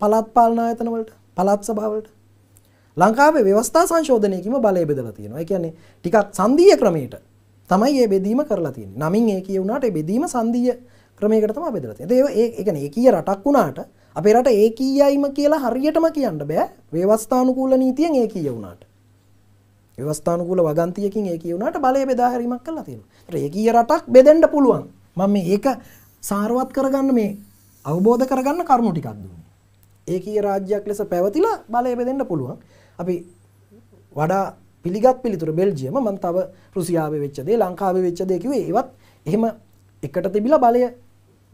පළාත් පාලන ආයතන වලට, පළාත් සභාවලට. ලංකාවේ ව්‍යවස්ථා සංශෝධනයකින්ම බලය බෙදලා තියෙනවා. ඒ කියන්නේ ටිකක් සංධීය ක්‍රමයට තමයි මේ බෙදීම කරලා තියෙන්නේ. නමින් ඒකීය වුණාට ඒ බෙදීම සංධීය ක්‍රමයකට තමයි බෙදලා තියෙන්නේ. ඒ ඒ කියන්නේ ඒකීය රටක් වුණාට අපේ රට ඒ කීයයිම කියලා හරියටම කියන්න බෑ ව්‍යවස්ථානුකූල නීතියෙන් ඒ කීය වුණාට. ව්‍යවස්ථානුකූල වගන්තියකින් ඒ කීය වුණාට බලය බෙදා හැරීමක් කරලා තියෙනවා. ඒතර ඒ කීය රටක් බෙදෙන්න පුළුවන්. මම මේක සාරවත් කරගන්න මේ අවබෝධ කරගන්න කරුණු ටිකක් දුන්නේ. ඒ කීය රාජ්‍යයක් ලෙස පැවතිලා බලය බෙදෙන්න පුළුවන්. අපි වඩා පිළිගත් පිළිතුර බෙල්ජියම මම තව රුසියාවේ වෙච්ච දේ ලංකාවේ වෙච්ච දේ කිව්වේ ඒවත් එහෙම එකට තිබිලා බලය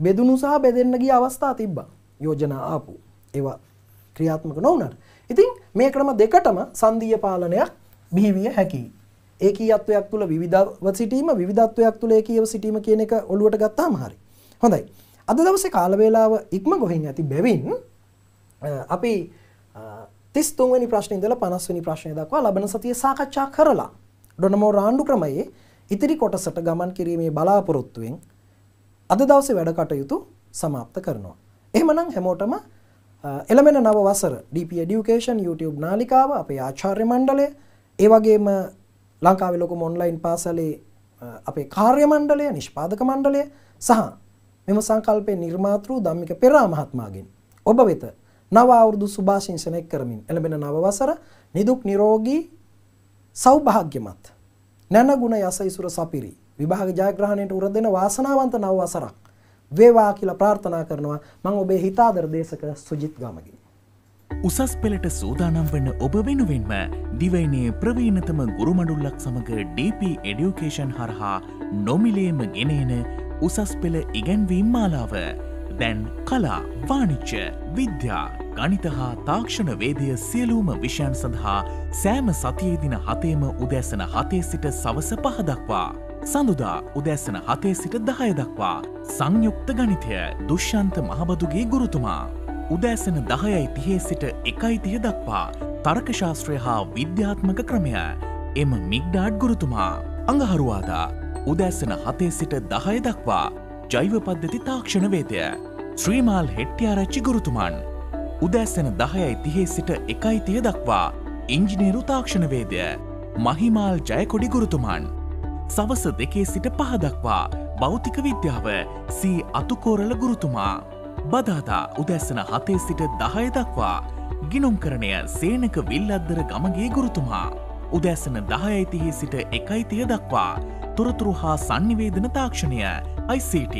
බෙදුණු සහ බෙදෙන්න ගිය අවස්ථා තිබ්බා. යෝජනා ආපු ඒවා ක්‍රියාත්මක නොවනට. ඉතින් මේ ක්‍රම දෙකටම සංධීය පාලනයක් බිහිවිය හැකියි. ඒකීයත්වයක් තුළ විවිධව සිටීම විවිධත්වයක් තුළ ඒකීයව සිටීම කියන එක ඔලුවට ගත්තාම හරි. හොඳයි. අද දවසේ කාල වේලාව ඉක්ම ගොහින් ඇති බැවින් අපි 33 වෙනි ප්‍රශ්නේ ඉඳලා 50 වෙනි ප්‍රශ්නය දක්වා ලබන සතියේ සාකච්ඡා කරලා ඩොනමෝ රාණ්ඩු ක්‍රමයේ ඉතිරි කොටසට ගමන් කිරීමේ බලාපොරොත්තුවෙන් අද දවසේ වැඩ කටයුතු සමාප්ත කරනවා. එහෙමනම් හැමෝටම එළමෙන නව වසර DP Education YouTube නාලිකාව අපේ ආචාර්ය මණ්ඩලය ඒ වගේම ලංකාවේ ලොකුම ඔන්ලයින් පාසලේ අපේ කාර්ය මණ්ඩලය නිෂ්පාදක මණ්ඩලය සහ මෙම සංකල්පයේ නිර්මාතෘ ධම්මික පෙරා මහත්මයාගෙන් ඔබ වෙත නව අවුරුදු සුභාශිංසන එක් කරමින් එළඹෙන නව වසර නිදුක් නිරෝගී සෞභාග්‍යමත් නැනගුණ යස ඉසුර සපිරි විභාග ජයග්‍රහණයට උරදෙන වාසනාවන්ත නව වසරක් වේවා කියලා ප්‍රාර්ථනා කරනවා මං ඔබේ හිතාදර දේශක සුජිත් ගාමගින්. උසස් පෙළට සූදානම් වන්න ඔබ වෙනුවෙන්ම දිවයිනේ ප්‍රවීණතම ගුරුමඩුල්ලක් සමඟ DP එඩියුකේෂන් හරහා නොමිලේම ගෙනේන උසස් පෙළ ඉගැන්වීම් මාලාව දැන් කලා වානිච්ච විද්‍යා ගණිත හා තාක්ෂණ වේදය සියලූම විෂයන් සඳහා සෑම සතියේදින හතේම උදැසන හතේ සිට සවස පහදක්වා. සඳුදා උදැස්සන හතේ සිට දහය දක්වා සංයුක්ත ගනිතය දුෂ්‍යන්ත මහබදුගේ ගුරුතුමා. උදෑසන දහයයි තිහේ සිට එකයි තිය දක්වා තර්කශාස්ත්‍රය හා විද්‍යාත්මක ක්‍රමය එම මික්ඩාඩ් ගුරුතුමා අඟහරුවාදා උදැස්සන හතේ සිට දහය දක්වා ජෛව පද්ධති තාක්ෂණ වේදය ශ්‍රීමාල් හෙට්ටියාරච්චි ගුරුතුමන් උදැස්සන දහයයි තිහේ සිට එකයි තිය දක්වා ඉංජිනේරු තාක්ෂණවේදය මහිමාල් ජයකොඩි ගුරුතුමන් සවස දෙකේ සිට පහදක්වා භෞතික විද්‍යාව සී අතුකෝරල ගුරුතුමා. බදාදා උදැස්සන හතේ සිට දහය දක්වා ගිනුම්කරණය සේනක විල්ලද්දර ගමගේ ගුරුතුමා. උදැසන දහයයිතිහි සිට එකයිතිය දක්වා තොරතුරු හා සංනිවේදන තාක්ෂණය ICT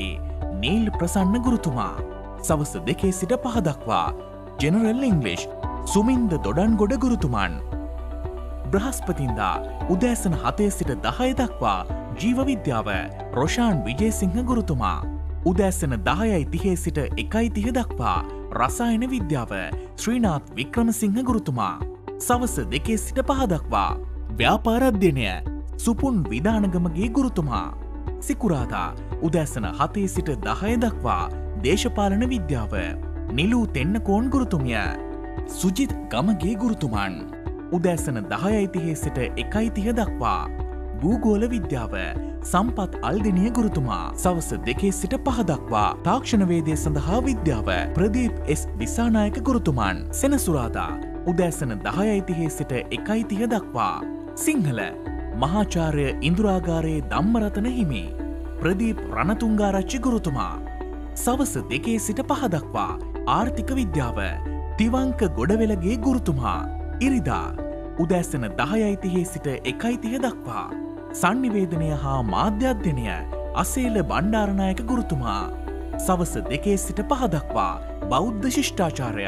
නීල් ප්‍රසන්න ගුරුතුමා. සවස දෙකේ සිට පහදක්වා general English Suminda Dodangoda ගුරුතුමන් බ්‍රහස්පතින්දා උදෑසන හතේ සිට දහය දක්වා ජීවවිද්‍යාව රොෂාන් විජේසිංහ ගුරුතුමා. උදෑසන දහයයි තිහේ සිට එකයි තිහ දක්වා රසායන විද්‍යාව ශ්‍රීනාත් වික්‍රමසිංහ ගුරුතුමා. සවස දෙකේ සිට පහදක්වා. ව්‍යාපාරධ්‍යනය සුපුන් විධානගමගේ ගුරුතුමා. සිකුරාදා උදැසන හතේ සිට දහය දක්වා දේශපාලන විද්‍යාව නිලූ තෙන්න කෝන් ගුරුතුමිය සුජිත් ගමගේ ගුරුතුමන්. උදෑසන දහයයිතිහේ සිට එකයිතිහ දක්වා. භූගෝල විද්‍යාව සම්පත් අල්දිනිය ගුරුතුමා සවස දෙකේ සිට පහදක්වා තාක්ෂණවේදය සඳහා විද්‍යාව ප්‍රදීප් එස් දිසානායක ගුරුතුමන් සෙනසුරාදා උදෑසන දහයයිතිහේ සිට එකයිතිහ දක්වා. සිංහල මහාචාරය ඉන්දුරාගාරයේ දම්මරතන හිමි. ප්‍රදීප් රණතුංගාරච්චි ගුරුතුමා. සවස දෙකේ සිට පහදක්වා ආර්ථික විද්‍යාව තිවංක ගොඩවෙලගේ ගුරුතුමා. ඉරිදා උදැස්සන දහයයිතිහේ සිට එකයිතිහ දක්වා. සංනිවේදනය හා මාධ්‍යධ්‍යනය අසේල බණ්ඩාරණයක ගුරුතුමා. සවස දෙකේ සිට පහදක්වා බෞද්ධ ශිෂ්ඨාචාරය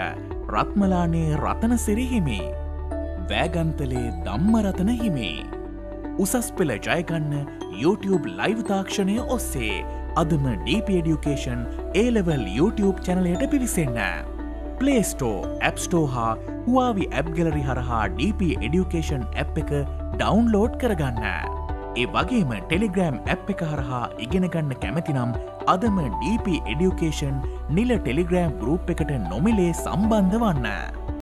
රත්මලානේ රතන සිරිහිමි. වෑගන්තලේ දම්මරතන හිමේ. උසස් පෙළ ජයගන්න YouTube ලයිව් තාක්ෂණය ඔස්සේ අදම DP Education ඒලවල් YouTube චැනලයට පිවිසන්න. Play Store, App Store හා හවාවි ඇප් ගලරි හරහා DP එඩියුකේෂන් ඇප් එක ඩවන්ලෝඩ් කරගන්න. ඒ වගේම ටෙලිග්‍රෑම් ඇප් එක හරහා ඉගෙනගන්න කැමතිනම් අදම DP එඩියුකේෂන් නිල ටෙලිග්‍රෑම් ගරුප් එකට නොමිලේ සම්බන්ධ වන්න.